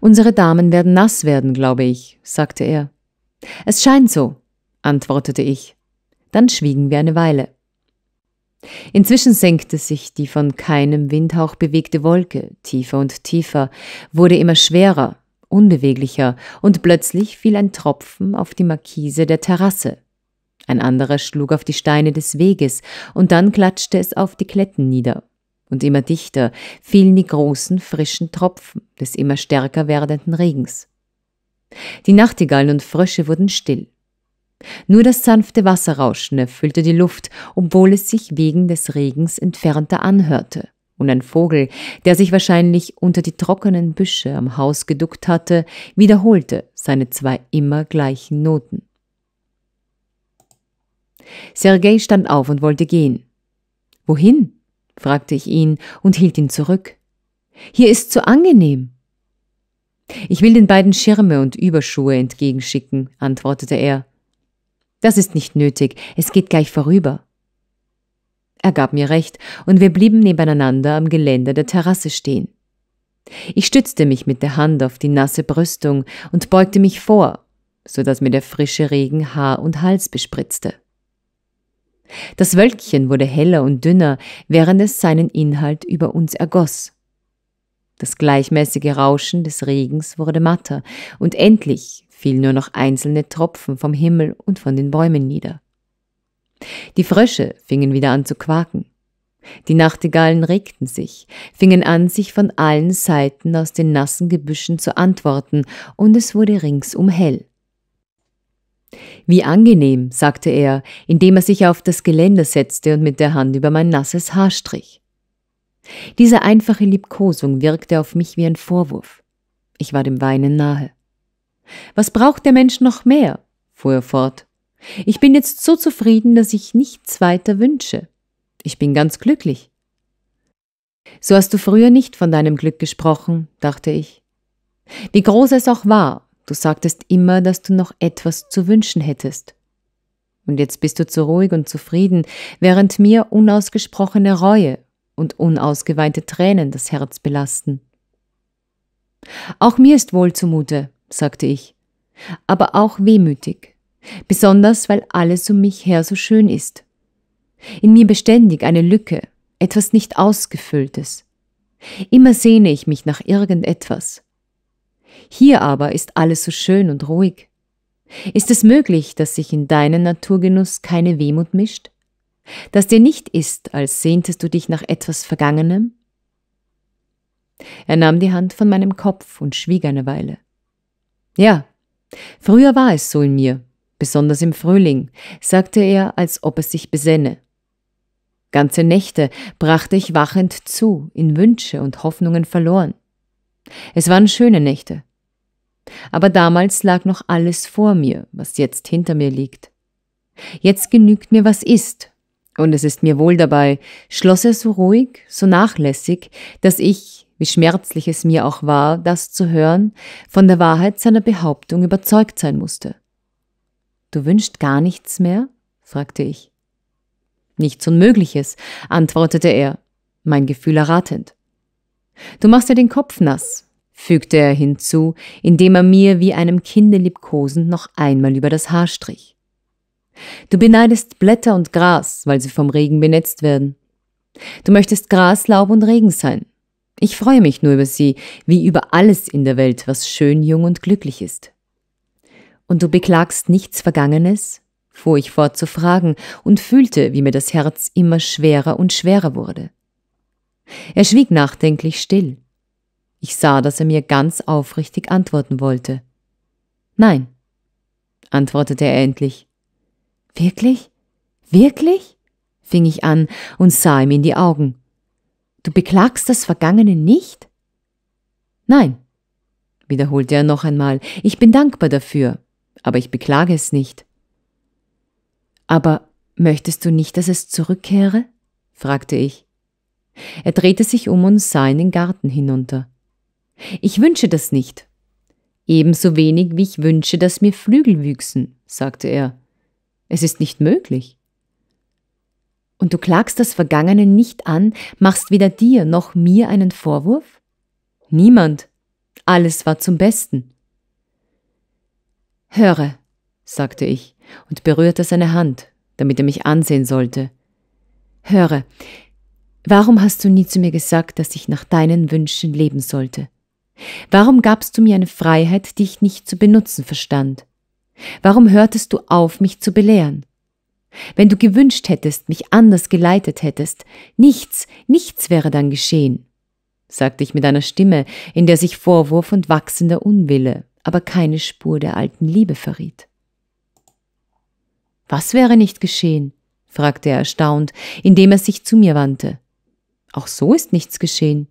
Unsere Damen werden nass werden, glaube ich, sagte er. Es scheint so, antwortete ich dann schwiegen wir eine Weile. Inzwischen senkte sich die von keinem Windhauch bewegte Wolke tiefer und tiefer, wurde immer schwerer, unbeweglicher, und plötzlich fiel ein Tropfen auf die Markise der Terrasse. Ein anderer schlug auf die Steine des Weges, und dann klatschte es auf die Kletten nieder. Und immer dichter fielen die großen, frischen Tropfen des immer stärker werdenden Regens. Die Nachtigallen und Frösche wurden still. Nur das sanfte Wasserrauschen erfüllte die Luft, obwohl es sich wegen des Regens entfernter anhörte. Und ein Vogel, der sich wahrscheinlich unter die trockenen Büsche am Haus geduckt hatte, wiederholte seine zwei immer gleichen Noten. Sergei stand auf und wollte gehen. Wohin? fragte ich ihn und hielt ihn zurück. Hier ist so angenehm. Ich will den beiden Schirme und Überschuhe entgegenschicken, antwortete er. Das ist nicht nötig, es geht gleich vorüber. Er gab mir recht, und wir blieben nebeneinander am Geländer der Terrasse stehen. Ich stützte mich mit der Hand auf die nasse Brüstung und beugte mich vor, so dass mir der frische Regen Haar und Hals bespritzte. Das Wölkchen wurde heller und dünner, während es seinen Inhalt über uns ergoss. Das gleichmäßige Rauschen des Regens wurde matter, und endlich fiel nur noch einzelne Tropfen vom Himmel und von den Bäumen nieder. Die Frösche fingen wieder an zu quaken. Die Nachtigallen regten sich, fingen an, sich von allen Seiten aus den nassen Gebüschen zu antworten, und es wurde ringsum hell. Wie angenehm, sagte er, indem er sich auf das Geländer setzte und mit der Hand über mein nasses Haar strich. Diese einfache Liebkosung wirkte auf mich wie ein Vorwurf. Ich war dem Weinen nahe. Was braucht der Mensch noch mehr? fuhr er fort. Ich bin jetzt so zufrieden, dass ich nichts weiter wünsche. Ich bin ganz glücklich. So hast du früher nicht von deinem Glück gesprochen, dachte ich. Wie groß es auch war, du sagtest immer, dass du noch etwas zu wünschen hättest. Und jetzt bist du zu ruhig und zufrieden, während mir unausgesprochene Reue und unausgeweinte Tränen das Herz belasten. Auch mir ist wohl zumute, sagte ich, aber auch wehmütig, besonders weil alles um mich her so schön ist. In mir beständig eine Lücke, etwas nicht ausgefülltes. Immer sehne ich mich nach irgendetwas. Hier aber ist alles so schön und ruhig. Ist es möglich, dass sich in deinen Naturgenuss keine Wehmut mischt? Dass dir nicht ist, als sehntest du dich nach etwas Vergangenem? Er nahm die Hand von meinem Kopf und schwieg eine Weile. Ja, früher war es so in mir, besonders im Frühling, sagte er, als ob es sich besänne. Ganze Nächte brachte ich wachend zu, in Wünsche und Hoffnungen verloren. Es waren schöne Nächte. Aber damals lag noch alles vor mir, was jetzt hinter mir liegt. Jetzt genügt mir, was ist, und es ist mir wohl dabei, schloss er so ruhig, so nachlässig, dass ich, wie schmerzlich es mir auch war, das zu hören, von der Wahrheit seiner Behauptung überzeugt sein musste. Du wünschst gar nichts mehr? fragte ich. Nichts Unmögliches, antwortete er, mein Gefühl erratend. Du machst dir den Kopf nass, fügte er hinzu, indem er mir wie einem Kinde liebkosend noch einmal über das Haar strich. Du beneidest Blätter und Gras, weil sie vom Regen benetzt werden. Du möchtest Gras, Laub und Regen sein, ich freue mich nur über sie, wie über alles in der Welt, was schön, jung und glücklich ist. Und du beklagst nichts Vergangenes? fuhr ich fort zu fragen und fühlte, wie mir das Herz immer schwerer und schwerer wurde. Er schwieg nachdenklich still. Ich sah, dass er mir ganz aufrichtig antworten wollte. Nein, antwortete er endlich. Wirklich? Wirklich? fing ich an und sah ihm in die Augen. Du beklagst das Vergangene nicht? Nein, wiederholte er noch einmal, ich bin dankbar dafür, aber ich beklage es nicht. Aber möchtest du nicht, dass es zurückkehre? fragte ich. Er drehte sich um und sah in den Garten hinunter. Ich wünsche das nicht. Ebenso wenig, wie ich wünsche, dass mir Flügel wüchsen, sagte er. Es ist nicht möglich. Und du klagst das Vergangene nicht an, machst weder dir noch mir einen Vorwurf? Niemand. Alles war zum Besten. Höre, sagte ich und berührte seine Hand, damit er mich ansehen sollte. Höre, warum hast du nie zu mir gesagt, dass ich nach deinen Wünschen leben sollte? Warum gabst du mir eine Freiheit, die ich nicht zu benutzen verstand? Warum hörtest du auf, mich zu belehren? wenn du gewünscht hättest, mich anders geleitet hättest, nichts, nichts wäre dann geschehen, sagte ich mit einer Stimme, in der sich Vorwurf und wachsender Unwille, aber keine Spur der alten Liebe verriet. Was wäre nicht geschehen? fragte er erstaunt, indem er sich zu mir wandte. Auch so ist nichts geschehen.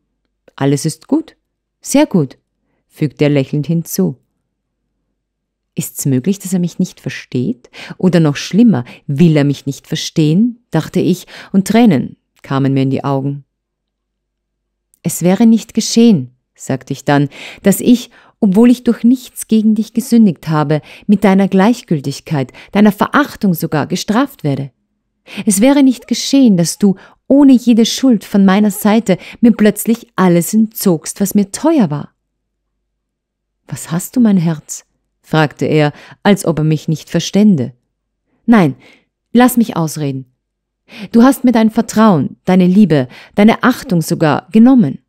Alles ist gut, sehr gut, fügte er lächelnd hinzu. Ist's möglich, dass er mich nicht versteht? Oder noch schlimmer, will er mich nicht verstehen? dachte ich, und Tränen kamen mir in die Augen. Es wäre nicht geschehen, sagte ich dann, dass ich, obwohl ich durch nichts gegen dich gesündigt habe, mit deiner Gleichgültigkeit, deiner Verachtung sogar gestraft werde. Es wäre nicht geschehen, dass du, ohne jede Schuld von meiner Seite, mir plötzlich alles entzogst, was mir teuer war. Was hast du, mein Herz? fragte er, als ob er mich nicht verstände. Nein, lass mich ausreden. Du hast mir dein Vertrauen, deine Liebe, deine Achtung sogar genommen.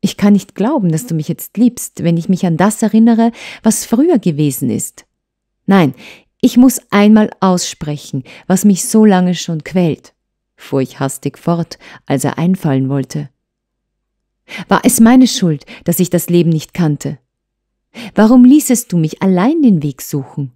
Ich kann nicht glauben, dass du mich jetzt liebst, wenn ich mich an das erinnere, was früher gewesen ist. Nein, ich muss einmal aussprechen, was mich so lange schon quält, fuhr ich hastig fort, als er einfallen wollte. War es meine Schuld, dass ich das Leben nicht kannte? Warum ließest du mich allein den Weg suchen?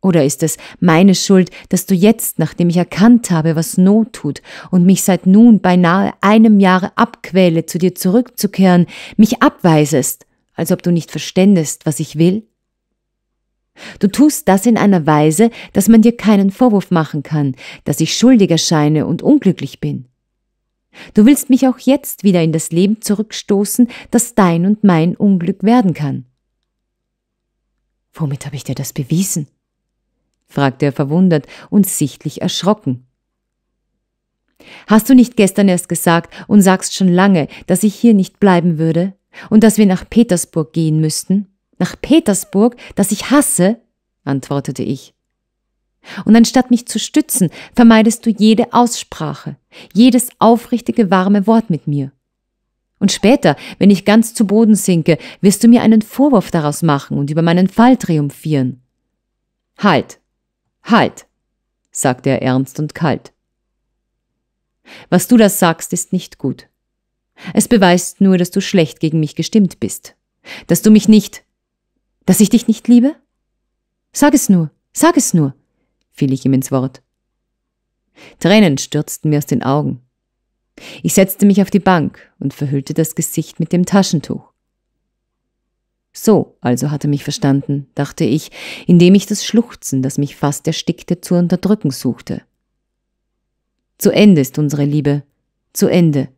Oder ist es meine Schuld, dass du jetzt, nachdem ich erkannt habe, was Not tut und mich seit nun beinahe einem Jahre abquäle, zu dir zurückzukehren, mich abweisest, als ob du nicht verständest, was ich will? Du tust das in einer Weise, dass man dir keinen Vorwurf machen kann, dass ich schuldig erscheine und unglücklich bin. Du willst mich auch jetzt wieder in das Leben zurückstoßen, das dein und mein Unglück werden kann. Womit habe ich dir das bewiesen? fragte er verwundert und sichtlich erschrocken. Hast du nicht gestern erst gesagt und sagst schon lange, dass ich hier nicht bleiben würde und dass wir nach Petersburg gehen müssten? Nach Petersburg, das ich hasse? antwortete ich. Und anstatt mich zu stützen, vermeidest du jede Aussprache, jedes aufrichtige warme Wort mit mir. Und später, wenn ich ganz zu Boden sinke, wirst du mir einen Vorwurf daraus machen und über meinen Fall triumphieren. Halt, halt, sagte er ernst und kalt. Was du da sagst, ist nicht gut. Es beweist nur, dass du schlecht gegen mich gestimmt bist. Dass du mich nicht, dass ich dich nicht liebe? Sag es nur, sag es nur, fiel ich ihm ins Wort. Tränen stürzten mir aus den Augen. Ich setzte mich auf die Bank und verhüllte das Gesicht mit dem Taschentuch. So also hat er mich verstanden, dachte ich, indem ich das Schluchzen, das mich fast erstickte, zu unterdrücken suchte. Zu Ende ist unsere Liebe, zu Ende,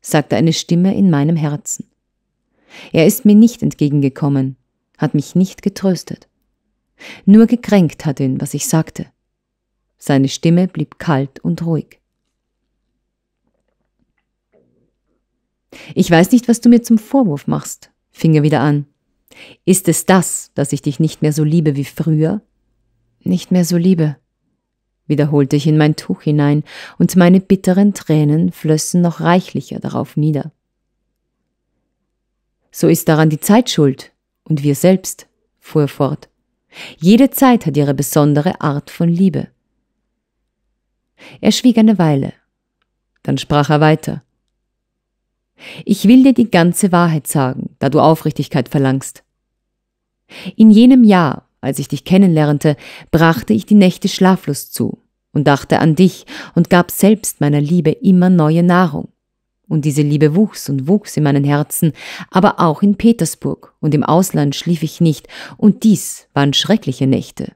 sagte eine Stimme in meinem Herzen. Er ist mir nicht entgegengekommen, hat mich nicht getröstet. Nur gekränkt hat ihn, was ich sagte. Seine Stimme blieb kalt und ruhig. Ich weiß nicht, was du mir zum Vorwurf machst, fing er wieder an. Ist es das, dass ich dich nicht mehr so liebe wie früher? Nicht mehr so liebe, wiederholte ich in mein Tuch hinein, und meine bitteren Tränen flössen noch reichlicher darauf nieder. So ist daran die Zeit schuld, und wir selbst, fuhr er fort. Jede Zeit hat ihre besondere Art von Liebe. Er schwieg eine Weile. Dann sprach er weiter. Ich will dir die ganze Wahrheit sagen, da du Aufrichtigkeit verlangst. In jenem Jahr, als ich dich kennenlernte, brachte ich die Nächte schlaflos zu und dachte an dich und gab selbst meiner Liebe immer neue Nahrung. Und diese Liebe wuchs und wuchs in meinen Herzen, aber auch in Petersburg und im Ausland schlief ich nicht, und dies waren schreckliche Nächte,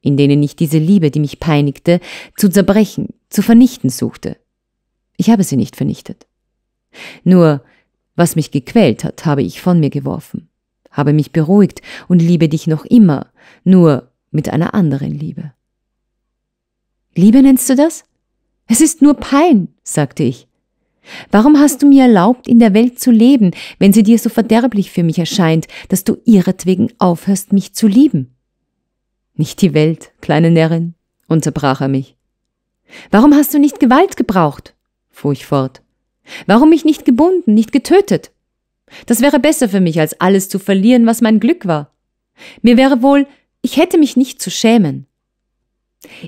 in denen ich diese Liebe, die mich peinigte, zu zerbrechen, zu vernichten suchte. Ich habe sie nicht vernichtet. Nur, was mich gequält hat, habe ich von mir geworfen, habe mich beruhigt und liebe dich noch immer, nur mit einer anderen Liebe. Liebe nennst du das? Es ist nur Pein, sagte ich. Warum hast du mir erlaubt, in der Welt zu leben, wenn sie dir so verderblich für mich erscheint, dass du ihretwegen aufhörst, mich zu lieben? Nicht die Welt, kleine Närrin, unterbrach er mich. Warum hast du nicht Gewalt gebraucht? fuhr ich fort. Warum mich nicht gebunden, nicht getötet? Das wäre besser für mich, als alles zu verlieren, was mein Glück war. Mir wäre wohl, ich hätte mich nicht zu schämen.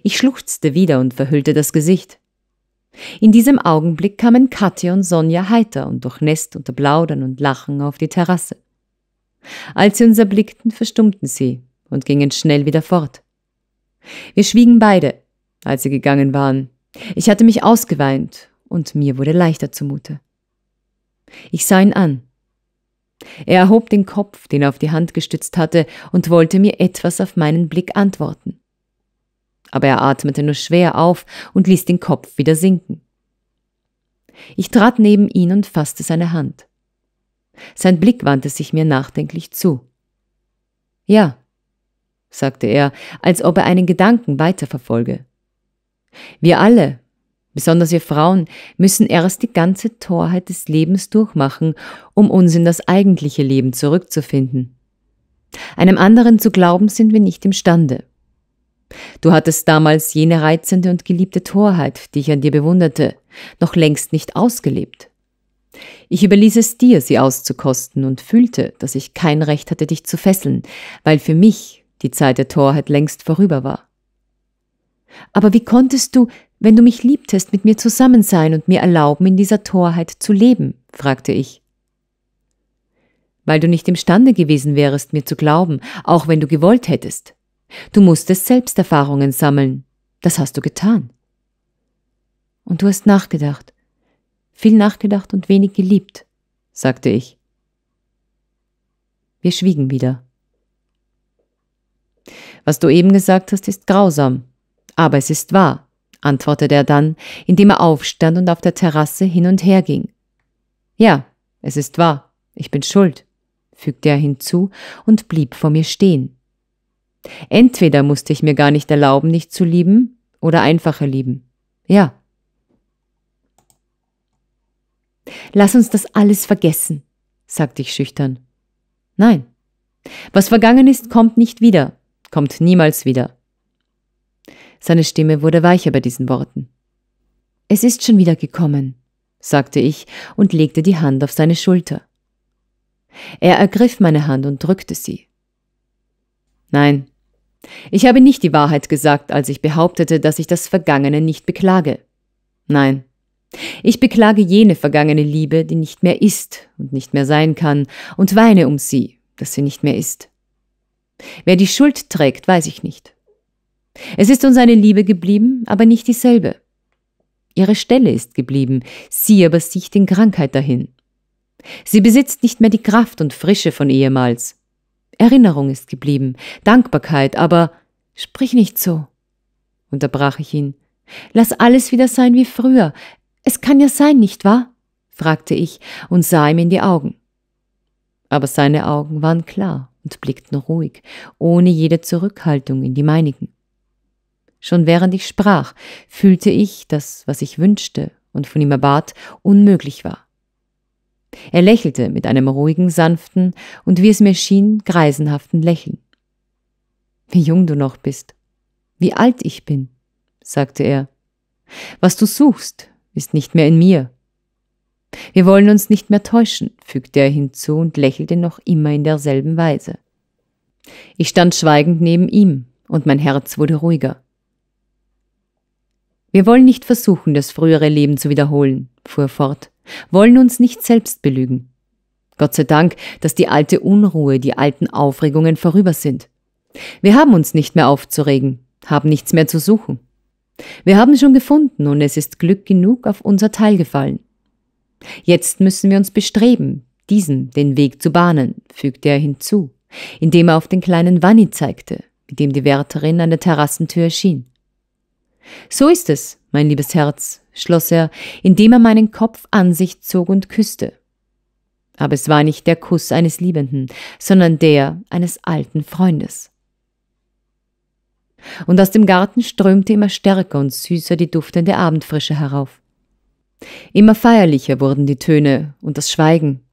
Ich schluchzte wieder und verhüllte das Gesicht. In diesem Augenblick kamen Katja und Sonja heiter und durchnässt unter Plaudern und Lachen auf die Terrasse. Als sie uns erblickten, verstummten sie und gingen schnell wieder fort. Wir schwiegen beide, als sie gegangen waren. Ich hatte mich ausgeweint und mir wurde leichter zumute. Ich sah ihn an. Er erhob den Kopf, den er auf die Hand gestützt hatte, und wollte mir etwas auf meinen Blick antworten. Aber er atmete nur schwer auf und ließ den Kopf wieder sinken. Ich trat neben ihn und fasste seine Hand. Sein Blick wandte sich mir nachdenklich zu. Ja, sagte er, als ob er einen Gedanken weiterverfolge. Wir alle, Besonders wir Frauen müssen erst die ganze Torheit des Lebens durchmachen, um uns in das eigentliche Leben zurückzufinden. Einem anderen zu glauben sind wir nicht imstande. Du hattest damals jene reizende und geliebte Torheit, die ich an dir bewunderte, noch längst nicht ausgelebt. Ich überließ es dir, sie auszukosten und fühlte, dass ich kein Recht hatte, dich zu fesseln, weil für mich die Zeit der Torheit längst vorüber war. Aber wie konntest du wenn du mich liebtest, mit mir zusammen sein und mir erlauben, in dieser Torheit zu leben? fragte ich. Weil du nicht imstande gewesen wärest, mir zu glauben, auch wenn du gewollt hättest. Du musstest Selbsterfahrungen sammeln. Das hast du getan. Und du hast nachgedacht. Viel nachgedacht und wenig geliebt, sagte ich. Wir schwiegen wieder. Was du eben gesagt hast, ist grausam, aber es ist wahr antwortete er dann, indem er aufstand und auf der Terrasse hin und her ging. Ja, es ist wahr, ich bin schuld, fügte er hinzu und blieb vor mir stehen. Entweder musste ich mir gar nicht erlauben, dich zu lieben, oder einfacher lieben. Ja. Lass uns das alles vergessen, sagte ich schüchtern. Nein. Was vergangen ist, kommt nicht wieder, kommt niemals wieder. Seine Stimme wurde weicher bei diesen Worten. Es ist schon wieder gekommen, sagte ich und legte die Hand auf seine Schulter. Er ergriff meine Hand und drückte sie. Nein, ich habe nicht die Wahrheit gesagt, als ich behauptete, dass ich das Vergangene nicht beklage. Nein, ich beklage jene vergangene Liebe, die nicht mehr ist und nicht mehr sein kann, und weine um sie, dass sie nicht mehr ist. Wer die Schuld trägt, weiß ich nicht. Es ist uns eine Liebe geblieben, aber nicht dieselbe. Ihre Stelle ist geblieben, sie aber sieht in Krankheit dahin. Sie besitzt nicht mehr die Kraft und Frische von ehemals. Erinnerung ist geblieben, Dankbarkeit, aber sprich nicht so, unterbrach ich ihn. Lass alles wieder sein wie früher. Es kann ja sein, nicht wahr? fragte ich und sah ihm in die Augen. Aber seine Augen waren klar und blickten ruhig, ohne jede Zurückhaltung in die meinigen. Schon während ich sprach, fühlte ich, dass, was ich wünschte und von ihm erbat, unmöglich war. Er lächelte mit einem ruhigen, sanften und wie es mir schien, greisenhaften Lächeln. Wie jung du noch bist, wie alt ich bin, sagte er. Was du suchst, ist nicht mehr in mir. Wir wollen uns nicht mehr täuschen, fügte er hinzu und lächelte noch immer in derselben Weise. Ich stand schweigend neben ihm, und mein Herz wurde ruhiger. Wir wollen nicht versuchen, das frühere Leben zu wiederholen, fuhr er fort, wollen uns nicht selbst belügen. Gott sei Dank, dass die alte Unruhe, die alten Aufregungen vorüber sind. Wir haben uns nicht mehr aufzuregen, haben nichts mehr zu suchen. Wir haben schon gefunden und es ist Glück genug auf unser Teil gefallen. Jetzt müssen wir uns bestreben, diesen den Weg zu bahnen, fügte er hinzu, indem er auf den kleinen Wanni zeigte, mit dem die Wärterin an der Terrassentür erschien. So ist es, mein liebes Herz, schloss er, indem er meinen Kopf an sich zog und küsste. Aber es war nicht der Kuss eines Liebenden, sondern der eines alten Freundes. Und aus dem Garten strömte immer stärker und süßer die duftende Abendfrische herauf. Immer feierlicher wurden die Töne und das Schweigen.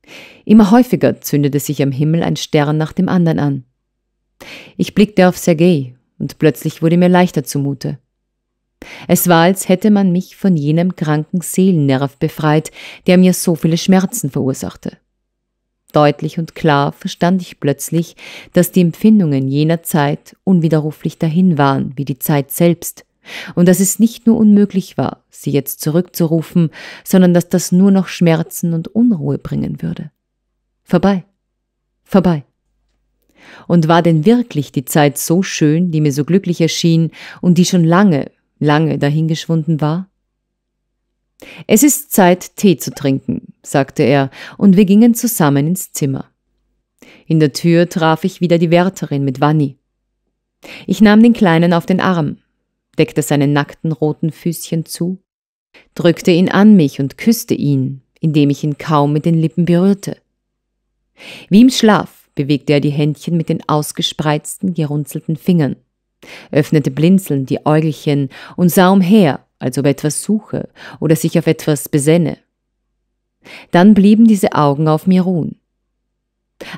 Immer häufiger zündete sich am Himmel ein Stern nach dem anderen an. Ich blickte auf Sergei und plötzlich wurde mir leichter zumute. Es war, als hätte man mich von jenem kranken Seelennerv befreit, der mir so viele Schmerzen verursachte. Deutlich und klar verstand ich plötzlich, dass die Empfindungen jener Zeit unwiderruflich dahin waren, wie die Zeit selbst, und dass es nicht nur unmöglich war, sie jetzt zurückzurufen, sondern dass das nur noch Schmerzen und Unruhe bringen würde. Vorbei. Vorbei. Und war denn wirklich die Zeit so schön, die mir so glücklich erschien und die schon lange, lange dahingeschwunden war? Es ist Zeit, Tee zu trinken, sagte er, und wir gingen zusammen ins Zimmer. In der Tür traf ich wieder die Wärterin mit Vanni. Ich nahm den Kleinen auf den Arm, deckte seine nackten roten Füßchen zu, drückte ihn an mich und küsste ihn, indem ich ihn kaum mit den Lippen berührte. Wie im Schlaf bewegte er die Händchen mit den ausgespreizten, gerunzelten Fingern öffnete blinzelnd die Äugelchen und sah umher, als ob er etwas suche oder sich auf etwas besänne. Dann blieben diese Augen auf mir ruhen.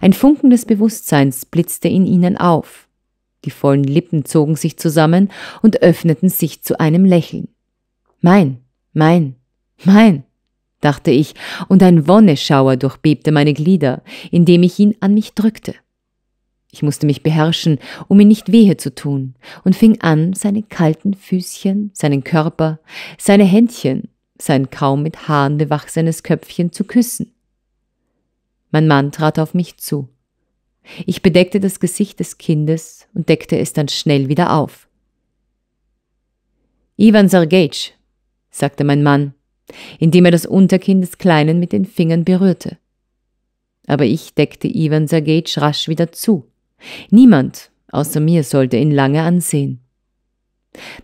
Ein Funken des Bewusstseins blitzte in ihnen auf. Die vollen Lippen zogen sich zusammen und öffneten sich zu einem Lächeln. Mein, mein, mein, dachte ich, und ein Wonneschauer durchbebte meine Glieder, indem ich ihn an mich drückte. Ich musste mich beherrschen, um ihn nicht wehe zu tun, und fing an, seine kalten Füßchen, seinen Körper, seine Händchen, sein kaum mit Haaren bewachsenes Köpfchen zu küssen. Mein Mann trat auf mich zu. Ich bedeckte das Gesicht des Kindes und deckte es dann schnell wieder auf. Ivan Sergej, sagte mein Mann, indem er das Unterkind des Kleinen mit den Fingern berührte. Aber ich deckte Ivan Sergej rasch wieder zu. Niemand außer mir sollte ihn lange ansehen.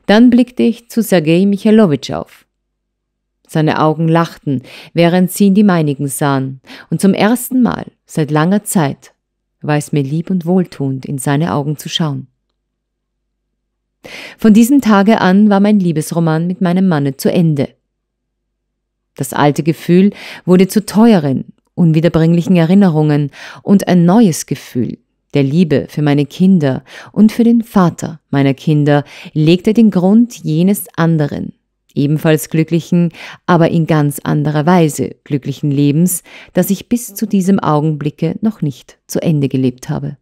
Dann blickte ich zu Sergei Michailowitsch auf. Seine Augen lachten, während sie in die meinigen sahen, und zum ersten Mal seit langer Zeit war es mir lieb und wohltuend, in seine Augen zu schauen. Von diesem Tage an war mein Liebesroman mit meinem Manne zu Ende. Das alte Gefühl wurde zu teuren, unwiederbringlichen Erinnerungen und ein neues Gefühl der Liebe für meine Kinder und für den Vater meiner Kinder legte den Grund jenes anderen, ebenfalls glücklichen, aber in ganz anderer Weise glücklichen Lebens, das ich bis zu diesem Augenblicke noch nicht zu Ende gelebt habe.